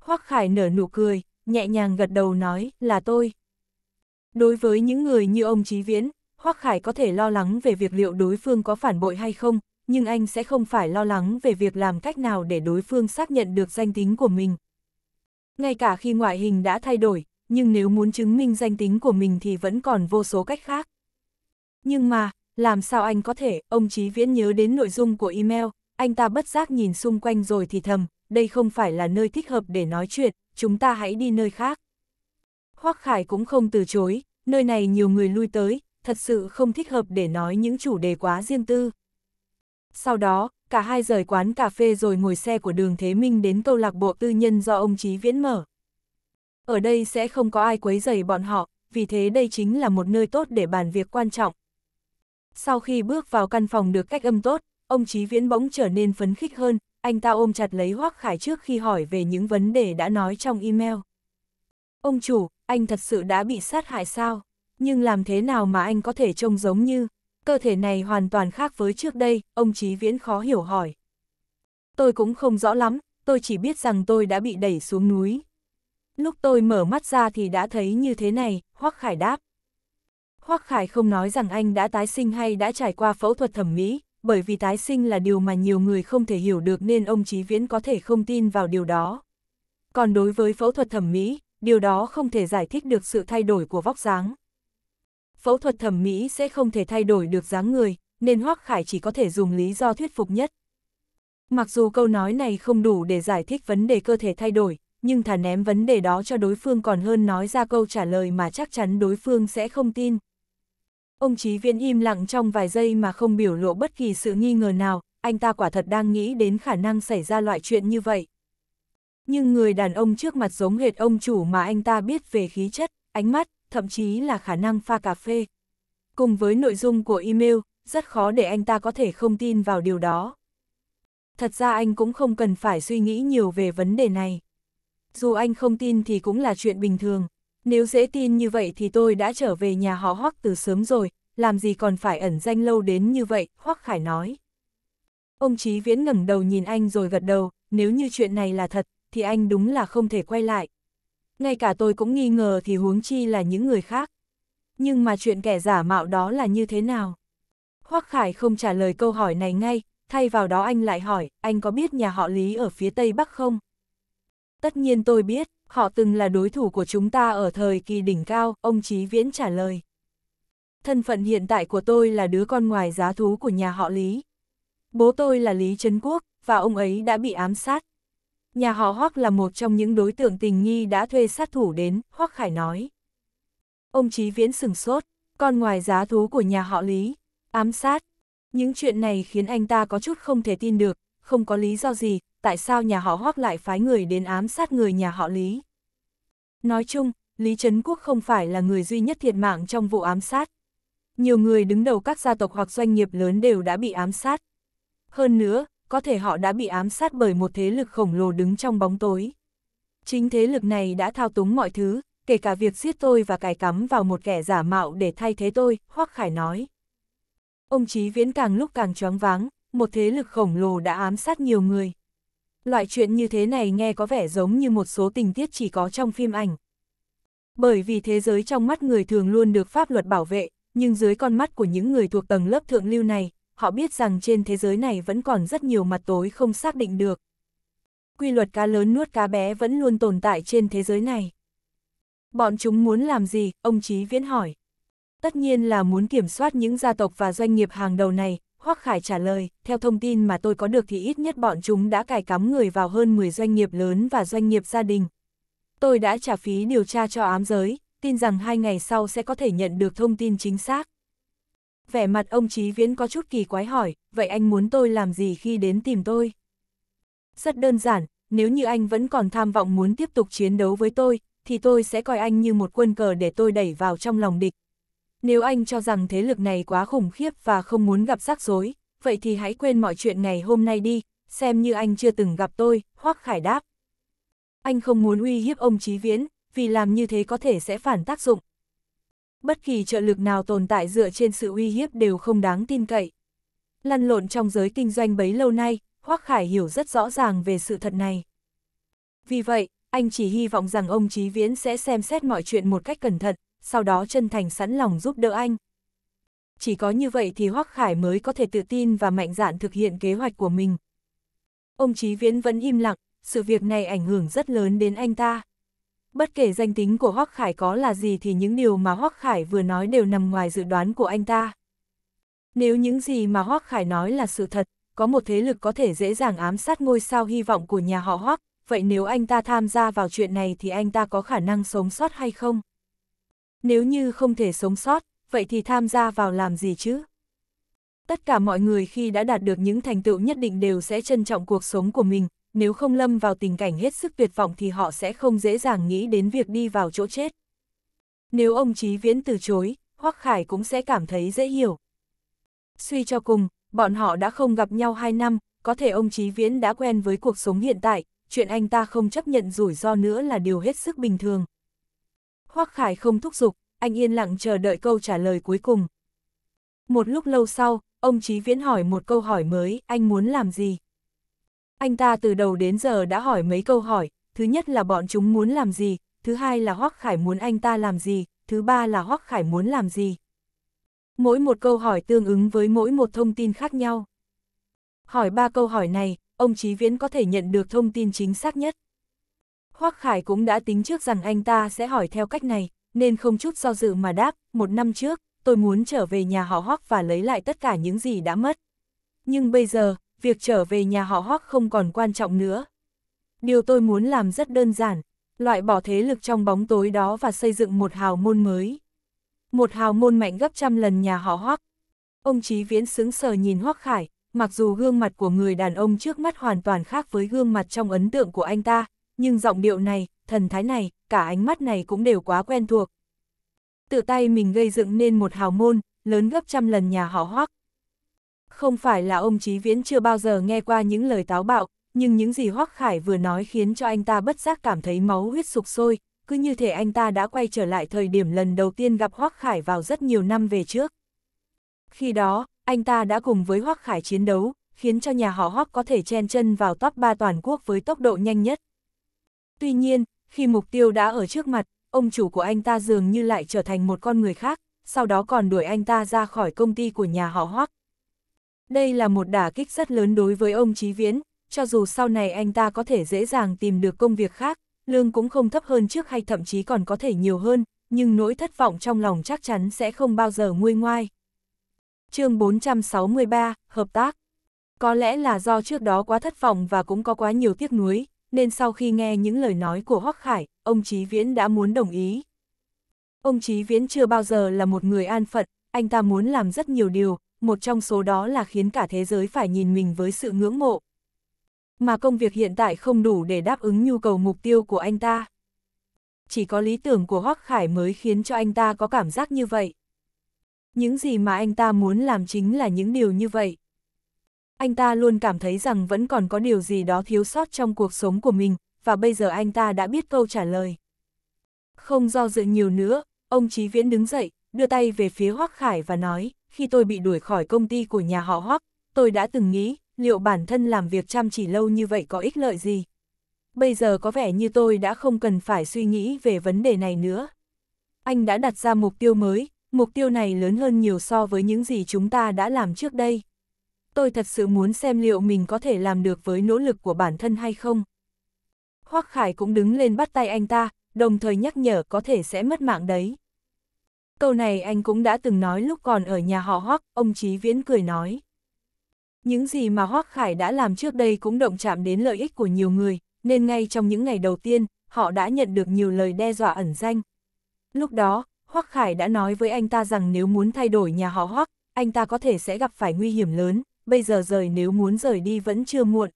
Hoắc Khải nở nụ cười, nhẹ nhàng gật đầu nói, là tôi. Đối với những người như ông Chí Viễn, Hoắc Khải có thể lo lắng về việc liệu đối phương có phản bội hay không, nhưng anh sẽ không phải lo lắng về việc làm cách nào để đối phương xác nhận được danh tính của mình. Ngay cả khi ngoại hình đã thay đổi, nhưng nếu muốn chứng minh danh tính của mình thì vẫn còn vô số cách khác. Nhưng mà, làm sao anh có thể, ông Chí Viễn nhớ đến nội dung của email, anh ta bất giác nhìn xung quanh rồi thì thầm, đây không phải là nơi thích hợp để nói chuyện, chúng ta hãy đi nơi khác. Hoắc Khải cũng không từ chối, nơi này nhiều người lui tới, thật sự không thích hợp để nói những chủ đề quá riêng tư. Sau đó, cả hai rời quán cà phê rồi ngồi xe của đường Thế Minh đến câu lạc bộ tư nhân do ông Chí Viễn mở. Ở đây sẽ không có ai quấy rầy bọn họ, vì thế đây chính là một nơi tốt để bàn việc quan trọng. Sau khi bước vào căn phòng được cách âm tốt, ông Chí Viễn bỗng trở nên phấn khích hơn, anh ta ôm chặt lấy Hoác Khải trước khi hỏi về những vấn đề đã nói trong email. Ông chủ, anh thật sự đã bị sát hại sao? Nhưng làm thế nào mà anh có thể trông giống như cơ thể này hoàn toàn khác với trước đây, ông Chí Viễn khó hiểu hỏi. Tôi cũng không rõ lắm, tôi chỉ biết rằng tôi đã bị đẩy xuống núi. Lúc tôi mở mắt ra thì đã thấy như thế này, Hoắc Khải đáp. Hoắc Khải không nói rằng anh đã tái sinh hay đã trải qua phẫu thuật thẩm mỹ, bởi vì tái sinh là điều mà nhiều người không thể hiểu được nên ông Chí Viễn có thể không tin vào điều đó. Còn đối với phẫu thuật thẩm mỹ, điều đó không thể giải thích được sự thay đổi của vóc dáng phẫu thuật thẩm mỹ sẽ không thể thay đổi được dáng người, nên Hoắc Khải chỉ có thể dùng lý do thuyết phục nhất. Mặc dù câu nói này không đủ để giải thích vấn đề cơ thể thay đổi, nhưng thả ném vấn đề đó cho đối phương còn hơn nói ra câu trả lời mà chắc chắn đối phương sẽ không tin. Ông Chí Viễn im lặng trong vài giây mà không biểu lộ bất kỳ sự nghi ngờ nào, anh ta quả thật đang nghĩ đến khả năng xảy ra loại chuyện như vậy. Nhưng người đàn ông trước mặt giống hệt ông chủ mà anh ta biết về khí chất, ánh mắt, thậm chí là khả năng pha cà phê. Cùng với nội dung của email, rất khó để anh ta có thể không tin vào điều đó. Thật ra anh cũng không cần phải suy nghĩ nhiều về vấn đề này. Dù anh không tin thì cũng là chuyện bình thường. Nếu dễ tin như vậy thì tôi đã trở về nhà họ hoắc từ sớm rồi, làm gì còn phải ẩn danh lâu đến như vậy, hoắc khải nói. Ông Chí Viễn ngẩng đầu nhìn anh rồi gật đầu, nếu như chuyện này là thật, thì anh đúng là không thể quay lại, ngay cả tôi cũng nghi ngờ thì huống chi là những người khác. Nhưng mà chuyện kẻ giả mạo đó là như thế nào? Hoắc Khải không trả lời câu hỏi này ngay, thay vào đó anh lại hỏi, anh có biết nhà họ Lý ở phía Tây Bắc không? Tất nhiên tôi biết, họ từng là đối thủ của chúng ta ở thời kỳ đỉnh cao, ông Chí Viễn trả lời. Thân phận hiện tại của tôi là đứa con ngoài giá thú của nhà họ Lý. Bố tôi là Lý Trấn Quốc, và ông ấy đã bị ám sát. Nhà họ Hoắc là một trong những đối tượng tình nghi đã thuê sát thủ đến, Hoắc Khải nói. Ông Chí Viễn sừng sốt, con ngoài giá thú của nhà họ Lý, ám sát. Những chuyện này khiến anh ta có chút không thể tin được, không có lý do gì, tại sao nhà họ Hoắc lại phái người đến ám sát người nhà họ Lý. Nói chung, Lý Trấn Quốc không phải là người duy nhất thiệt mạng trong vụ ám sát. Nhiều người đứng đầu các gia tộc hoặc doanh nghiệp lớn đều đã bị ám sát. Hơn nữa, có thể họ đã bị ám sát bởi một thế lực khổng lồ đứng trong bóng tối. Chính thế lực này đã thao túng mọi thứ, kể cả việc giết tôi và cài cắm vào một kẻ giả mạo để thay thế tôi, Hoắc Khải nói. Ông Chí Viễn càng lúc càng choáng váng, một thế lực khổng lồ đã ám sát nhiều người. Loại chuyện như thế này nghe có vẻ giống như một số tình tiết chỉ có trong phim ảnh. Bởi vì thế giới trong mắt người thường luôn được pháp luật bảo vệ, nhưng dưới con mắt của những người thuộc tầng lớp thượng lưu này, họ biết rằng trên thế giới này vẫn còn rất nhiều mặt tối không xác định được. Quy luật cá lớn nuốt cá bé vẫn luôn tồn tại trên thế giới này. Bọn chúng muốn làm gì? Ông Chí Viễn hỏi. Tất nhiên là muốn kiểm soát những gia tộc và doanh nghiệp hàng đầu này, Hoắc Khải trả lời, theo thông tin mà tôi có được thì ít nhất bọn chúng đã cài cắm người vào hơn 10 doanh nghiệp lớn và doanh nghiệp gia đình. Tôi đã trả phí điều tra cho ám giới, tin rằng hai ngày sau sẽ có thể nhận được thông tin chính xác vẻ mặt ông Chí Viễn có chút kỳ quái hỏi, vậy anh muốn tôi làm gì khi đến tìm tôi? Rất đơn giản, nếu như anh vẫn còn tham vọng muốn tiếp tục chiến đấu với tôi, thì tôi sẽ coi anh như một quân cờ để tôi đẩy vào trong lòng địch. Nếu anh cho rằng thế lực này quá khủng khiếp và không muốn gặp rắc rối, vậy thì hãy quên mọi chuyện ngày hôm nay đi, xem như anh chưa từng gặp tôi, Hoắc Khải đáp. Anh không muốn uy hiếp ông Chí Viễn, vì làm như thế có thể sẽ phản tác dụng, Bất kỳ trợ lực nào tồn tại dựa trên sự uy hiếp đều không đáng tin cậy. Lăn lộn trong giới kinh doanh bấy lâu nay, Hoác Khải hiểu rất rõ ràng về sự thật này. Vì vậy, anh chỉ hy vọng rằng ông Chí Viễn sẽ xem xét mọi chuyện một cách cẩn thận, sau đó chân thành sẵn lòng giúp đỡ anh. Chỉ có như vậy thì Hoác Khải mới có thể tự tin và mạnh dạn thực hiện kế hoạch của mình. Ông Chí Viễn vẫn im lặng, sự việc này ảnh hưởng rất lớn đến anh ta. Bất kể danh tính của Hoắc Khải có là gì thì những điều mà Hoắc Khải vừa nói đều nằm ngoài dự đoán của anh ta. Nếu những gì mà Hoắc Khải nói là sự thật, có một thế lực có thể dễ dàng ám sát ngôi sao hy vọng của nhà họ Hoắc, vậy nếu anh ta tham gia vào chuyện này thì anh ta có khả năng sống sót hay không? Nếu như không thể sống sót, vậy thì tham gia vào làm gì chứ? Tất cả mọi người khi đã đạt được những thành tựu nhất định đều sẽ trân trọng cuộc sống của mình, nếu không lâm vào tình cảnh hết sức tuyệt vọng thì họ sẽ không dễ dàng nghĩ đến việc đi vào chỗ chết. Nếu ông Chí Viễn từ chối, Hoắc Khải cũng sẽ cảm thấy dễ hiểu. Suy cho cùng, bọn họ đã không gặp nhau 2 năm, có thể ông Chí Viễn đã quen với cuộc sống hiện tại, chuyện anh ta không chấp nhận rủi ro nữa là điều hết sức bình thường. Hoắc Khải không thúc giục, anh yên lặng chờ đợi câu trả lời cuối cùng. Một lúc lâu sau, ông Chí Viễn hỏi một câu hỏi mới, anh muốn làm gì? Anh ta từ đầu đến giờ đã hỏi mấy câu hỏi, thứ nhất là bọn chúng muốn làm gì, thứ hai là Hoắc Khải muốn anh ta làm gì, thứ ba là Hoắc Khải muốn làm gì. Mỗi một câu hỏi tương ứng với mỗi một thông tin khác nhau. Hỏi ba câu hỏi này, ông Chí Viễn có thể nhận được thông tin chính xác nhất. Hoắc Khải cũng đã tính trước rằng anh ta sẽ hỏi theo cách này, nên không chút do dự mà đáp, một năm trước, tôi muốn trở về nhà họ Hoắc và lấy lại tất cả những gì đã mất. Nhưng bây giờ, việc trở về nhà họ hoắc không còn quan trọng nữa. Điều tôi muốn làm rất đơn giản, loại bỏ thế lực trong bóng tối đó và xây dựng một hào môn mới. Một hào môn mạnh gấp trăm lần nhà họ hoắc. Ông Chí Viễn sững sờ nhìn hoắc khải, mặc dù gương mặt của người đàn ông trước mắt hoàn toàn khác với gương mặt trong ấn tượng của anh ta, nhưng giọng điệu này, thần thái này, cả ánh mắt này cũng đều quá quen thuộc. Tự tay mình gây dựng nên một hào môn, lớn gấp trăm lần nhà họ hoắc. Không phải là ông Chí Viễn chưa bao giờ nghe qua những lời táo bạo, nhưng những gì Hoắc Khải vừa nói khiến cho anh ta bất giác cảm thấy máu huyết sục sôi, cứ như thể anh ta đã quay trở lại thời điểm lần đầu tiên gặp Hoắc Khải vào rất nhiều năm về trước. Khi đó, anh ta đã cùng với Hoắc Khải chiến đấu, khiến cho nhà họ Hoắc có thể chen chân vào top 3 toàn quốc với tốc độ nhanh nhất. Tuy nhiên, khi mục tiêu đã ở trước mặt, ông chủ của anh ta dường như lại trở thành một con người khác, sau đó còn đuổi anh ta ra khỏi công ty của nhà họ Hoắc. Đây là một đả kích rất lớn đối với ông Chí Viễn, cho dù sau này anh ta có thể dễ dàng tìm được công việc khác, lương cũng không thấp hơn trước hay thậm chí còn có thể nhiều hơn, nhưng nỗi thất vọng trong lòng chắc chắn sẽ không bao giờ nguôi ngoai. chương 463, Hợp tác Có lẽ là do trước đó quá thất vọng và cũng có quá nhiều tiếc nuối, nên sau khi nghe những lời nói của Hoắc Khải, ông Chí Viễn đã muốn đồng ý. Ông Chí Viễn chưa bao giờ là một người an phận, anh ta muốn làm rất nhiều điều, một trong số đó là khiến cả thế giới phải nhìn mình với sự ngưỡng mộ. Mà công việc hiện tại không đủ để đáp ứng nhu cầu mục tiêu của anh ta. Chỉ có lý tưởng của Hoắc Khải mới khiến cho anh ta có cảm giác như vậy. Những gì mà anh ta muốn làm chính là những điều như vậy. Anh ta luôn cảm thấy rằng vẫn còn có điều gì đó thiếu sót trong cuộc sống của mình, và bây giờ anh ta đã biết câu trả lời. Không do dự nhiều nữa, ông Chí Viễn đứng dậy, đưa tay về phía Hoắc Khải và nói khi tôi bị đuổi khỏi công ty của nhà họ Hoắc, tôi đã từng nghĩ, liệu bản thân làm việc chăm chỉ lâu như vậy có ích lợi gì? Bây giờ có vẻ như tôi đã không cần phải suy nghĩ về vấn đề này nữa. Anh đã đặt ra mục tiêu mới, mục tiêu này lớn hơn nhiều so với những gì chúng ta đã làm trước đây. Tôi thật sự muốn xem liệu mình có thể làm được với nỗ lực của bản thân hay không. Hoắc Khải cũng đứng lên bắt tay anh ta, đồng thời nhắc nhở có thể sẽ mất mạng đấy câu này anh cũng đã từng nói lúc còn ở nhà họ Hoắc, ông Chí Viễn cười nói. Những gì mà Hoắc Khải đã làm trước đây cũng động chạm đến lợi ích của nhiều người, nên ngay trong những ngày đầu tiên, họ đã nhận được nhiều lời đe dọa ẩn danh. Lúc đó, Hoắc Khải đã nói với anh ta rằng nếu muốn thay đổi nhà họ Hoắc, anh ta có thể sẽ gặp phải nguy hiểm lớn, bây giờ rời nếu muốn rời đi vẫn chưa muộn.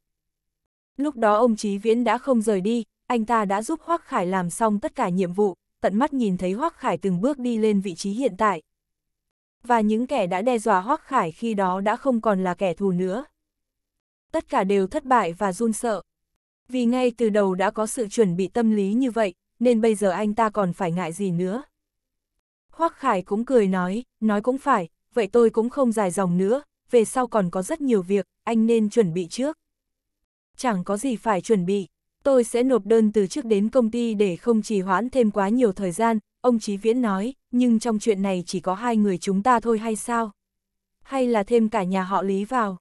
Lúc đó ông Chí Viễn đã không rời đi, anh ta đã giúp Hoắc Khải làm xong tất cả nhiệm vụ, tận mắt nhìn thấy Hoác Khải từng bước đi lên vị trí hiện tại. Và những kẻ đã đe dọa Hoác Khải khi đó đã không còn là kẻ thù nữa. Tất cả đều thất bại và run sợ. Vì ngay từ đầu đã có sự chuẩn bị tâm lý như vậy, nên bây giờ anh ta còn phải ngại gì nữa. Hoác Khải cũng cười nói, nói cũng phải, vậy tôi cũng không dài dòng nữa, về sau còn có rất nhiều việc, anh nên chuẩn bị trước. Chẳng có gì phải chuẩn bị tôi sẽ nộp đơn từ trước đến công ty để không trì hoãn thêm quá nhiều thời gian, ông Chí Viễn nói, nhưng trong chuyện này chỉ có hai người chúng ta thôi hay sao? Hay là thêm cả nhà họ Lý vào?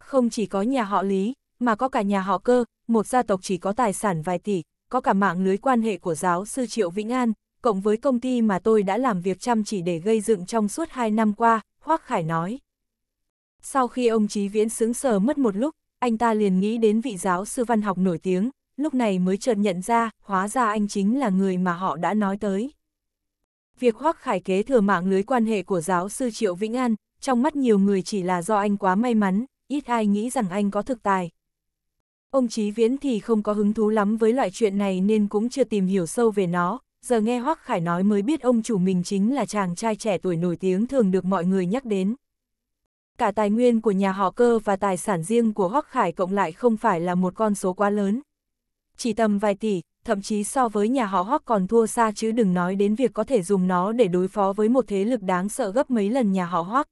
Không chỉ có nhà họ Lý, mà có cả nhà họ cơ, một gia tộc chỉ có tài sản vài tỷ, có cả mạng lưới quan hệ của giáo sư Triệu Vĩnh An, cộng với công ty mà tôi đã làm việc chăm chỉ để gây dựng trong suốt hai năm qua, Hoác Khải nói. Sau khi ông Chí Viễn sững sờ mất một lúc, anh ta liền nghĩ đến vị giáo sư văn học nổi tiếng, lúc này mới chợt nhận ra, hóa ra anh chính là người mà họ đã nói tới. Việc Hoắc Khải kế thừa mạng lưới quan hệ của giáo sư Triệu Vĩnh An, trong mắt nhiều người chỉ là do anh quá may mắn, ít ai nghĩ rằng anh có thực tài. Ông Chí Viễn thì không có hứng thú lắm với loại chuyện này nên cũng chưa tìm hiểu sâu về nó, giờ nghe Hoắc Khải nói mới biết ông chủ mình chính là chàng trai trẻ tuổi nổi tiếng thường được mọi người nhắc đến. Cả tài nguyên của nhà họ cơ và tài sản riêng của Hoắc Khải cộng lại không phải là một con số quá lớn, chỉ tầm vài tỷ, thậm chí so với nhà họ Hoắc còn thua xa chứ đừng nói đến việc có thể dùng nó để đối phó với một thế lực đáng sợ gấp mấy lần nhà họ Hoắc.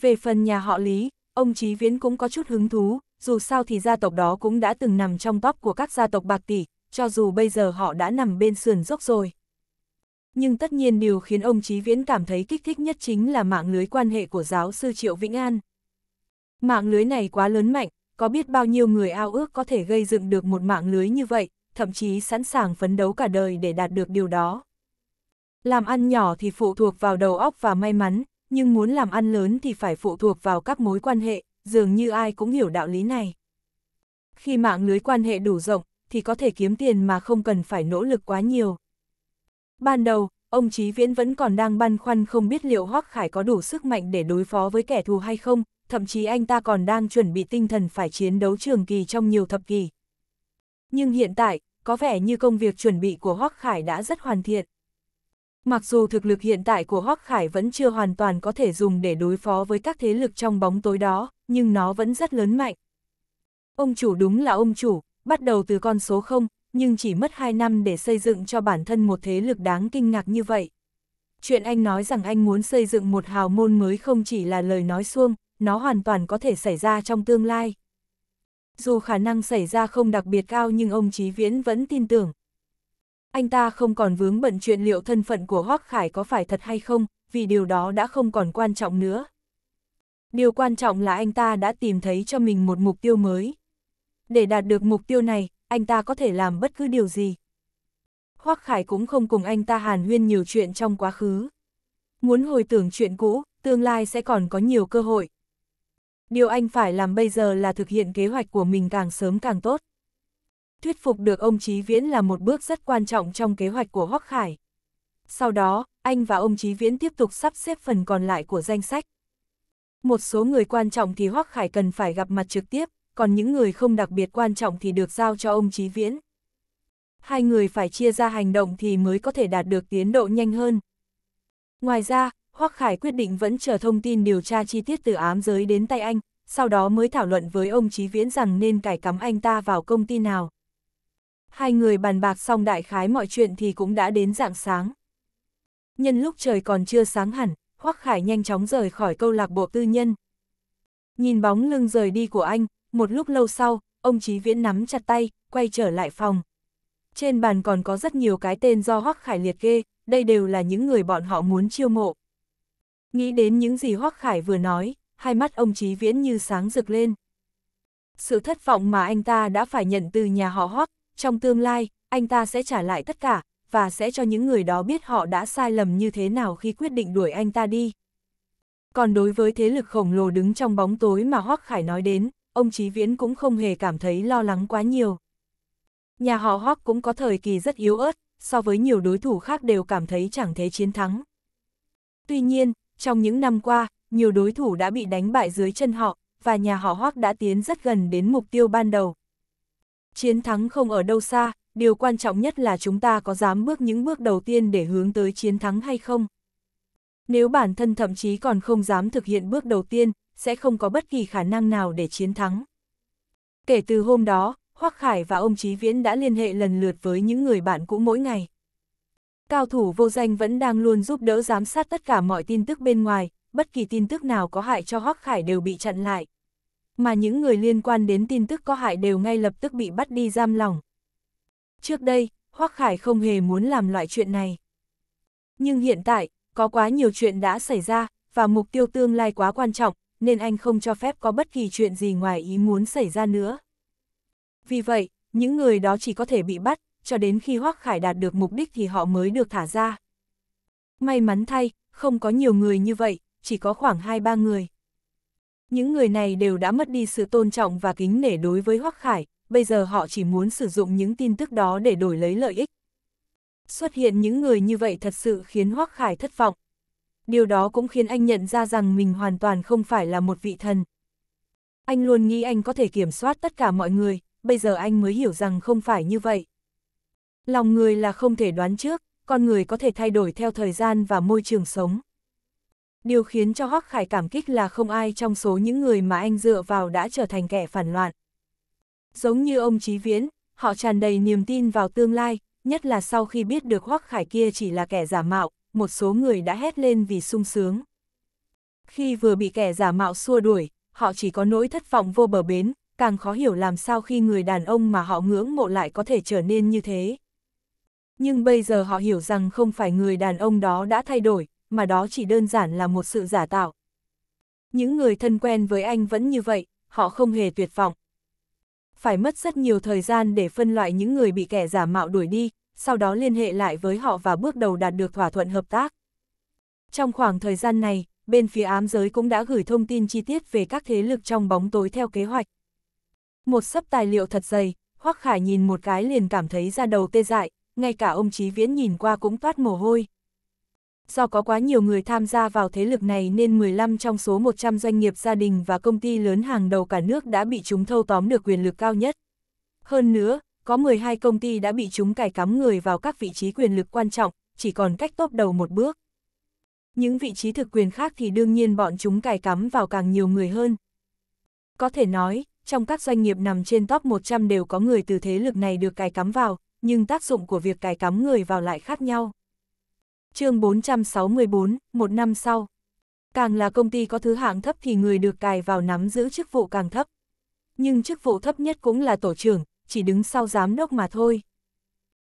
Về phần nhà họ Lý, ông Chí Viễn cũng có chút hứng thú, dù sao thì gia tộc đó cũng đã từng nằm trong top của các gia tộc bạc tỷ, cho dù bây giờ họ đã nằm bên sườn dốc rồi. Nhưng tất nhiên điều khiến ông Chí Viễn cảm thấy kích thích nhất chính là mạng lưới quan hệ của giáo sư Triệu Vĩnh An. Mạng lưới này quá lớn mạnh, có biết bao nhiêu người ao ước có thể gây dựng được một mạng lưới như vậy, thậm chí sẵn sàng phấn đấu cả đời để đạt được điều đó. Làm ăn nhỏ thì phụ thuộc vào đầu óc và may mắn, nhưng muốn làm ăn lớn thì phải phụ thuộc vào các mối quan hệ, dường như ai cũng hiểu đạo lý này. Khi mạng lưới quan hệ đủ rộng, thì có thể kiếm tiền mà không cần phải nỗ lực quá nhiều. Ban đầu, ông Chí Viễn vẫn còn đang băn khoăn không biết liệu Hoác Khải có đủ sức mạnh để đối phó với kẻ thù hay không, thậm chí anh ta còn đang chuẩn bị tinh thần phải chiến đấu trường kỳ trong nhiều thập kỷ. Nhưng hiện tại, có vẻ như công việc chuẩn bị của Hoắc Khải đã rất hoàn thiện. Mặc dù thực lực hiện tại của Hoắc Khải vẫn chưa hoàn toàn có thể dùng để đối phó với các thế lực trong bóng tối đó, nhưng nó vẫn rất lớn mạnh. Ông chủ đúng là ông chủ, bắt đầu từ con số 0, nhưng chỉ mất 2 năm để xây dựng cho bản thân một thế lực đáng kinh ngạc như vậy. Chuyện anh nói rằng anh muốn xây dựng một hào môn mới không chỉ là lời nói suông, nó hoàn toàn có thể xảy ra trong tương lai. Dù khả năng xảy ra không đặc biệt cao nhưng ông Chí Viễn vẫn tin tưởng. Anh ta không còn vướng bận chuyện liệu thân phận của Hoác Khải có phải thật hay không, vì điều đó đã không còn quan trọng nữa. Điều quan trọng là anh ta đã tìm thấy cho mình một mục tiêu mới. Để đạt được mục tiêu này, anh ta có thể làm bất cứ điều gì. Hoác Khải cũng không cùng anh ta hàn huyên nhiều chuyện trong quá khứ. Muốn hồi tưởng chuyện cũ, tương lai sẽ còn có nhiều cơ hội, Điều anh phải làm bây giờ là thực hiện kế hoạch của mình càng sớm càng tốt. Thuyết phục được ông Chí Viễn là một bước rất quan trọng trong kế hoạch của Hoắc Khải. Sau đó, anh và ông Chí Viễn tiếp tục sắp xếp phần còn lại của danh sách. Một số người quan trọng thì Hoắc Khải cần phải gặp mặt trực tiếp, còn những người không đặc biệt quan trọng thì được giao cho ông Chí Viễn. Hai người phải chia ra hành động thì mới có thể đạt được tiến độ nhanh hơn. Ngoài ra, Hoắc Khải quyết định vẫn chờ thông tin điều tra chi tiết từ ám giới đến tay anh, sau đó mới thảo luận với ông Chí Viễn rằng nên cải cắm anh ta vào công ty nào. Hai người bàn bạc xong đại khái mọi chuyện thì cũng đã đến dạng sáng. Nhân lúc trời còn chưa sáng hẳn, Hoắc Khải nhanh chóng rời khỏi câu lạc bộ tư nhân. Nhìn bóng lưng rời đi của anh, một lúc lâu sau, ông Chí Viễn nắm chặt tay, quay trở lại phòng. Trên bàn còn có rất nhiều cái tên do Hoắc Khải liệt kê, đây đều là những người bọn họ muốn chiêu mộ, Nghĩ đến những gì Hoắc Khải vừa nói, hai mắt ông Chí Viễn như sáng rực lên. Sự thất vọng mà anh ta đã phải nhận từ nhà họ Hoắc, trong tương lai, anh ta sẽ trả lại tất cả, và sẽ cho những người đó biết họ đã sai lầm như thế nào khi quyết định đuổi anh ta đi. Còn đối với thế lực khổng lồ đứng trong bóng tối mà Hoắc Khải nói đến, ông Chí Viễn cũng không hề cảm thấy lo lắng quá nhiều. Nhà họ Hoắc cũng có thời kỳ rất yếu ớt, so với nhiều đối thủ khác đều cảm thấy chẳng thế chiến thắng. Tuy nhiên, trong những năm qua, nhiều đối thủ đã bị đánh bại dưới chân họ, và nhà họ Hoác đã tiến rất gần đến mục tiêu ban đầu. Chiến thắng không ở đâu xa, điều quan trọng nhất là chúng ta có dám bước những bước đầu tiên để hướng tới chiến thắng hay không. Nếu bản thân thậm chí còn không dám thực hiện bước đầu tiên, sẽ không có bất kỳ khả năng nào để chiến thắng. Kể từ hôm đó, Hoắc Khải và ông Chí Viễn đã liên hệ lần lượt với những người bạn cũ mỗi ngày. Cao thủ vô danh vẫn đang luôn giúp đỡ giám sát tất cả mọi tin tức bên ngoài, bất kỳ tin tức nào có hại cho Hoắc Khải đều bị chặn lại. Mà những người liên quan đến tin tức có hại đều ngay lập tức bị bắt đi giam lòng. Trước đây, Hoắc Khải không hề muốn làm loại chuyện này. Nhưng hiện tại, có quá nhiều chuyện đã xảy ra, và mục tiêu tương lai quá quan trọng, nên anh không cho phép có bất kỳ chuyện gì ngoài ý muốn xảy ra nữa. Vì vậy, những người đó chỉ có thể bị bắt, cho đến khi Hoắc Khải đạt được mục đích thì họ mới được thả ra. May mắn thay, không có nhiều người như vậy, chỉ có khoảng 2-3 người. Những người này đều đã mất đi sự tôn trọng và kính nể đối với Hoắc Khải, bây giờ họ chỉ muốn sử dụng những tin tức đó để đổi lấy lợi ích. Xuất hiện những người như vậy thật sự khiến Hoắc Khải thất vọng. Điều đó cũng khiến anh nhận ra rằng mình hoàn toàn không phải là một vị thần. Anh luôn nghĩ anh có thể kiểm soát tất cả mọi người, bây giờ anh mới hiểu rằng không phải như vậy. Lòng người là không thể đoán trước, con người có thể thay đổi theo thời gian và môi trường sống. Điều khiến cho Hoắc Khải cảm kích là không ai trong số những người mà anh dựa vào đã trở thành kẻ phản loạn. Giống như ông Chí Viễn, họ tràn đầy niềm tin vào tương lai, nhất là sau khi biết được Hoắc Khải kia chỉ là kẻ giả mạo, một số người đã hét lên vì sung sướng. Khi vừa bị kẻ giả mạo xua đuổi, họ chỉ có nỗi thất vọng vô bờ bến, càng khó hiểu làm sao khi người đàn ông mà họ ngưỡng mộ lại có thể trở nên như thế nhưng bây giờ họ hiểu rằng không phải người đàn ông đó đã thay đổi, mà đó chỉ đơn giản là một sự giả tạo. Những người thân quen với anh vẫn như vậy, họ không hề tuyệt vọng. Phải mất rất nhiều thời gian để phân loại những người bị kẻ giả mạo đuổi đi, sau đó liên hệ lại với họ và bước đầu đạt được thỏa thuận hợp tác. Trong khoảng thời gian này, bên phía ám giới cũng đã gửi thông tin chi tiết về các thế lực trong bóng tối theo kế hoạch. Một sấp tài liệu thật dày, Hoắc Khải nhìn một cái liền cảm thấy ra đầu tê dại, ngay cả ông Chí Viễn nhìn qua cũng toát mồ hôi. Do có quá nhiều người tham gia vào thế lực này nên 15 trong số 100 doanh nghiệp gia đình và công ty lớn hàng đầu cả nước đã bị chúng thâu tóm được quyền lực cao nhất. Hơn nữa, có 12 công ty đã bị chúng cải cắm người vào các vị trí quyền lực quan trọng, chỉ còn cách tốt đầu một bước. Những vị trí thực quyền khác thì đương nhiên bọn chúng cài cắm vào càng nhiều người hơn. Có thể nói, trong các doanh nghiệp nằm trên top 100 đều có người từ thế lực này được cài cắm vào, nhưng tác dụng của việc cài cắm người vào lại khác nhau. chương 464, một năm sau. Càng là công ty có thứ hạng thấp thì người được cài vào nắm giữ chức vụ càng thấp. Nhưng chức vụ thấp nhất cũng là tổ trưởng, chỉ đứng sau giám đốc mà thôi.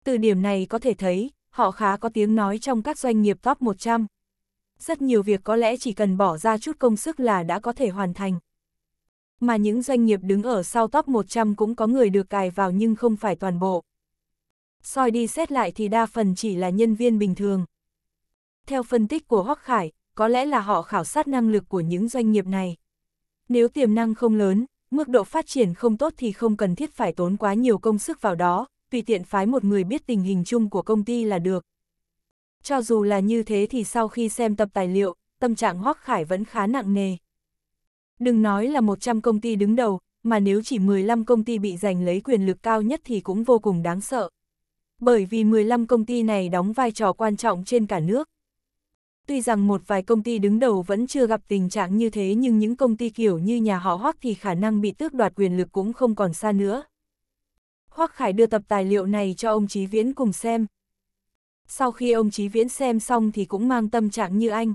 Từ điểm này có thể thấy, họ khá có tiếng nói trong các doanh nghiệp top 100. Rất nhiều việc có lẽ chỉ cần bỏ ra chút công sức là đã có thể hoàn thành. Mà những doanh nghiệp đứng ở sau top 100 cũng có người được cài vào nhưng không phải toàn bộ soi đi xét lại thì đa phần chỉ là nhân viên bình thường. Theo phân tích của Hoắc Khải, có lẽ là họ khảo sát năng lực của những doanh nghiệp này. Nếu tiềm năng không lớn, mức độ phát triển không tốt thì không cần thiết phải tốn quá nhiều công sức vào đó, tùy tiện phái một người biết tình hình chung của công ty là được. Cho dù là như thế thì sau khi xem tập tài liệu, tâm trạng Hoắc Khải vẫn khá nặng nề. Đừng nói là 100 công ty đứng đầu, mà nếu chỉ 15 công ty bị giành lấy quyền lực cao nhất thì cũng vô cùng đáng sợ bởi vì 15 công ty này đóng vai trò quan trọng trên cả nước. Tuy rằng một vài công ty đứng đầu vẫn chưa gặp tình trạng như thế nhưng những công ty kiểu như nhà họ Hoắc thì khả năng bị tước đoạt quyền lực cũng không còn xa nữa. Hoắc Khải đưa tập tài liệu này cho ông Chí Viễn cùng xem. Sau khi ông Chí Viễn xem xong thì cũng mang tâm trạng như anh.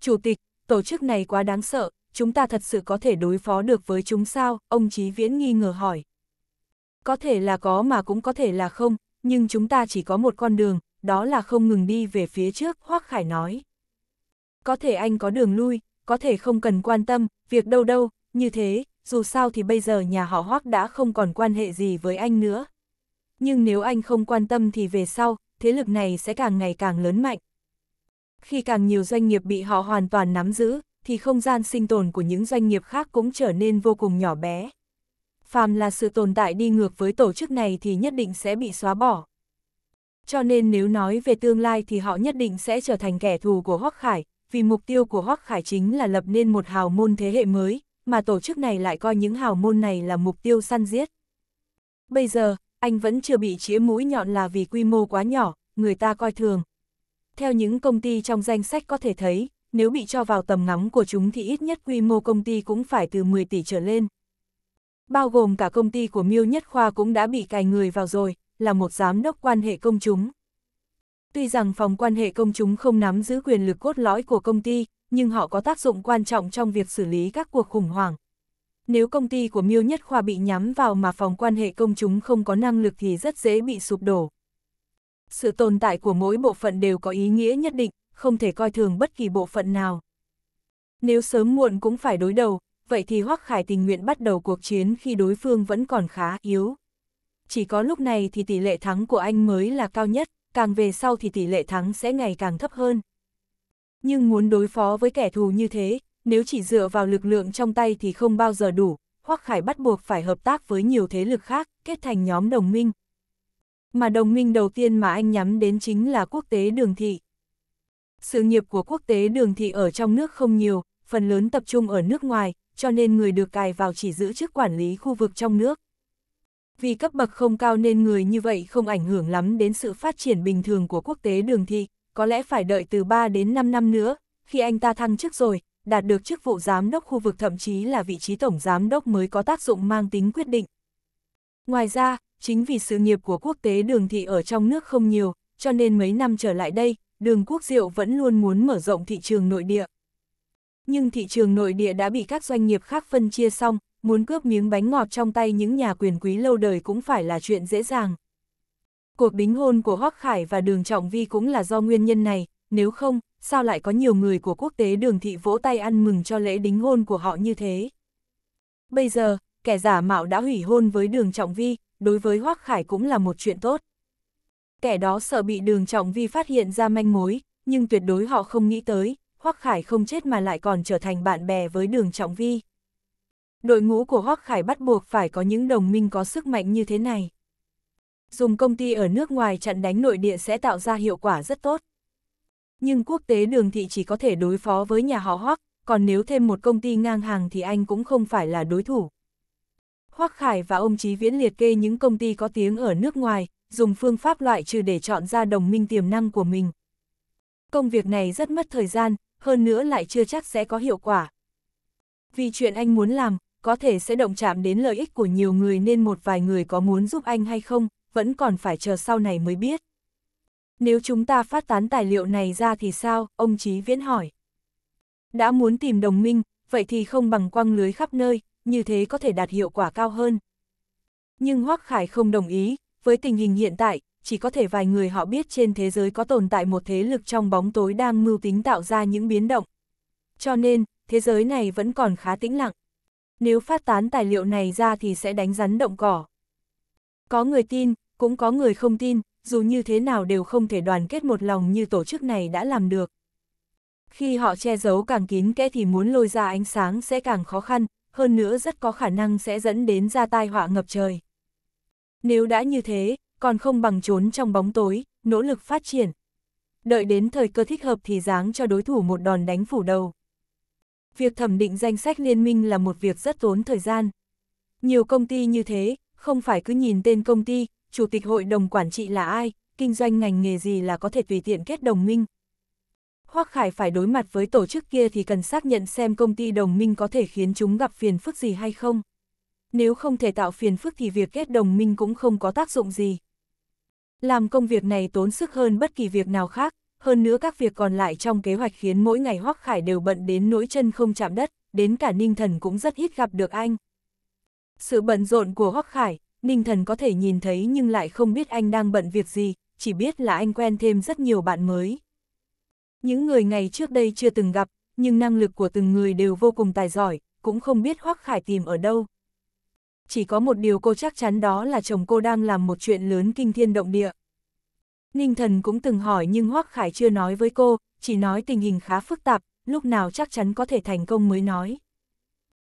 Chủ tịch, tổ chức này quá đáng sợ, chúng ta thật sự có thể đối phó được với chúng sao? Ông Chí Viễn nghi ngờ hỏi. Có thể là có mà cũng có thể là không, nhưng chúng ta chỉ có một con đường, đó là không ngừng đi về phía trước, Hoác Khải nói. Có thể anh có đường lui, có thể không cần quan tâm, việc đâu đâu, như thế, dù sao thì bây giờ nhà họ Hoác đã không còn quan hệ gì với anh nữa. Nhưng nếu anh không quan tâm thì về sau, thế lực này sẽ càng ngày càng lớn mạnh. Khi càng nhiều doanh nghiệp bị họ hoàn toàn nắm giữ, thì không gian sinh tồn của những doanh nghiệp khác cũng trở nên vô cùng nhỏ bé phàm là sự tồn tại đi ngược với tổ chức này thì nhất định sẽ bị xóa bỏ. Cho nên nếu nói về tương lai thì họ nhất định sẽ trở thành kẻ thù của Hoắc Khải, vì mục tiêu của Hoắc Khải chính là lập nên một hào môn thế hệ mới, mà tổ chức này lại coi những hào môn này là mục tiêu săn giết. Bây giờ, anh vẫn chưa bị chĩa mũi nhọn là vì quy mô quá nhỏ, người ta coi thường. Theo những công ty trong danh sách có thể thấy, nếu bị cho vào tầm ngắm của chúng thì ít nhất quy mô công ty cũng phải từ 10 tỷ trở lên, Bao gồm cả công ty của Miêu Nhất Khoa cũng đã bị cài người vào rồi, là một giám đốc quan hệ công chúng. Tuy rằng phòng quan hệ công chúng không nắm giữ quyền lực cốt lõi của công ty, nhưng họ có tác dụng quan trọng trong việc xử lý các cuộc khủng hoảng. Nếu công ty của Miêu Nhất Khoa bị nhắm vào mà phòng quan hệ công chúng không có năng lực thì rất dễ bị sụp đổ. Sự tồn tại của mỗi bộ phận đều có ý nghĩa nhất định, không thể coi thường bất kỳ bộ phận nào. Nếu sớm muộn cũng phải đối đầu, vậy thì Hoắc Khải tình nguyện bắt đầu cuộc chiến khi đối phương vẫn còn khá yếu. Chỉ có lúc này thì tỷ lệ thắng của anh mới là cao nhất, càng về sau thì tỷ lệ thắng sẽ ngày càng thấp hơn. Nhưng muốn đối phó với kẻ thù như thế, nếu chỉ dựa vào lực lượng trong tay thì không bao giờ đủ, Hoắc Khải bắt buộc phải hợp tác với nhiều thế lực khác, kết thành nhóm đồng minh. Mà đồng minh đầu tiên mà anh nhắm đến chính là quốc tế đường thị. Sự nghiệp của quốc tế đường thị ở trong nước không nhiều, phần lớn tập trung ở nước ngoài, cho nên người được cài vào chỉ giữ chức quản lý khu vực trong nước. Vì cấp bậc không cao nên người như vậy không ảnh hưởng lắm đến sự phát triển bình thường của quốc tế đường thị, có lẽ phải đợi từ 3 đến 5 năm nữa, khi anh ta thăng chức rồi, đạt được chức vụ giám đốc khu vực thậm chí là vị trí tổng giám đốc mới có tác dụng mang tính quyết định. Ngoài ra, chính vì sự nghiệp của quốc tế đường thị ở trong nước không nhiều, cho nên mấy năm trở lại đây, đường quốc diệu vẫn luôn muốn mở rộng thị trường nội địa. Nhưng thị trường nội địa đã bị các doanh nghiệp khác phân chia xong, muốn cướp miếng bánh ngọt trong tay những nhà quyền quý lâu đời cũng phải là chuyện dễ dàng. Cuộc đính hôn của Hoắc Khải và Đường Trọng Vi cũng là do nguyên nhân này, nếu không, sao lại có nhiều người của quốc tế đường thị vỗ tay ăn mừng cho lễ đính hôn của họ như thế. Bây giờ, kẻ giả mạo đã hủy hôn với đường Trọng Vi, đối với Hoác Khải cũng là một chuyện tốt. Kẻ đó sợ bị đường Trọng Vi phát hiện ra manh mối, nhưng tuyệt đối họ không nghĩ tới, Hoắc Khải không chết mà lại còn trở thành bạn bè với đường Trọng Vi. Đội ngũ của Hoắc Khải bắt buộc phải có những đồng minh có sức mạnh như thế này. Dùng công ty ở nước ngoài chặn đánh nội địa sẽ tạo ra hiệu quả rất tốt. Nhưng quốc tế đường thị chỉ có thể đối phó với nhà họ Hoắc, còn nếu thêm một công ty ngang hàng thì anh cũng không phải là đối thủ. Hoắc Khải và ông Chí Viễn liệt kê những công ty có tiếng ở nước ngoài, dùng phương pháp loại trừ để chọn ra đồng minh tiềm năng của mình. Công việc này rất mất thời gian, hơn nữa lại chưa chắc sẽ có hiệu quả. Vì chuyện anh muốn làm, có thể sẽ động chạm đến lợi ích của nhiều người nên một vài người có muốn giúp anh hay không, vẫn còn phải chờ sau này mới biết. Nếu chúng ta phát tán tài liệu này ra thì sao, ông Chí Viễn hỏi. Đã muốn tìm đồng minh, vậy thì không bằng quăng lưới khắp nơi, như thế có thể đạt hiệu quả cao hơn. Nhưng Hoác Khải không đồng ý, với tình hình hiện tại, chỉ có thể vài người họ biết trên thế giới có tồn tại một thế lực trong bóng tối đang mưu tính tạo ra những biến động. Cho nên, thế giới này vẫn còn khá tĩnh lặng. Nếu phát tán tài liệu này ra thì sẽ đánh rắn động cỏ. Có người tin, cũng có người không tin, dù như thế nào đều không thể đoàn kết một lòng như tổ chức này đã làm được. Khi họ che giấu càng kín kẽ thì muốn lôi ra ánh sáng sẽ càng khó khăn, hơn nữa rất có khả năng sẽ dẫn đến ra tai họa ngập trời. Nếu đã như thế, còn không bằng trốn trong bóng tối, nỗ lực phát triển. Đợi đến thời cơ thích hợp thì giáng cho đối thủ một đòn đánh phủ đầu. Việc thẩm định danh sách liên minh là một việc rất tốn thời gian. Nhiều công ty như thế, không phải cứ nhìn tên công ty, chủ tịch hội đồng quản trị là ai, kinh doanh ngành nghề gì là có thể tùy tiện kết đồng minh. Hoắc Khải phải đối mặt với tổ chức kia thì cần xác nhận xem công ty đồng minh có thể khiến chúng gặp phiền phức gì hay không. Nếu không thể tạo phiền phức thì việc kết đồng minh cũng không có tác dụng gì. Làm công việc này tốn sức hơn bất kỳ việc nào khác, hơn nữa các việc còn lại trong kế hoạch khiến mỗi ngày Hoắc Khải đều bận đến nỗi chân không chạm đất, đến cả Ninh Thần cũng rất ít gặp được anh. Sự bận rộn của Hoắc Khải, Ninh Thần có thể nhìn thấy nhưng lại không biết anh đang bận việc gì, chỉ biết là anh quen thêm rất nhiều bạn mới. Những người ngày trước đây chưa từng gặp, nhưng năng lực của từng người đều vô cùng tài giỏi, cũng không biết Hoắc Khải tìm ở đâu, chỉ có một điều cô chắc chắn đó là chồng cô đang làm một chuyện lớn kinh thiên động địa. Ninh thần cũng từng hỏi nhưng Hoác Khải chưa nói với cô, chỉ nói tình hình khá phức tạp, lúc nào chắc chắn có thể thành công mới nói.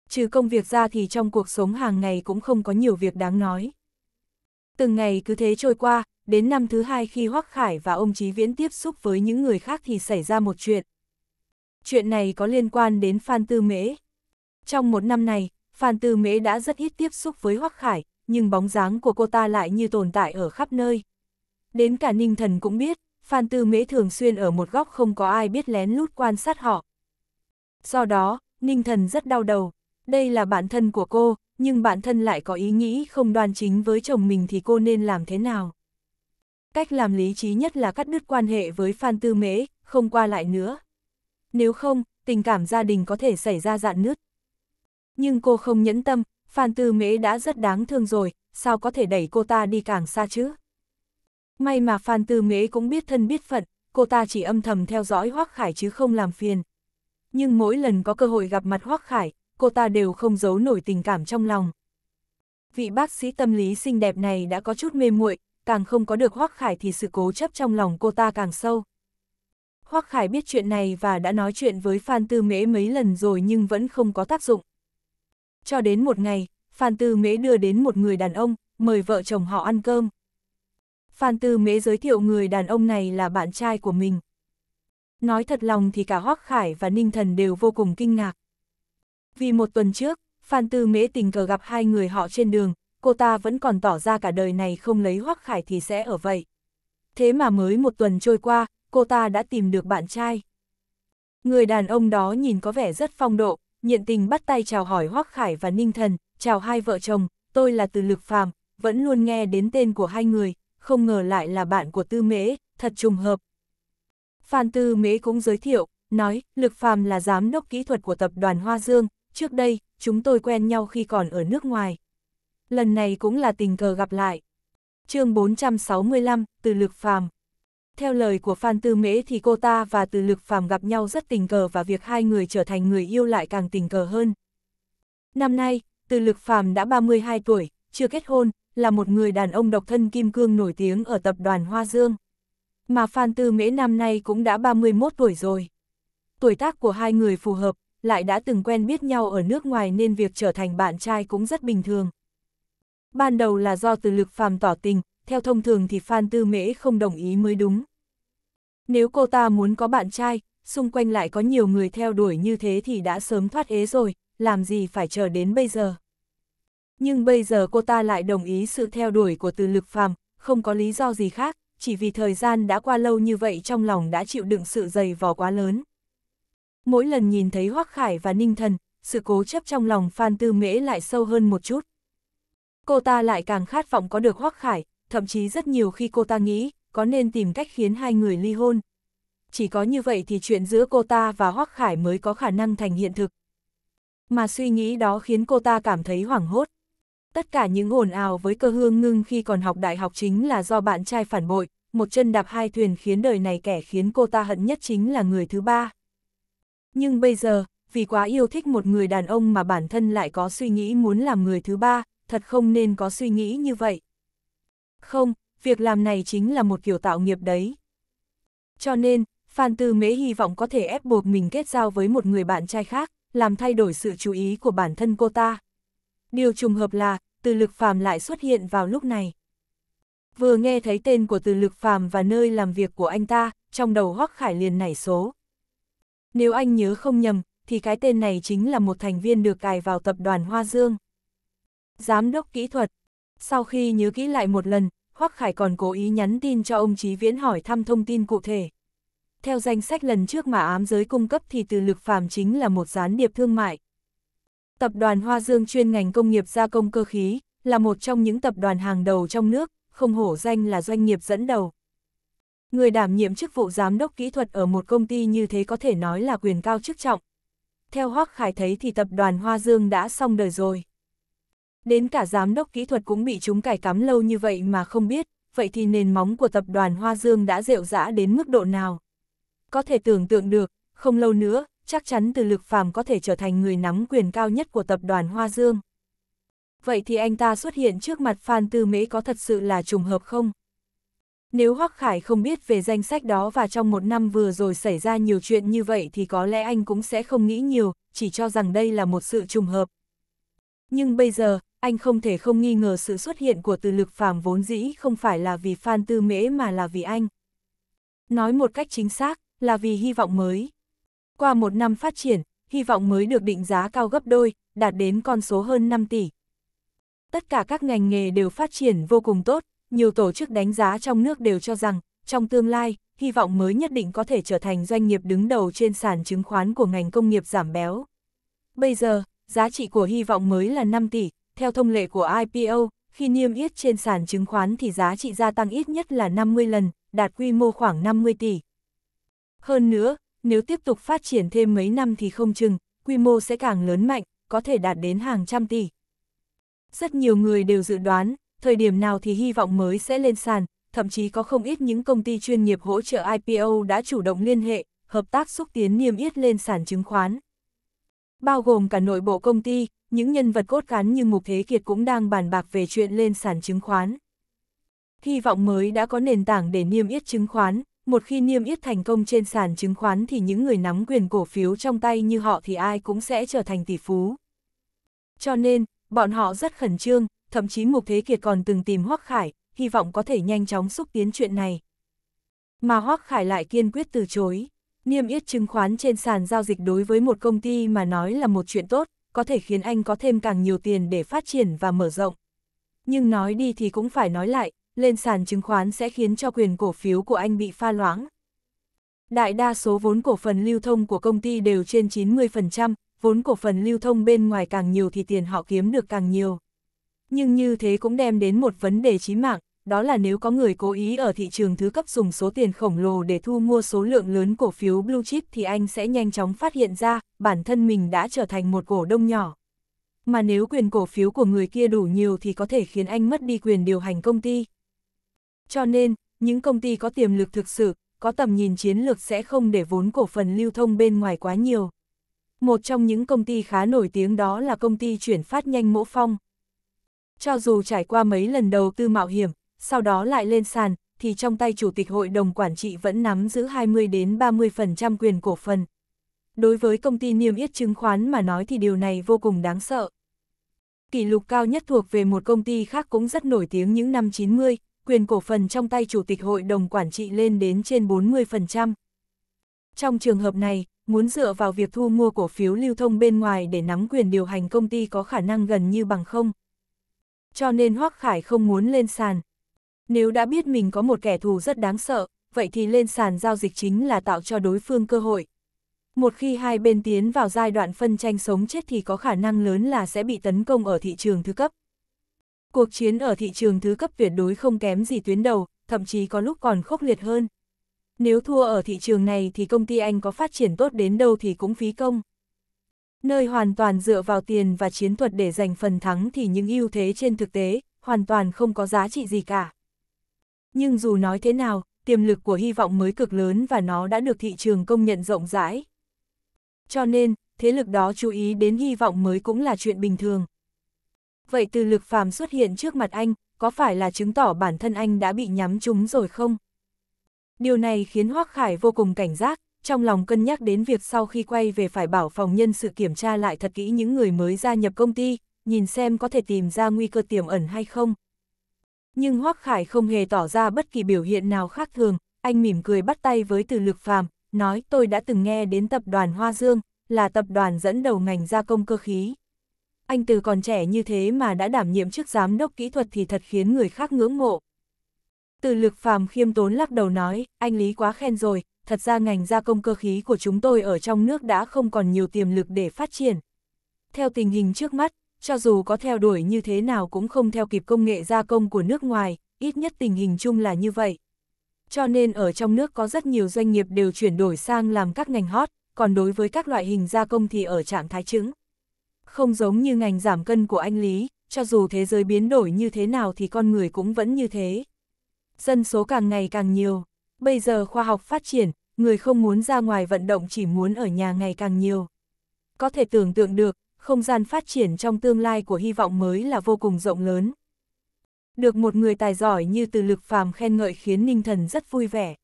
Trừ công việc ra thì trong cuộc sống hàng ngày cũng không có nhiều việc đáng nói. Từng ngày cứ thế trôi qua, đến năm thứ hai khi Hoắc Khải và ông Chí Viễn tiếp xúc với những người khác thì xảy ra một chuyện. Chuyện này có liên quan đến Phan Tư Mễ. Trong một năm này, Phan Tư Mễ đã rất ít tiếp xúc với Hoắc Khải, nhưng bóng dáng của cô ta lại như tồn tại ở khắp nơi. Đến cả Ninh Thần cũng biết, Phan Tư Mễ thường xuyên ở một góc không có ai biết lén lút quan sát họ. Do đó, Ninh Thần rất đau đầu. Đây là bạn thân của cô, nhưng bạn thân lại có ý nghĩ không đoan chính với chồng mình thì cô nên làm thế nào? Cách làm lý trí nhất là cắt đứt quan hệ với Phan Tư Mễ, không qua lại nữa. Nếu không, tình cảm gia đình có thể xảy ra dạn nứt nhưng cô không nhẫn tâm, Phan Tư Mễ đã rất đáng thương rồi, sao có thể đẩy cô ta đi càng xa chứ? May mà Phan Tư Mễ cũng biết thân biết phận, cô ta chỉ âm thầm theo dõi Hoắc Khải chứ không làm phiền. Nhưng mỗi lần có cơ hội gặp mặt Hoắc Khải, cô ta đều không giấu nổi tình cảm trong lòng. Vị bác sĩ tâm lý xinh đẹp này đã có chút mê muội, càng không có được Hoắc Khải thì sự cố chấp trong lòng cô ta càng sâu. Hoắc Khải biết chuyện này và đã nói chuyện với Phan Tư Mễ mấy lần rồi nhưng vẫn không có tác dụng cho đến một ngày, Phan Tư Mễ đưa đến một người đàn ông, mời vợ chồng họ ăn cơm. Phan Tư Mễ giới thiệu người đàn ông này là bạn trai của mình. Nói thật lòng thì cả Hoác Khải và Ninh Thần đều vô cùng kinh ngạc. Vì một tuần trước, Phan Tư Mễ tình cờ gặp hai người họ trên đường, cô ta vẫn còn tỏ ra cả đời này không lấy Hoác Khải thì sẽ ở vậy. Thế mà mới một tuần trôi qua, cô ta đã tìm được bạn trai. Người đàn ông đó nhìn có vẻ rất phong độ, nhiệt tình bắt tay chào hỏi Hoắc Khải và Ninh Thần, chào hai vợ chồng, tôi là Từ Lực Phàm, vẫn luôn nghe đến tên của hai người, không ngờ lại là bạn của Tư Mễ, thật trùng hợp. Phan Tư Mễ cũng giới thiệu, nói, Lực Phàm là giám đốc kỹ thuật của tập đoàn Hoa Dương, trước đây, chúng tôi quen nhau khi còn ở nước ngoài. Lần này cũng là tình cờ gặp lại. chương 465, Từ Lực Phàm theo lời của Phan Tư Mễ thì cô ta và Từ Lực Phàm gặp nhau rất tình cờ và việc hai người trở thành người yêu lại càng tình cờ hơn. Năm nay, Từ Lực Phàm đã 32 tuổi, chưa kết hôn, là một người đàn ông độc thân kim cương nổi tiếng ở tập đoàn Hoa Dương. Mà Phan Tư Mễ năm nay cũng đã 31 tuổi rồi. Tuổi tác của hai người phù hợp, lại đã từng quen biết nhau ở nước ngoài nên việc trở thành bạn trai cũng rất bình thường. Ban đầu là do Từ Lực Phàm tỏ tình, theo thông thường thì Phan Tư Mễ không đồng ý mới đúng. Nếu cô ta muốn có bạn trai, xung quanh lại có nhiều người theo đuổi như thế thì đã sớm thoát ế rồi, làm gì phải chờ đến bây giờ. Nhưng bây giờ cô ta lại đồng ý sự theo đuổi của từ lực phàm, không có lý do gì khác, chỉ vì thời gian đã qua lâu như vậy trong lòng đã chịu đựng sự dày vò quá lớn. Mỗi lần nhìn thấy Hoắc Khải và Ninh Thần, sự cố chấp trong lòng Phan Tư Mễ lại sâu hơn một chút. Cô ta lại càng khát vọng có được Hoắc Khải, thậm chí rất nhiều khi cô ta nghĩ, có nên tìm cách khiến hai người ly hôn. Chỉ có như vậy thì chuyện giữa cô ta và Hoắc Khải mới có khả năng thành hiện thực. Mà suy nghĩ đó khiến cô ta cảm thấy hoảng hốt. Tất cả những ồn ào với cơ hương ngưng khi còn học đại học chính là do bạn trai phản bội, một chân đạp hai thuyền khiến đời này kẻ khiến cô ta hận nhất chính là người thứ ba. Nhưng bây giờ, vì quá yêu thích một người đàn ông mà bản thân lại có suy nghĩ muốn làm người thứ ba, thật không nên có suy nghĩ như vậy. Không, việc làm này chính là một kiểu tạo nghiệp đấy. Cho nên, Phan Tư Mễ hy vọng có thể ép buộc mình kết giao với một người bạn trai khác, làm thay đổi sự chú ý của bản thân cô ta. Điều trùng hợp là, từ lực phàm lại xuất hiện vào lúc này. Vừa nghe thấy tên của từ lực phàm và nơi làm việc của anh ta, trong đầu Hoắc Khải liền nảy số. Nếu anh nhớ không nhầm, thì cái tên này chính là một thành viên được cài vào tập đoàn Hoa Dương. Giám đốc kỹ thuật. Sau khi nhớ kỹ lại một lần, Hoắc Khải còn cố ý nhắn tin cho ông Chí Viễn hỏi thăm thông tin cụ thể. Theo danh sách lần trước mà ám giới cung cấp thì từ lực phàm chính là một gián điệp thương mại. Tập đoàn Hoa Dương chuyên ngành công nghiệp gia công cơ khí, là một trong những tập đoàn hàng đầu trong nước, không hổ danh là doanh nghiệp dẫn đầu. Người đảm nhiệm chức vụ giám đốc kỹ thuật ở một công ty như thế có thể nói là quyền cao chức trọng. Theo Hoắc Khải thấy thì tập đoàn Hoa Dương đã xong đời rồi. Đến cả giám đốc kỹ thuật cũng bị chúng cải cắm lâu như vậy mà không biết, vậy thì nền móng của tập đoàn Hoa Dương đã rệu rã đến mức độ nào. Có thể tưởng tượng được, không lâu nữa, chắc chắn từ lực phàm có thể trở thành người nắm quyền cao nhất của tập đoàn Hoa Dương. Vậy thì anh ta xuất hiện trước mặt Phan Tư Mễ có thật sự là trùng hợp không? Nếu Hoắc Khải không biết về danh sách đó và trong một năm vừa rồi xảy ra nhiều chuyện như vậy thì có lẽ anh cũng sẽ không nghĩ nhiều, chỉ cho rằng đây là một sự trùng hợp. Nhưng bây giờ, anh không thể không nghi ngờ sự xuất hiện của từ lực phàm vốn dĩ không phải là vì Phan Tư Mễ mà là vì anh. Nói một cách chính xác, là vì hy vọng mới. Qua một năm phát triển, hy vọng mới được định giá cao gấp đôi, đạt đến con số hơn 5 tỷ. Tất cả các ngành nghề đều phát triển vô cùng tốt, nhiều tổ chức đánh giá trong nước đều cho rằng, trong tương lai, hy vọng mới nhất định có thể trở thành doanh nghiệp đứng đầu trên sàn chứng khoán của ngành công nghiệp giảm béo. Bây giờ, giá trị của hy vọng mới là 5 tỷ, theo thông lệ của IPO, khi niêm yết trên sàn chứng khoán thì giá trị gia tăng ít nhất là 50 lần, đạt quy mô khoảng 50 tỷ. Hơn nữa, nếu tiếp tục phát triển thêm mấy năm thì không chừng, quy mô sẽ càng lớn mạnh, có thể đạt đến hàng trăm tỷ. Rất nhiều người đều dự đoán, thời điểm nào thì hy vọng mới sẽ lên sàn, thậm chí có không ít những công ty chuyên nghiệp hỗ trợ IPO đã chủ động liên hệ, hợp tác xúc tiến niêm yết lên sàn chứng khoán. Bao gồm cả nội bộ công ty, những nhân vật cốt cán như Mục Thế Kiệt cũng đang bàn bạc về chuyện lên sàn chứng khoán. Hy vọng mới đã có nền tảng để niêm yết chứng khoán, một khi niêm yết thành công trên sàn chứng khoán thì những người nắm quyền cổ phiếu trong tay như họ thì ai cũng sẽ trở thành tỷ phú. Cho nên, bọn họ rất khẩn trương, thậm chí Mục Thế Kiệt còn từng tìm Hoắc Khải, hy vọng có thể nhanh chóng xúc tiến chuyện này. Mà Hoắc Khải lại kiên quyết từ chối. Niêm yết chứng khoán trên sàn giao dịch đối với một công ty mà nói là một chuyện tốt, có thể khiến anh có thêm càng nhiều tiền để phát triển và mở rộng. Nhưng nói đi thì cũng phải nói lại, lên sàn chứng khoán sẽ khiến cho quyền cổ phiếu của anh bị pha loãng. Đại đa số vốn cổ phần lưu thông của công ty đều trên 90%, vốn cổ phần lưu thông bên ngoài càng nhiều thì tiền họ kiếm được càng nhiều. Nhưng như thế cũng đem đến một vấn đề chí mạng, đó là nếu có người cố ý ở thị trường thứ cấp dùng số tiền khổng lồ để thu mua số lượng lớn cổ phiếu blue chip thì anh sẽ nhanh chóng phát hiện ra bản thân mình đã trở thành một cổ đông nhỏ. Mà nếu quyền cổ phiếu của người kia đủ nhiều thì có thể khiến anh mất đi quyền điều hành công ty. Cho nên, những công ty có tiềm lực thực sự, có tầm nhìn chiến lược sẽ không để vốn cổ phần lưu thông bên ngoài quá nhiều. Một trong những công ty khá nổi tiếng đó là công ty chuyển phát nhanh Mỗ Phong. Cho dù trải qua mấy lần đầu tư mạo hiểm, sau đó lại lên sàn, thì trong tay Chủ tịch Hội đồng Quản trị vẫn nắm giữ 20 đến 30% quyền cổ phần. Đối với công ty niêm yết chứng khoán mà nói thì điều này vô cùng đáng sợ. Kỷ lục cao nhất thuộc về một công ty khác cũng rất nổi tiếng những năm 90, quyền cổ phần trong tay Chủ tịch Hội đồng Quản trị lên đến trên 40%. Trong trường hợp này, muốn dựa vào việc thu mua cổ phiếu lưu thông bên ngoài để nắm quyền điều hành công ty có khả năng gần như bằng không. Cho nên hoắc Khải không muốn lên sàn, nếu đã biết mình có một kẻ thù rất đáng sợ, vậy thì lên sàn giao dịch chính là tạo cho đối phương cơ hội. Một khi hai bên tiến vào giai đoạn phân tranh sống chết thì có khả năng lớn là sẽ bị tấn công ở thị trường thứ cấp. Cuộc chiến ở thị trường thứ cấp tuyệt đối không kém gì tuyến đầu, thậm chí có lúc còn khốc liệt hơn. Nếu thua ở thị trường này thì công ty anh có phát triển tốt đến đâu thì cũng phí công. Nơi hoàn toàn dựa vào tiền và chiến thuật để giành phần thắng thì những ưu thế trên thực tế hoàn toàn không có giá trị gì cả. Nhưng dù nói thế nào, tiềm lực của hy vọng mới cực lớn và nó đã được thị trường công nhận rộng rãi. Cho nên, thế lực đó chú ý đến hy vọng mới cũng là chuyện bình thường. Vậy từ lực phàm xuất hiện trước mặt anh, có phải là chứng tỏ bản thân anh đã bị nhắm trúng rồi không? Điều này khiến Hoác Khải vô cùng cảnh giác, trong lòng cân nhắc đến việc sau khi quay về phải bảo phòng nhân sự kiểm tra lại thật kỹ những người mới gia nhập công ty, nhìn xem có thể tìm ra nguy cơ tiềm ẩn hay không. Nhưng Hoắc Khải không hề tỏ ra bất kỳ biểu hiện nào khác thường, anh mỉm cười bắt tay với từ lực phàm, nói tôi đã từng nghe đến tập đoàn Hoa Dương, là tập đoàn dẫn đầu ngành gia công cơ khí. Anh từ còn trẻ như thế mà đã đảm nhiệm chức giám đốc kỹ thuật thì thật khiến người khác ngưỡng mộ. Từ lực phàm khiêm tốn lắc đầu nói, anh Lý quá khen rồi, thật ra ngành gia công cơ khí của chúng tôi ở trong nước đã không còn nhiều tiềm lực để phát triển. Theo tình hình trước mắt, cho dù có theo đuổi như thế nào cũng không theo kịp công nghệ gia công của nước ngoài, ít nhất tình hình chung là như vậy. Cho nên ở trong nước có rất nhiều doanh nghiệp đều chuyển đổi sang làm các ngành hot, còn đối với các loại hình gia công thì ở trạng thái trứng. Không giống như ngành giảm cân của anh Lý, cho dù thế giới biến đổi như thế nào thì con người cũng vẫn như thế. Dân số càng ngày càng nhiều, bây giờ khoa học phát triển, người không muốn ra ngoài vận động chỉ muốn ở nhà ngày càng nhiều. Có thể tưởng tượng được, không gian phát triển trong tương lai của hy vọng mới là vô cùng rộng lớn. Được một người tài giỏi như từ lực phàm khen ngợi khiến Ninh Thần rất vui vẻ.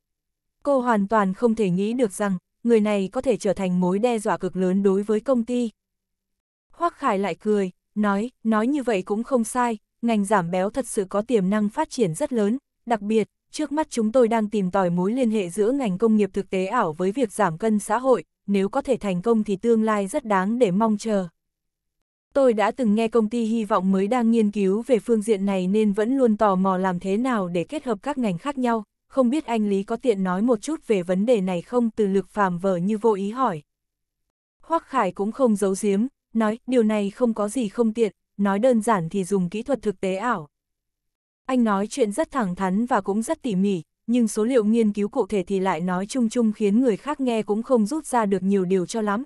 Cô hoàn toàn không thể nghĩ được rằng, người này có thể trở thành mối đe dọa cực lớn đối với công ty. Hoắc Khải lại cười, nói, nói như vậy cũng không sai, ngành giảm béo thật sự có tiềm năng phát triển rất lớn, đặc biệt, trước mắt chúng tôi đang tìm tòi mối liên hệ giữa ngành công nghiệp thực tế ảo với việc giảm cân xã hội, nếu có thể thành công thì tương lai rất đáng để mong chờ. Tôi đã từng nghe công ty hy vọng mới đang nghiên cứu về phương diện này nên vẫn luôn tò mò làm thế nào để kết hợp các ngành khác nhau, không biết anh Lý có tiện nói một chút về vấn đề này không từ lực phàm vở như vô ý hỏi. hoắc Khải cũng không giấu giếm, nói điều này không có gì không tiện, nói đơn giản thì dùng kỹ thuật thực tế ảo. Anh nói chuyện rất thẳng thắn và cũng rất tỉ mỉ, nhưng số liệu nghiên cứu cụ thể thì lại nói chung chung khiến người khác nghe cũng không rút ra được nhiều điều cho lắm,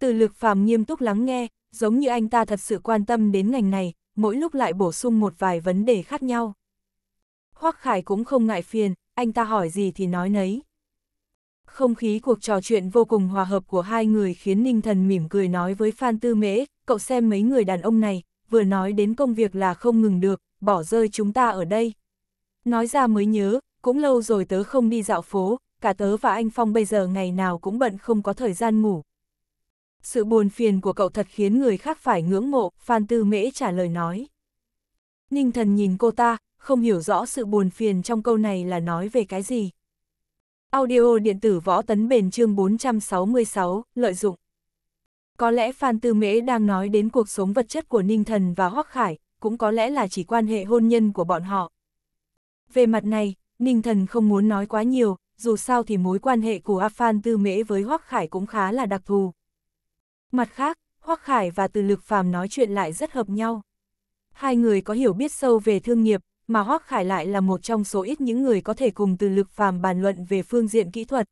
từ lực phàm nghiêm túc lắng nghe, giống như anh ta thật sự quan tâm đến ngành này, mỗi lúc lại bổ sung một vài vấn đề khác nhau. Hoắc Khải cũng không ngại phiền, anh ta hỏi gì thì nói nấy. Không khí cuộc trò chuyện vô cùng hòa hợp của hai người khiến Ninh Thần mỉm cười nói với Phan Tư Mễ, cậu xem mấy người đàn ông này, vừa nói đến công việc là không ngừng được, bỏ rơi chúng ta ở đây. Nói ra mới nhớ, cũng lâu rồi tớ không đi dạo phố, cả tớ và anh Phong bây giờ ngày nào cũng bận không có thời gian ngủ, sự buồn phiền của cậu thật khiến người khác phải ngưỡng mộ, Phan Tư Mễ trả lời nói. Ninh thần nhìn cô ta, không hiểu rõ sự buồn phiền trong câu này là nói về cái gì. Audio điện tử võ tấn bền chương 466, lợi dụng. Có lẽ Phan Tư Mễ đang nói đến cuộc sống vật chất của Ninh Thần và Hoắc Khải, cũng có lẽ là chỉ quan hệ hôn nhân của bọn họ. Về mặt này, Ninh Thần không muốn nói quá nhiều, dù sao thì mối quan hệ của Phan Tư Mễ với Hoắc Khải cũng khá là đặc thù. Mặt khác, Hoắc Khải và Từ Lực Phàm nói chuyện lại rất hợp nhau. Hai người có hiểu biết sâu về thương nghiệp, mà Hoắc Khải lại là một trong số ít những người có thể cùng Từ Lực Phàm bàn luận về phương diện kỹ thuật.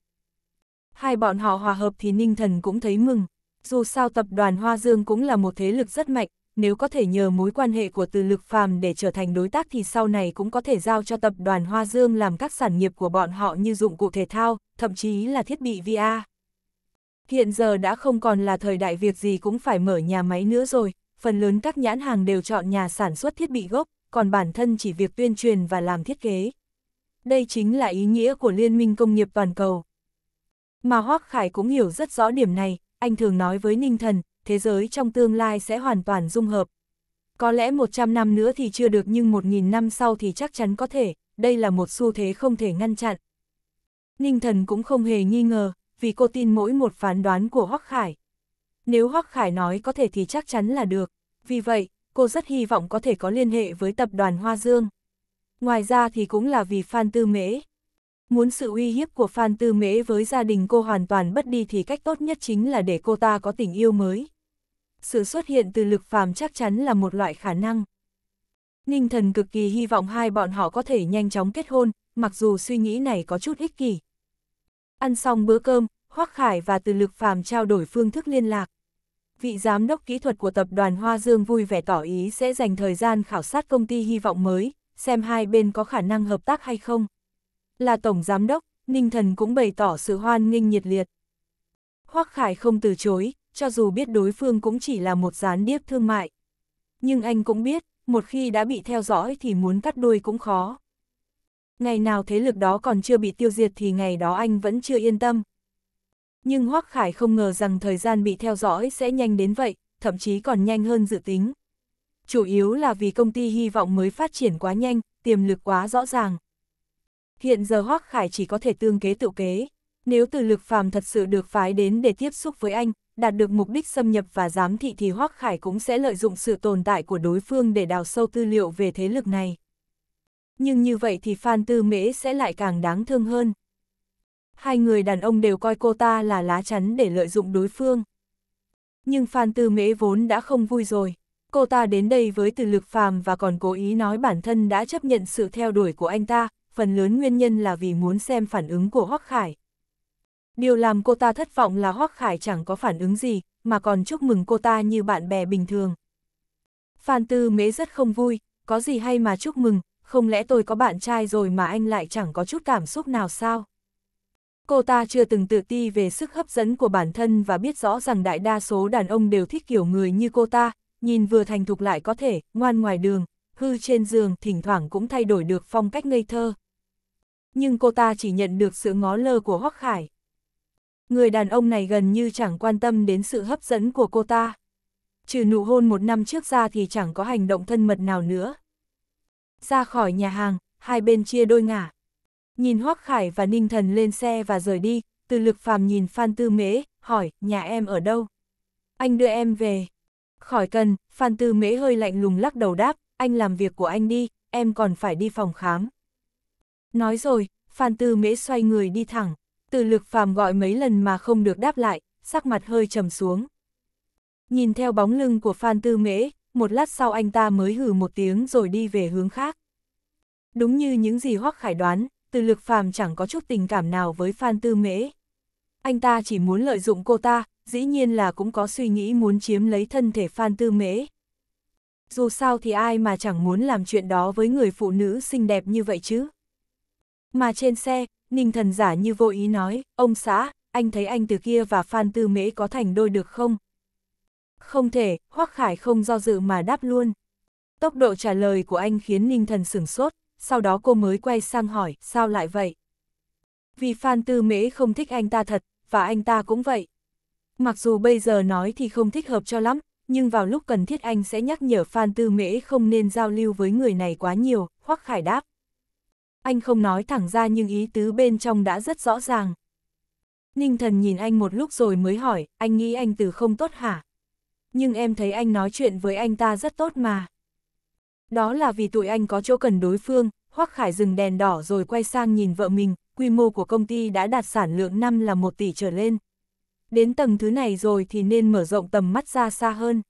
Hai bọn họ hòa hợp thì Ninh Thần cũng thấy mừng. Dù sao tập đoàn Hoa Dương cũng là một thế lực rất mạnh, nếu có thể nhờ mối quan hệ của Từ Lực Phàm để trở thành đối tác thì sau này cũng có thể giao cho tập đoàn Hoa Dương làm các sản nghiệp của bọn họ như dụng cụ thể thao, thậm chí là thiết bị VR. Hiện giờ đã không còn là thời đại việc gì cũng phải mở nhà máy nữa rồi, phần lớn các nhãn hàng đều chọn nhà sản xuất thiết bị gốc, còn bản thân chỉ việc tuyên truyền và làm thiết kế. Đây chính là ý nghĩa của Liên minh Công nghiệp Toàn cầu. Mà Hoác Khải cũng hiểu rất rõ điểm này, anh thường nói với Ninh Thần, thế giới trong tương lai sẽ hoàn toàn dung hợp. Có lẽ 100 năm nữa thì chưa được nhưng 1.000 năm sau thì chắc chắn có thể, đây là một xu thế không thể ngăn chặn. Ninh Thần cũng không hề nghi ngờ, vì cô tin mỗi một phán đoán của Hoắc Khải. Nếu Hoắc Khải nói có thể thì chắc chắn là được, vì vậy, cô rất hy vọng có thể có liên hệ với tập đoàn Hoa Dương. Ngoài ra thì cũng là vì Phan Tư Mễ. Muốn sự uy hiếp của Phan Tư Mễ với gia đình cô hoàn toàn bất đi thì cách tốt nhất chính là để cô ta có tình yêu mới. Sự xuất hiện từ lực phàm chắc chắn là một loại khả năng. Ninh thần cực kỳ hy vọng hai bọn họ có thể nhanh chóng kết hôn, mặc dù suy nghĩ này có chút ích kỷ. Ăn xong bữa cơm, Hoắc Khải và Từ Lực Phàm trao đổi phương thức liên lạc. Vị giám đốc kỹ thuật của tập đoàn Hoa Dương vui vẻ tỏ ý sẽ dành thời gian khảo sát công ty hy vọng mới, xem hai bên có khả năng hợp tác hay không. Là tổng giám đốc, Ninh Thần cũng bày tỏ sự hoan nghênh nhiệt liệt. Hoắc Khải không từ chối, cho dù biết đối phương cũng chỉ là một gián điệp thương mại. Nhưng anh cũng biết, một khi đã bị theo dõi thì muốn cắt đuôi cũng khó. Ngày nào thế lực đó còn chưa bị tiêu diệt thì ngày đó anh vẫn chưa yên tâm, nhưng Hoắc Khải không ngờ rằng thời gian bị theo dõi sẽ nhanh đến vậy, thậm chí còn nhanh hơn dự tính. Chủ yếu là vì công ty hy vọng mới phát triển quá nhanh, tiềm lực quá rõ ràng. Hiện giờ Hoắc Khải chỉ có thể tương kế tự kế. Nếu từ lực phàm thật sự được phái đến để tiếp xúc với anh, đạt được mục đích xâm nhập và giám thị thì Hoắc Khải cũng sẽ lợi dụng sự tồn tại của đối phương để đào sâu tư liệu về thế lực này. Nhưng như vậy thì Phan Tư Mễ sẽ lại càng đáng thương hơn hai người đàn ông đều coi cô ta là lá chắn để lợi dụng đối phương. Nhưng Phan Tư Mễ vốn đã không vui rồi, cô ta đến đây với từ lực phàm và còn cố ý nói bản thân đã chấp nhận sự theo đuổi của anh ta, phần lớn nguyên nhân là vì muốn xem phản ứng của Hoắc Khải. Điều làm cô ta thất vọng là Hoắc Khải chẳng có phản ứng gì, mà còn chúc mừng cô ta như bạn bè bình thường. Phan Tư Mễ rất không vui, có gì hay mà chúc mừng, không lẽ tôi có bạn trai rồi mà anh lại chẳng có chút cảm xúc nào sao? Cô ta chưa từng tự ti về sức hấp dẫn của bản thân và biết rõ rằng đại đa số đàn ông đều thích kiểu người như cô ta, nhìn vừa thành thục lại có thể, ngoan ngoài đường, hư trên giường thỉnh thoảng cũng thay đổi được phong cách ngây thơ. Nhưng cô ta chỉ nhận được sự ngó lơ của Hoắc Khải. Người đàn ông này gần như chẳng quan tâm đến sự hấp dẫn của cô ta. Trừ nụ hôn một năm trước ra thì chẳng có hành động thân mật nào nữa. Ra khỏi nhà hàng, hai bên chia đôi ngả, Nhìn Hoắc Khải và Ninh Thần lên xe và rời đi, từ lực phàm nhìn Phan Tư Mễ, hỏi, nhà em ở đâu? Anh đưa em về. Khỏi cần, Phan Tư Mễ hơi lạnh lùng lắc đầu đáp, anh làm việc của anh đi, em còn phải đi phòng khám. Nói rồi, Phan Tư Mễ xoay người đi thẳng, từ lực phàm gọi mấy lần mà không được đáp lại, sắc mặt hơi trầm xuống. Nhìn theo bóng lưng của Phan Tư Mễ, một lát sau anh ta mới hử một tiếng rồi đi về hướng khác. Đúng như những gì Hoắc Khải đoán, từ lực phàm chẳng có chút tình cảm nào với Phan Tư Mễ. Anh ta chỉ muốn lợi dụng cô ta, dĩ nhiên là cũng có suy nghĩ muốn chiếm lấy thân thể Phan Tư Mễ. Dù sao thì ai mà chẳng muốn làm chuyện đó với người phụ nữ xinh đẹp như vậy chứ. Mà trên xe, Ninh thần giả như vô ý nói, ông xã, anh thấy anh từ kia và Phan Tư Mễ có thành đôi được không? Không thể, Hoắc Khải không do dự mà đáp luôn. Tốc độ trả lời của anh khiến Ninh thần sửng sốt, sau đó cô mới quay sang hỏi, sao lại vậy? Vì Phan Tư Mễ không thích anh ta thật, và anh ta cũng vậy. Mặc dù bây giờ nói thì không thích hợp cho lắm, nhưng vào lúc cần thiết anh sẽ nhắc nhở Phan Tư Mễ không nên giao lưu với người này quá nhiều, Hoắc Khải đáp. Anh không nói thẳng ra nhưng ý tứ bên trong đã rất rõ ràng. Ninh thần nhìn anh một lúc rồi mới hỏi, anh nghĩ anh từ không tốt hả? Nhưng em thấy anh nói chuyện với anh ta rất tốt mà. Đó là vì tụi anh có chỗ cần đối phương, Hoắc Khải dừng đèn đỏ rồi quay sang nhìn vợ mình, quy mô của công ty đã đạt sản lượng năm là 1 tỷ trở lên. Đến tầng thứ này rồi thì nên mở rộng tầm mắt ra xa hơn.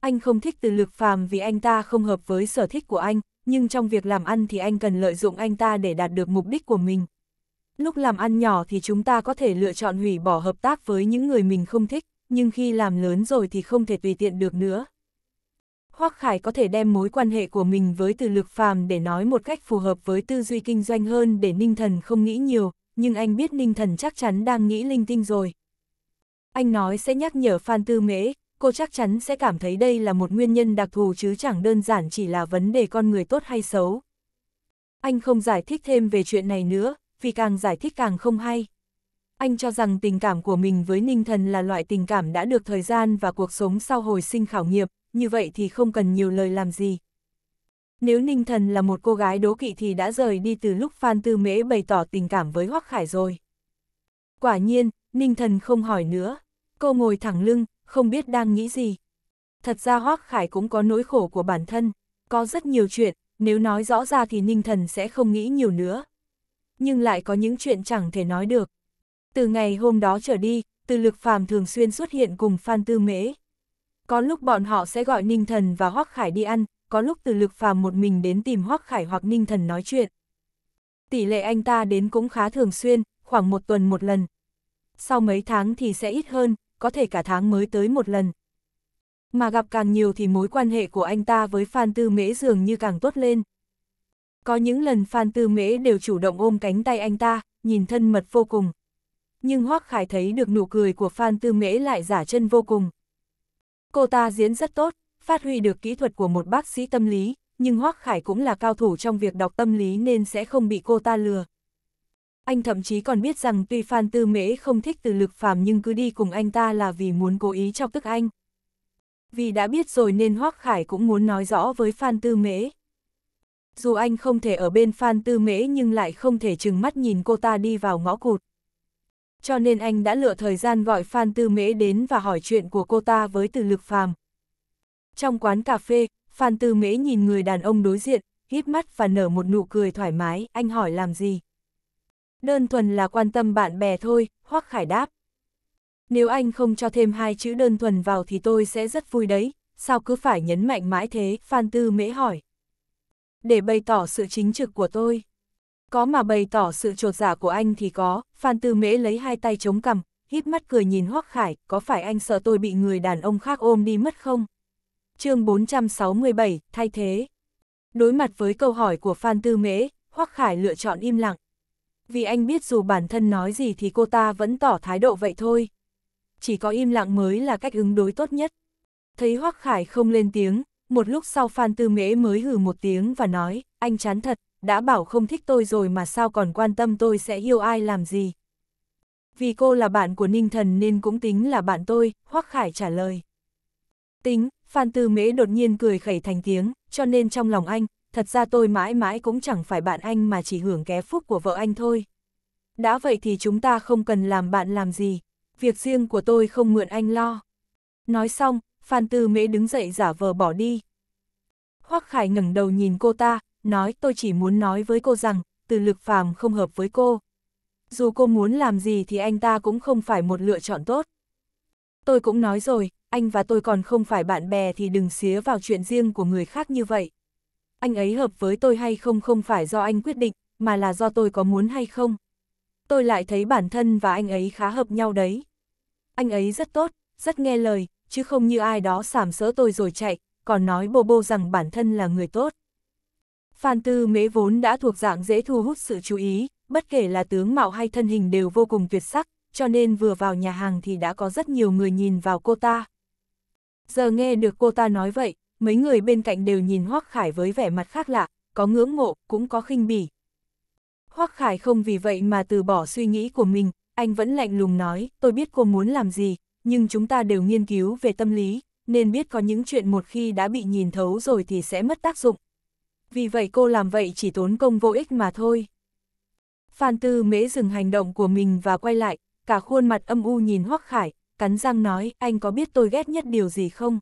Anh không thích từ lực phàm vì anh ta không hợp với sở thích của anh, nhưng trong việc làm ăn thì anh cần lợi dụng anh ta để đạt được mục đích của mình. Lúc làm ăn nhỏ thì chúng ta có thể lựa chọn hủy bỏ hợp tác với những người mình không thích, nhưng khi làm lớn rồi thì không thể tùy tiện được nữa. Hoắc Khải có thể đem mối quan hệ của mình với từ lực phàm để nói một cách phù hợp với tư duy kinh doanh hơn để Ninh Thần không nghĩ nhiều, nhưng anh biết Ninh Thần chắc chắn đang nghĩ linh tinh rồi. Anh nói sẽ nhắc nhở Phan Tư Mễ, cô chắc chắn sẽ cảm thấy đây là một nguyên nhân đặc thù chứ chẳng đơn giản chỉ là vấn đề con người tốt hay xấu. Anh không giải thích thêm về chuyện này nữa, vì càng giải thích càng không hay. Anh cho rằng tình cảm của mình với Ninh Thần là loại tình cảm đã được thời gian và cuộc sống sau hồi sinh khảo nghiệm, như vậy thì không cần nhiều lời làm gì. Nếu Ninh Thần là một cô gái đố kỵ thì đã rời đi từ lúc Phan Tư Mễ bày tỏ tình cảm với Hoắc Khải rồi. Quả nhiên, Ninh Thần không hỏi nữa. Cô ngồi thẳng lưng, không biết đang nghĩ gì. Thật ra Hoắc Khải cũng có nỗi khổ của bản thân. Có rất nhiều chuyện, nếu nói rõ ra thì Ninh Thần sẽ không nghĩ nhiều nữa. Nhưng lại có những chuyện chẳng thể nói được. Từ ngày hôm đó trở đi, từ lực phàm thường xuyên xuất hiện cùng Phan Tư Mễ. Có lúc bọn họ sẽ gọi Ninh Thần và Hoắc Khải đi ăn, có lúc từ lực phàm một mình đến tìm Hoắc Khải hoặc Ninh Thần nói chuyện. Tỷ lệ anh ta đến cũng khá thường xuyên, khoảng một tuần một lần. Sau mấy tháng thì sẽ ít hơn, có thể cả tháng mới tới một lần. Mà gặp càng nhiều thì mối quan hệ của anh ta với Phan Tư Mễ dường như càng tốt lên. Có những lần Phan Tư Mễ đều chủ động ôm cánh tay anh ta, nhìn thân mật vô cùng. Nhưng Hoắc Khải thấy được nụ cười của Phan Tư Mễ lại giả chân vô cùng. Cô ta diễn rất tốt, phát huy được kỹ thuật của một bác sĩ tâm lý, nhưng Hoác Khải cũng là cao thủ trong việc đọc tâm lý nên sẽ không bị cô ta lừa. Anh thậm chí còn biết rằng tuy Phan Tư Mễ không thích từ lực phàm nhưng cứ đi cùng anh ta là vì muốn cố ý chọc tức anh. Vì đã biết rồi nên Hoác Khải cũng muốn nói rõ với Phan Tư Mễ. Dù anh không thể ở bên Phan Tư Mễ nhưng lại không thể chừng mắt nhìn cô ta đi vào ngõ cụt cho nên anh đã lựa thời gian gọi Phan Tư Mễ đến và hỏi chuyện của cô ta với từ lực phàm. Trong quán cà phê, Phan Tư Mễ nhìn người đàn ông đối diện, híp mắt và nở một nụ cười thoải mái, anh hỏi làm gì? Đơn thuần là quan tâm bạn bè thôi, Hoắc Khải đáp. Nếu anh không cho thêm hai chữ đơn thuần vào thì tôi sẽ rất vui đấy, sao cứ phải nhấn mạnh mãi thế, Phan Tư Mễ hỏi. Để bày tỏ sự chính trực của tôi. Có mà bày tỏ sự trột giả dạ của anh thì có, Phan Tư Mễ lấy hai tay chống cằm, hít mắt cười nhìn Hoắc Khải, có phải anh sợ tôi bị người đàn ông khác ôm đi mất không? chương 467, thay thế. Đối mặt với câu hỏi của Phan Tư Mễ, Hoắc Khải lựa chọn im lặng. Vì anh biết dù bản thân nói gì thì cô ta vẫn tỏ thái độ vậy thôi. Chỉ có im lặng mới là cách ứng đối tốt nhất. Thấy Hoắc Khải không lên tiếng, một lúc sau Phan Tư Mễ mới hừ một tiếng và nói, anh chán thật, đã bảo không thích tôi rồi mà sao còn quan tâm tôi sẽ yêu ai làm gì. Vì cô là bạn của Ninh Thần nên cũng tính là bạn tôi, Hoắc Khải trả lời. Tính, Phan Tư Mễ đột nhiên cười khẩy thành tiếng, cho nên trong lòng anh, thật ra tôi mãi mãi cũng chẳng phải bạn anh mà chỉ hưởng ké phúc của vợ anh thôi. Đã vậy thì chúng ta không cần làm bạn làm gì, việc riêng của tôi không mượn anh lo. Nói xong, Phan Tư Mễ đứng dậy giả vờ bỏ đi. Hoắc Khải ngẩng đầu nhìn cô ta, nói tôi chỉ muốn nói với cô rằng, từ lực phàm không hợp với cô. Dù cô muốn làm gì thì anh ta cũng không phải một lựa chọn tốt. Tôi cũng nói rồi, anh và tôi còn không phải bạn bè thì đừng xía vào chuyện riêng của người khác như vậy. Anh ấy hợp với tôi hay không không phải do anh quyết định, mà là do tôi có muốn hay không. Tôi lại thấy bản thân và anh ấy khá hợp nhau đấy. Anh ấy rất tốt, rất nghe lời, chứ không như ai đó sảm sỡ tôi rồi chạy, còn nói bô bô rằng bản thân là người tốt. Phan Tư Mễ vốn đã thuộc dạng dễ thu hút sự chú ý, bất kể là tướng mạo hay thân hình đều vô cùng tuyệt sắc, cho nên vừa vào nhà hàng thì đã có rất nhiều người nhìn vào cô ta. Giờ nghe được cô ta nói vậy, mấy người bên cạnh đều nhìn Hoắc Khải với vẻ mặt khác lạ, có ngưỡng mộ, cũng có khinh bỉ. Hoắc Khải không vì vậy mà từ bỏ suy nghĩ của mình, anh vẫn lạnh lùng nói, tôi biết cô muốn làm gì, nhưng chúng ta đều nghiên cứu về tâm lý, nên biết có những chuyện một khi đã bị nhìn thấu rồi thì sẽ mất tác dụng, vì vậy cô làm vậy chỉ tốn công vô ích mà thôi. Phan Tư Mễ dừng hành động của mình và quay lại, cả khuôn mặt âm u nhìn Hoắc Khải, cắn răng nói, anh có biết tôi ghét nhất điều gì không?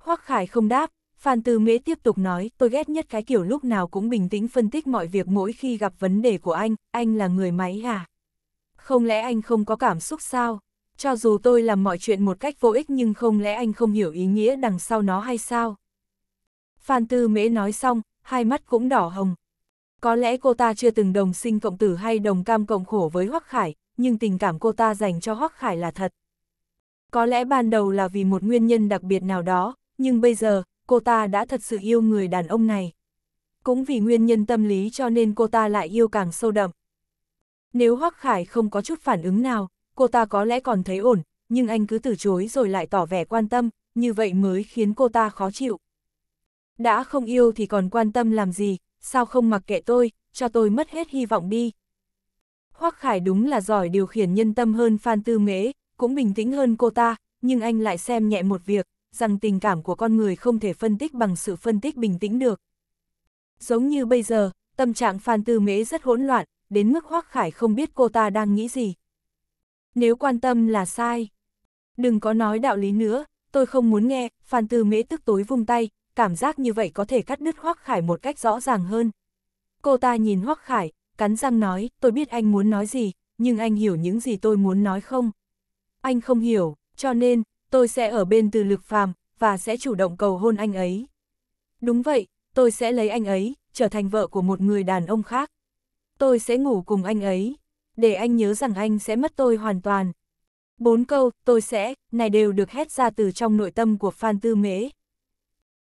Hoắc Khải không đáp, Phan Tư Mễ tiếp tục nói, tôi ghét nhất cái kiểu lúc nào cũng bình tĩnh phân tích mọi việc mỗi khi gặp vấn đề của anh, anh là người máy à? Không lẽ anh không có cảm xúc sao? Cho dù tôi làm mọi chuyện một cách vô ích nhưng không lẽ anh không hiểu ý nghĩa đằng sau nó hay sao? Phan Tư Mễ nói xong, hai mắt cũng đỏ hồng. Có lẽ cô ta chưa từng đồng sinh cộng tử hay đồng cam cộng khổ với Hoắc Khải, nhưng tình cảm cô ta dành cho Hoắc Khải là thật. Có lẽ ban đầu là vì một nguyên nhân đặc biệt nào đó, nhưng bây giờ, cô ta đã thật sự yêu người đàn ông này. Cũng vì nguyên nhân tâm lý cho nên cô ta lại yêu càng sâu đậm. Nếu Hoắc Khải không có chút phản ứng nào, cô ta có lẽ còn thấy ổn, nhưng anh cứ từ chối rồi lại tỏ vẻ quan tâm, như vậy mới khiến cô ta khó chịu đã không yêu thì còn quan tâm làm gì, sao không mặc kệ tôi, cho tôi mất hết hy vọng đi. Hoắc Khải đúng là giỏi điều khiển nhân tâm hơn Phan Tư Mễ, cũng bình tĩnh hơn cô ta, nhưng anh lại xem nhẹ một việc, rằng tình cảm của con người không thể phân tích bằng sự phân tích bình tĩnh được. Giống như bây giờ, tâm trạng Phan Tư Mễ rất hỗn loạn, đến mức Hoắc Khải không biết cô ta đang nghĩ gì. Nếu quan tâm là sai. Đừng có nói đạo lý nữa, tôi không muốn nghe, Phan Tư Mễ tức tối vung tay, cảm giác như vậy có thể cắt đứt Hoắc Khải một cách rõ ràng hơn. Cô ta nhìn Hoắc Khải, cắn răng nói, tôi biết anh muốn nói gì, nhưng anh hiểu những gì tôi muốn nói không? Anh không hiểu, cho nên, tôi sẽ ở bên từ lực phàm, và sẽ chủ động cầu hôn anh ấy. Đúng vậy, tôi sẽ lấy anh ấy, trở thành vợ của một người đàn ông khác. Tôi sẽ ngủ cùng anh ấy, để anh nhớ rằng anh sẽ mất tôi hoàn toàn. Bốn câu, tôi sẽ, này đều được hét ra từ trong nội tâm của Phan Tư Mễ.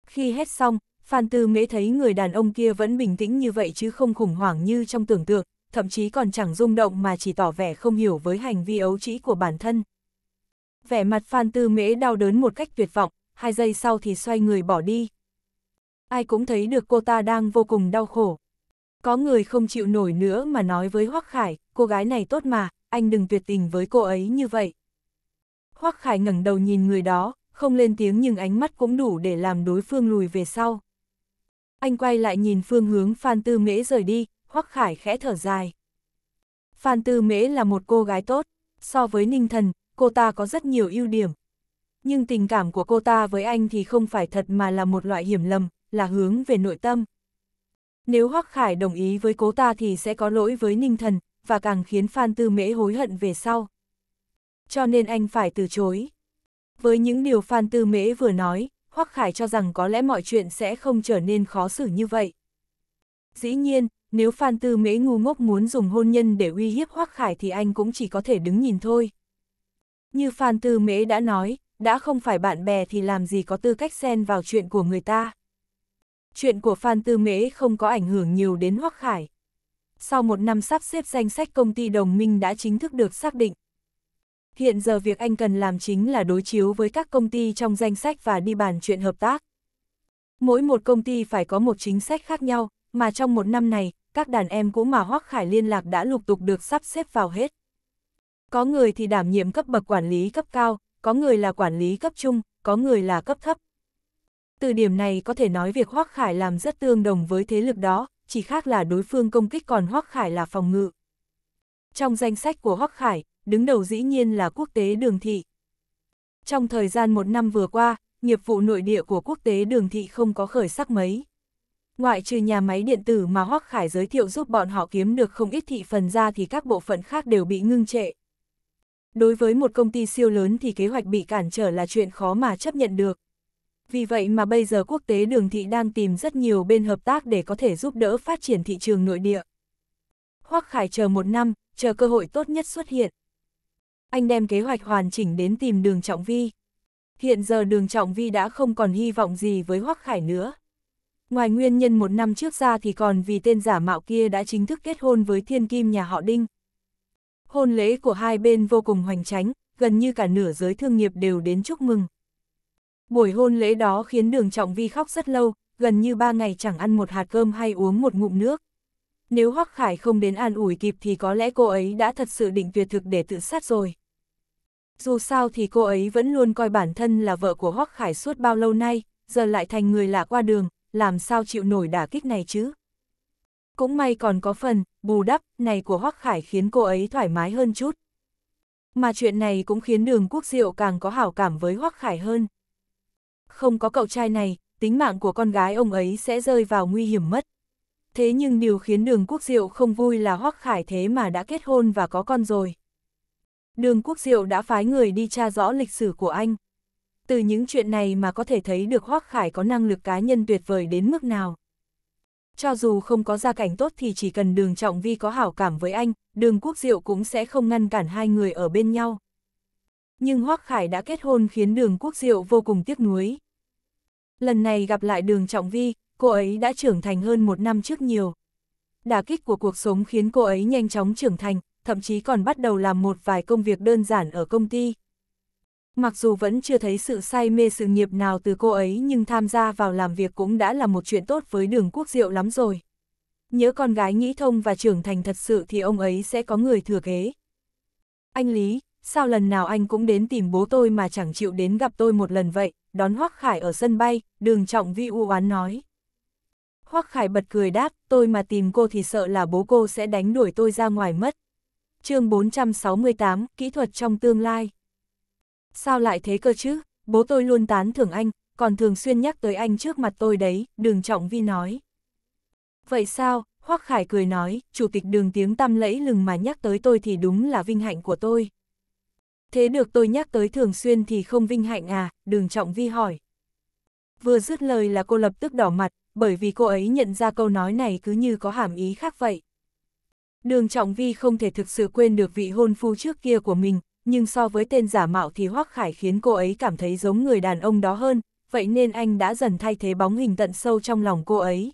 Khi hét xong, Phan Tư Mễ thấy người đàn ông kia vẫn bình tĩnh như vậy chứ không khủng hoảng như trong tưởng tượng, thậm chí còn chẳng rung động mà chỉ tỏ vẻ không hiểu với hành vi ấu trĩ của bản thân. Vẻ mặt Phan Tư Mễ đau đớn một cách tuyệt vọng, hai giây sau thì xoay người bỏ đi. Ai cũng thấy được cô ta đang vô cùng đau khổ. Có người không chịu nổi nữa mà nói với Hoắc Khải, cô gái này tốt mà, anh đừng tuyệt tình với cô ấy như vậy. Hoắc Khải ngẩng đầu nhìn người đó, không lên tiếng nhưng ánh mắt cũng đủ để làm đối phương lùi về sau. Anh quay lại nhìn phương hướng Phan Tư Mễ rời đi, Hoắc Khải khẽ thở dài. Phan Tư Mễ là một cô gái tốt, so với Ninh Thần, cô ta có rất nhiều ưu điểm. Nhưng tình cảm của cô ta với anh thì không phải thật mà là một loại hiểm lầm, là hướng về nội tâm. Nếu Hoắc Khải đồng ý với cố ta thì sẽ có lỗi với Ninh Thần, và càng khiến Phan Tư Mễ hối hận về sau. Cho nên anh phải từ chối. Với những điều Phan Tư Mễ vừa nói, Hoắc Khải cho rằng có lẽ mọi chuyện sẽ không trở nên khó xử như vậy. Dĩ nhiên, nếu Phan Tư Mễ ngu ngốc muốn dùng hôn nhân để uy hiếp Hoắc Khải thì anh cũng chỉ có thể đứng nhìn thôi. Như Phan Tư Mễ đã nói, đã không phải bạn bè thì làm gì có tư cách xen vào chuyện của người ta. Chuyện của Phan Tư Mễ không có ảnh hưởng nhiều đến Hoắc Khải. Sau một năm sắp xếp danh sách công ty đồng minh đã chính thức được xác định. Hiện giờ việc anh cần làm chính là đối chiếu với các công ty trong danh sách và đi bàn chuyện hợp tác. Mỗi một công ty phải có một chính sách khác nhau, mà trong một năm này, các đàn em cũ mà Hoắc Khải liên lạc đã lục tục được sắp xếp vào hết. Có người thì đảm nhiệm cấp bậc quản lý cấp cao, có người là quản lý cấp trung, có người là cấp thấp. Từ điểm này có thể nói việc Hoắc Khải làm rất tương đồng với thế lực đó, chỉ khác là đối phương công kích còn Hoắc Khải là phòng ngự. Trong danh sách của Hoắc Khải, đứng đầu dĩ nhiên là quốc tế đường thị. Trong thời gian một năm vừa qua, nghiệp vụ nội địa của quốc tế đường thị không có khởi sắc mấy. Ngoại trừ nhà máy điện tử mà Hoắc Khải giới thiệu giúp bọn họ kiếm được không ít thị phần ra thì các bộ phận khác đều bị ngưng trệ. Đối với một công ty siêu lớn thì kế hoạch bị cản trở là chuyện khó mà chấp nhận được. Vì vậy mà bây giờ quốc tế đường thị đang tìm rất nhiều bên hợp tác để có thể giúp đỡ phát triển thị trường nội địa. Hoắc Khải chờ một năm, chờ cơ hội tốt nhất xuất hiện anh đem kế hoạch hoàn chỉnh đến tìm đường Trọng Vi. Hiện giờ đường Trọng Vi đã không còn hy vọng gì với Hoắc Khải nữa. Ngoài nguyên nhân một năm trước ra thì còn vì tên giả mạo kia đã chính thức kết hôn với thiên kim nhà họ Đinh. Hôn lễ của hai bên vô cùng hoành tránh, gần như cả nửa giới thương nghiệp đều đến chúc mừng. Buổi hôn lễ đó khiến đường Trọng Vi khóc rất lâu, gần như ba ngày chẳng ăn một hạt cơm hay uống một ngụm nước. Nếu Hoắc Khải không đến an ủi kịp thì có lẽ cô ấy đã thật sự định tuyệt thực để tự sát rồi. Dù sao thì cô ấy vẫn luôn coi bản thân là vợ của Hoắc Khải suốt bao lâu nay, giờ lại thành người lạ qua đường, làm sao chịu nổi đả kích này chứ? Cũng may còn có phần, bù đắp, này của Hoắc Khải khiến cô ấy thoải mái hơn chút. Mà chuyện này cũng khiến đường quốc diệu càng có hảo cảm với Hoắc Khải hơn. Không có cậu trai này, tính mạng của con gái ông ấy sẽ rơi vào nguy hiểm mất. Thế nhưng điều khiến đường quốc diệu không vui là Hoắc Khải thế mà đã kết hôn và có con rồi. Đường Quốc Diệu đã phái người đi tra rõ lịch sử của anh. Từ những chuyện này mà có thể thấy được Hoác Khải có năng lực cá nhân tuyệt vời đến mức nào. Cho dù không có gia cảnh tốt thì chỉ cần đường Trọng Vi có hảo cảm với anh, đường Quốc Diệu cũng sẽ không ngăn cản hai người ở bên nhau. Nhưng Hoác Khải đã kết hôn khiến đường Quốc Diệu vô cùng tiếc nuối. Lần này gặp lại đường Trọng Vi, cô ấy đã trưởng thành hơn một năm trước nhiều. Đả kích của cuộc sống khiến cô ấy nhanh chóng trưởng thành, thậm chí còn bắt đầu làm một vài công việc đơn giản ở công ty. Mặc dù vẫn chưa thấy sự say mê sự nghiệp nào từ cô ấy nhưng tham gia vào làm việc cũng đã là một chuyện tốt với đường quốc diệu lắm rồi. Nhớ con gái nghĩ thông và trưởng thành thật sự thì ông ấy sẽ có người thừa kế. Anh Lý, sao lần nào anh cũng đến tìm bố tôi mà chẳng chịu đến gặp tôi một lần vậy, đón Hoác Khải ở sân bay, đường trọng vi u oán nói. Hoác Khải bật cười đáp, tôi mà tìm cô thì sợ là bố cô sẽ đánh đuổi tôi ra ngoài mất chương 468, kỹ thuật trong tương lai. Sao lại thế cơ chứ, bố tôi luôn tán thưởng anh, còn thường xuyên nhắc tới anh trước mặt tôi đấy, đường trọng vi nói. Vậy sao, Hoắc Khải cười nói, chủ tịch đường tiếng tăm lẫy lừng mà nhắc tới tôi thì đúng là vinh hạnh của tôi. Thế được tôi nhắc tới thường xuyên thì không vinh hạnh à, đường trọng vi hỏi. Vừa dứt lời là cô lập tức đỏ mặt, bởi vì cô ấy nhận ra câu nói này cứ như có hàm ý khác vậy. Đường Trọng Vi không thể thực sự quên được vị hôn phu trước kia của mình, nhưng so với tên giả mạo thì Hoắc Khải khiến cô ấy cảm thấy giống người đàn ông đó hơn, vậy nên anh đã dần thay thế bóng hình tận sâu trong lòng cô ấy.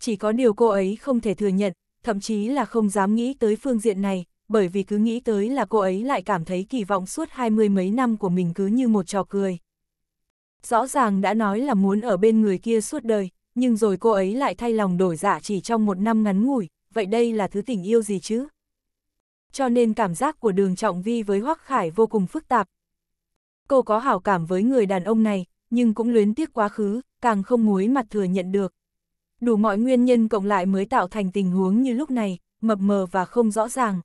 Chỉ có điều cô ấy không thể thừa nhận, thậm chí là không dám nghĩ tới phương diện này, bởi vì cứ nghĩ tới là cô ấy lại cảm thấy kỳ vọng suốt hai mươi mấy năm của mình cứ như một trò cười. Rõ ràng đã nói là muốn ở bên người kia suốt đời, nhưng rồi cô ấy lại thay lòng đổi dạ chỉ trong một năm ngắn ngủi, vậy đây là thứ tình yêu gì chứ? Cho nên cảm giác của đường trọng vi với Hoắc Khải vô cùng phức tạp. Cô có hảo cảm với người đàn ông này, nhưng cũng luyến tiếc quá khứ, càng không muối mặt thừa nhận được. Đủ mọi nguyên nhân cộng lại mới tạo thành tình huống như lúc này, mập mờ và không rõ ràng.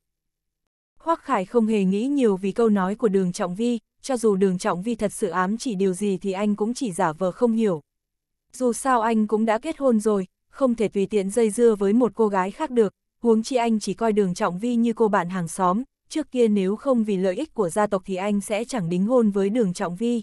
Hoắc Khải không hề nghĩ nhiều vì câu nói của đường trọng vi, cho dù đường trọng vi thật sự ám chỉ điều gì thì anh cũng chỉ giả vờ không hiểu. Dù sao anh cũng đã kết hôn rồi, không thể tùy tiện dây dưa với một cô gái khác được, huống chi anh chỉ coi đường trọng vi như cô bạn hàng xóm, trước kia nếu không vì lợi ích của gia tộc thì anh sẽ chẳng đính hôn với đường trọng vi.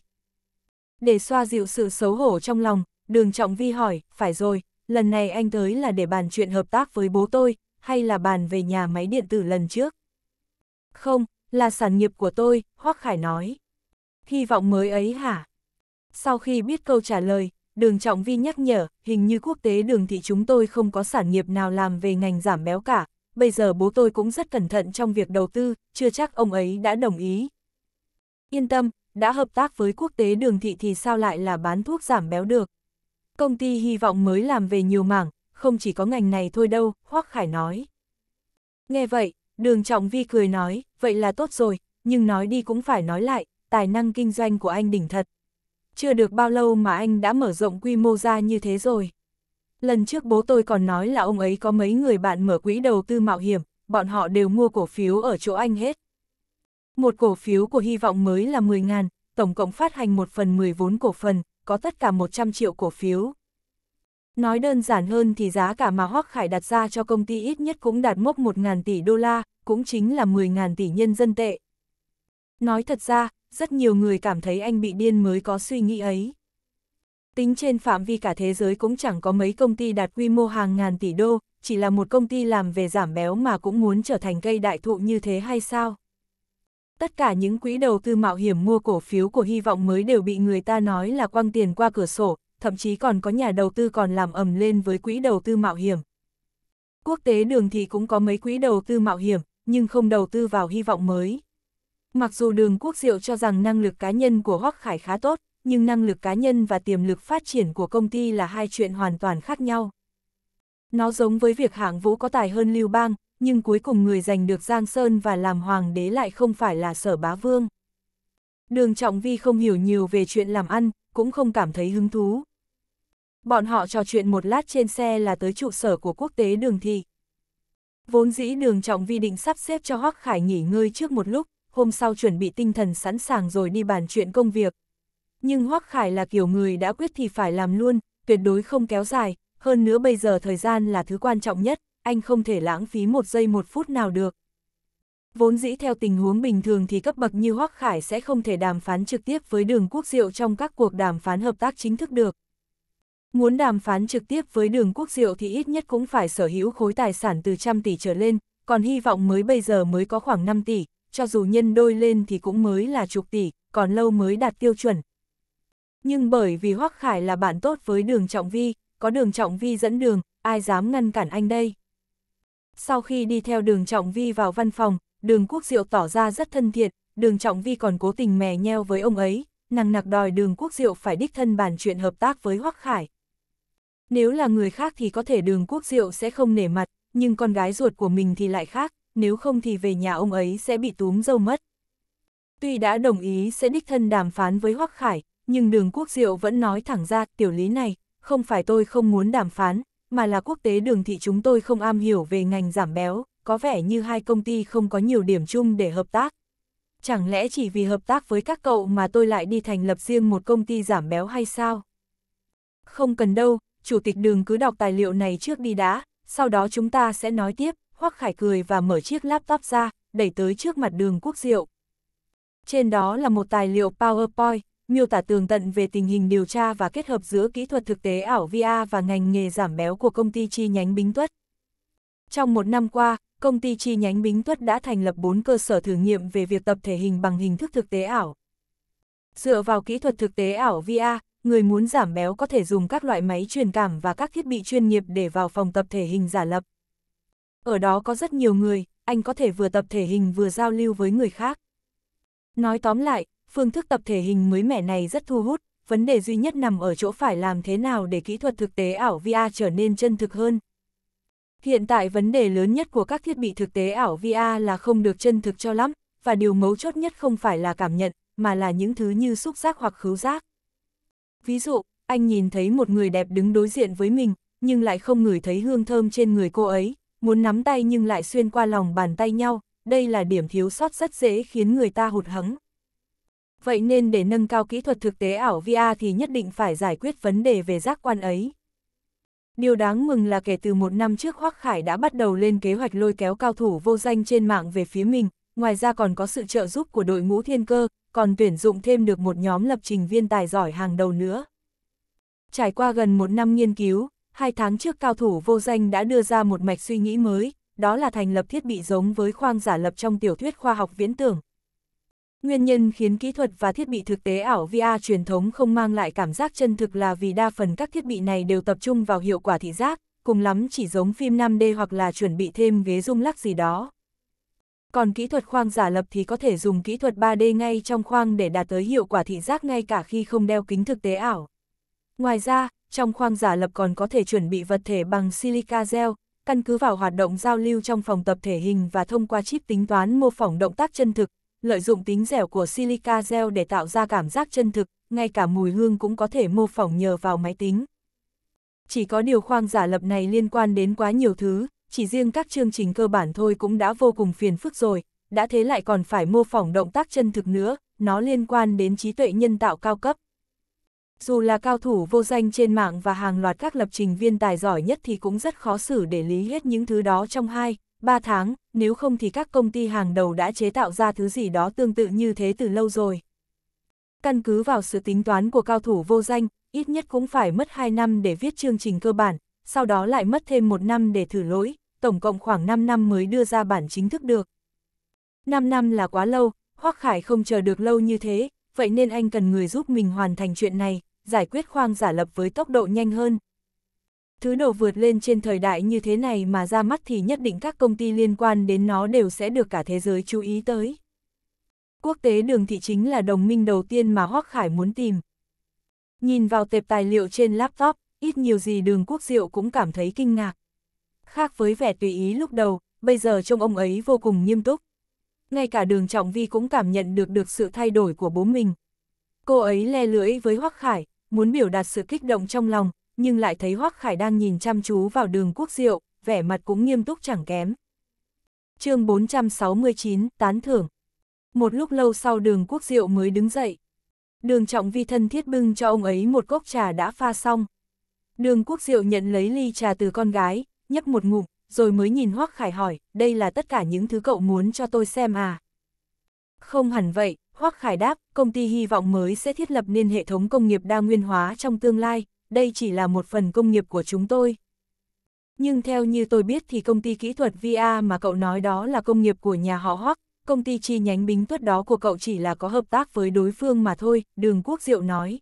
Để xoa dịu sự xấu hổ trong lòng, đường trọng vi hỏi, phải rồi, lần này anh tới là để bàn chuyện hợp tác với bố tôi, hay là bàn về nhà máy điện tử lần trước? Không, là sản nghiệp của tôi, Hoác Khải nói. Hy vọng mới ấy hả? Sau khi biết câu trả lời, Đường Trọng Vi nhắc nhở, hình như quốc tế đường thị chúng tôi không có sản nghiệp nào làm về ngành giảm béo cả, bây giờ bố tôi cũng rất cẩn thận trong việc đầu tư, chưa chắc ông ấy đã đồng ý. Yên tâm, đã hợp tác với quốc tế đường thị thì sao lại là bán thuốc giảm béo được. Công ty hy vọng mới làm về nhiều mảng, không chỉ có ngành này thôi đâu, Hoác Khải nói. Nghe vậy, đường Trọng Vi cười nói, vậy là tốt rồi, nhưng nói đi cũng phải nói lại, tài năng kinh doanh của anh đỉnh thật, chưa được bao lâu mà anh đã mở rộng quy mô ra như thế rồi. Lần trước bố tôi còn nói là ông ấy có mấy người bạn mở quỹ đầu tư mạo hiểm, bọn họ đều mua cổ phiếu ở chỗ anh hết. Một cổ phiếu của hy vọng mới là 10 ngàn, tổng cộng phát hành 1 phần 10 vốn cổ phần, có tất cả 100 triệu cổ phiếu. Nói đơn giản hơn thì giá cả mà Hoắc Khải đặt ra cho công ty ít nhất cũng đạt mốc 1 ngàn tỷ đô la, cũng chính là 10 ngàn tỷ nhân dân tệ. Nói thật ra, rất nhiều người cảm thấy anh bị điên mới có suy nghĩ ấy. Tính trên phạm vi cả thế giới cũng chẳng có mấy công ty đạt quy mô hàng ngàn tỷ đô, chỉ là một công ty làm về giảm béo mà cũng muốn trở thành cây đại thụ như thế hay sao? Tất cả những quỹ đầu tư mạo hiểm mua cổ phiếu của hy vọng mới đều bị người ta nói là quăng tiền qua cửa sổ, thậm chí còn có nhà đầu tư còn làm ầm lên với quỹ đầu tư mạo hiểm. Quốc tế đường thì cũng có mấy quỹ đầu tư mạo hiểm, nhưng không đầu tư vào hy vọng mới. Mặc dù đường quốc diệu cho rằng năng lực cá nhân của Hoắc Khải khá tốt, nhưng năng lực cá nhân và tiềm lực phát triển của công ty là hai chuyện hoàn toàn khác nhau. Nó giống với việc hạng vũ có tài hơn lưu bang, nhưng cuối cùng người giành được Giang Sơn và làm hoàng đế lại không phải là sở bá vương. Đường Trọng Vi không hiểu nhiều về chuyện làm ăn, cũng không cảm thấy hứng thú. Bọn họ trò chuyện một lát trên xe là tới trụ sở của quốc tế đường thị. Vốn dĩ đường Trọng Vi định sắp xếp cho Hoắc Khải nghỉ ngơi trước một lúc, hôm sau chuẩn bị tinh thần sẵn sàng rồi đi bàn chuyện công việc. Nhưng Hoắc Khải là kiểu người đã quyết thì phải làm luôn, tuyệt đối không kéo dài, hơn nữa bây giờ thời gian là thứ quan trọng nhất, anh không thể lãng phí một giây một phút nào được. Vốn dĩ theo tình huống bình thường thì cấp bậc như Hoắc Khải sẽ không thể đàm phán trực tiếp với đường quốc diệu trong các cuộc đàm phán hợp tác chính thức được. Muốn đàm phán trực tiếp với đường quốc diệu thì ít nhất cũng phải sở hữu khối tài sản từ trăm tỷ trở lên, còn hy vọng mới bây giờ mới có khoảng 5 tỷ, cho dù nhân đôi lên thì cũng mới là chục tỷ, còn lâu mới đạt tiêu chuẩn. Nhưng bởi vì Hoắc Khải là bạn tốt với đường Trọng Vi, có đường Trọng Vi dẫn đường, ai dám ngăn cản anh đây. Sau khi đi theo đường Trọng Vi vào văn phòng, đường Quốc Diệu tỏ ra rất thân thiện, đường Trọng Vi còn cố tình mè nheo với ông ấy, nàng nặc đòi đường Quốc Diệu phải đích thân bàn chuyện hợp tác với Hoắc Khải. Nếu là người khác thì có thể đường Quốc Diệu sẽ không nể mặt, nhưng con gái ruột của mình thì lại khác, nếu không thì về nhà ông ấy sẽ bị túm dâu mất. Tuy đã đồng ý sẽ đích thân đàm phán với Hoắc Khải, nhưng đường quốc diệu vẫn nói thẳng ra tiểu lý này, không phải tôi không muốn đàm phán, mà là quốc tế đường thị chúng tôi không am hiểu về ngành giảm béo, có vẻ như hai công ty không có nhiều điểm chung để hợp tác. Chẳng lẽ chỉ vì hợp tác với các cậu mà tôi lại đi thành lập riêng một công ty giảm béo hay sao? Không cần đâu, chủ tịch đường cứ đọc tài liệu này trước đi đã, sau đó chúng ta sẽ nói tiếp, Hoắc Khải cười và mở chiếc laptop ra, đẩy tới trước mặt đường quốc diệu. Trên đó là một tài liệu PowerPoint, miêu tả tường tận về tình hình điều tra và kết hợp giữa kỹ thuật thực tế ảo VR và ngành nghề giảm béo của công ty chi nhánh Bính Tuất. Trong một năm qua, công ty chi nhánh Bính Tuất đã thành lập 4 cơ sở thử nghiệm về việc tập thể hình bằng hình thức thực tế ảo. Dựa vào kỹ thuật thực tế ảo VR, người muốn giảm béo có thể dùng các loại máy truyền cảm và các thiết bị chuyên nghiệp để vào phòng tập thể hình giả lập. Ở đó có rất nhiều người, anh có thể vừa tập thể hình vừa giao lưu với người khác. Nói tóm lại, phương thức tập thể hình mới mẻ này rất thu hút, vấn đề duy nhất nằm ở chỗ phải làm thế nào để kỹ thuật thực tế ảo VR trở nên chân thực hơn. Hiện tại vấn đề lớn nhất của các thiết bị thực tế ảo VR là không được chân thực cho lắm, và điều mấu chốt nhất không phải là cảm nhận, mà là những thứ như xúc giác hoặc khứu giác. Ví dụ, anh nhìn thấy một người đẹp đứng đối diện với mình, nhưng lại không ngửi thấy hương thơm trên người cô ấy, muốn nắm tay nhưng lại xuyên qua lòng bàn tay nhau, đây là điểm thiếu sót rất dễ khiến người ta hụt hẫng. Vậy nên để nâng cao kỹ thuật thực tế ảo VR thì nhất định phải giải quyết vấn đề về giác quan ấy. Điều đáng mừng là kể từ một năm trước Hoác Khải đã bắt đầu lên kế hoạch lôi kéo cao thủ vô danh trên mạng về phía mình, ngoài ra còn có sự trợ giúp của đội ngũ thiên cơ, còn tuyển dụng thêm được một nhóm lập trình viên tài giỏi hàng đầu nữa. Trải qua gần một năm nghiên cứu, Hai tháng trước cao thủ vô danh đã đưa ra một mạch suy nghĩ mới, đó là thành lập thiết bị giống với khoang giả lập trong tiểu thuyết khoa học viễn tưởng. Nguyên nhân khiến kỹ thuật và thiết bị thực tế ảo VR truyền thống không mang lại cảm giác chân thực là vì đa phần các thiết bị này đều tập trung vào hiệu quả thị giác, cùng lắm chỉ giống phim 5D hoặc là chuẩn bị thêm ghế rung lắc gì đó. Còn kỹ thuật khoang giả lập thì có thể dùng kỹ thuật 3D ngay trong khoang để đạt tới hiệu quả thị giác ngay cả khi không đeo kính thực tế ảo. Ngoài ra, trong khoang giả lập còn có thể chuẩn bị vật thể bằng silica gel, căn cứ vào hoạt động giao lưu trong phòng tập thể hình và thông qua chip tính toán mô phỏng động tác chân thực, lợi dụng tính dẻo của silica gel để tạo ra cảm giác chân thực, ngay cả mùi hương cũng có thể mô phỏng nhờ vào máy tính. Chỉ có điều khoang giả lập này liên quan đến quá nhiều thứ, chỉ riêng các chương trình cơ bản thôi cũng đã vô cùng phiền phức rồi, đã thế lại còn phải mô phỏng động tác chân thực nữa, nó liên quan đến trí tuệ nhân tạo cao cấp. Dù là cao thủ vô danh trên mạng và hàng loạt các lập trình viên tài giỏi nhất thì cũng rất khó xử để lý hết những thứ đó trong 2, 3 tháng, nếu không thì các công ty hàng đầu đã chế tạo ra thứ gì đó tương tự như thế từ lâu rồi. Căn cứ vào sự tính toán của cao thủ vô danh, ít nhất cũng phải mất 2 năm để viết chương trình cơ bản, sau đó lại mất thêm 1 năm để thử lỗi, tổng cộng khoảng 5 năm mới đưa ra bản chính thức được. 5 năm là quá lâu, Hoác Khải không chờ được lâu như thế, vậy nên anh cần người giúp mình hoàn thành chuyện này, giải quyết khoang giả lập với tốc độ nhanh hơn. Thứ đồ vượt lên trên thời đại như thế này mà ra mắt thì nhất định các công ty liên quan đến nó đều sẽ được cả thế giới chú ý tới. Quốc tế đường thị chính là đồng minh đầu tiên mà Hoác Khải muốn tìm. Nhìn vào tệp tài liệu trên laptop, ít nhiều gì đường quốc diệu cũng cảm thấy kinh ngạc. Khác với vẻ tùy ý lúc đầu, bây giờ trông ông ấy vô cùng nghiêm túc. Ngay cả đường trọng vi cũng cảm nhận được được sự thay đổi của bố mình. Cô ấy le lưỡi với Hoắc Khải, muốn biểu đạt sự kích động trong lòng, nhưng lại thấy Hoắc Khải đang nhìn chăm chú vào đường quốc diệu, vẻ mặt cũng nghiêm túc chẳng kém. chương 469, Tán Thưởng Một lúc lâu sau đường quốc diệu mới đứng dậy. Đường trọng vi thân thiết bưng cho ông ấy một cốc trà đã pha xong. Đường quốc diệu nhận lấy ly trà từ con gái, nhấp một ngụm, rồi mới nhìn Hoắc Khải hỏi, đây là tất cả những thứ cậu muốn cho tôi xem à? Không hẳn vậy, Hoắc Khải đáp, công ty hy vọng mới sẽ thiết lập nên hệ thống công nghiệp đa nguyên hóa trong tương lai, đây chỉ là một phần công nghiệp của chúng tôi. Nhưng theo như tôi biết thì công ty kỹ thuật VR mà cậu nói đó là công nghiệp của nhà họ Hoắc, công ty chi nhánh bính tuất đó của cậu chỉ là có hợp tác với đối phương mà thôi, đường quốc diệu nói.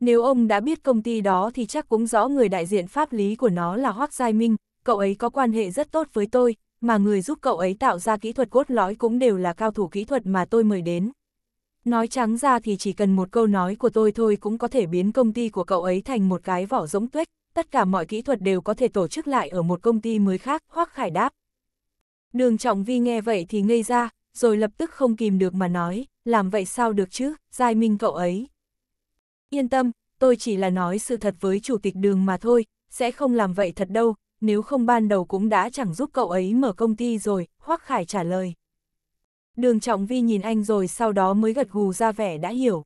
Nếu ông đã biết công ty đó thì chắc cũng rõ người đại diện pháp lý của nó là Hoác Giai Minh, cậu ấy có quan hệ rất tốt với tôi, mà người giúp cậu ấy tạo ra kỹ thuật cốt lõi cũng đều là cao thủ kỹ thuật mà tôi mời đến. Nói trắng ra thì chỉ cần một câu nói của tôi thôi cũng có thể biến công ty của cậu ấy thành một cái vỏ giống tuếch, tất cả mọi kỹ thuật đều có thể tổ chức lại ở một công ty mới khác, Hoắc Khải đáp. Đường Trọng Vi nghe vậy thì ngây ra, rồi lập tức không kìm được mà nói, làm vậy sao được chứ, Giai Minh cậu ấy. Yên tâm, tôi chỉ là nói sự thật với chủ tịch đường mà thôi, sẽ không làm vậy thật đâu, nếu không ban đầu cũng đã chẳng giúp cậu ấy mở công ty rồi, Hoắc Khải trả lời. Đường Trọng Vi nhìn anh rồi sau đó mới gật gù ra vẻ đã hiểu.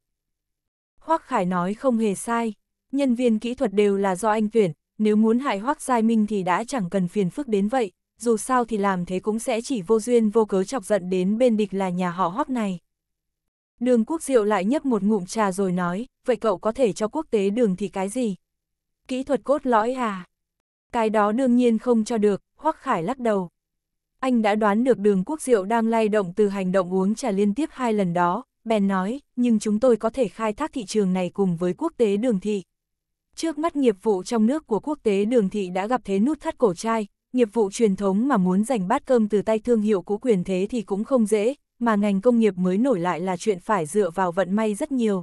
Hoắc Khải nói không hề sai, nhân viên kỹ thuật đều là do anh tuyển, nếu muốn hại Hoắc Giai Minh thì đã chẳng cần phiền phức đến vậy, dù sao thì làm thế cũng sẽ chỉ vô duyên vô cớ chọc giận đến bên địch là nhà họ Hoắc này. Đường Quốc Diệu lại nhấp một ngụm trà rồi nói, vậy cậu có thể cho quốc tế đường thì cái gì? Kỹ thuật cốt lõi à? Cái đó đương nhiên không cho được, Hoắc Khải lắc đầu. Anh đã đoán được đường quốc diệu đang lay động từ hành động uống trà liên tiếp hai lần đó, bèn nói, nhưng chúng tôi có thể khai thác thị trường này cùng với quốc tế đường thị. Trước mắt nghiệp vụ trong nước của quốc tế đường thị đã gặp thế nút thắt cổ trai, nghiệp vụ truyền thống mà muốn giành bát cơm từ tay thương hiệu cũ quyền thế thì cũng không dễ, mà ngành công nghiệp mới nổi lại là chuyện phải dựa vào vận may rất nhiều.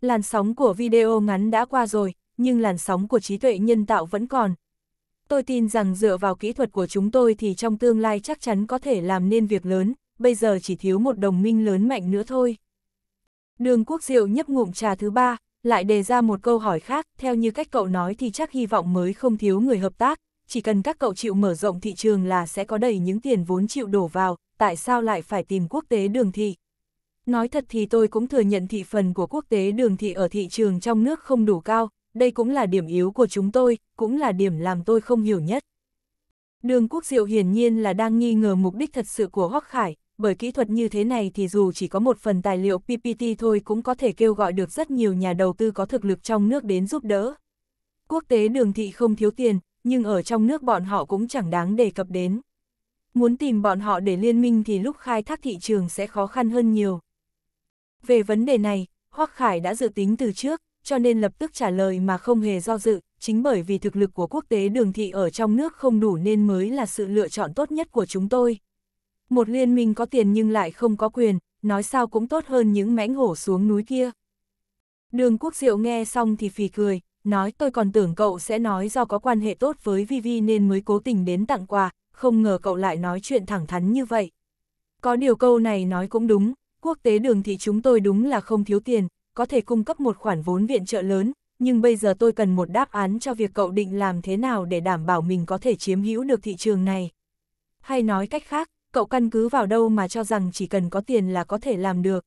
Làn sóng của video ngắn đã qua rồi, nhưng làn sóng của trí tuệ nhân tạo vẫn còn, Tôi tin rằng dựa vào kỹ thuật của chúng tôi thì trong tương lai chắc chắn có thể làm nên việc lớn, bây giờ chỉ thiếu một đồng minh lớn mạnh nữa thôi. Đường Quốc Diệu nhấp ngụm trà thứ ba, lại đề ra một câu hỏi khác, theo như cách cậu nói thì chắc hy vọng mới không thiếu người hợp tác, chỉ cần các cậu chịu mở rộng thị trường là sẽ có đầy những tiền vốn chịu đổ vào, tại sao lại phải tìm quốc tế đường thị? Nói thật thì tôi cũng thừa nhận thị phần của quốc tế đường thị ở thị trường trong nước không đủ cao, đây cũng là điểm yếu của chúng tôi, cũng là điểm làm tôi không hiểu nhất. Đường Quốc Diệu hiển nhiên là đang nghi ngờ mục đích thật sự của Hoắc Khải, bởi kỹ thuật như thế này thì dù chỉ có một phần tài liệu PPT thôi cũng có thể kêu gọi được rất nhiều nhà đầu tư có thực lực trong nước đến giúp đỡ. Quốc tế đường thị không thiếu tiền, nhưng ở trong nước bọn họ cũng chẳng đáng đề cập đến. Muốn tìm bọn họ để liên minh thì lúc khai thác thị trường sẽ khó khăn hơn nhiều. Về vấn đề này, Hoắc Khải đã dự tính từ trước, cho nên lập tức trả lời mà không hề do dự, chính bởi vì thực lực của quốc tế đường thị ở trong nước không đủ nên mới là sự lựa chọn tốt nhất của chúng tôi. Một liên minh có tiền nhưng lại không có quyền, nói sao cũng tốt hơn những mãnh hổ xuống núi kia. Đường quốc diệu nghe xong thì phì cười, nói tôi còn tưởng cậu sẽ nói do có quan hệ tốt với Vivi nên mới cố tình đến tặng quà, không ngờ cậu lại nói chuyện thẳng thắn như vậy. Có điều câu này nói cũng đúng, quốc tế đường thị chúng tôi đúng là không thiếu tiền, có thể cung cấp một khoản vốn viện trợ lớn, nhưng bây giờ tôi cần một đáp án cho việc cậu định làm thế nào để đảm bảo mình có thể chiếm hữu được thị trường này. Hay nói cách khác, cậu căn cứ vào đâu mà cho rằng chỉ cần có tiền là có thể làm được.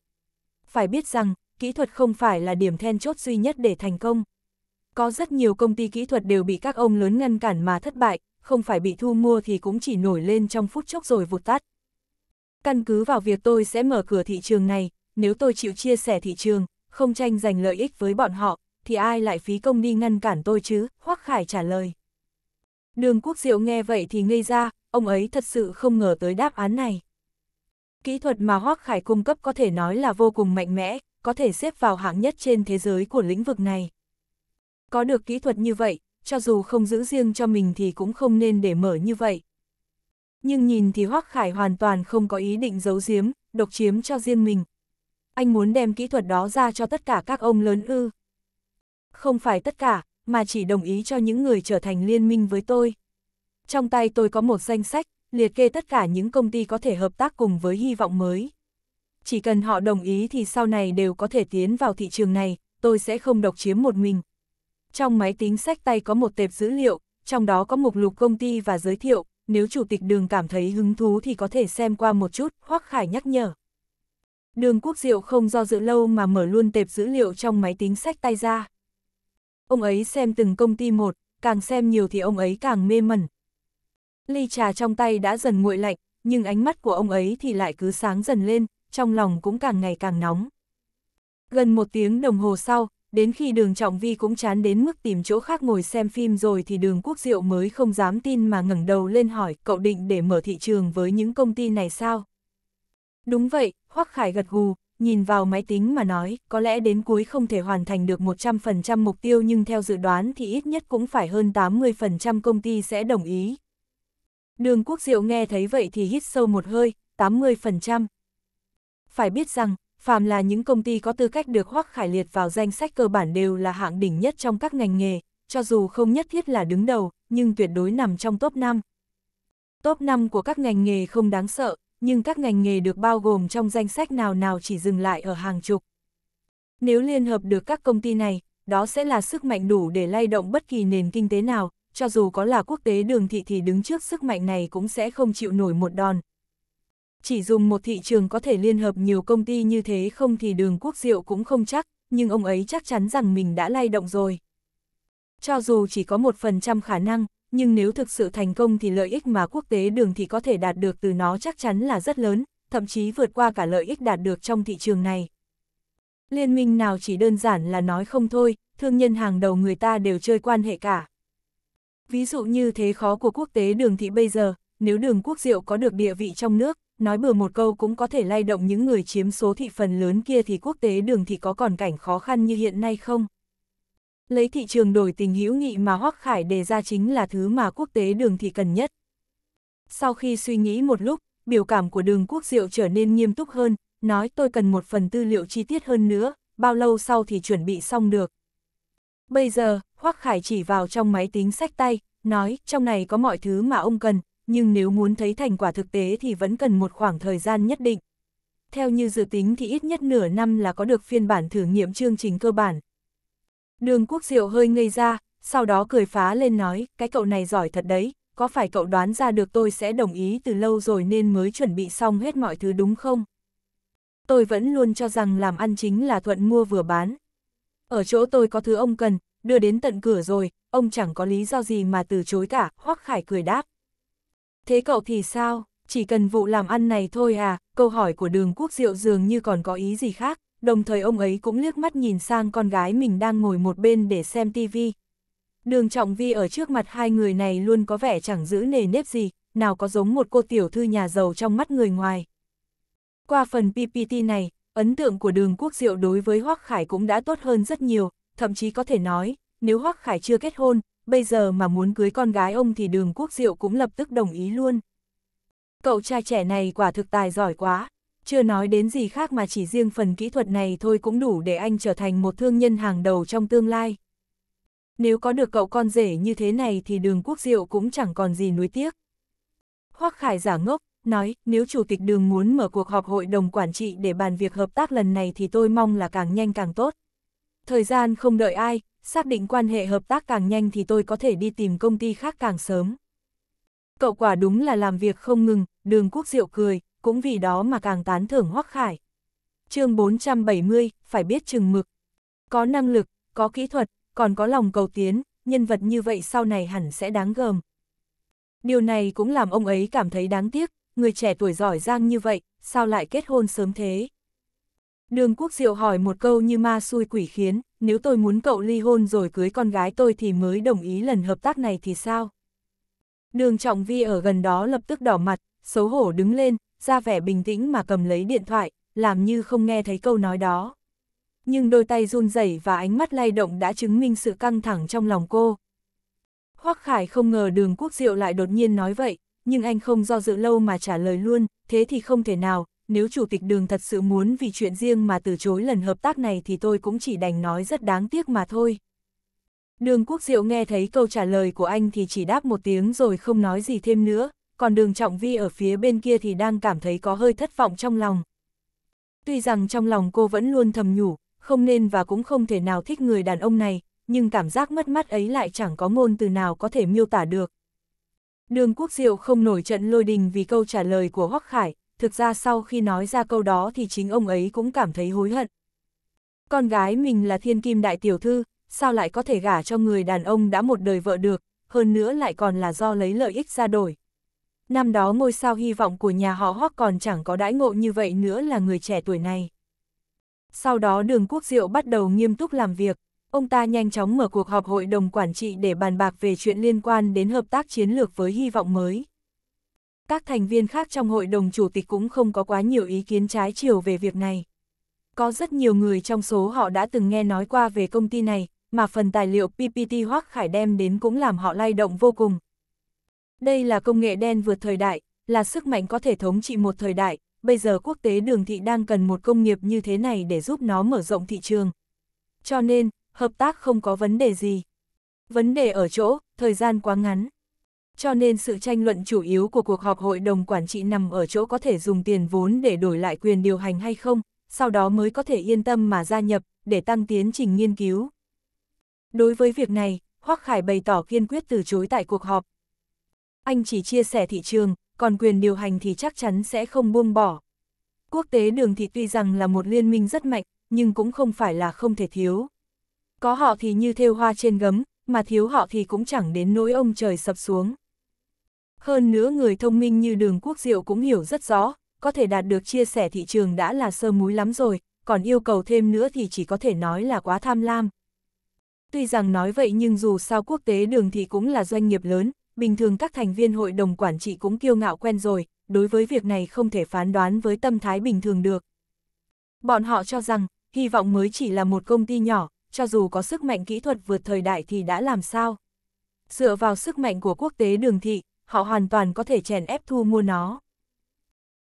Phải biết rằng, kỹ thuật không phải là điểm then chốt duy nhất để thành công. Có rất nhiều công ty kỹ thuật đều bị các ông lớn ngăn cản mà thất bại, không phải bị thu mua thì cũng chỉ nổi lên trong phút chốc rồi vụt tắt. Căn cứ vào việc tôi sẽ mở cửa thị trường này, nếu tôi chịu chia sẻ thị trường, không tranh giành lợi ích với bọn họ, thì ai lại phí công đi ngăn cản tôi chứ, Hoắc Khải trả lời. Đường Quốc Diệu nghe vậy thì ngây ra, ông ấy thật sự không ngờ tới đáp án này. Kỹ thuật mà Hoắc Khải cung cấp có thể nói là vô cùng mạnh mẽ, có thể xếp vào hạng nhất trên thế giới của lĩnh vực này. Có được kỹ thuật như vậy, cho dù không giữ riêng cho mình thì cũng không nên để mở như vậy. Nhưng nhìn thì Hoắc Khải hoàn toàn không có ý định giấu giếm, độc chiếm cho riêng mình, anh muốn đem kỹ thuật đó ra cho tất cả các ông lớn ư. Không phải tất cả, mà chỉ đồng ý cho những người trở thành liên minh với tôi. Trong tay tôi có một danh sách, liệt kê tất cả những công ty có thể hợp tác cùng với hy vọng mới. Chỉ cần họ đồng ý thì sau này đều có thể tiến vào thị trường này, tôi sẽ không độc chiếm một mình. Trong máy tính sách tay có một tệp dữ liệu, trong đó có mục lục công ty và giới thiệu, nếu chủ tịch đường cảm thấy hứng thú thì có thể xem qua một chút, Hoắc Khải nhắc nhở. Đường Quốc Diệu không do dự lâu mà mở luôn tệp dữ liệu trong máy tính sách tay ra. Ông ấy xem từng công ty một, càng xem nhiều thì ông ấy càng mê mẩn. Ly trà trong tay đã dần nguội lạnh, nhưng ánh mắt của ông ấy thì lại cứ sáng dần lên, trong lòng cũng càng ngày càng nóng. Gần một tiếng đồng hồ sau, đến khi đường Trọng Vi cũng chán đến mức tìm chỗ khác ngồi xem phim rồi thì đường Quốc Diệu mới không dám tin mà ngẩng đầu lên hỏi cậu định để mở thị trường với những công ty này sao? Đúng vậy, Hoắc Khải gật gù, nhìn vào máy tính mà nói, có lẽ đến cuối không thể hoàn thành được 100% mục tiêu nhưng theo dự đoán thì ít nhất cũng phải hơn 80% công ty sẽ đồng ý. Đường Quốc Diệu nghe thấy vậy thì hít sâu một hơi, 80%. Phải biết rằng, phàm là những công ty có tư cách được Hoắc Khải liệt vào danh sách cơ bản đều là hạng đỉnh nhất trong các ngành nghề, cho dù không nhất thiết là đứng đầu, nhưng tuyệt đối nằm trong top 5. Top 5 của các ngành nghề không đáng sợ, nhưng các ngành nghề được bao gồm trong danh sách nào nào chỉ dừng lại ở hàng chục. Nếu liên hợp được các công ty này, đó sẽ là sức mạnh đủ để lay động bất kỳ nền kinh tế nào, cho dù có là quốc tế đường thị thì đứng trước sức mạnh này cũng sẽ không chịu nổi một đòn. Chỉ dùng một thị trường có thể liên hợp nhiều công ty như thế không thì đường quốc diệu cũng không chắc, nhưng ông ấy chắc chắn rằng mình đã lay động rồi. Cho dù chỉ có một phần trăm khả năng, nhưng nếu thực sự thành công thì lợi ích mà quốc tế đường thì có thể đạt được từ nó chắc chắn là rất lớn, thậm chí vượt qua cả lợi ích đạt được trong thị trường này. Liên minh nào chỉ đơn giản là nói không thôi, thương nhân hàng đầu người ta đều chơi quan hệ cả. Ví dụ như thế khó của quốc tế đường thị bây giờ, nếu đường quốc diệu có được địa vị trong nước, nói bừa một câu cũng có thể lay động những người chiếm số thị phần lớn kia thì quốc tế đường thị có còn cảnh khó khăn như hiện nay không? lấy thị trường đổi tình hữu nghị mà Hoắc Khải đề ra chính là thứ mà quốc tế đường thị cần nhất. Sau khi suy nghĩ một lúc, biểu cảm của đường quốc diệu trở nên nghiêm túc hơn, nói tôi cần một phần tư liệu chi tiết hơn nữa, bao lâu sau thì chuẩn bị xong được. Bây giờ, Hoắc Khải chỉ vào trong máy tính sách tay, nói trong này có mọi thứ mà ông cần, nhưng nếu muốn thấy thành quả thực tế thì vẫn cần một khoảng thời gian nhất định. Theo như dự tính thì ít nhất nửa năm là có được phiên bản thử nghiệm chương trình cơ bản, Đường quốc diệu hơi ngây ra, sau đó cười phá lên nói, cái cậu này giỏi thật đấy, có phải cậu đoán ra được tôi sẽ đồng ý từ lâu rồi nên mới chuẩn bị xong hết mọi thứ đúng không? Tôi vẫn luôn cho rằng làm ăn chính là thuận mua vừa bán. Ở chỗ tôi có thứ ông cần, đưa đến tận cửa rồi, ông chẳng có lý do gì mà từ chối cả, Hoắc Khải cười đáp. Thế cậu thì sao, chỉ cần vụ làm ăn này thôi à, câu hỏi của đường quốc diệu dường như còn có ý gì khác đồng thời ông ấy cũng liếc mắt nhìn sang con gái mình đang ngồi một bên để xem tivi. Đường Trọng Vi ở trước mặt hai người này luôn có vẻ chẳng giữ nề nếp gì, nào có giống một cô tiểu thư nhà giàu trong mắt người ngoài. Qua phần PPT này, ấn tượng của đường quốc diệu đối với Hoác Khải cũng đã tốt hơn rất nhiều, thậm chí có thể nói, nếu Hoác Khải chưa kết hôn, bây giờ mà muốn cưới con gái ông thì đường quốc diệu cũng lập tức đồng ý luôn. Cậu trai trẻ này quả thực tài giỏi quá, chưa nói đến gì khác mà chỉ riêng phần kỹ thuật này thôi cũng đủ để anh trở thành một thương nhân hàng đầu trong tương lai. Nếu có được cậu con rể như thế này thì đường quốc diệu cũng chẳng còn gì nuối tiếc. Hoắc Khải giả ngốc, nói, nếu chủ tịch đường muốn mở cuộc họp hội đồng quản trị để bàn việc hợp tác lần này thì tôi mong là càng nhanh càng tốt. Thời gian không đợi ai, xác định quan hệ hợp tác càng nhanh thì tôi có thể đi tìm công ty khác càng sớm. Cậu quả đúng là làm việc không ngừng, đường quốc diệu cười, cũng vì đó mà càng tán thưởng Hoắc Khải. chương 470, phải biết chừng mực. Có năng lực, có kỹ thuật, còn có lòng cầu tiến, nhân vật như vậy sau này hẳn sẽ đáng gờm. Điều này cũng làm ông ấy cảm thấy đáng tiếc, người trẻ tuổi giỏi giang như vậy, sao lại kết hôn sớm thế? Đường Quốc Diệu hỏi một câu như ma xui quỷ khiến, nếu tôi muốn cậu ly hôn rồi cưới con gái tôi thì mới đồng ý lần hợp tác này thì sao? Đường Trọng Vi ở gần đó lập tức đỏ mặt, xấu hổ đứng lên, ra vẻ bình tĩnh mà cầm lấy điện thoại, làm như không nghe thấy câu nói đó. Nhưng đôi tay run rẩy và ánh mắt lay động đã chứng minh sự căng thẳng trong lòng cô. Hoắc Khải không ngờ đường quốc diệu lại đột nhiên nói vậy, nhưng anh không do dự lâu mà trả lời luôn, thế thì không thể nào, nếu chủ tịch đường thật sự muốn vì chuyện riêng mà từ chối lần hợp tác này thì tôi cũng chỉ đành nói rất đáng tiếc mà thôi. Đường Quốc Diệu nghe thấy câu trả lời của anh thì chỉ đáp một tiếng rồi không nói gì thêm nữa, còn đường trọng vi ở phía bên kia thì đang cảm thấy có hơi thất vọng trong lòng. Tuy rằng trong lòng cô vẫn luôn thầm nhủ, không nên và cũng không thể nào thích người đàn ông này, nhưng cảm giác mất mắt ấy lại chẳng có ngôn từ nào có thể miêu tả được. Đường Quốc Diệu không nổi trận lôi đình vì câu trả lời của Hoắc Khải, thực ra sau khi nói ra câu đó thì chính ông ấy cũng cảm thấy hối hận. Con gái mình là thiên kim đại tiểu thư, sao lại có thể gả cho người đàn ông đã một đời vợ được, hơn nữa lại còn là do lấy lợi ích ra đổi năm đó ngôi sao hy vọng của nhà họ Hoắc còn chẳng có đãi ngộ như vậy nữa là người trẻ tuổi này. Sau đó đường quốc diệu bắt đầu nghiêm túc làm việc, ông ta nhanh chóng mở cuộc họp hội đồng quản trị để bàn bạc về chuyện liên quan đến hợp tác chiến lược với hy vọng mới. Các thành viên khác trong hội đồng chủ tịch cũng không có quá nhiều ý kiến trái chiều về việc này. Có rất nhiều người trong số họ đã từng nghe nói qua về công ty này, mà phần tài liệu PPT Hoắc Khải đem đến cũng làm họ lay động vô cùng, đây là công nghệ đen vượt thời đại, là sức mạnh có thể thống trị một thời đại, bây giờ quốc tế đường thị đang cần một công nghiệp như thế này để giúp nó mở rộng thị trường. Cho nên, hợp tác không có vấn đề gì. Vấn đề ở chỗ, thời gian quá ngắn. Cho nên sự tranh luận chủ yếu của cuộc họp hội đồng quản trị nằm ở chỗ có thể dùng tiền vốn để đổi lại quyền điều hành hay không, sau đó mới có thể yên tâm mà gia nhập, để tăng tiến trình nghiên cứu. Đối với việc này, Hoắc Khải bày tỏ kiên quyết từ chối tại cuộc họp, anh chỉ chia sẻ thị trường, còn quyền điều hành thì chắc chắn sẽ không buông bỏ. Quốc tế đường thì tuy rằng là một liên minh rất mạnh, nhưng cũng không phải là không thể thiếu. Có họ thì như thêu hoa trên gấm, mà thiếu họ thì cũng chẳng đến nỗi ông trời sập xuống. Hơn nữa người thông minh như đường quốc diệu cũng hiểu rất rõ, có thể đạt được chia sẻ thị trường đã là sơ múi lắm rồi, còn yêu cầu thêm nữa thì chỉ có thể nói là quá tham lam. Tuy rằng nói vậy nhưng dù sao quốc tế đường thì cũng là doanh nghiệp lớn, bình thường các thành viên hội đồng quản trị cũng kiêu ngạo quen rồi, đối với việc này không thể phán đoán với tâm thái bình thường được. Bọn họ cho rằng, hy vọng mới chỉ là một công ty nhỏ, cho dù có sức mạnh kỹ thuật vượt thời đại thì đã làm sao. Dựa vào sức mạnh của quốc tế đường thị, họ hoàn toàn có thể chèn ép thu mua nó.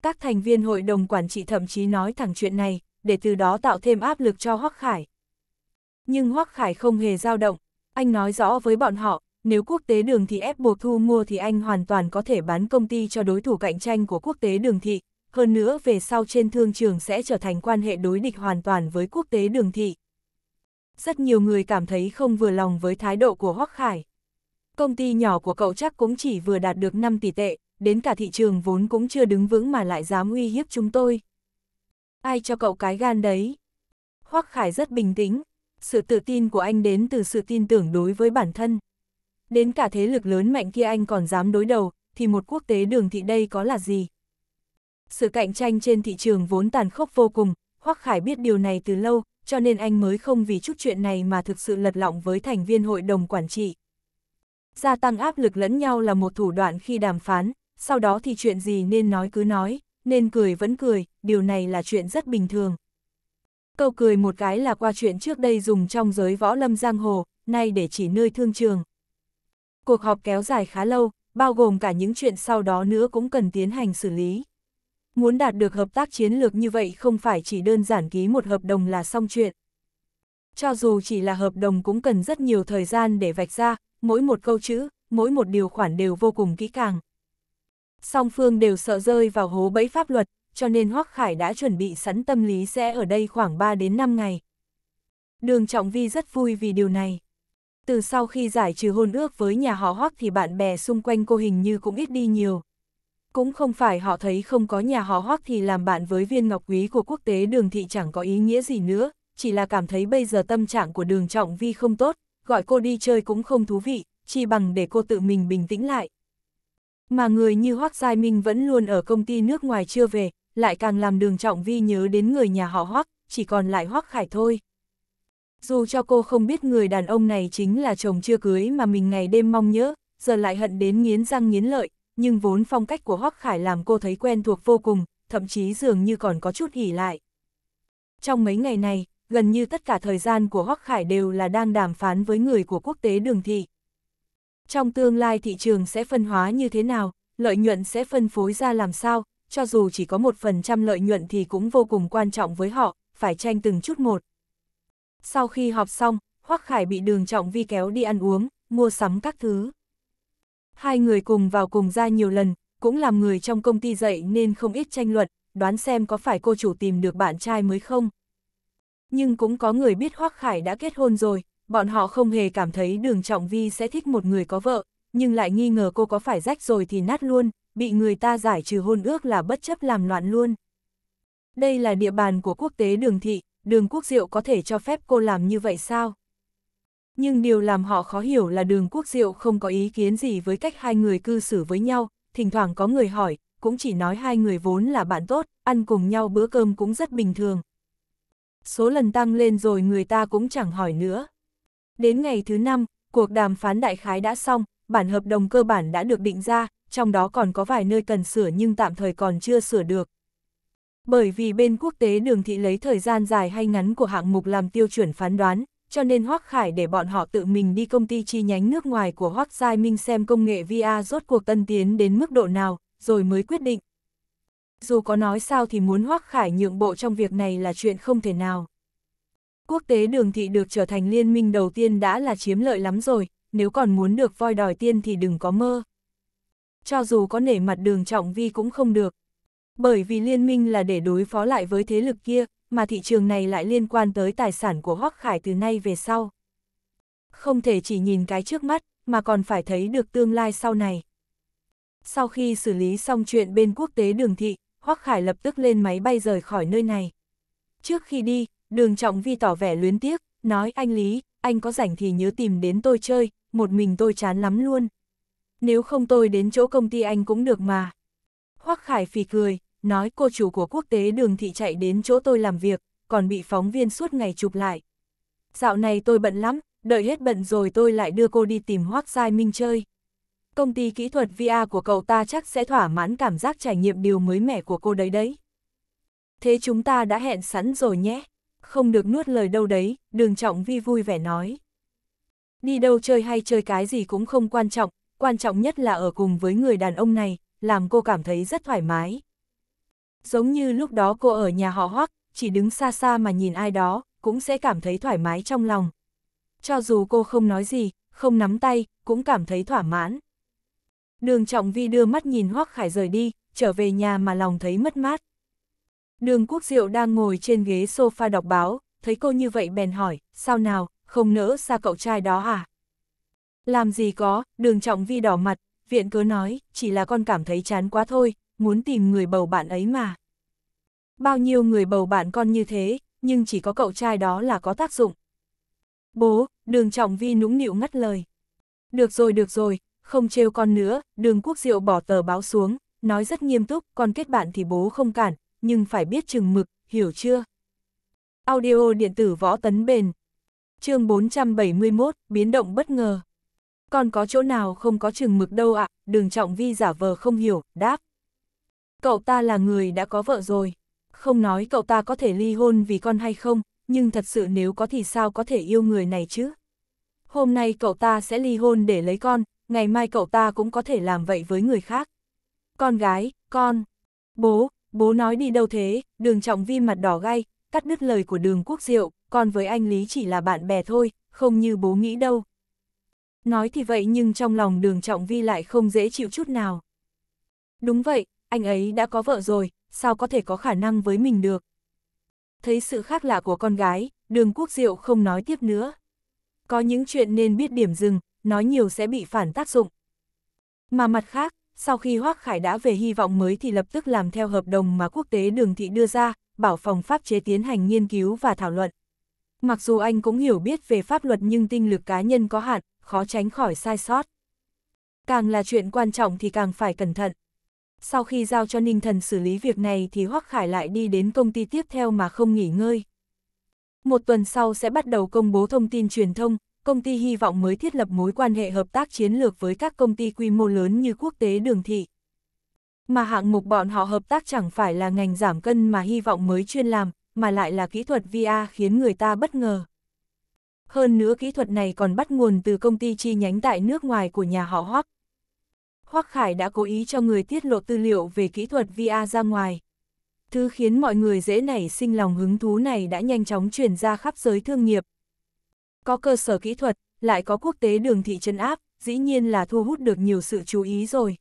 Các thành viên hội đồng quản trị thậm chí nói thẳng chuyện này, để từ đó tạo thêm áp lực cho Hoắc Khải. Nhưng Hoắc Khải không hề dao động, anh nói rõ với bọn họ, nếu quốc tế đường thị ép buộc thu mua thì anh hoàn toàn có thể bán công ty cho đối thủ cạnh tranh của quốc tế đường thị, hơn nữa về sau trên thương trường sẽ trở thành quan hệ đối địch hoàn toàn với quốc tế đường thị. Rất nhiều người cảm thấy không vừa lòng với thái độ của Hoắc Khải. Công ty nhỏ của cậu chắc cũng chỉ vừa đạt được 5 tỷ tệ, đến cả thị trường vốn cũng chưa đứng vững mà lại dám uy hiếp chúng tôi. Ai cho cậu cái gan đấy? Hoắc Khải rất bình tĩnh, sự tự tin của anh đến từ sự tin tưởng đối với bản thân đến cả thế lực lớn mạnh kia anh còn dám đối đầu, thì một quốc tế đường thị đây có là gì? Sự cạnh tranh trên thị trường vốn tàn khốc vô cùng, Hoắc Khải biết điều này từ lâu, cho nên anh mới không vì chút chuyện này mà thực sự lật lọng với thành viên hội đồng quản trị. Gia tăng áp lực lẫn nhau là một thủ đoạn khi đàm phán, sau đó thì chuyện gì nên nói cứ nói, nên cười vẫn cười, điều này là chuyện rất bình thường. Câu cười một cái là qua chuyện trước đây dùng trong giới võ lâm giang hồ, nay để chỉ nơi thương trường cuộc họp kéo dài khá lâu, bao gồm cả những chuyện sau đó nữa cũng cần tiến hành xử lý. Muốn đạt được hợp tác chiến lược như vậy không phải chỉ đơn giản ký một hợp đồng là xong chuyện. Cho dù chỉ là hợp đồng cũng cần rất nhiều thời gian để vạch ra, mỗi một câu chữ, mỗi một điều khoản đều vô cùng kỹ càng. Song phương đều sợ rơi vào hố bẫy pháp luật, cho nên Hoắc Khải đã chuẩn bị sẵn tâm lý sẽ ở đây khoảng 3 đến 5 ngày. Đường Trọng Vi rất vui vì điều này từ sau khi giải trừ hôn ước với nhà họ Hoắc thì bạn bè xung quanh cô hình như cũng ít đi nhiều. Cũng không phải họ thấy không có nhà họ Hoắc thì làm bạn với viên ngọc quý của quốc tế đường thị chẳng có ý nghĩa gì nữa, chỉ là cảm thấy bây giờ tâm trạng của đường trọng vi không tốt, gọi cô đi chơi cũng không thú vị, chỉ bằng để cô tự mình bình tĩnh lại. Mà người như Hoắc Giai Minh vẫn luôn ở công ty nước ngoài chưa về, lại càng làm đường trọng vi nhớ đến người nhà họ Hoắc, chỉ còn lại Hoắc Khải thôi. Dù cho cô không biết người đàn ông này chính là chồng chưa cưới mà mình ngày đêm mong nhớ, giờ lại hận đến nghiến răng nghiến lợi, nhưng vốn phong cách của Hoắc Khải làm cô thấy quen thuộc vô cùng, thậm chí dường như còn có chút ỉ lại. Trong mấy ngày này, gần như tất cả thời gian của Hoắc Khải đều là đang đàm phán với người của quốc tế đường thị. Trong tương lai thị trường sẽ phân hóa như thế nào, lợi nhuận sẽ phân phối ra làm sao, cho dù chỉ có một phần trăm lợi nhuận thì cũng vô cùng quan trọng với họ, phải tranh từng chút một, sau khi họp xong, Hoắc Khải bị đường trọng vi kéo đi ăn uống, mua sắm các thứ. Hai người cùng vào cùng ra nhiều lần, cũng làm người trong công ty dậy nên không ít tranh luận, đoán xem có phải cô chủ tìm được bạn trai mới không. Nhưng cũng có người biết Hoắc Khải đã kết hôn rồi, bọn họ không hề cảm thấy đường trọng vi sẽ thích một người có vợ, nhưng lại nghi ngờ cô có phải rách rồi thì nát luôn, bị người ta giải trừ hôn ước là bất chấp làm loạn luôn. Đây là địa bàn của quốc tế đường thị, đường quốc diệu có thể cho phép cô làm như vậy sao? Nhưng điều làm họ khó hiểu là đường quốc diệu không có ý kiến gì với cách hai người cư xử với nhau, thỉnh thoảng có người hỏi, cũng chỉ nói hai người vốn là bạn tốt, ăn cùng nhau bữa cơm cũng rất bình thường. Số lần tăng lên rồi người ta cũng chẳng hỏi nữa. Đến ngày thứ năm, cuộc đàm phán đại khái đã xong, bản hợp đồng cơ bản đã được định ra, trong đó còn có vài nơi cần sửa nhưng tạm thời còn chưa sửa được. Bởi vì bên quốc tế đường thị lấy thời gian dài hay ngắn của hạng mục làm tiêu chuẩn phán đoán, cho nên Hoác Khải để bọn họ tự mình đi công ty chi nhánh nước ngoài của Hoác Giai Minh xem công nghệ VR rốt cuộc tân tiến đến mức độ nào, rồi mới quyết định. Dù có nói sao thì muốn Hoác Khải nhượng bộ trong việc này là chuyện không thể nào. Quốc tế đường thị được trở thành liên minh đầu tiên đã là chiếm lợi lắm rồi, nếu còn muốn được voi đòi tiên thì đừng có mơ. Cho dù có nể mặt đường trọng vi cũng không được, bởi vì liên minh là để đối phó lại với thế lực kia, mà thị trường này lại liên quan tới tài sản của Hoắc Khải từ nay về sau. Không thể chỉ nhìn cái trước mắt, mà còn phải thấy được tương lai sau này. Sau khi xử lý xong chuyện bên quốc tế đường thị, Hoắc Khải lập tức lên máy bay rời khỏi nơi này. Trước khi đi, đường trọng vi tỏ vẻ luyến tiếc, nói anh Lý, anh có rảnh thì nhớ tìm đến tôi chơi, một mình tôi chán lắm luôn. Nếu không tôi đến chỗ công ty anh cũng được mà. Hoắc Khải phì cười, nói cô chủ của quốc tế đường thị chạy đến chỗ tôi làm việc, còn bị phóng viên suốt ngày chụp lại. Dạo này tôi bận lắm, đợi hết bận rồi tôi lại đưa cô đi tìm Hoác Giai Minh chơi. Công ty kỹ thuật VR của cậu ta chắc sẽ thỏa mãn cảm giác trải nghiệm điều mới mẻ của cô đấy đấy. Thế chúng ta đã hẹn sẵn rồi nhé. Không được nuốt lời đâu đấy, đường trọng vi vui vẻ nói. Đi đâu chơi hay chơi cái gì cũng không quan trọng, quan trọng nhất là ở cùng với người đàn ông này, làm cô cảm thấy rất thoải mái. Giống như lúc đó cô ở nhà họ hoắc, chỉ đứng xa xa mà nhìn ai đó, cũng sẽ cảm thấy thoải mái trong lòng. Cho dù cô không nói gì, không nắm tay, cũng cảm thấy thỏa mãn. Đường Trọng Vi đưa mắt nhìn Hoắc Khải rời đi, trở về nhà mà lòng thấy mất mát. Đường Quốc Diệu đang ngồi trên ghế sofa đọc báo, thấy cô như vậy bèn hỏi, sao nào, không nỡ xa cậu trai đó à? Làm gì có, đường Trọng Vi đỏ mặt, viện cứ nói, chỉ là con cảm thấy chán quá thôi, muốn tìm người bầu bạn ấy mà. Bao nhiêu người bầu bạn con như thế, nhưng chỉ có cậu trai đó là có tác dụng. Bố, đường trọng vi nũng nịu ngắt lời. Được rồi được rồi, không trêu con nữa, đường quốc diệu bỏ tờ báo xuống, nói rất nghiêm túc, con kết bạn thì bố không cản, nhưng phải biết chừng mực, hiểu chưa? Audio điện tử võ tấn bền. chương 471, biến động bất ngờ. Còn có chỗ nào không có chừng mực đâu ạ, à? đường trọng vi giả vờ không hiểu, đáp. Cậu ta là người đã có vợ rồi. Không nói cậu ta có thể ly hôn vì con hay không, nhưng thật sự nếu có thì sao có thể yêu người này chứ? Hôm nay cậu ta sẽ ly hôn để lấy con, ngày mai cậu ta cũng có thể làm vậy với người khác. Con gái, con. Bố, bố nói đi đâu thế, đường trọng vi mặt đỏ gai, cắt đứt lời của đường quốc diệu, con với anh Lý chỉ là bạn bè thôi, không như bố nghĩ đâu. Nói thì vậy nhưng trong lòng đường trọng vi lại không dễ chịu chút nào. Đúng vậy, anh ấy đã có vợ rồi, sao có thể có khả năng với mình được. Thấy sự khác lạ của con gái, đường quốc diệu không nói tiếp nữa. Có những chuyện nên biết điểm dừng, nói nhiều sẽ bị phản tác dụng. Mà mặt khác, sau khi Hoác Khải đã về hy vọng mới thì lập tức làm theo hợp đồng mà quốc tế đường thị đưa ra, bảo phòng pháp chế tiến hành nghiên cứu và thảo luận. Mặc dù anh cũng hiểu biết về pháp luật nhưng tinh lực cá nhân có hạn, khó tránh khỏi sai sót. Càng là chuyện quan trọng thì càng phải cẩn thận. Sau khi giao cho Ninh Thần xử lý việc này thì Hoắc Khải lại đi đến công ty tiếp theo mà không nghỉ ngơi. Một tuần sau sẽ bắt đầu công bố thông tin truyền thông, công ty hy vọng mới thiết lập mối quan hệ hợp tác chiến lược với các công ty quy mô lớn như quốc tế đường thị. Mà hạng mục bọn họ hợp tác chẳng phải là ngành giảm cân mà hy vọng mới chuyên làm, mà lại là kỹ thuật VR khiến người ta bất ngờ. Hơn nữa kỹ thuật này còn bắt nguồn từ công ty chi nhánh tại nước ngoài của nhà họ Hoắc. Hoắc Khải đã cố ý cho người tiết lộ tư liệu về kỹ thuật VR ra ngoài. Thứ khiến mọi người dễ nảy sinh lòng hứng thú này đã nhanh chóng truyền ra khắp giới thương nghiệp. Có cơ sở kỹ thuật, lại có quốc tế đường thị chân áp, dĩ nhiên là thu hút được nhiều sự chú ý rồi.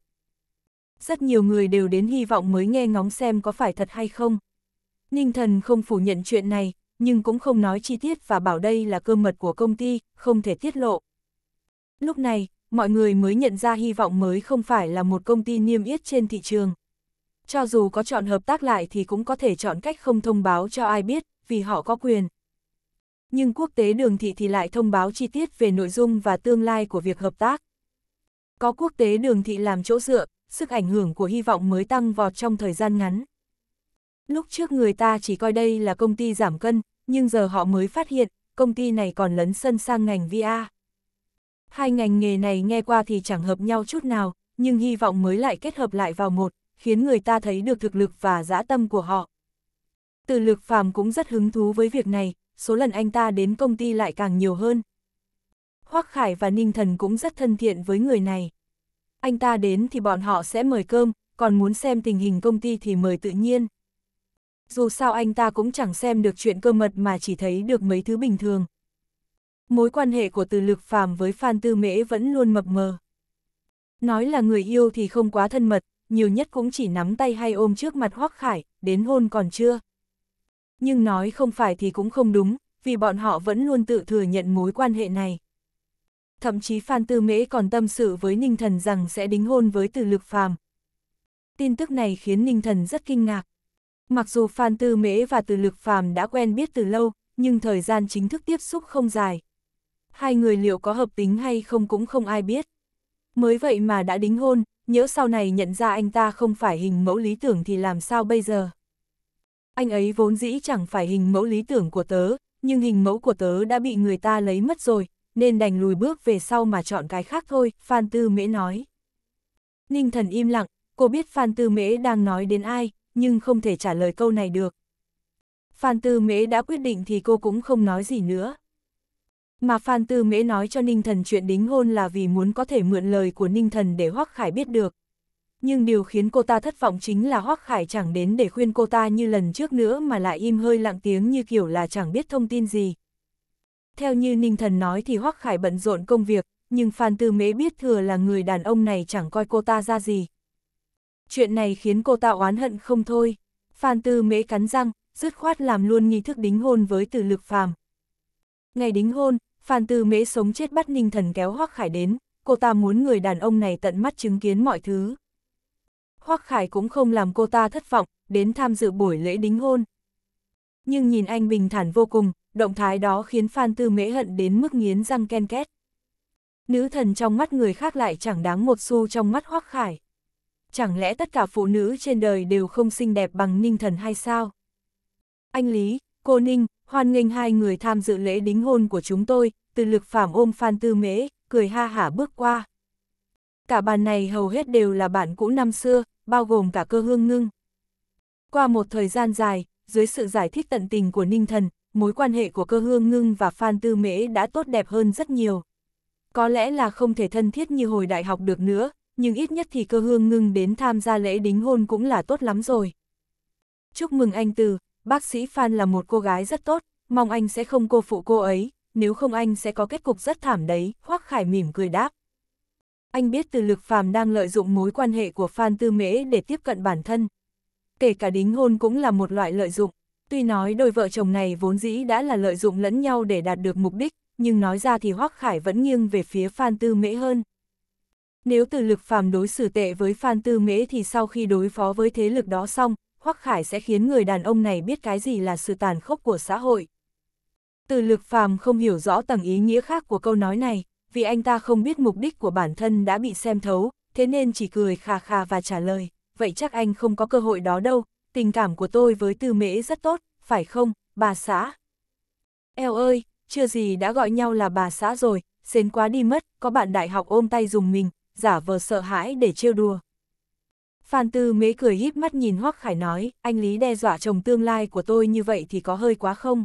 Rất nhiều người đều đến hy vọng mới nghe ngóng xem có phải thật hay không. Ninh thần không phủ nhận chuyện này, nhưng cũng không nói chi tiết và bảo đây là cơ mật của công ty, không thể tiết lộ. Lúc này, mọi người mới nhận ra hy vọng mới không phải là một công ty niêm yết trên thị trường. Cho dù có chọn hợp tác lại thì cũng có thể chọn cách không thông báo cho ai biết, vì họ có quyền. Nhưng quốc tế đường thị thì lại thông báo chi tiết về nội dung và tương lai của việc hợp tác. Có quốc tế đường thị làm chỗ dựa, sức ảnh hưởng của hy vọng mới tăng vọt trong thời gian ngắn. Lúc trước người ta chỉ coi đây là công ty giảm cân, nhưng giờ họ mới phát hiện, công ty này còn lấn sân sang ngành VR. Hai ngành nghề này nghe qua thì chẳng hợp nhau chút nào, nhưng hy vọng mới lại kết hợp lại vào một, khiến người ta thấy được thực lực và dã tâm của họ. Từ lực phàm cũng rất hứng thú với việc này, số lần anh ta đến công ty lại càng nhiều hơn. Hoắc Khải và Ninh Thần cũng rất thân thiện với người này. Anh ta đến thì bọn họ sẽ mời cơm, còn muốn xem tình hình công ty thì mời tự nhiên. Dù sao anh ta cũng chẳng xem được chuyện cơ mật mà chỉ thấy được mấy thứ bình thường, mối quan hệ của từ lực phàm với Phan Tư Mễ vẫn luôn mập mờ. Nói là người yêu thì không quá thân mật, nhiều nhất cũng chỉ nắm tay hay ôm trước mặt hoác Khải, đến hôn còn chưa. Nhưng nói không phải thì cũng không đúng, vì bọn họ vẫn luôn tự thừa nhận mối quan hệ này. Thậm chí Phan Tư Mễ còn tâm sự với Ninh Thần rằng sẽ đính hôn với Từ Lực Phàm. Tin tức này khiến Ninh Thần rất kinh ngạc. Mặc dù Phan Tư Mễ và Từ Lực Phàm đã quen biết từ lâu, nhưng thời gian chính thức tiếp xúc không dài hai người liệu có hợp tính hay không cũng không ai biết. Mới vậy mà đã đính hôn, nhớ sau này nhận ra anh ta không phải hình mẫu lý tưởng thì làm sao bây giờ? Anh ấy vốn dĩ chẳng phải hình mẫu lý tưởng của tớ, nhưng hình mẫu của tớ đã bị người ta lấy mất rồi, nên đành lùi bước về sau mà chọn cái khác thôi, Phan Tư Mễ nói. Ninh thần im lặng, cô biết Phan Tư Mễ đang nói đến ai, nhưng không thể trả lời câu này được. Phan Tư Mễ đã quyết định thì cô cũng không nói gì nữa. Mà Phan Tư Mễ nói cho Ninh Thần chuyện đính hôn là vì muốn có thể mượn lời của Ninh Thần để Hoắc Khải biết được. Nhưng điều khiến cô ta thất vọng chính là Hoắc Khải chẳng đến để khuyên cô ta như lần trước nữa mà lại im hơi lặng tiếng như kiểu là chẳng biết thông tin gì. Theo như Ninh Thần nói thì Hoắc Khải bận rộn công việc, nhưng Phan Tư Mễ biết thừa là người đàn ông này chẳng coi cô ta ra gì. Chuyện này khiến cô ta oán hận không thôi. Phan Tư Mễ cắn răng, dứt khoát làm luôn nghi thức đính hôn với Từ Lực Phàm. Ngày đính hôn, Phan Tư Mễ sống chết bắt Ninh Thần kéo Hoắc Khải đến, cô ta muốn người đàn ông này tận mắt chứng kiến mọi thứ. Hoắc Khải cũng không làm cô ta thất vọng, đến tham dự buổi lễ đính hôn. Nhưng nhìn anh bình thản vô cùng, động thái đó khiến Phan Tư Mễ hận đến mức nghiến răng ken két. Nữ thần trong mắt người khác lại chẳng đáng một xu trong mắt Hoắc Khải. Chẳng lẽ tất cả phụ nữ trên đời đều không xinh đẹp bằng Ninh Thần hay sao? Anh Lý, cô Ninh, hoan nghênh hai người tham dự lễ đính hôn của chúng tôi, từ lực phảm ôm Phan Tư Mễ, cười ha hả bước qua. Cả bàn này hầu hết đều là bạn cũ năm xưa, bao gồm cả cơ hương ngưng. Qua một thời gian dài, dưới sự giải thích tận tình của Ninh Thần, mối quan hệ của cơ hương ngưng và Phan Tư Mễ đã tốt đẹp hơn rất nhiều. Có lẽ là không thể thân thiết như hồi đại học được nữa, nhưng ít nhất thì cơ hương ngưng đến tham gia lễ đính hôn cũng là tốt lắm rồi. Chúc mừng anh Từ, bác sĩ Phan là một cô gái rất tốt, mong anh sẽ không cô phụ cô ấy, nếu không anh sẽ có kết cục rất thảm đấy, Hoắc Khải mỉm cười đáp. Anh biết từ lực phàm đang lợi dụng mối quan hệ của Phan Tư Mễ để tiếp cận bản thân. Kể cả đính hôn cũng là một loại lợi dụng, tuy nói đôi vợ chồng này vốn dĩ đã là lợi dụng lẫn nhau để đạt được mục đích, nhưng nói ra thì Hoắc Khải vẫn nghiêng về phía Phan Tư Mễ hơn. Nếu từ lực phàm đối xử tệ với Phan Tư Mễ thì sau khi đối phó với thế lực đó xong, Hoắc Khải sẽ khiến người đàn ông này biết cái gì là sự tàn khốc của xã hội. Từ lực phàm không hiểu rõ tầng ý nghĩa khác của câu nói này, vì anh ta không biết mục đích của bản thân đã bị xem thấu, thế nên chỉ cười khà khà và trả lời, vậy chắc anh không có cơ hội đó đâu, tình cảm của tôi với tư mễ rất tốt, phải không, bà xã? Eo ơi, chưa gì đã gọi nhau là bà xã rồi, xến quá đi mất, có bạn đại học ôm tay dùng mình, giả vờ sợ hãi để trêu đùa. Phan Tư Mễ cười híp mắt nhìn Hoắc Khải nói, anh Lý đe dọa chồng tương lai của tôi như vậy thì có hơi quá không?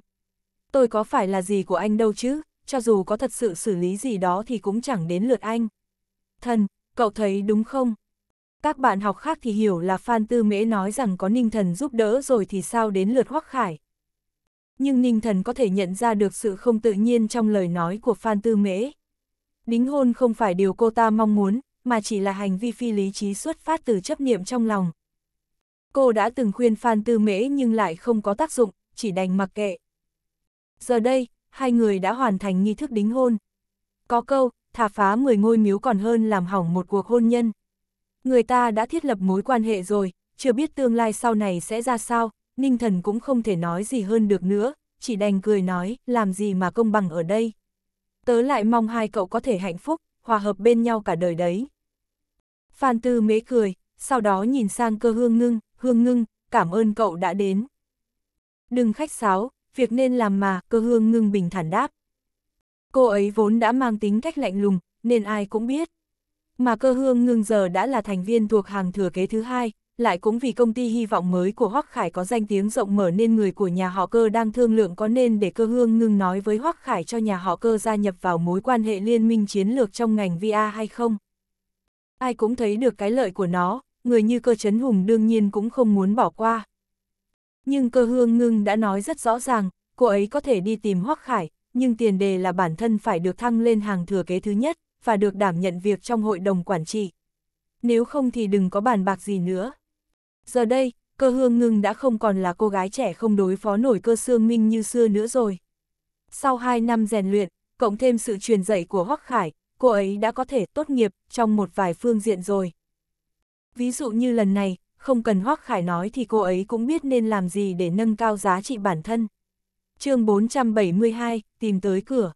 Tôi có phải là gì của anh đâu chứ, cho dù có thật sự xử lý gì đó thì cũng chẳng đến lượt anh. Thần, cậu thấy đúng không? Các bạn học khác thì hiểu là Phan Tư Mễ nói rằng có Ninh Thần giúp đỡ rồi thì sao đến lượt Hoắc Khải. Nhưng Ninh Thần có thể nhận ra được sự không tự nhiên trong lời nói của Phan Tư Mễ. Đính hôn không phải điều cô ta mong muốn, mà chỉ là hành vi phi lý trí xuất phát từ chấp niệm trong lòng. Cô đã từng khuyên Phan Tư Mễ nhưng lại không có tác dụng, chỉ đành mặc kệ. Giờ đây, hai người đã hoàn thành nghi thức đính hôn. Có câu, thả phá 10 ngôi miếu còn hơn làm hỏng một cuộc hôn nhân. Người ta đã thiết lập mối quan hệ rồi, chưa biết tương lai sau này sẽ ra sao, Ninh Thần cũng không thể nói gì hơn được nữa, chỉ đành cười nói, làm gì mà công bằng ở đây. Tớ lại mong hai cậu có thể hạnh phúc, hòa hợp bên nhau cả đời đấy. Phan Tư Mễ cười, sau đó nhìn sang cơ hương ngưng, hương ngưng, cảm ơn cậu đã đến. Đừng khách sáo, việc nên làm mà, cơ hương ngưng bình thản đáp. Cô ấy vốn đã mang tính cách lạnh lùng, nên ai cũng biết. Mà cơ hương ngưng giờ đã là thành viên thuộc hàng thừa kế thứ hai, lại cũng vì công ty hy vọng mới của Hoắc Khải có danh tiếng rộng mở nên người của nhà họ cơ đang thương lượng có nên để cơ hương ngưng nói với Hoắc Khải cho nhà họ cơ gia nhập vào mối quan hệ liên minh chiến lược trong ngành VR hay không ai cũng thấy được cái lợi của nó, người như cơ chấn hùng đương nhiên cũng không muốn bỏ qua. Nhưng cơ hương ngưng đã nói rất rõ ràng, cô ấy có thể đi tìm Hoắc Khải, nhưng tiền đề là bản thân phải được thăng lên hàng thừa kế thứ nhất, và được đảm nhận việc trong hội đồng quản trị. Nếu không thì đừng có bàn bạc gì nữa. Giờ đây, cơ hương ngưng đã không còn là cô gái trẻ không đối phó nổi cơ xương minh như xưa nữa rồi. Sau 2 năm rèn luyện, cộng thêm sự truyền dạy của Hoắc Khải, cô ấy đã có thể tốt nghiệp trong một vài phương diện rồi. Ví dụ như lần này, không cần Hoác Khải nói thì cô ấy cũng biết nên làm gì để nâng cao giá trị bản thân. chương 472, tìm tới cửa.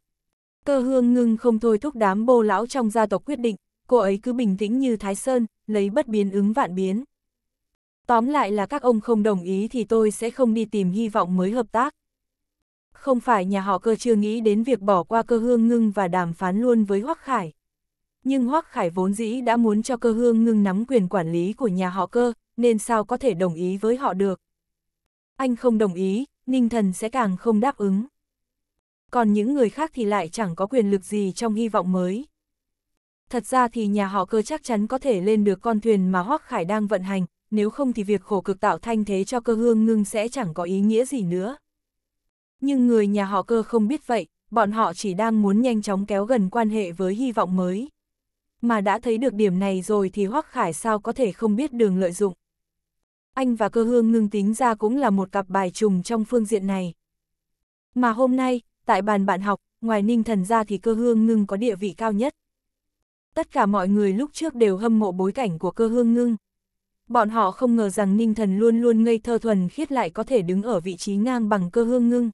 Cơ hương ngưng không thôi thúc đám bô lão trong gia tộc quyết định, cô ấy cứ bình tĩnh như Thái Sơn, lấy bất biến ứng vạn biến. Tóm lại là các ông không đồng ý thì tôi sẽ không đi tìm hy vọng mới hợp tác không phải nhà họ cơ chưa nghĩ đến việc bỏ qua cơ hương ngưng và đàm phán luôn với Hoắc Khải. Nhưng Hoắc Khải vốn dĩ đã muốn cho cơ hương ngưng nắm quyền quản lý của nhà họ cơ, nên sao có thể đồng ý với họ được. Anh không đồng ý, Ninh Thần sẽ càng không đáp ứng. Còn những người khác thì lại chẳng có quyền lực gì trong hy vọng mới. Thật ra thì nhà họ cơ chắc chắn có thể lên được con thuyền mà Hoắc Khải đang vận hành, nếu không thì việc khổ cực tạo thanh thế cho cơ hương ngưng sẽ chẳng có ý nghĩa gì nữa. Nhưng người nhà họ cơ không biết vậy, bọn họ chỉ đang muốn nhanh chóng kéo gần quan hệ với hy vọng mới. Mà đã thấy được điểm này rồi thì Hoắc Khải sao có thể không biết đường lợi dụng. Anh và cơ hương ngưng tính ra cũng là một cặp bài trùng trong phương diện này. Mà hôm nay, tại bàn bạn học, ngoài ninh thần ra thì cơ hương ngưng có địa vị cao nhất. Tất cả mọi người lúc trước đều hâm mộ bối cảnh của cơ hương ngưng. Bọn họ không ngờ rằng ninh thần luôn luôn ngây thơ thuần khiết lại có thể đứng ở vị trí ngang bằng cơ hương ngưng.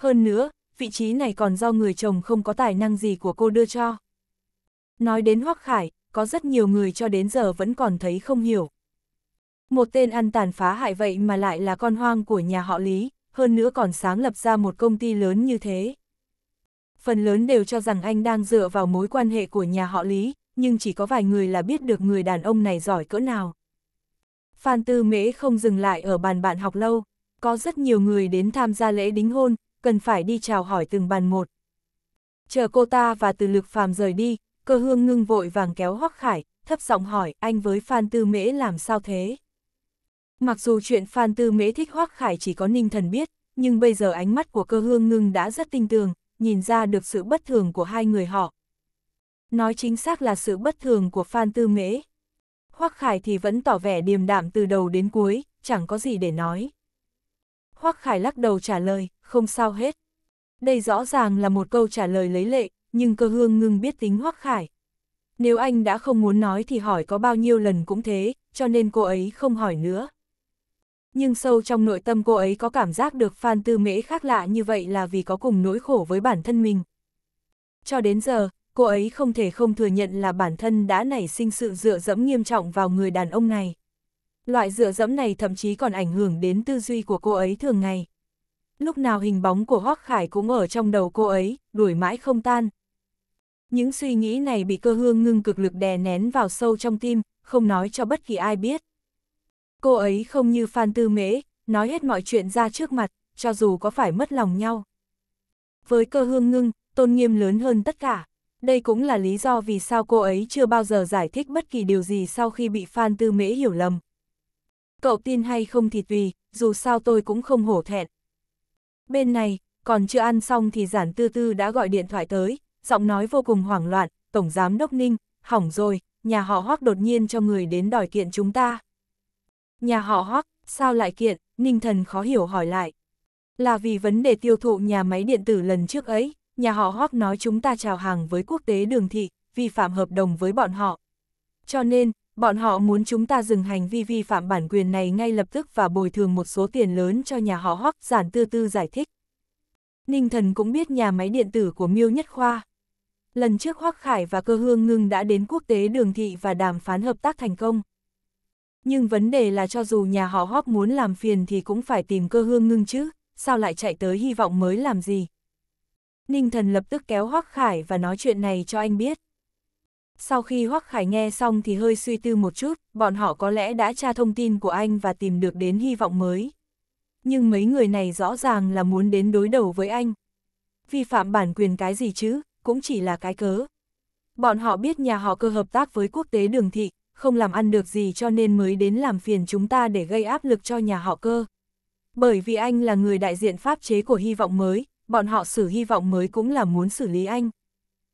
Hơn nữa, vị trí này còn do người chồng không có tài năng gì của cô đưa cho. Nói đến Hoắc Khải, có rất nhiều người cho đến giờ vẫn còn thấy không hiểu. Một tên ăn tàn phá hại vậy mà lại là con hoang của nhà họ Lý, hơn nữa còn sáng lập ra một công ty lớn như thế. Phần lớn đều cho rằng anh đang dựa vào mối quan hệ của nhà họ Lý, nhưng chỉ có vài người là biết được người đàn ông này giỏi cỡ nào. Phan Tư Mễ không dừng lại ở bàn bạn học lâu, có rất nhiều người đến tham gia lễ đính hôn, cần phải đi chào hỏi từng bàn một. Chờ cô ta và từ lực phàm rời đi, cơ hương ngưng vội vàng kéo hoắc khải, thấp giọng hỏi anh với Phan Tư Mễ làm sao thế? Mặc dù chuyện Phan Tư Mễ thích hoắc khải chỉ có ninh thần biết, nhưng bây giờ ánh mắt của cơ hương ngưng đã rất tinh tường, nhìn ra được sự bất thường của hai người họ. Nói chính xác là sự bất thường của Phan Tư Mễ. Hoắc Khải thì vẫn tỏ vẻ điềm đạm từ đầu đến cuối, chẳng có gì để nói. Hoắc Khải lắc đầu trả lời, không sao hết. Đây rõ ràng là một câu trả lời lấy lệ, nhưng cơ hương ngưng biết tính Hoắc Khải. Nếu anh đã không muốn nói thì hỏi có bao nhiêu lần cũng thế, cho nên cô ấy không hỏi nữa. Nhưng sâu trong nội tâm cô ấy có cảm giác được Phan Tư Mễ khác lạ như vậy là vì có cùng nỗi khổ với bản thân mình. Cho đến giờ, cô ấy không thể không thừa nhận là bản thân đã nảy sinh sự dựa dẫm nghiêm trọng vào người đàn ông này. Loại dựa dẫm này thậm chí còn ảnh hưởng đến tư duy của cô ấy thường ngày. Lúc nào hình bóng của Hoác Khải cũng ở trong đầu cô ấy, đuổi mãi không tan. Những suy nghĩ này bị cơ hương ngưng cực lực đè nén vào sâu trong tim, không nói cho bất kỳ ai biết. Cô ấy không như Phan Tư Mễ, nói hết mọi chuyện ra trước mặt, cho dù có phải mất lòng nhau. Với cơ hương ngưng, tôn nghiêm lớn hơn tất cả. Đây cũng là lý do vì sao cô ấy chưa bao giờ giải thích bất kỳ điều gì sau khi bị Phan Tư Mễ hiểu lầm cậu tin hay không thì tùy, dù sao tôi cũng không hổ thẹn. Bên này, còn chưa ăn xong thì giản tư tư đã gọi điện thoại tới, giọng nói vô cùng hoảng loạn, Tổng Giám Đốc Ninh, hỏng rồi, nhà họ hoác đột nhiên cho người đến đòi kiện chúng ta. Nhà họ hoác, sao lại kiện, Ninh Thần khó hiểu hỏi lại. Là vì vấn đề tiêu thụ nhà máy điện tử lần trước ấy, nhà họ hoác nói chúng ta chào hàng với quốc tế đường thị, vi phạm hợp đồng với bọn họ. Cho nên, Bọn họ muốn chúng ta dừng hành vi vi phạm bản quyền này ngay lập tức và bồi thường một số tiền lớn cho nhà họ Hoắc, giản tư tư giải thích. Ninh thần cũng biết nhà máy điện tử của Miêu Nhất Khoa. Lần trước Hoắc Khải và Cơ Hương Ngưng đã đến quốc tế đường thị và đàm phán hợp tác thành công. Nhưng vấn đề là cho dù nhà họ Hoắc muốn làm phiền thì cũng phải tìm Cơ Hương Ngưng chứ, sao lại chạy tới hy vọng mới làm gì. Ninh thần lập tức kéo Hoắc Khải và nói chuyện này cho anh biết. Sau khi Hoắc Khải nghe xong thì hơi suy tư một chút, bọn họ có lẽ đã tra thông tin của anh và tìm được đến hy vọng mới. Nhưng mấy người này rõ ràng là muốn đến đối đầu với anh. Vi phạm bản quyền cái gì chứ, cũng chỉ là cái cớ. Bọn họ biết nhà họ cơ hợp tác với quốc tế đường thị, không làm ăn được gì cho nên mới đến làm phiền chúng ta để gây áp lực cho nhà họ cơ. Bởi vì anh là người đại diện pháp chế của hy vọng mới, bọn họ xử hy vọng mới cũng là muốn xử lý anh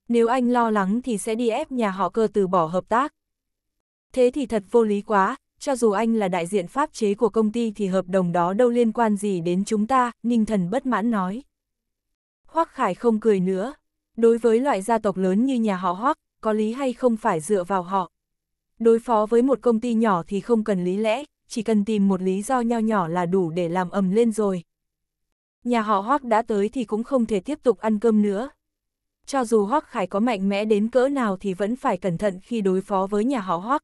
nếu anh lo lắng thì sẽ đi ép nhà họ cơ từ bỏ hợp tác. Thế thì thật vô lý quá, cho dù anh là đại diện pháp chế của công ty thì hợp đồng đó đâu liên quan gì đến chúng ta, Ninh Thần bất mãn nói. Hoắc Khải không cười nữa. Đối với loại gia tộc lớn như nhà họ Hoắc, có lý hay không phải dựa vào họ. Đối phó với một công ty nhỏ thì không cần lý lẽ, chỉ cần tìm một lý do nho nhỏ là đủ để làm ầm lên rồi. Nhà họ Hoắc đã tới thì cũng không thể tiếp tục ăn cơm nữa, cho dù Hoắc Khải có mạnh mẽ đến cỡ nào thì vẫn phải cẩn thận khi đối phó với nhà họ Hoắc.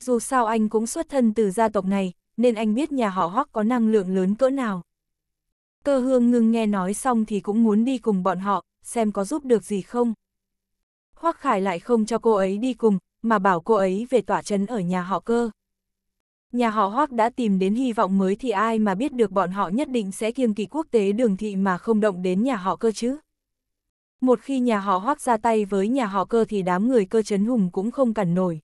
Dù sao anh cũng xuất thân từ gia tộc này, nên anh biết nhà họ Hoắc có năng lượng lớn cỡ nào. Cơ hương ngưng nghe nói xong thì cũng muốn đi cùng bọn họ, xem có giúp được gì không. Hoắc Khải lại không cho cô ấy đi cùng, mà bảo cô ấy về tỏa trấn ở nhà họ cơ. Nhà họ Hoắc đã tìm đến hy vọng mới thì ai mà biết được bọn họ nhất định sẽ kiêng kỵ quốc tế đường thị mà không động đến nhà họ cơ chứ một khi nhà họ hoác ra tay với nhà họ cơ thì đám người cơ chấn hùng cũng không cản nổi.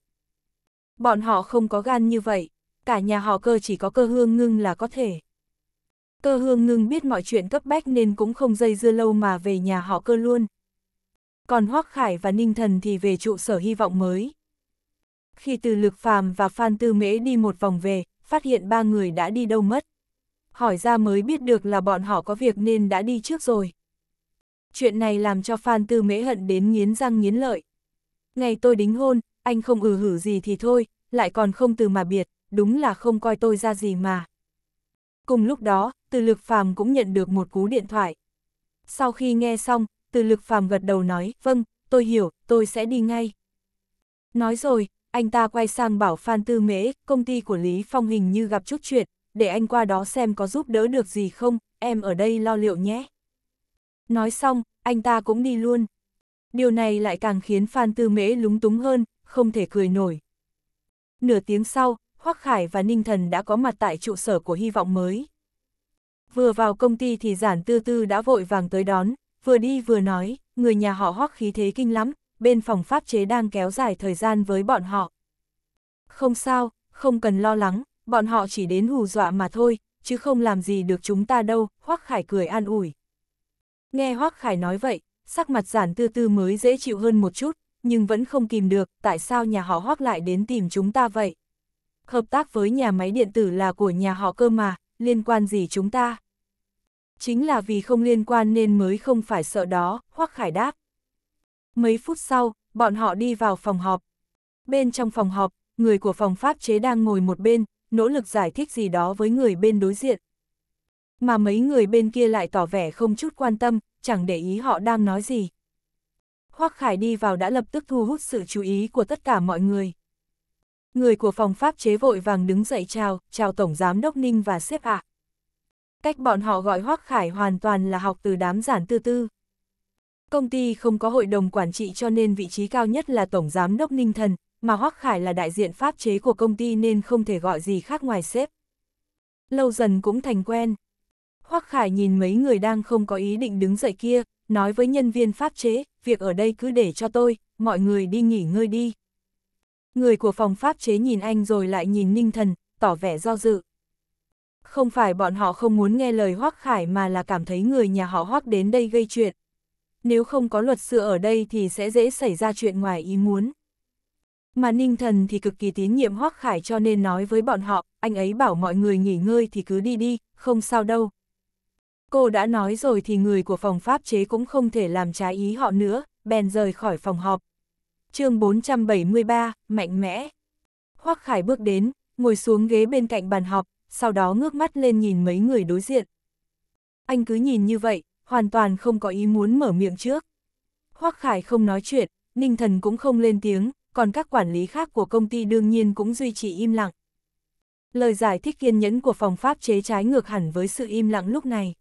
Bọn họ không có gan như vậy, cả nhà họ cơ chỉ có cơ hương ngưng là có thể. Cơ hương ngưng biết mọi chuyện cấp bách nên cũng không dây dưa lâu mà về nhà họ cơ luôn. Còn Hoác Khải và Ninh Thần thì về trụ sở hy vọng mới. Khi từ lực phàm và Phan Tư Mễ đi một vòng về, phát hiện ba người đã đi đâu mất. Hỏi ra mới biết được là bọn họ có việc nên đã đi trước rồi. Chuyện này làm cho Phan Tư Mễ hận đến nghiến răng nghiến lợi. Ngày tôi đính hôn, anh không ừ hử gì thì thôi, lại còn không từ mà biệt, đúng là không coi tôi ra gì mà. Cùng lúc đó, Từ Lực Phàm cũng nhận được một cú điện thoại. Sau khi nghe xong, Từ Lực Phàm gật đầu nói, vâng, tôi hiểu, tôi sẽ đi ngay. Nói rồi, anh ta quay sang bảo Phan Tư Mễ, công ty của Lý Phong hình như gặp chút chuyện, để anh qua đó xem có giúp đỡ được gì không, em ở đây lo liệu nhé. Nói xong, anh ta cũng đi luôn. Điều này lại càng khiến Phan Tư Mễ lúng túng hơn, không thể cười nổi. Nửa tiếng sau, Hoắc Khải và Ninh Thần đã có mặt tại trụ sở của hy vọng mới. Vừa vào công ty thì giản tư tư đã vội vàng tới đón, vừa đi vừa nói, người nhà họ Hoắc khí thế kinh lắm, bên phòng pháp chế đang kéo dài thời gian với bọn họ. Không sao, không cần lo lắng, bọn họ chỉ đến hù dọa mà thôi, chứ không làm gì được chúng ta đâu, Hoắc Khải cười an ủi. Nghe Hoác Khải nói vậy, sắc mặt giản tư tư mới dễ chịu hơn một chút, nhưng vẫn không kìm được, tại sao nhà họ Hoác lại đến tìm chúng ta vậy? Hợp tác với nhà máy điện tử là của nhà họ cơ mà, liên quan gì chúng ta? Chính là vì không liên quan nên mới không phải sợ đó, Hoác Khải đáp. Mấy phút sau, bọn họ đi vào phòng họp. Bên trong phòng họp, người của phòng pháp chế đang ngồi một bên, nỗ lực giải thích gì đó với người bên đối diện mà mấy người bên kia lại tỏ vẻ không chút quan tâm, chẳng để ý họ đang nói gì. Hoắc Khải đi vào đã lập tức thu hút sự chú ý của tất cả mọi người. Người của phòng pháp chế vội vàng đứng dậy chào, chào Tổng Giám Đốc Ninh và xếp ạ. Cách bọn họ gọi Hoắc Khải hoàn toàn là học từ đám giản tư tư. Công ty không có hội đồng quản trị cho nên vị trí cao nhất là Tổng Giám Đốc Ninh Thần, mà Hoắc Khải là đại diện pháp chế của công ty nên không thể gọi gì khác ngoài xếp. Lâu dần cũng thành quen. Hoắc Khải nhìn mấy người đang không có ý định đứng dậy kia, nói với nhân viên pháp chế, việc ở đây cứ để cho tôi, mọi người đi nghỉ ngơi đi. Người của phòng pháp chế nhìn anh rồi lại nhìn ninh thần, tỏ vẻ do dự. Không phải bọn họ không muốn nghe lời Hoắc Khải mà là cảm thấy người nhà họ Hoắc đến đây gây chuyện. Nếu không có luật sư ở đây thì sẽ dễ xảy ra chuyện ngoài ý muốn. Mà Ninh Thần thì cực kỳ tín nhiệm Hoắc Khải cho nên nói với bọn họ, anh ấy bảo mọi người nghỉ ngơi thì cứ đi đi, không sao đâu, cô đã nói rồi thì người của phòng pháp chế cũng không thể làm trái ý họ nữa, bèn rời khỏi phòng họp. chương 473, mạnh mẽ. Hoắc Khải bước đến, ngồi xuống ghế bên cạnh bàn họp, sau đó ngước mắt lên nhìn mấy người đối diện. Anh cứ nhìn như vậy, hoàn toàn không có ý muốn mở miệng trước. Hoắc Khải không nói chuyện, Ninh Thần cũng không lên tiếng, còn các quản lý khác của công ty đương nhiên cũng duy trì im lặng. Lời giải thích kiên nhẫn của phòng pháp chế trái ngược hẳn với sự im lặng lúc này.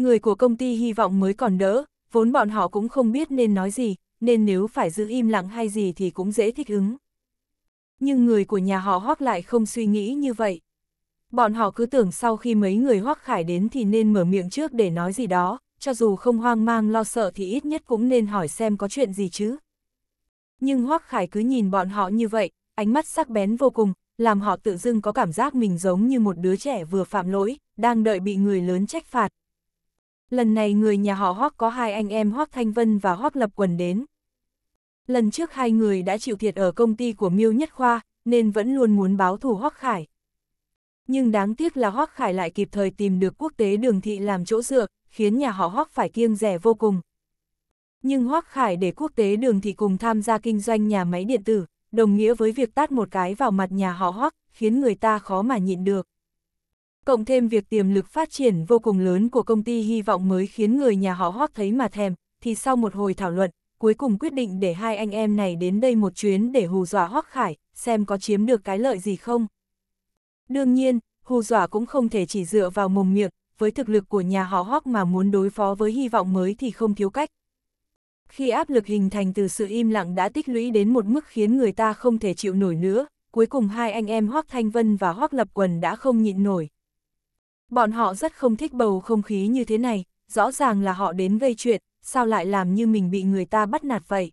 Người của công ty hy vọng mới còn đỡ, vốn bọn họ cũng không biết nên nói gì, nên nếu phải giữ im lặng hay gì thì cũng dễ thích ứng. Nhưng người của nhà họ hoác lại không suy nghĩ như vậy. Bọn họ cứ tưởng sau khi mấy người hoác khải đến thì nên mở miệng trước để nói gì đó, cho dù không hoang mang lo sợ thì ít nhất cũng nên hỏi xem có chuyện gì chứ. Nhưng hoác khải cứ nhìn bọn họ như vậy, ánh mắt sắc bén vô cùng, làm họ tự dưng có cảm giác mình giống như một đứa trẻ vừa phạm lỗi, đang đợi bị người lớn trách phạt, Lần này người nhà họ Hoác có hai anh em Hoác Thanh Vân và Hoác Lập Quần đến. Lần trước hai người đã chịu thiệt ở công ty của Miêu Nhất Khoa, nên vẫn luôn muốn báo thù Hoác Khải. Nhưng đáng tiếc là Hoác Khải lại kịp thời tìm được quốc tế đường thị làm chỗ dựa, khiến nhà họ Hoác phải kiêng rẻ vô cùng. Nhưng Hoác Khải để quốc tế đường thị cùng tham gia kinh doanh nhà máy điện tử, đồng nghĩa với việc tát một cái vào mặt nhà họ Hoác, khiến người ta khó mà nhịn được. Cộng thêm việc tiềm lực phát triển vô cùng lớn của công ty hy vọng mới khiến người nhà họ Hoắc thấy mà thèm, thì sau một hồi thảo luận, cuối cùng quyết định để hai anh em này đến đây một chuyến để hù dọa Hoắc Khải, xem có chiếm được cái lợi gì không. Đương nhiên, hù dọa cũng không thể chỉ dựa vào mồm miệng, với thực lực của nhà họ Hoắc mà muốn đối phó với hy vọng mới thì không thiếu cách. Khi áp lực hình thành từ sự im lặng đã tích lũy đến một mức khiến người ta không thể chịu nổi nữa, cuối cùng hai anh em Hoắc Thanh Vân và Hoắc Lập Quần đã không nhịn nổi, Bọn họ rất không thích bầu không khí như thế này, rõ ràng là họ đến gây chuyện, sao lại làm như mình bị người ta bắt nạt vậy.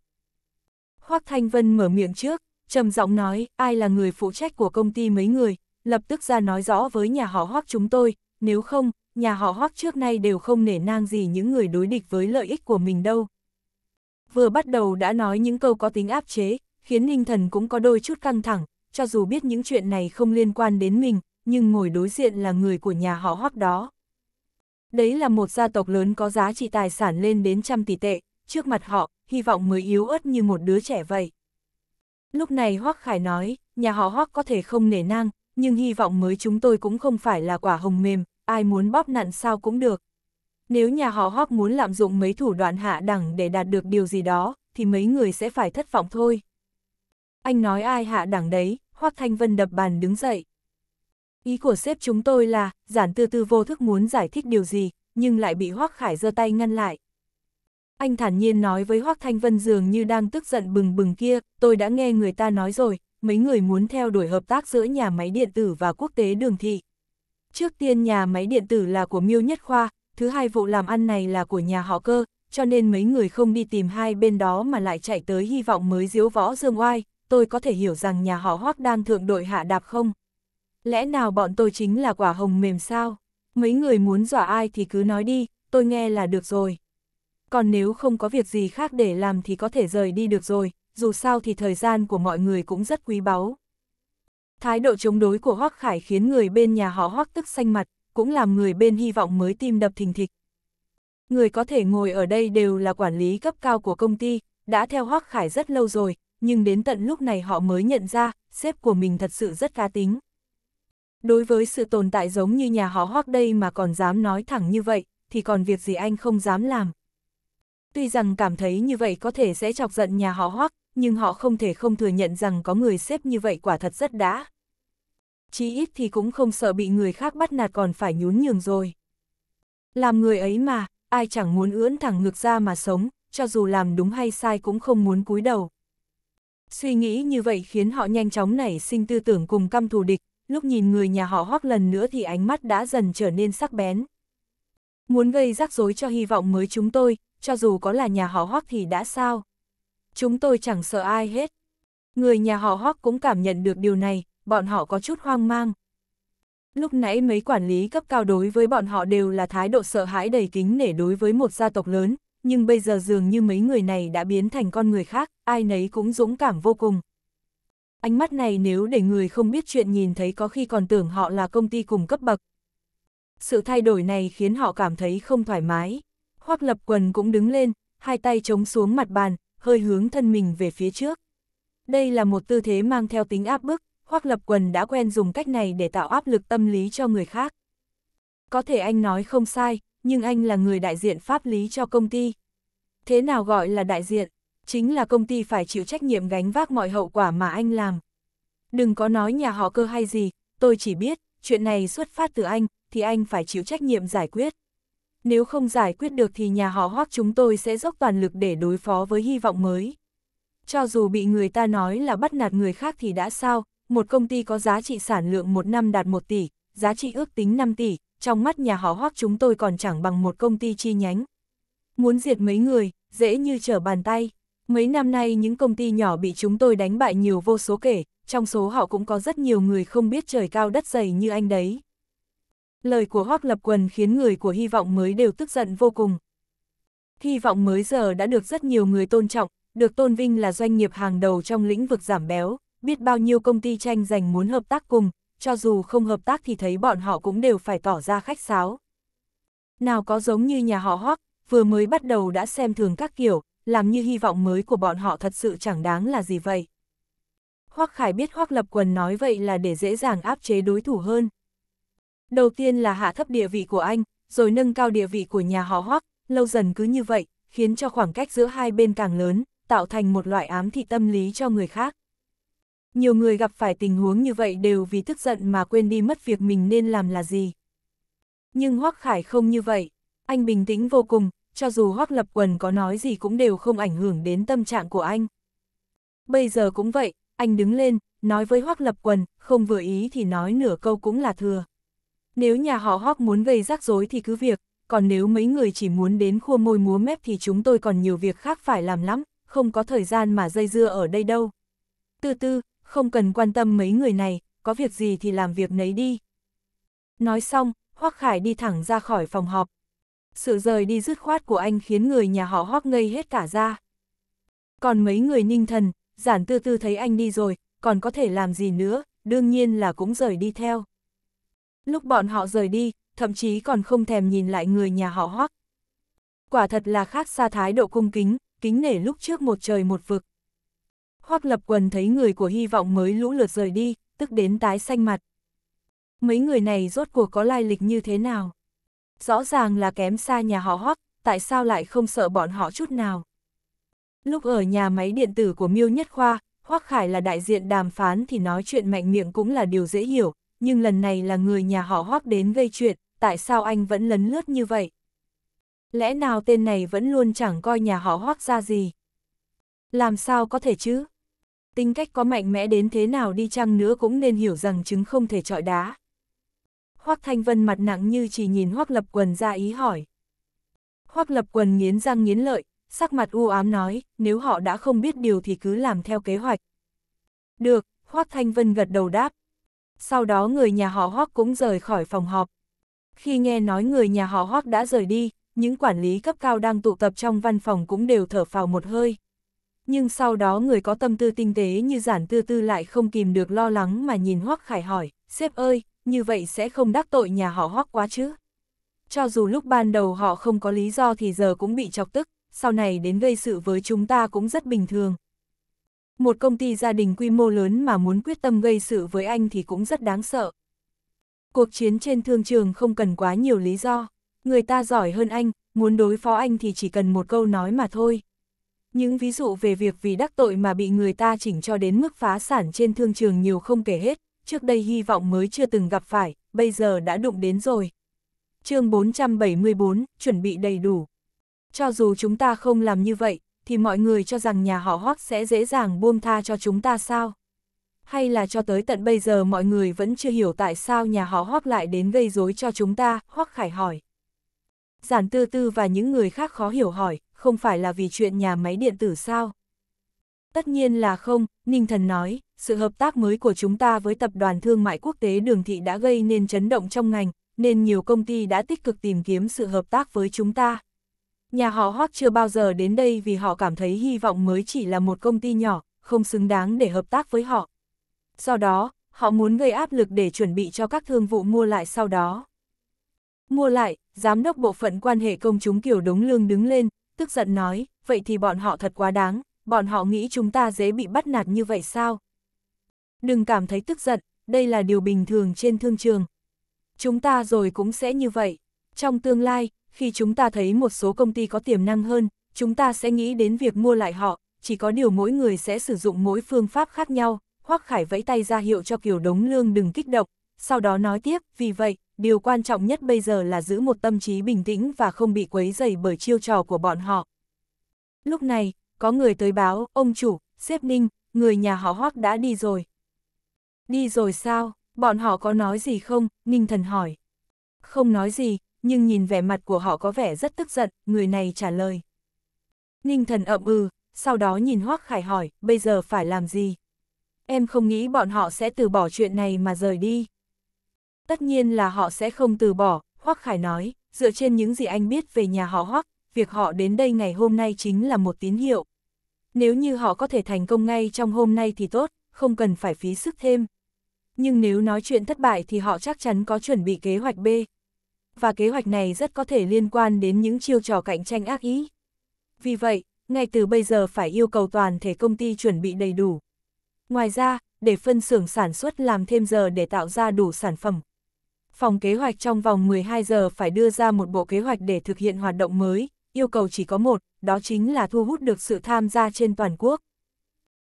Hoác Thanh Vân mở miệng trước, trầm giọng nói, ai là người phụ trách của công ty mấy người, lập tức ra nói rõ với nhà họ Hoác chúng tôi, nếu không, nhà họ Hoác trước nay đều không nể nang gì những người đối địch với lợi ích của mình đâu. Vừa bắt đầu đã nói những câu có tính áp chế, khiến ninh thần cũng có đôi chút căng thẳng, cho dù biết những chuyện này không liên quan đến mình, nhưng ngồi đối diện là người của nhà họ hoắc đó. Đấy là một gia tộc lớn có giá trị tài sản lên đến trăm tỷ tệ, trước mặt họ, hy vọng mới yếu ớt như một đứa trẻ vậy. Lúc này Hoắc Khải nói, nhà họ Hoắc có thể không nể nang, nhưng hy vọng mới chúng tôi cũng không phải là quả hồng mềm, ai muốn bóp nặn sao cũng được. Nếu nhà họ Hoắc muốn lạm dụng mấy thủ đoạn hạ đẳng để đạt được điều gì đó, thì mấy người sẽ phải thất vọng thôi. Anh nói ai hạ đẳng đấy, Hoắc Thanh Vân đập bàn đứng dậy. Ý của sếp chúng tôi là, giản tư tư vô thức muốn giải thích điều gì, nhưng lại bị Hoác Khải giơ tay ngăn lại. Anh thản nhiên nói với Hoác Thanh Vân dường như đang tức giận bừng bừng kia, tôi đã nghe người ta nói rồi, mấy người muốn theo đuổi hợp tác giữa nhà máy điện tử và quốc tế đường thị. Trước tiên nhà máy điện tử là của Miêu Nhất Khoa, thứ hai vụ làm ăn này là của nhà họ cơ, cho nên mấy người không đi tìm hai bên đó mà lại chạy tới hy vọng mới diếu võ dương oai, tôi có thể hiểu rằng nhà họ Hoác đang thượng đội hạ đạp không? Lẽ nào bọn tôi chính là quả hồng mềm sao? Mấy người muốn dọa ai thì cứ nói đi, tôi nghe là được rồi. Còn nếu không có việc gì khác để làm thì có thể rời đi được rồi, dù sao thì thời gian của mọi người cũng rất quý báu. Thái độ chống đối của Hoắc Khải khiến người bên nhà họ Hoắc tức xanh mặt, cũng làm người bên hy vọng mới tim đập thình thịch. Người có thể ngồi ở đây đều là quản lý cấp cao của công ty, đã theo Hoắc Khải rất lâu rồi, nhưng đến tận lúc này họ mới nhận ra, sếp của mình thật sự rất cá tính. Đối với sự tồn tại giống như nhà họ Hoác đây mà còn dám nói thẳng như vậy, thì còn việc gì anh không dám làm. Tuy rằng cảm thấy như vậy có thể sẽ chọc giận nhà họ Hoác, nhưng họ không thể không thừa nhận rằng có người xếp như vậy quả thật rất đã. Chí ít thì cũng không sợ bị người khác bắt nạt còn phải nhún nhường rồi. Làm người ấy mà, ai chẳng muốn ưỡn thẳng ngược ra mà sống, cho dù làm đúng hay sai cũng không muốn cúi đầu. Suy nghĩ như vậy khiến họ nhanh chóng nảy sinh tư tưởng cùng căm thù địch, lúc nhìn người nhà họ hoác lần nữa thì ánh mắt đã dần trở nên sắc bén. Muốn gây rắc rối cho hy vọng mới chúng tôi, cho dù có là nhà họ hoác thì đã sao. Chúng tôi chẳng sợ ai hết. Người nhà họ hoác cũng cảm nhận được điều này, bọn họ có chút hoang mang. Lúc nãy mấy quản lý cấp cao đối với bọn họ đều là thái độ sợ hãi đầy kính nể đối với một gia tộc lớn, nhưng bây giờ dường như mấy người này đã biến thành con người khác, ai nấy cũng dũng cảm vô cùng ánh mắt này nếu để người không biết chuyện nhìn thấy có khi còn tưởng họ là công ty cùng cấp bậc. Sự thay đổi này khiến họ cảm thấy không thoải mái. Hoác lập quần cũng đứng lên, hai tay chống xuống mặt bàn, hơi hướng thân mình về phía trước. Đây là một tư thế mang theo tính áp bức, Hoác lập quần đã quen dùng cách này để tạo áp lực tâm lý cho người khác. Có thể anh nói không sai, nhưng anh là người đại diện pháp lý cho công ty. Thế nào gọi là đại diện? chính là công ty phải chịu trách nhiệm gánh vác mọi hậu quả mà anh làm. Đừng có nói nhà họ cơ hay gì, tôi chỉ biết, chuyện này xuất phát từ anh, thì anh phải chịu trách nhiệm giải quyết. Nếu không giải quyết được thì nhà họ hoác chúng tôi sẽ dốc toàn lực để đối phó với hy vọng mới. Cho dù bị người ta nói là bắt nạt người khác thì đã sao, một công ty có giá trị sản lượng một năm đạt 1 tỷ, giá trị ước tính 5 tỷ, trong mắt nhà họ hoác chúng tôi còn chẳng bằng một công ty chi nhánh. Muốn diệt mấy người, dễ như trở bàn tay. Mấy năm nay những công ty nhỏ bị chúng tôi đánh bại nhiều vô số kể, trong số họ cũng có rất nhiều người không biết trời cao đất dày như anh đấy. Lời của Hoác Lập Quần khiến người của Hy vọng mới đều tức giận vô cùng. Hy vọng mới giờ đã được rất nhiều người tôn trọng, được tôn vinh là doanh nghiệp hàng đầu trong lĩnh vực giảm béo, biết bao nhiêu công ty tranh giành muốn hợp tác cùng, cho dù không hợp tác thì thấy bọn họ cũng đều phải tỏ ra khách sáo. Nào có giống như nhà họ Hoác, vừa mới bắt đầu đã xem thường các kiểu, làm như hy vọng mới của bọn họ thật sự chẳng đáng là gì vậy. Hoắc Khải biết Hoắc Lập Quần nói vậy là để dễ dàng áp chế đối thủ hơn. Đầu tiên là hạ thấp địa vị của anh, rồi nâng cao địa vị của nhà họ Hoắc, lâu dần cứ như vậy, khiến cho khoảng cách giữa hai bên càng lớn, tạo thành một loại ám thị tâm lý cho người khác. Nhiều người gặp phải tình huống như vậy đều vì tức giận mà quên đi mất việc mình nên làm là gì. Nhưng Hoắc Khải không như vậy, anh bình tĩnh vô cùng, cho dù Hoắc Lập Quần có nói gì cũng đều không ảnh hưởng đến tâm trạng của anh. Bây giờ cũng vậy, anh đứng lên, nói với Hoắc Lập Quần, không vừa ý thì nói nửa câu cũng là thừa. Nếu nhà họ Hoắc muốn gây rắc rối thì cứ việc, còn nếu mấy người chỉ muốn đến khua môi múa mép thì chúng tôi còn nhiều việc khác phải làm lắm, không có thời gian mà dây dưa ở đây đâu. Từ từ, không cần quan tâm mấy người này, có việc gì thì làm việc nấy đi. Nói xong, Hoắc Khải đi thẳng ra khỏi phòng họp, sự rời đi dứt khoát của anh khiến người nhà họ hoác ngây hết cả ra. Còn mấy người ninh thần, giản tư tư thấy anh đi rồi, còn có thể làm gì nữa, đương nhiên là cũng rời đi theo. Lúc bọn họ rời đi, thậm chí còn không thèm nhìn lại người nhà họ hoác. Quả thật là khác xa thái độ cung kính, kính nể lúc trước một trời một vực. Hoác lập quần thấy người của hy vọng mới lũ lượt rời đi, tức đến tái xanh mặt. Mấy người này rốt cuộc có lai lịch như thế nào? rõ ràng là kém xa nhà họ hoắc, tại sao lại không sợ bọn họ chút nào. Lúc ở nhà máy điện tử của Miêu Nhất Khoa, Hoắc Khải là đại diện đàm phán thì nói chuyện mạnh miệng cũng là điều dễ hiểu, nhưng lần này là người nhà họ Hoắc đến gây chuyện, tại sao anh vẫn lấn lướt như vậy? Lẽ nào tên này vẫn luôn chẳng coi nhà họ Hoắc ra gì? Làm sao có thể chứ? Tính cách có mạnh mẽ đến thế nào đi chăng nữa cũng nên hiểu rằng chứng không thể trọi đá. Hoác Thanh Vân mặt nặng như chỉ nhìn Hoác Lập Quần ra ý hỏi. Hoác Lập Quần nghiến răng nghiến lợi, sắc mặt u ám nói, nếu họ đã không biết điều thì cứ làm theo kế hoạch. Được, Hoác Thanh Vân gật đầu đáp. Sau đó người nhà họ Hoác cũng rời khỏi phòng họp. Khi nghe nói người nhà họ Hoác đã rời đi, những quản lý cấp cao đang tụ tập trong văn phòng cũng đều thở phào một hơi. Nhưng sau đó người có tâm tư tinh tế như giản tư tư lại không kìm được lo lắng mà nhìn Hoác Khải hỏi. Sếp ơi, như vậy sẽ không đắc tội nhà họ hoắc quá chứ. Cho dù lúc ban đầu họ không có lý do thì giờ cũng bị chọc tức, sau này đến gây sự với chúng ta cũng rất bình thường. Một công ty gia đình quy mô lớn mà muốn quyết tâm gây sự với anh thì cũng rất đáng sợ. Cuộc chiến trên thương trường không cần quá nhiều lý do. Người ta giỏi hơn anh, muốn đối phó anh thì chỉ cần một câu nói mà thôi. Những ví dụ về việc vì đắc tội mà bị người ta chỉnh cho đến mức phá sản trên thương trường nhiều không kể hết, trước đây hy vọng mới chưa từng gặp phải, bây giờ đã đụng đến rồi. chương 474, chuẩn bị đầy đủ. Cho dù chúng ta không làm như vậy, thì mọi người cho rằng nhà họ Hoắc sẽ dễ dàng buông tha cho chúng ta sao? Hay là cho tới tận bây giờ mọi người vẫn chưa hiểu tại sao nhà họ Hoắc lại đến gây rối cho chúng ta, Hoắc Khải hỏi. Giản Tư Tư và những người khác khó hiểu hỏi, không phải là vì chuyện nhà máy điện tử sao? Tất nhiên là không, Ninh Thần nói, sự hợp tác mới của chúng ta với Tập đoàn Thương mại Quốc tế Đường Thị đã gây nên chấn động trong ngành, nên nhiều công ty đã tích cực tìm kiếm sự hợp tác với chúng ta. Nhà họ Hoác chưa bao giờ đến đây vì họ cảm thấy hy vọng mới chỉ là một công ty nhỏ, không xứng đáng để hợp tác với họ. Do đó, họ muốn gây áp lực để chuẩn bị cho các thương vụ mua lại sau đó. Mua lại, giám đốc bộ phận quan hệ công chúng Kiều Đống Lương đứng lên, tức giận nói, vậy thì bọn họ thật quá đáng, bọn họ nghĩ chúng ta dễ bị bắt nạt như vậy sao? Đừng cảm thấy tức giận, đây là điều bình thường trên thương trường. Chúng ta rồi cũng sẽ như vậy. Trong tương lai, khi chúng ta thấy một số công ty có tiềm năng hơn, chúng ta sẽ nghĩ đến việc mua lại họ, chỉ có điều mỗi người sẽ sử dụng mỗi phương pháp khác nhau. Hoắc Khải vẫy tay ra hiệu cho Kiều Đống Lương đừng kích động, sau đó nói tiếp, vì vậy, điều quan trọng nhất bây giờ là giữ một tâm trí bình tĩnh và không bị quấy dày bởi chiêu trò của bọn họ. Lúc này, có người tới báo, ông chủ, xếp ninh, người nhà họ hoác đã đi rồi. Đi rồi sao, bọn họ có nói gì không, ninh thần hỏi. Không nói gì, nhưng nhìn vẻ mặt của họ có vẻ rất tức giận, người này trả lời. Ninh thần ậm ừ, sau đó nhìn hoác khải hỏi, bây giờ phải làm gì? Em không nghĩ bọn họ sẽ từ bỏ chuyện này mà rời đi. Tất nhiên là họ sẽ không từ bỏ, hoắc Khải nói, dựa trên những gì anh biết về nhà họ hoắc việc họ đến đây ngày hôm nay chính là một tín hiệu. Nếu như họ có thể thành công ngay trong hôm nay thì tốt, không cần phải phí sức thêm. Nhưng nếu nói chuyện thất bại thì họ chắc chắn có chuẩn bị kế hoạch B. Và kế hoạch này rất có thể liên quan đến những chiêu trò cạnh tranh ác ý. Vì vậy, ngay từ bây giờ phải yêu cầu toàn thể công ty chuẩn bị đầy đủ. Ngoài ra, để phân xưởng sản xuất làm thêm giờ để tạo ra đủ sản phẩm. Phòng kế hoạch trong vòng 12 giờ phải đưa ra một bộ kế hoạch để thực hiện hoạt động mới, yêu cầu chỉ có một, đó chính là thu hút được sự tham gia trên toàn quốc.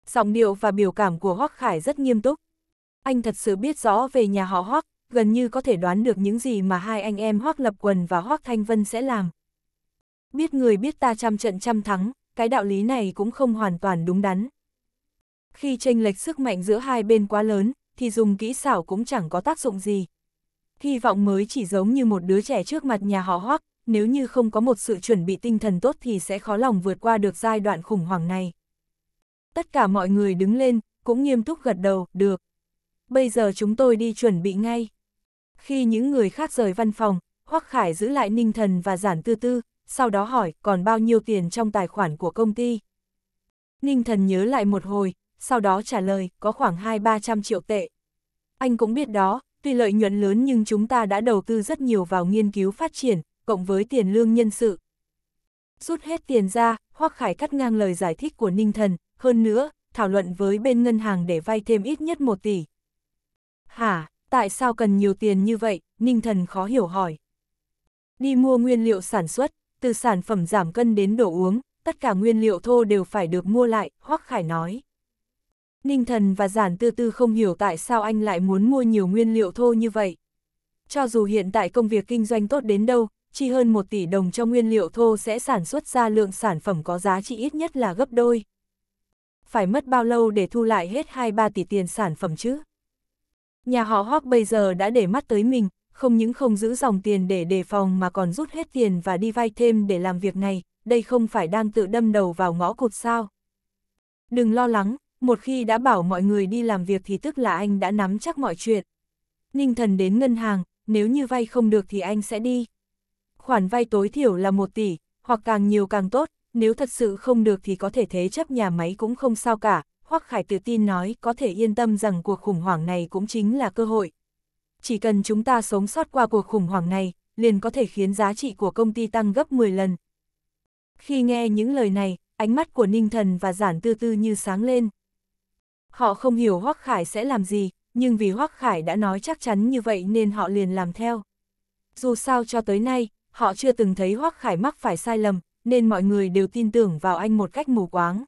Giọng điệu và biểu cảm của Hoắc Khải rất nghiêm túc. Anh thật sự biết rõ về nhà họ Hoắc, gần như có thể đoán được những gì mà hai anh em Hoắc Lập Quần và Hoắc Thanh Vân sẽ làm. Biết người biết ta trăm trận trăm thắng, cái đạo lý này cũng không hoàn toàn đúng đắn. Khi tranh lệch sức mạnh giữa hai bên quá lớn, thì dùng kỹ xảo cũng chẳng có tác dụng gì. Hy vọng mới chỉ giống như một đứa trẻ trước mặt nhà họ Hoắc, nếu như không có một sự chuẩn bị tinh thần tốt thì sẽ khó lòng vượt qua được giai đoạn khủng hoảng này. Tất cả mọi người đứng lên, cũng nghiêm túc gật đầu, được. Bây giờ chúng tôi đi chuẩn bị ngay. Khi những người khác rời văn phòng, Hoắc Khải giữ lại ninh thần và giản tư tư, sau đó hỏi còn bao nhiêu tiền trong tài khoản của công ty. Ninh thần nhớ lại một hồi, sau đó trả lời có khoảng 2-300 triệu tệ. Anh cũng biết đó, tuy lợi nhuận lớn nhưng chúng ta đã đầu tư rất nhiều vào nghiên cứu phát triển, cộng với tiền lương nhân sự. Rút hết tiền ra, Hoắc Khải cắt ngang lời giải thích của Ninh Thần, hơn nữa, thảo luận với bên ngân hàng để vay thêm ít nhất 1 tỷ. Hả, tại sao cần nhiều tiền như vậy, Ninh Thần khó hiểu hỏi. Đi mua nguyên liệu sản xuất, từ sản phẩm giảm cân đến đồ uống, tất cả nguyên liệu thô đều phải được mua lại, Hoắc Khải nói. Ninh Thần và Giản Tư Tư không hiểu tại sao anh lại muốn mua nhiều nguyên liệu thô như vậy. Cho dù hiện tại công việc kinh doanh tốt đến đâu, chi hơn 1 tỷ đồng cho nguyên liệu thô sẽ sản xuất ra lượng sản phẩm có giá trị ít nhất là gấp đôi. Phải mất bao lâu để thu lại hết 2-3 tỷ tiền sản phẩm chứ? Nhà họ Hoác bây giờ đã để mắt tới mình, không những không giữ dòng tiền để đề phòng mà còn rút hết tiền và đi vay thêm để làm việc này, đây không phải đang tự đâm đầu vào ngõ cụt sao. Đừng lo lắng, một khi đã bảo mọi người đi làm việc thì tức là anh đã nắm chắc mọi chuyện. Ninh thần đến ngân hàng, nếu như vay không được thì anh sẽ đi khoản vay tối thiểu là 1 tỷ, hoặc càng nhiều càng tốt, nếu thật sự không được thì có thể thế chấp nhà máy cũng không sao cả, Hoắc Khải tự tin nói có thể yên tâm rằng cuộc khủng hoảng này cũng chính là cơ hội. Chỉ cần chúng ta sống sót qua cuộc khủng hoảng này, liền có thể khiến giá trị của công ty tăng gấp 10 lần. Khi nghe những lời này, ánh mắt của Ninh Thần và Giản Tư Tư như sáng lên. Họ không hiểu Hoắc Khải sẽ làm gì, nhưng vì Hoắc Khải đã nói chắc chắn như vậy nên họ liền làm theo. Dù sao cho tới nay, họ chưa từng thấy Hoắc Khải mắc phải sai lầm, nên mọi người đều tin tưởng vào anh một cách mù quáng.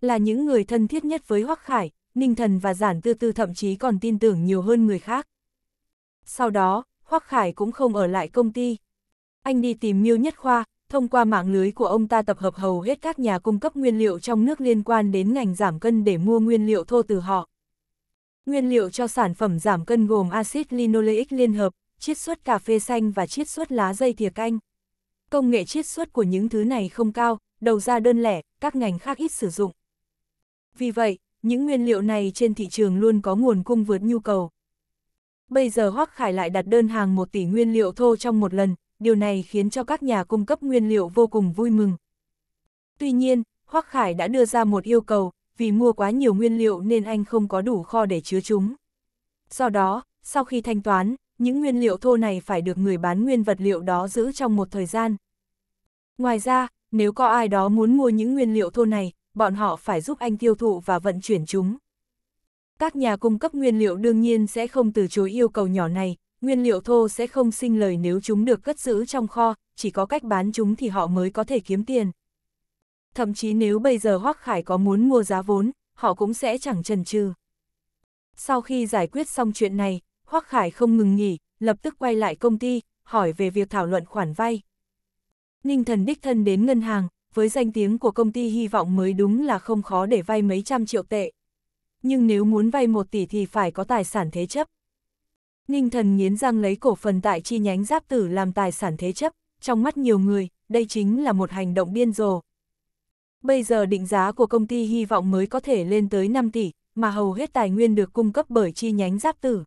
Là những người thân thiết nhất với Hoắc Khải, Ninh Thần và Giản Tư Tư thậm chí còn tin tưởng nhiều hơn người khác. Sau đó, Hoắc Khải cũng không ở lại công ty. Anh đi tìm Miêu Nhất Khoa, thông qua mạng lưới của ông ta tập hợp hầu hết các nhà cung cấp nguyên liệu trong nước liên quan đến ngành giảm cân để mua nguyên liệu thô từ họ. Nguyên liệu cho sản phẩm giảm cân gồm axit linoleic liên hợp, chiết xuất cà phê xanh và chiết xuất lá dây thìa canh. Công nghệ chiết xuất của những thứ này không cao, đầu ra đơn lẻ, các ngành khác ít sử dụng. Vì vậy, những nguyên liệu này trên thị trường luôn có nguồn cung vượt nhu cầu. Bây giờ Hoắc Khải lại đặt đơn hàng 1 tỷ nguyên liệu thô trong một lần, điều này khiến cho các nhà cung cấp nguyên liệu vô cùng vui mừng. Tuy nhiên, Hoắc Khải đã đưa ra một yêu cầu, vì mua quá nhiều nguyên liệu nên anh không có đủ kho để chứa chúng. Do đó, sau khi thanh toán, những nguyên liệu thô này phải được người bán nguyên vật liệu đó giữ trong một thời gian. Ngoài ra, nếu có ai đó muốn mua những nguyên liệu thô này, bọn họ phải giúp anh tiêu thụ và vận chuyển chúng. Các nhà cung cấp nguyên liệu đương nhiên sẽ không từ chối yêu cầu nhỏ này, nguyên liệu thô sẽ không sinh lời nếu chúng được cất giữ trong kho, chỉ có cách bán chúng thì họ mới có thể kiếm tiền. Thậm chí nếu bây giờ Hoác Khải có muốn mua giá vốn, họ cũng sẽ chẳng chần chừ. Sau khi giải quyết xong chuyện này, Hoắc Khải không ngừng nghỉ, lập tức quay lại công ty, hỏi về việc thảo luận khoản vay. Ninh thần đích thân đến ngân hàng, với danh tiếng của công ty hy vọng mới đúng là không khó để vay mấy trăm triệu tệ. Nhưng nếu muốn vay một tỷ thì phải có tài sản thế chấp. Ninh thần nghiến răng lấy cổ phần tại chi nhánh giáp tử làm tài sản thế chấp, trong mắt nhiều người, đây chính là một hành động điên rồ. Bây giờ định giá của công ty hy vọng mới có thể lên tới 5 tỷ, mà hầu hết tài nguyên được cung cấp bởi chi nhánh giáp tử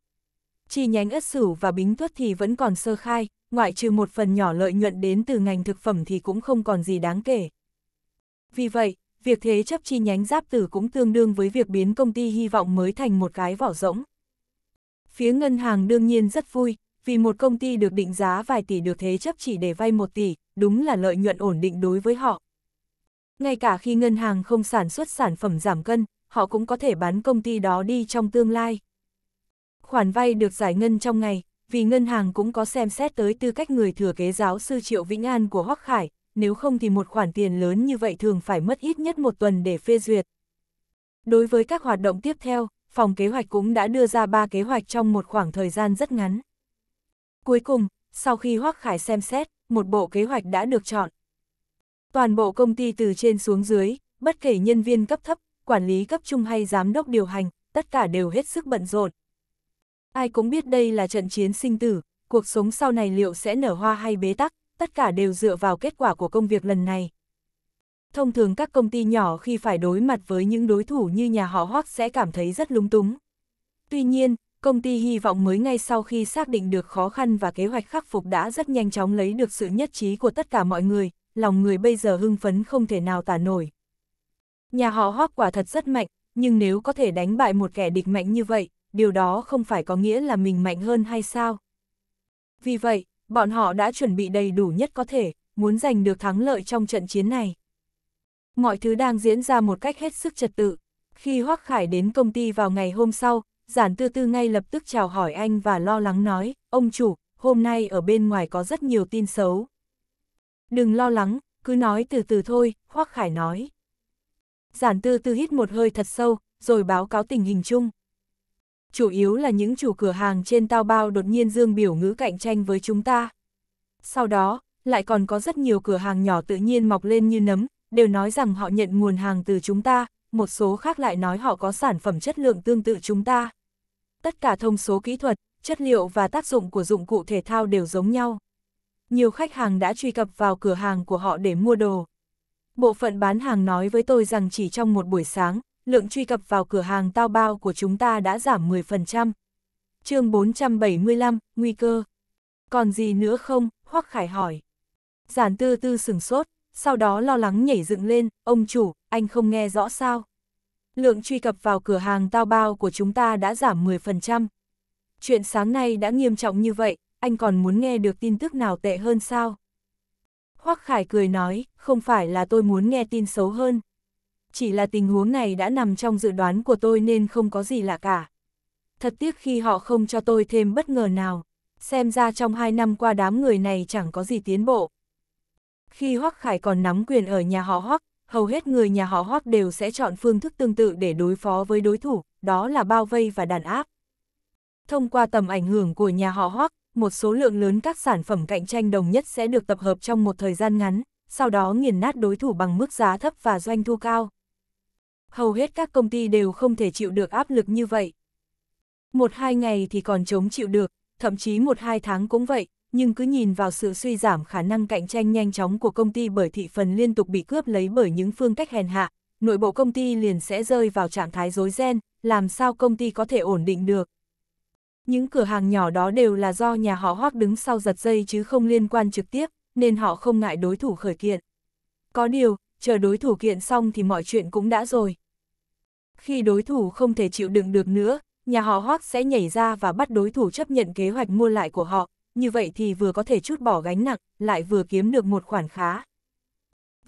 chi nhánh ất sửu và bính tuất thì vẫn còn sơ khai, ngoại trừ một phần nhỏ lợi nhuận đến từ ngành thực phẩm thì cũng không còn gì đáng kể. Vì vậy, việc thế chấp chi nhánh giáp tử cũng tương đương với việc biến công ty hy vọng mới thành một cái vỏ rỗng. Phía ngân hàng đương nhiên rất vui, vì một công ty được định giá vài tỷ được thế chấp chỉ để vay một tỷ, đúng là lợi nhuận ổn định đối với họ. Ngay cả khi ngân hàng không sản xuất sản phẩm giảm cân, họ cũng có thể bán công ty đó đi trong tương lai. Khoản vay được giải ngân trong ngày, vì ngân hàng cũng có xem xét tới tư cách người thừa kế giáo sư Triệu Vĩnh An của Hoắc Khải, nếu không thì một khoản tiền lớn như vậy thường phải mất ít nhất một tuần để phê duyệt. Đối với các hoạt động tiếp theo, phòng kế hoạch cũng đã đưa ra ba kế hoạch trong một khoảng thời gian rất ngắn. Cuối cùng, sau khi Hoắc Khải xem xét, một bộ kế hoạch đã được chọn. Toàn bộ công ty từ trên xuống dưới, bất kể nhân viên cấp thấp, quản lý cấp trung hay giám đốc điều hành, tất cả đều hết sức bận rộn. Ai cũng biết đây là trận chiến sinh tử, cuộc sống sau này liệu sẽ nở hoa hay bế tắc, tất cả đều dựa vào kết quả của công việc lần này. Thông thường các công ty nhỏ khi phải đối mặt với những đối thủ như nhà họ Hoắc sẽ cảm thấy rất lúng túng. Tuy nhiên, công ty hy vọng mới ngay sau khi xác định được khó khăn và kế hoạch khắc phục đã rất nhanh chóng lấy được sự nhất trí của tất cả mọi người, lòng người bây giờ hưng phấn không thể nào tả nổi. Nhà họ Hoắc quả thật rất mạnh, nhưng nếu có thể đánh bại một kẻ địch mạnh như vậy, điều đó không phải có nghĩa là mình mạnh hơn hay sao. Vì vậy, bọn họ đã chuẩn bị đầy đủ nhất có thể, muốn giành được thắng lợi trong trận chiến này. Mọi thứ đang diễn ra một cách hết sức trật tự. Khi Hoắc Khải đến công ty vào ngày hôm sau, Giản Tư Tư ngay lập tức chào hỏi anh và lo lắng nói, ông chủ, hôm nay ở bên ngoài có rất nhiều tin xấu. Đừng lo lắng, cứ nói từ từ thôi, Hoắc Khải nói. Giản Tư Tư hít một hơi thật sâu, rồi báo cáo tình hình chung chủ yếu là những chủ cửa hàng trên tao bao đột nhiên dương biểu ngữ cạnh tranh với chúng ta. Sau đó, lại còn có rất nhiều cửa hàng nhỏ tự nhiên mọc lên như nấm, đều nói rằng họ nhận nguồn hàng từ chúng ta, một số khác lại nói họ có sản phẩm chất lượng tương tự chúng ta. Tất cả thông số kỹ thuật, chất liệu và tác dụng của dụng cụ thể thao đều giống nhau. Nhiều khách hàng đã truy cập vào cửa hàng của họ để mua đồ. Bộ phận bán hàng nói với tôi rằng chỉ trong một buổi sáng, lượng truy cập vào cửa hàng Tao Bao của chúng ta đã giảm 10%. chương 475, Nguy cơ. Còn gì nữa không? Hoắc Khải hỏi. Giản tư tư sừng sốt, sau đó lo lắng nhảy dựng lên, ông chủ, anh không nghe rõ sao. Lượng truy cập vào cửa hàng Tao Bao của chúng ta đã giảm 10%. Chuyện sáng nay đã nghiêm trọng như vậy, anh còn muốn nghe được tin tức nào tệ hơn sao? Hoắc Khải cười nói, không phải là tôi muốn nghe tin xấu hơn, chỉ là tình huống này đã nằm trong dự đoán của tôi nên không có gì lạ cả. Thật tiếc khi họ không cho tôi thêm bất ngờ nào, xem ra trong hai năm qua đám người này chẳng có gì tiến bộ. Khi Hoắc Khải còn nắm quyền ở nhà họ Hoắc, hầu hết người nhà họ Hoắc đều sẽ chọn phương thức tương tự để đối phó với đối thủ, đó là bao vây và đàn áp. Thông qua tầm ảnh hưởng của nhà họ Hoắc, một số lượng lớn các sản phẩm cạnh tranh đồng nhất sẽ được tập hợp trong một thời gian ngắn, sau đó nghiền nát đối thủ bằng mức giá thấp và doanh thu cao hầu hết các công ty đều không thể chịu được áp lực như vậy. Một hai ngày thì còn chống chịu được, thậm chí một hai tháng cũng vậy, nhưng cứ nhìn vào sự suy giảm khả năng cạnh tranh nhanh chóng của công ty bởi thị phần liên tục bị cướp lấy bởi những phương cách hèn hạ, nội bộ công ty liền sẽ rơi vào trạng thái rối ren, làm sao công ty có thể ổn định được. Những cửa hàng nhỏ đó đều là do nhà họ hoác đứng sau giật dây chứ không liên quan trực tiếp, nên họ không ngại đối thủ khởi kiện. Có điều, chờ đối thủ kiện xong thì mọi chuyện cũng đã rồi khi đối thủ không thể chịu đựng được nữa, nhà họ Hoác sẽ nhảy ra và bắt đối thủ chấp nhận kế hoạch mua lại của họ, như vậy thì vừa có thể chút bỏ gánh nặng, lại vừa kiếm được một khoản khá.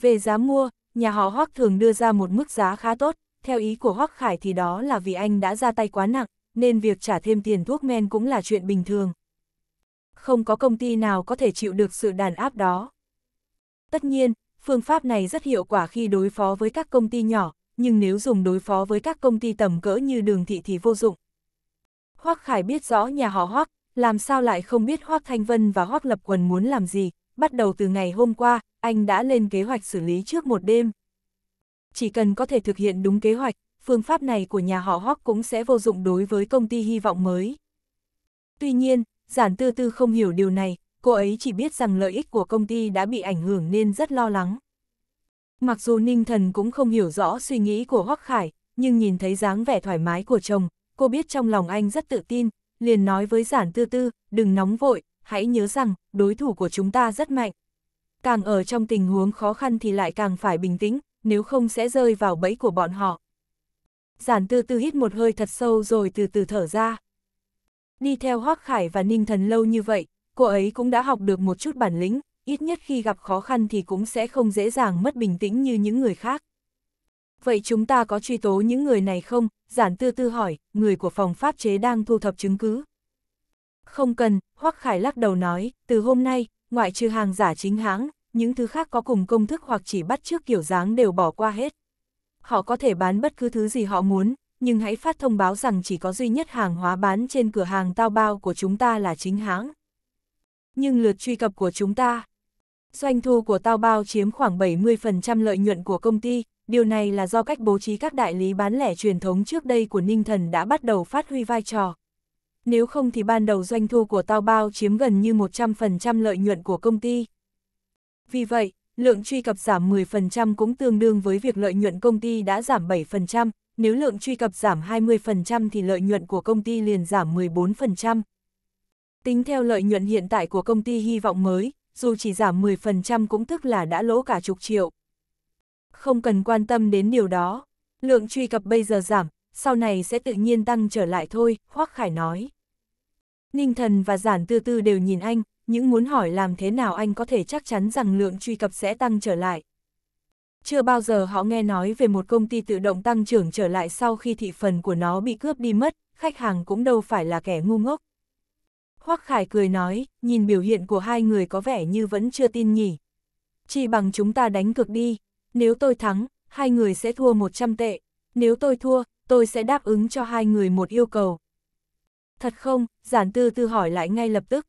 Về giá mua, nhà họ Hoác thường đưa ra một mức giá khá tốt, theo ý của Hoác Khải thì đó là vì anh đã ra tay quá nặng, nên việc trả thêm tiền thuốc men cũng là chuyện bình thường. Không có công ty nào có thể chịu được sự đàn áp đó. Tất nhiên, phương pháp này rất hiệu quả khi đối phó với các công ty nhỏ, nhưng nếu dùng đối phó với các công ty tầm cỡ như đường thị thì vô dụng. Hoác Khải biết rõ nhà họ Hoác, làm sao lại không biết Hoác Thanh Vân và Hoác Lập Quần muốn làm gì, bắt đầu từ ngày hôm qua, anh đã lên kế hoạch xử lý trước một đêm. Chỉ cần có thể thực hiện đúng kế hoạch, phương pháp này của nhà họ Hoác cũng sẽ vô dụng đối với công ty hy vọng mới. Tuy nhiên, giản tư tư không hiểu điều này, cô ấy chỉ biết rằng lợi ích của công ty đã bị ảnh hưởng nên rất lo lắng. Mặc dù ninh thần cũng không hiểu rõ suy nghĩ của Hoắc Khải, nhưng nhìn thấy dáng vẻ thoải mái của chồng, cô biết trong lòng anh rất tự tin, liền nói với giản tư tư, đừng nóng vội, hãy nhớ rằng, đối thủ của chúng ta rất mạnh. Càng ở trong tình huống khó khăn thì lại càng phải bình tĩnh, nếu không sẽ rơi vào bẫy của bọn họ. Giản tư tư hít một hơi thật sâu rồi từ từ thở ra. Đi theo Hoắc Khải và Ninh Thần lâu như vậy, cô ấy cũng đã học được một chút bản lĩnh, ít nhất khi gặp khó khăn thì cũng sẽ không dễ dàng mất bình tĩnh như những người khác. Vậy chúng ta có truy tố những người này không? Giản tư tư hỏi, người của phòng pháp chế đang thu thập chứng cứ. Không cần, Hoắc Khải lắc đầu nói, từ hôm nay, ngoại trừ hàng giả chính hãng, những thứ khác có cùng công thức hoặc chỉ bắt trước kiểu dáng đều bỏ qua hết. Họ có thể bán bất cứ thứ gì họ muốn, nhưng hãy phát thông báo rằng chỉ có duy nhất hàng hóa bán trên cửa hàng tao bao của chúng ta là chính hãng. Nhưng lượt truy cập của chúng ta, Doanh thu của Tao Bao chiếm khoảng 70% lợi nhuận của công ty, điều này là do cách bố trí các đại lý bán lẻ truyền thống trước đây của Ninh Thần đã bắt đầu phát huy vai trò. Nếu không thì ban đầu doanh thu của Tao Bao chiếm gần như 100% lợi nhuận của công ty. Vì vậy, lượng truy cập giảm 10% cũng tương đương với việc lợi nhuận công ty đã giảm 7%, nếu lượng truy cập giảm 20% thì lợi nhuận của công ty liền giảm 14%. Tính theo lợi nhuận hiện tại của công ty hy vọng mới, dù chỉ giảm 10% cũng tức là đã lỗ cả chục triệu. Không cần quan tâm đến điều đó, lượng truy cập bây giờ giảm, sau này sẽ tự nhiên tăng trở lại thôi, Hoắc Khải nói. Ninh Thần và Giản Tư Tư đều nhìn anh, những muốn hỏi làm thế nào anh có thể chắc chắn rằng lượng truy cập sẽ tăng trở lại. Chưa bao giờ họ nghe nói về một công ty tự động tăng trưởng trở lại sau khi thị phần của nó bị cướp đi mất, khách hàng cũng đâu phải là kẻ ngu ngốc. Hoắc Khải cười nói, nhìn biểu hiện của hai người có vẻ như vẫn chưa tin nhỉ. Chỉ bằng chúng ta đánh cược đi, nếu tôi thắng, hai người sẽ thua 100 tệ, nếu tôi thua, tôi sẽ đáp ứng cho hai người một yêu cầu. Thật không, giản tư tư hỏi lại ngay lập tức.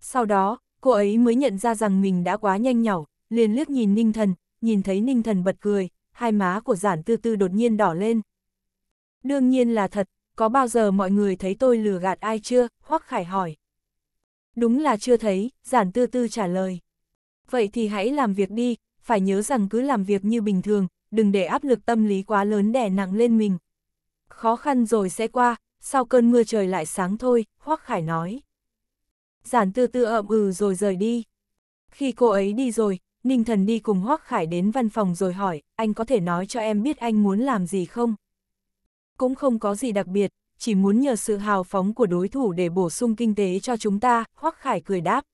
Sau đó, cô ấy mới nhận ra rằng mình đã quá nhanh nhảu, liền liếc nhìn Ninh Thần, nhìn thấy Ninh Thần bật cười, hai má của giản tư tư đột nhiên đỏ lên. Đương nhiên là thật, có bao giờ mọi người thấy tôi lừa gạt ai chưa? Hoắc Khải hỏi. Đúng là chưa thấy, giản tư tư trả lời. Vậy thì hãy làm việc đi, phải nhớ rằng cứ làm việc như bình thường, đừng để áp lực tâm lý quá lớn đè nặng lên mình. Khó khăn rồi sẽ qua, sau cơn mưa trời lại sáng thôi, Hoắc Khải nói. Giản tư tư ậm ừ rồi rời đi. Khi cô ấy đi rồi, Ninh Thần đi cùng Hoắc Khải đến văn phòng rồi hỏi, anh có thể nói cho em biết anh muốn làm gì không? Cũng không có gì đặc biệt, chỉ muốn nhờ sự hào phóng của đối thủ để bổ sung kinh tế cho chúng ta, Hoắc Khải cười đáp.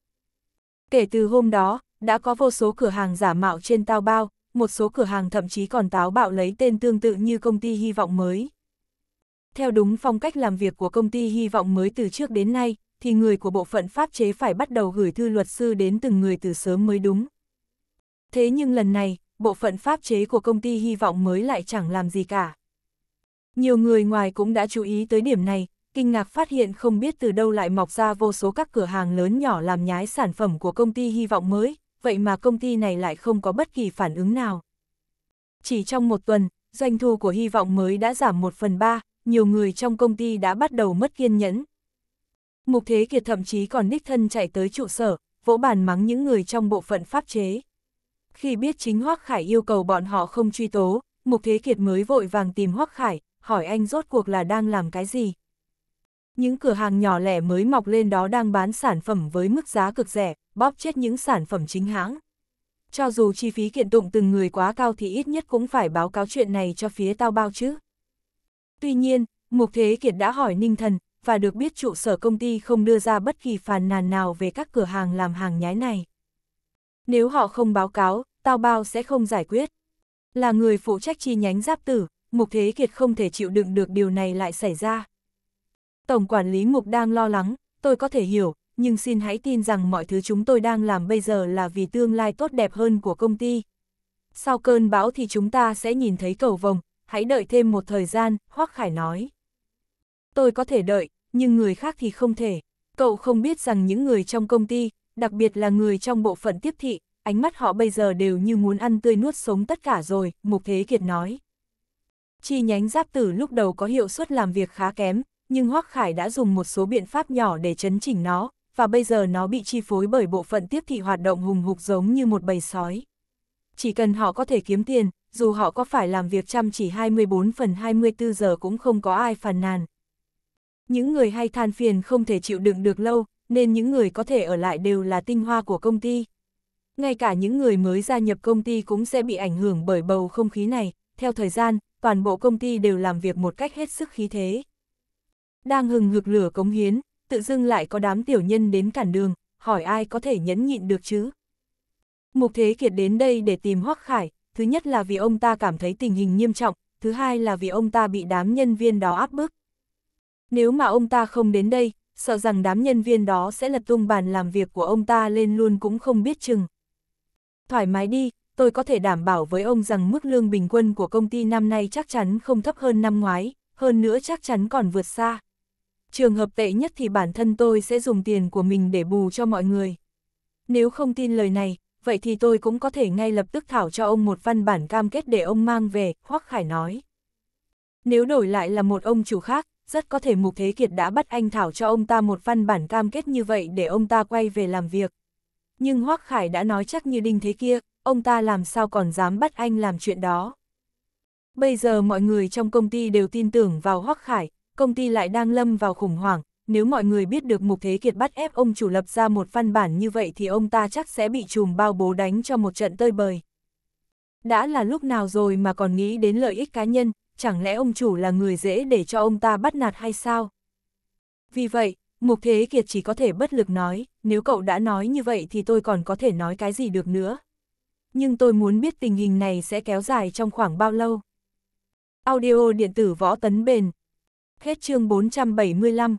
Kể từ hôm đó, đã có vô số cửa hàng giả mạo trên tao bao, một số cửa hàng thậm chí còn táo bạo lấy tên tương tự như công ty hy vọng mới. Theo đúng phong cách làm việc của công ty hy vọng mới từ trước đến nay, thì người của bộ phận pháp chế phải bắt đầu gửi thư luật sư đến từng người từ sớm mới đúng. Thế nhưng lần này, bộ phận pháp chế của công ty hy vọng mới lại chẳng làm gì cả. Nhiều người ngoài cũng đã chú ý tới điểm này, kinh ngạc phát hiện không biết từ đâu lại mọc ra vô số các cửa hàng lớn nhỏ làm nhái sản phẩm của công ty hy vọng mới, vậy mà công ty này lại không có bất kỳ phản ứng nào. Chỉ trong một tuần, doanh thu của hy vọng mới đã giảm một phần ba nhiều người trong công ty đã bắt đầu mất kiên nhẫn. Mục Thế Kiệt thậm chí còn đích thân chạy tới trụ sở, vỗ bàn mắng những người trong bộ phận pháp chế. Khi biết chính Hoắc Khải yêu cầu bọn họ không truy tố, Mục Thế Kiệt mới vội vàng tìm Hoắc Khải, hỏi anh rốt cuộc là đang làm cái gì. Những cửa hàng nhỏ lẻ mới mọc lên đó đang bán sản phẩm với mức giá cực rẻ, bóp chết những sản phẩm chính hãng. Cho dù chi phí kiện tụng từng người quá cao thì ít nhất cũng phải báo cáo chuyện này cho phía tao bao chứ. Tuy nhiên, Mục Thế Kiệt đã hỏi Ninh Thần, và được biết trụ sở công ty không đưa ra bất kỳ phàn nàn nào về các cửa hàng làm hàng nhái này. Nếu họ không báo cáo, tao bao sẽ không giải quyết. Là người phụ trách chi nhánh giáp tử, Mục Thế Kiệt không thể chịu đựng được điều này lại xảy ra. Tổng quản lý Mục đang lo lắng, tôi có thể hiểu, nhưng xin hãy tin rằng mọi thứ chúng tôi đang làm bây giờ là vì tương lai tốt đẹp hơn của công ty. Sau cơn bão thì chúng ta sẽ nhìn thấy cầu vồng, hãy đợi thêm một thời gian, Hoắc Khải nói. Tôi có thể đợi, nhưng người khác thì không thể. Cậu không biết rằng những người trong công ty, đặc biệt là người trong bộ phận tiếp thị, ánh mắt họ bây giờ đều như muốn ăn tươi nuốt sống tất cả rồi, Mục Thế Kiệt nói. Chi nhánh giáp tử lúc đầu có hiệu suất làm việc khá kém, nhưng Hoắc Khải đã dùng một số biện pháp nhỏ để chấn chỉnh nó, và bây giờ nó bị chi phối bởi bộ phận tiếp thị hoạt động hùng hục giống như một bầy sói. Chỉ cần họ có thể kiếm tiền, dù họ có phải làm việc chăm chỉ 24 phần 24 giờ cũng không có ai phàn nàn. Những người hay than phiền không thể chịu đựng được lâu, nên những người có thể ở lại đều là tinh hoa của công ty. Ngay cả những người mới gia nhập công ty cũng sẽ bị ảnh hưởng bởi bầu không khí này, theo thời gian, toàn bộ công ty đều làm việc một cách hết sức khí thế. Đang hừng hực lửa cống hiến, tự dưng lại có đám tiểu nhân đến cản đường, hỏi ai có thể nhẫn nhịn được chứ? Mục Thế Kiệt đến đây để tìm Hoắc Khải, thứ nhất là vì ông ta cảm thấy tình hình nghiêm trọng, thứ hai là vì ông ta bị đám nhân viên đó áp bức. Nếu mà ông ta không đến đây, sợ rằng đám nhân viên đó sẽ lật tung bàn làm việc của ông ta lên luôn cũng không biết chừng. Thoải mái đi, tôi có thể đảm bảo với ông rằng mức lương bình quân của công ty năm nay chắc chắn không thấp hơn năm ngoái, hơn nữa chắc chắn còn vượt xa. Trường hợp tệ nhất thì bản thân tôi sẽ dùng tiền của mình để bù cho mọi người. Nếu không tin lời này, vậy thì tôi cũng có thể ngay lập tức thảo cho ông một văn bản cam kết để ông mang về, Hoắc Khải nói. Nếu đổi lại là một ông chủ khác, rất có thể Mục Thế Kiệt đã bắt anh thảo cho ông ta một văn bản cam kết như vậy để ông ta quay về làm việc. Nhưng Hoắc Khải đã nói chắc như đinh thế kia, ông ta làm sao còn dám bắt anh làm chuyện đó. Bây giờ mọi người trong công ty đều tin tưởng vào Hoắc Khải, công ty lại đang lâm vào khủng hoảng, nếu mọi người biết được Mục Thế Kiệt bắt ép ông chủ lập ra một văn bản như vậy thì ông ta chắc sẽ bị chùm bao bố đánh cho một trận tơi bời. Đã là lúc nào rồi mà còn nghĩ đến lợi ích cá nhân, chẳng lẽ ông chủ là người dễ để cho ông ta bắt nạt hay sao? Vì vậy, Mục Thế Kiệt chỉ có thể bất lực nói, nếu cậu đã nói như vậy thì tôi còn có thể nói cái gì được nữa nhưng tôi muốn biết tình hình này sẽ kéo dài trong khoảng bao lâu. Audio điện tử võ tấn bền. Hết chương 475.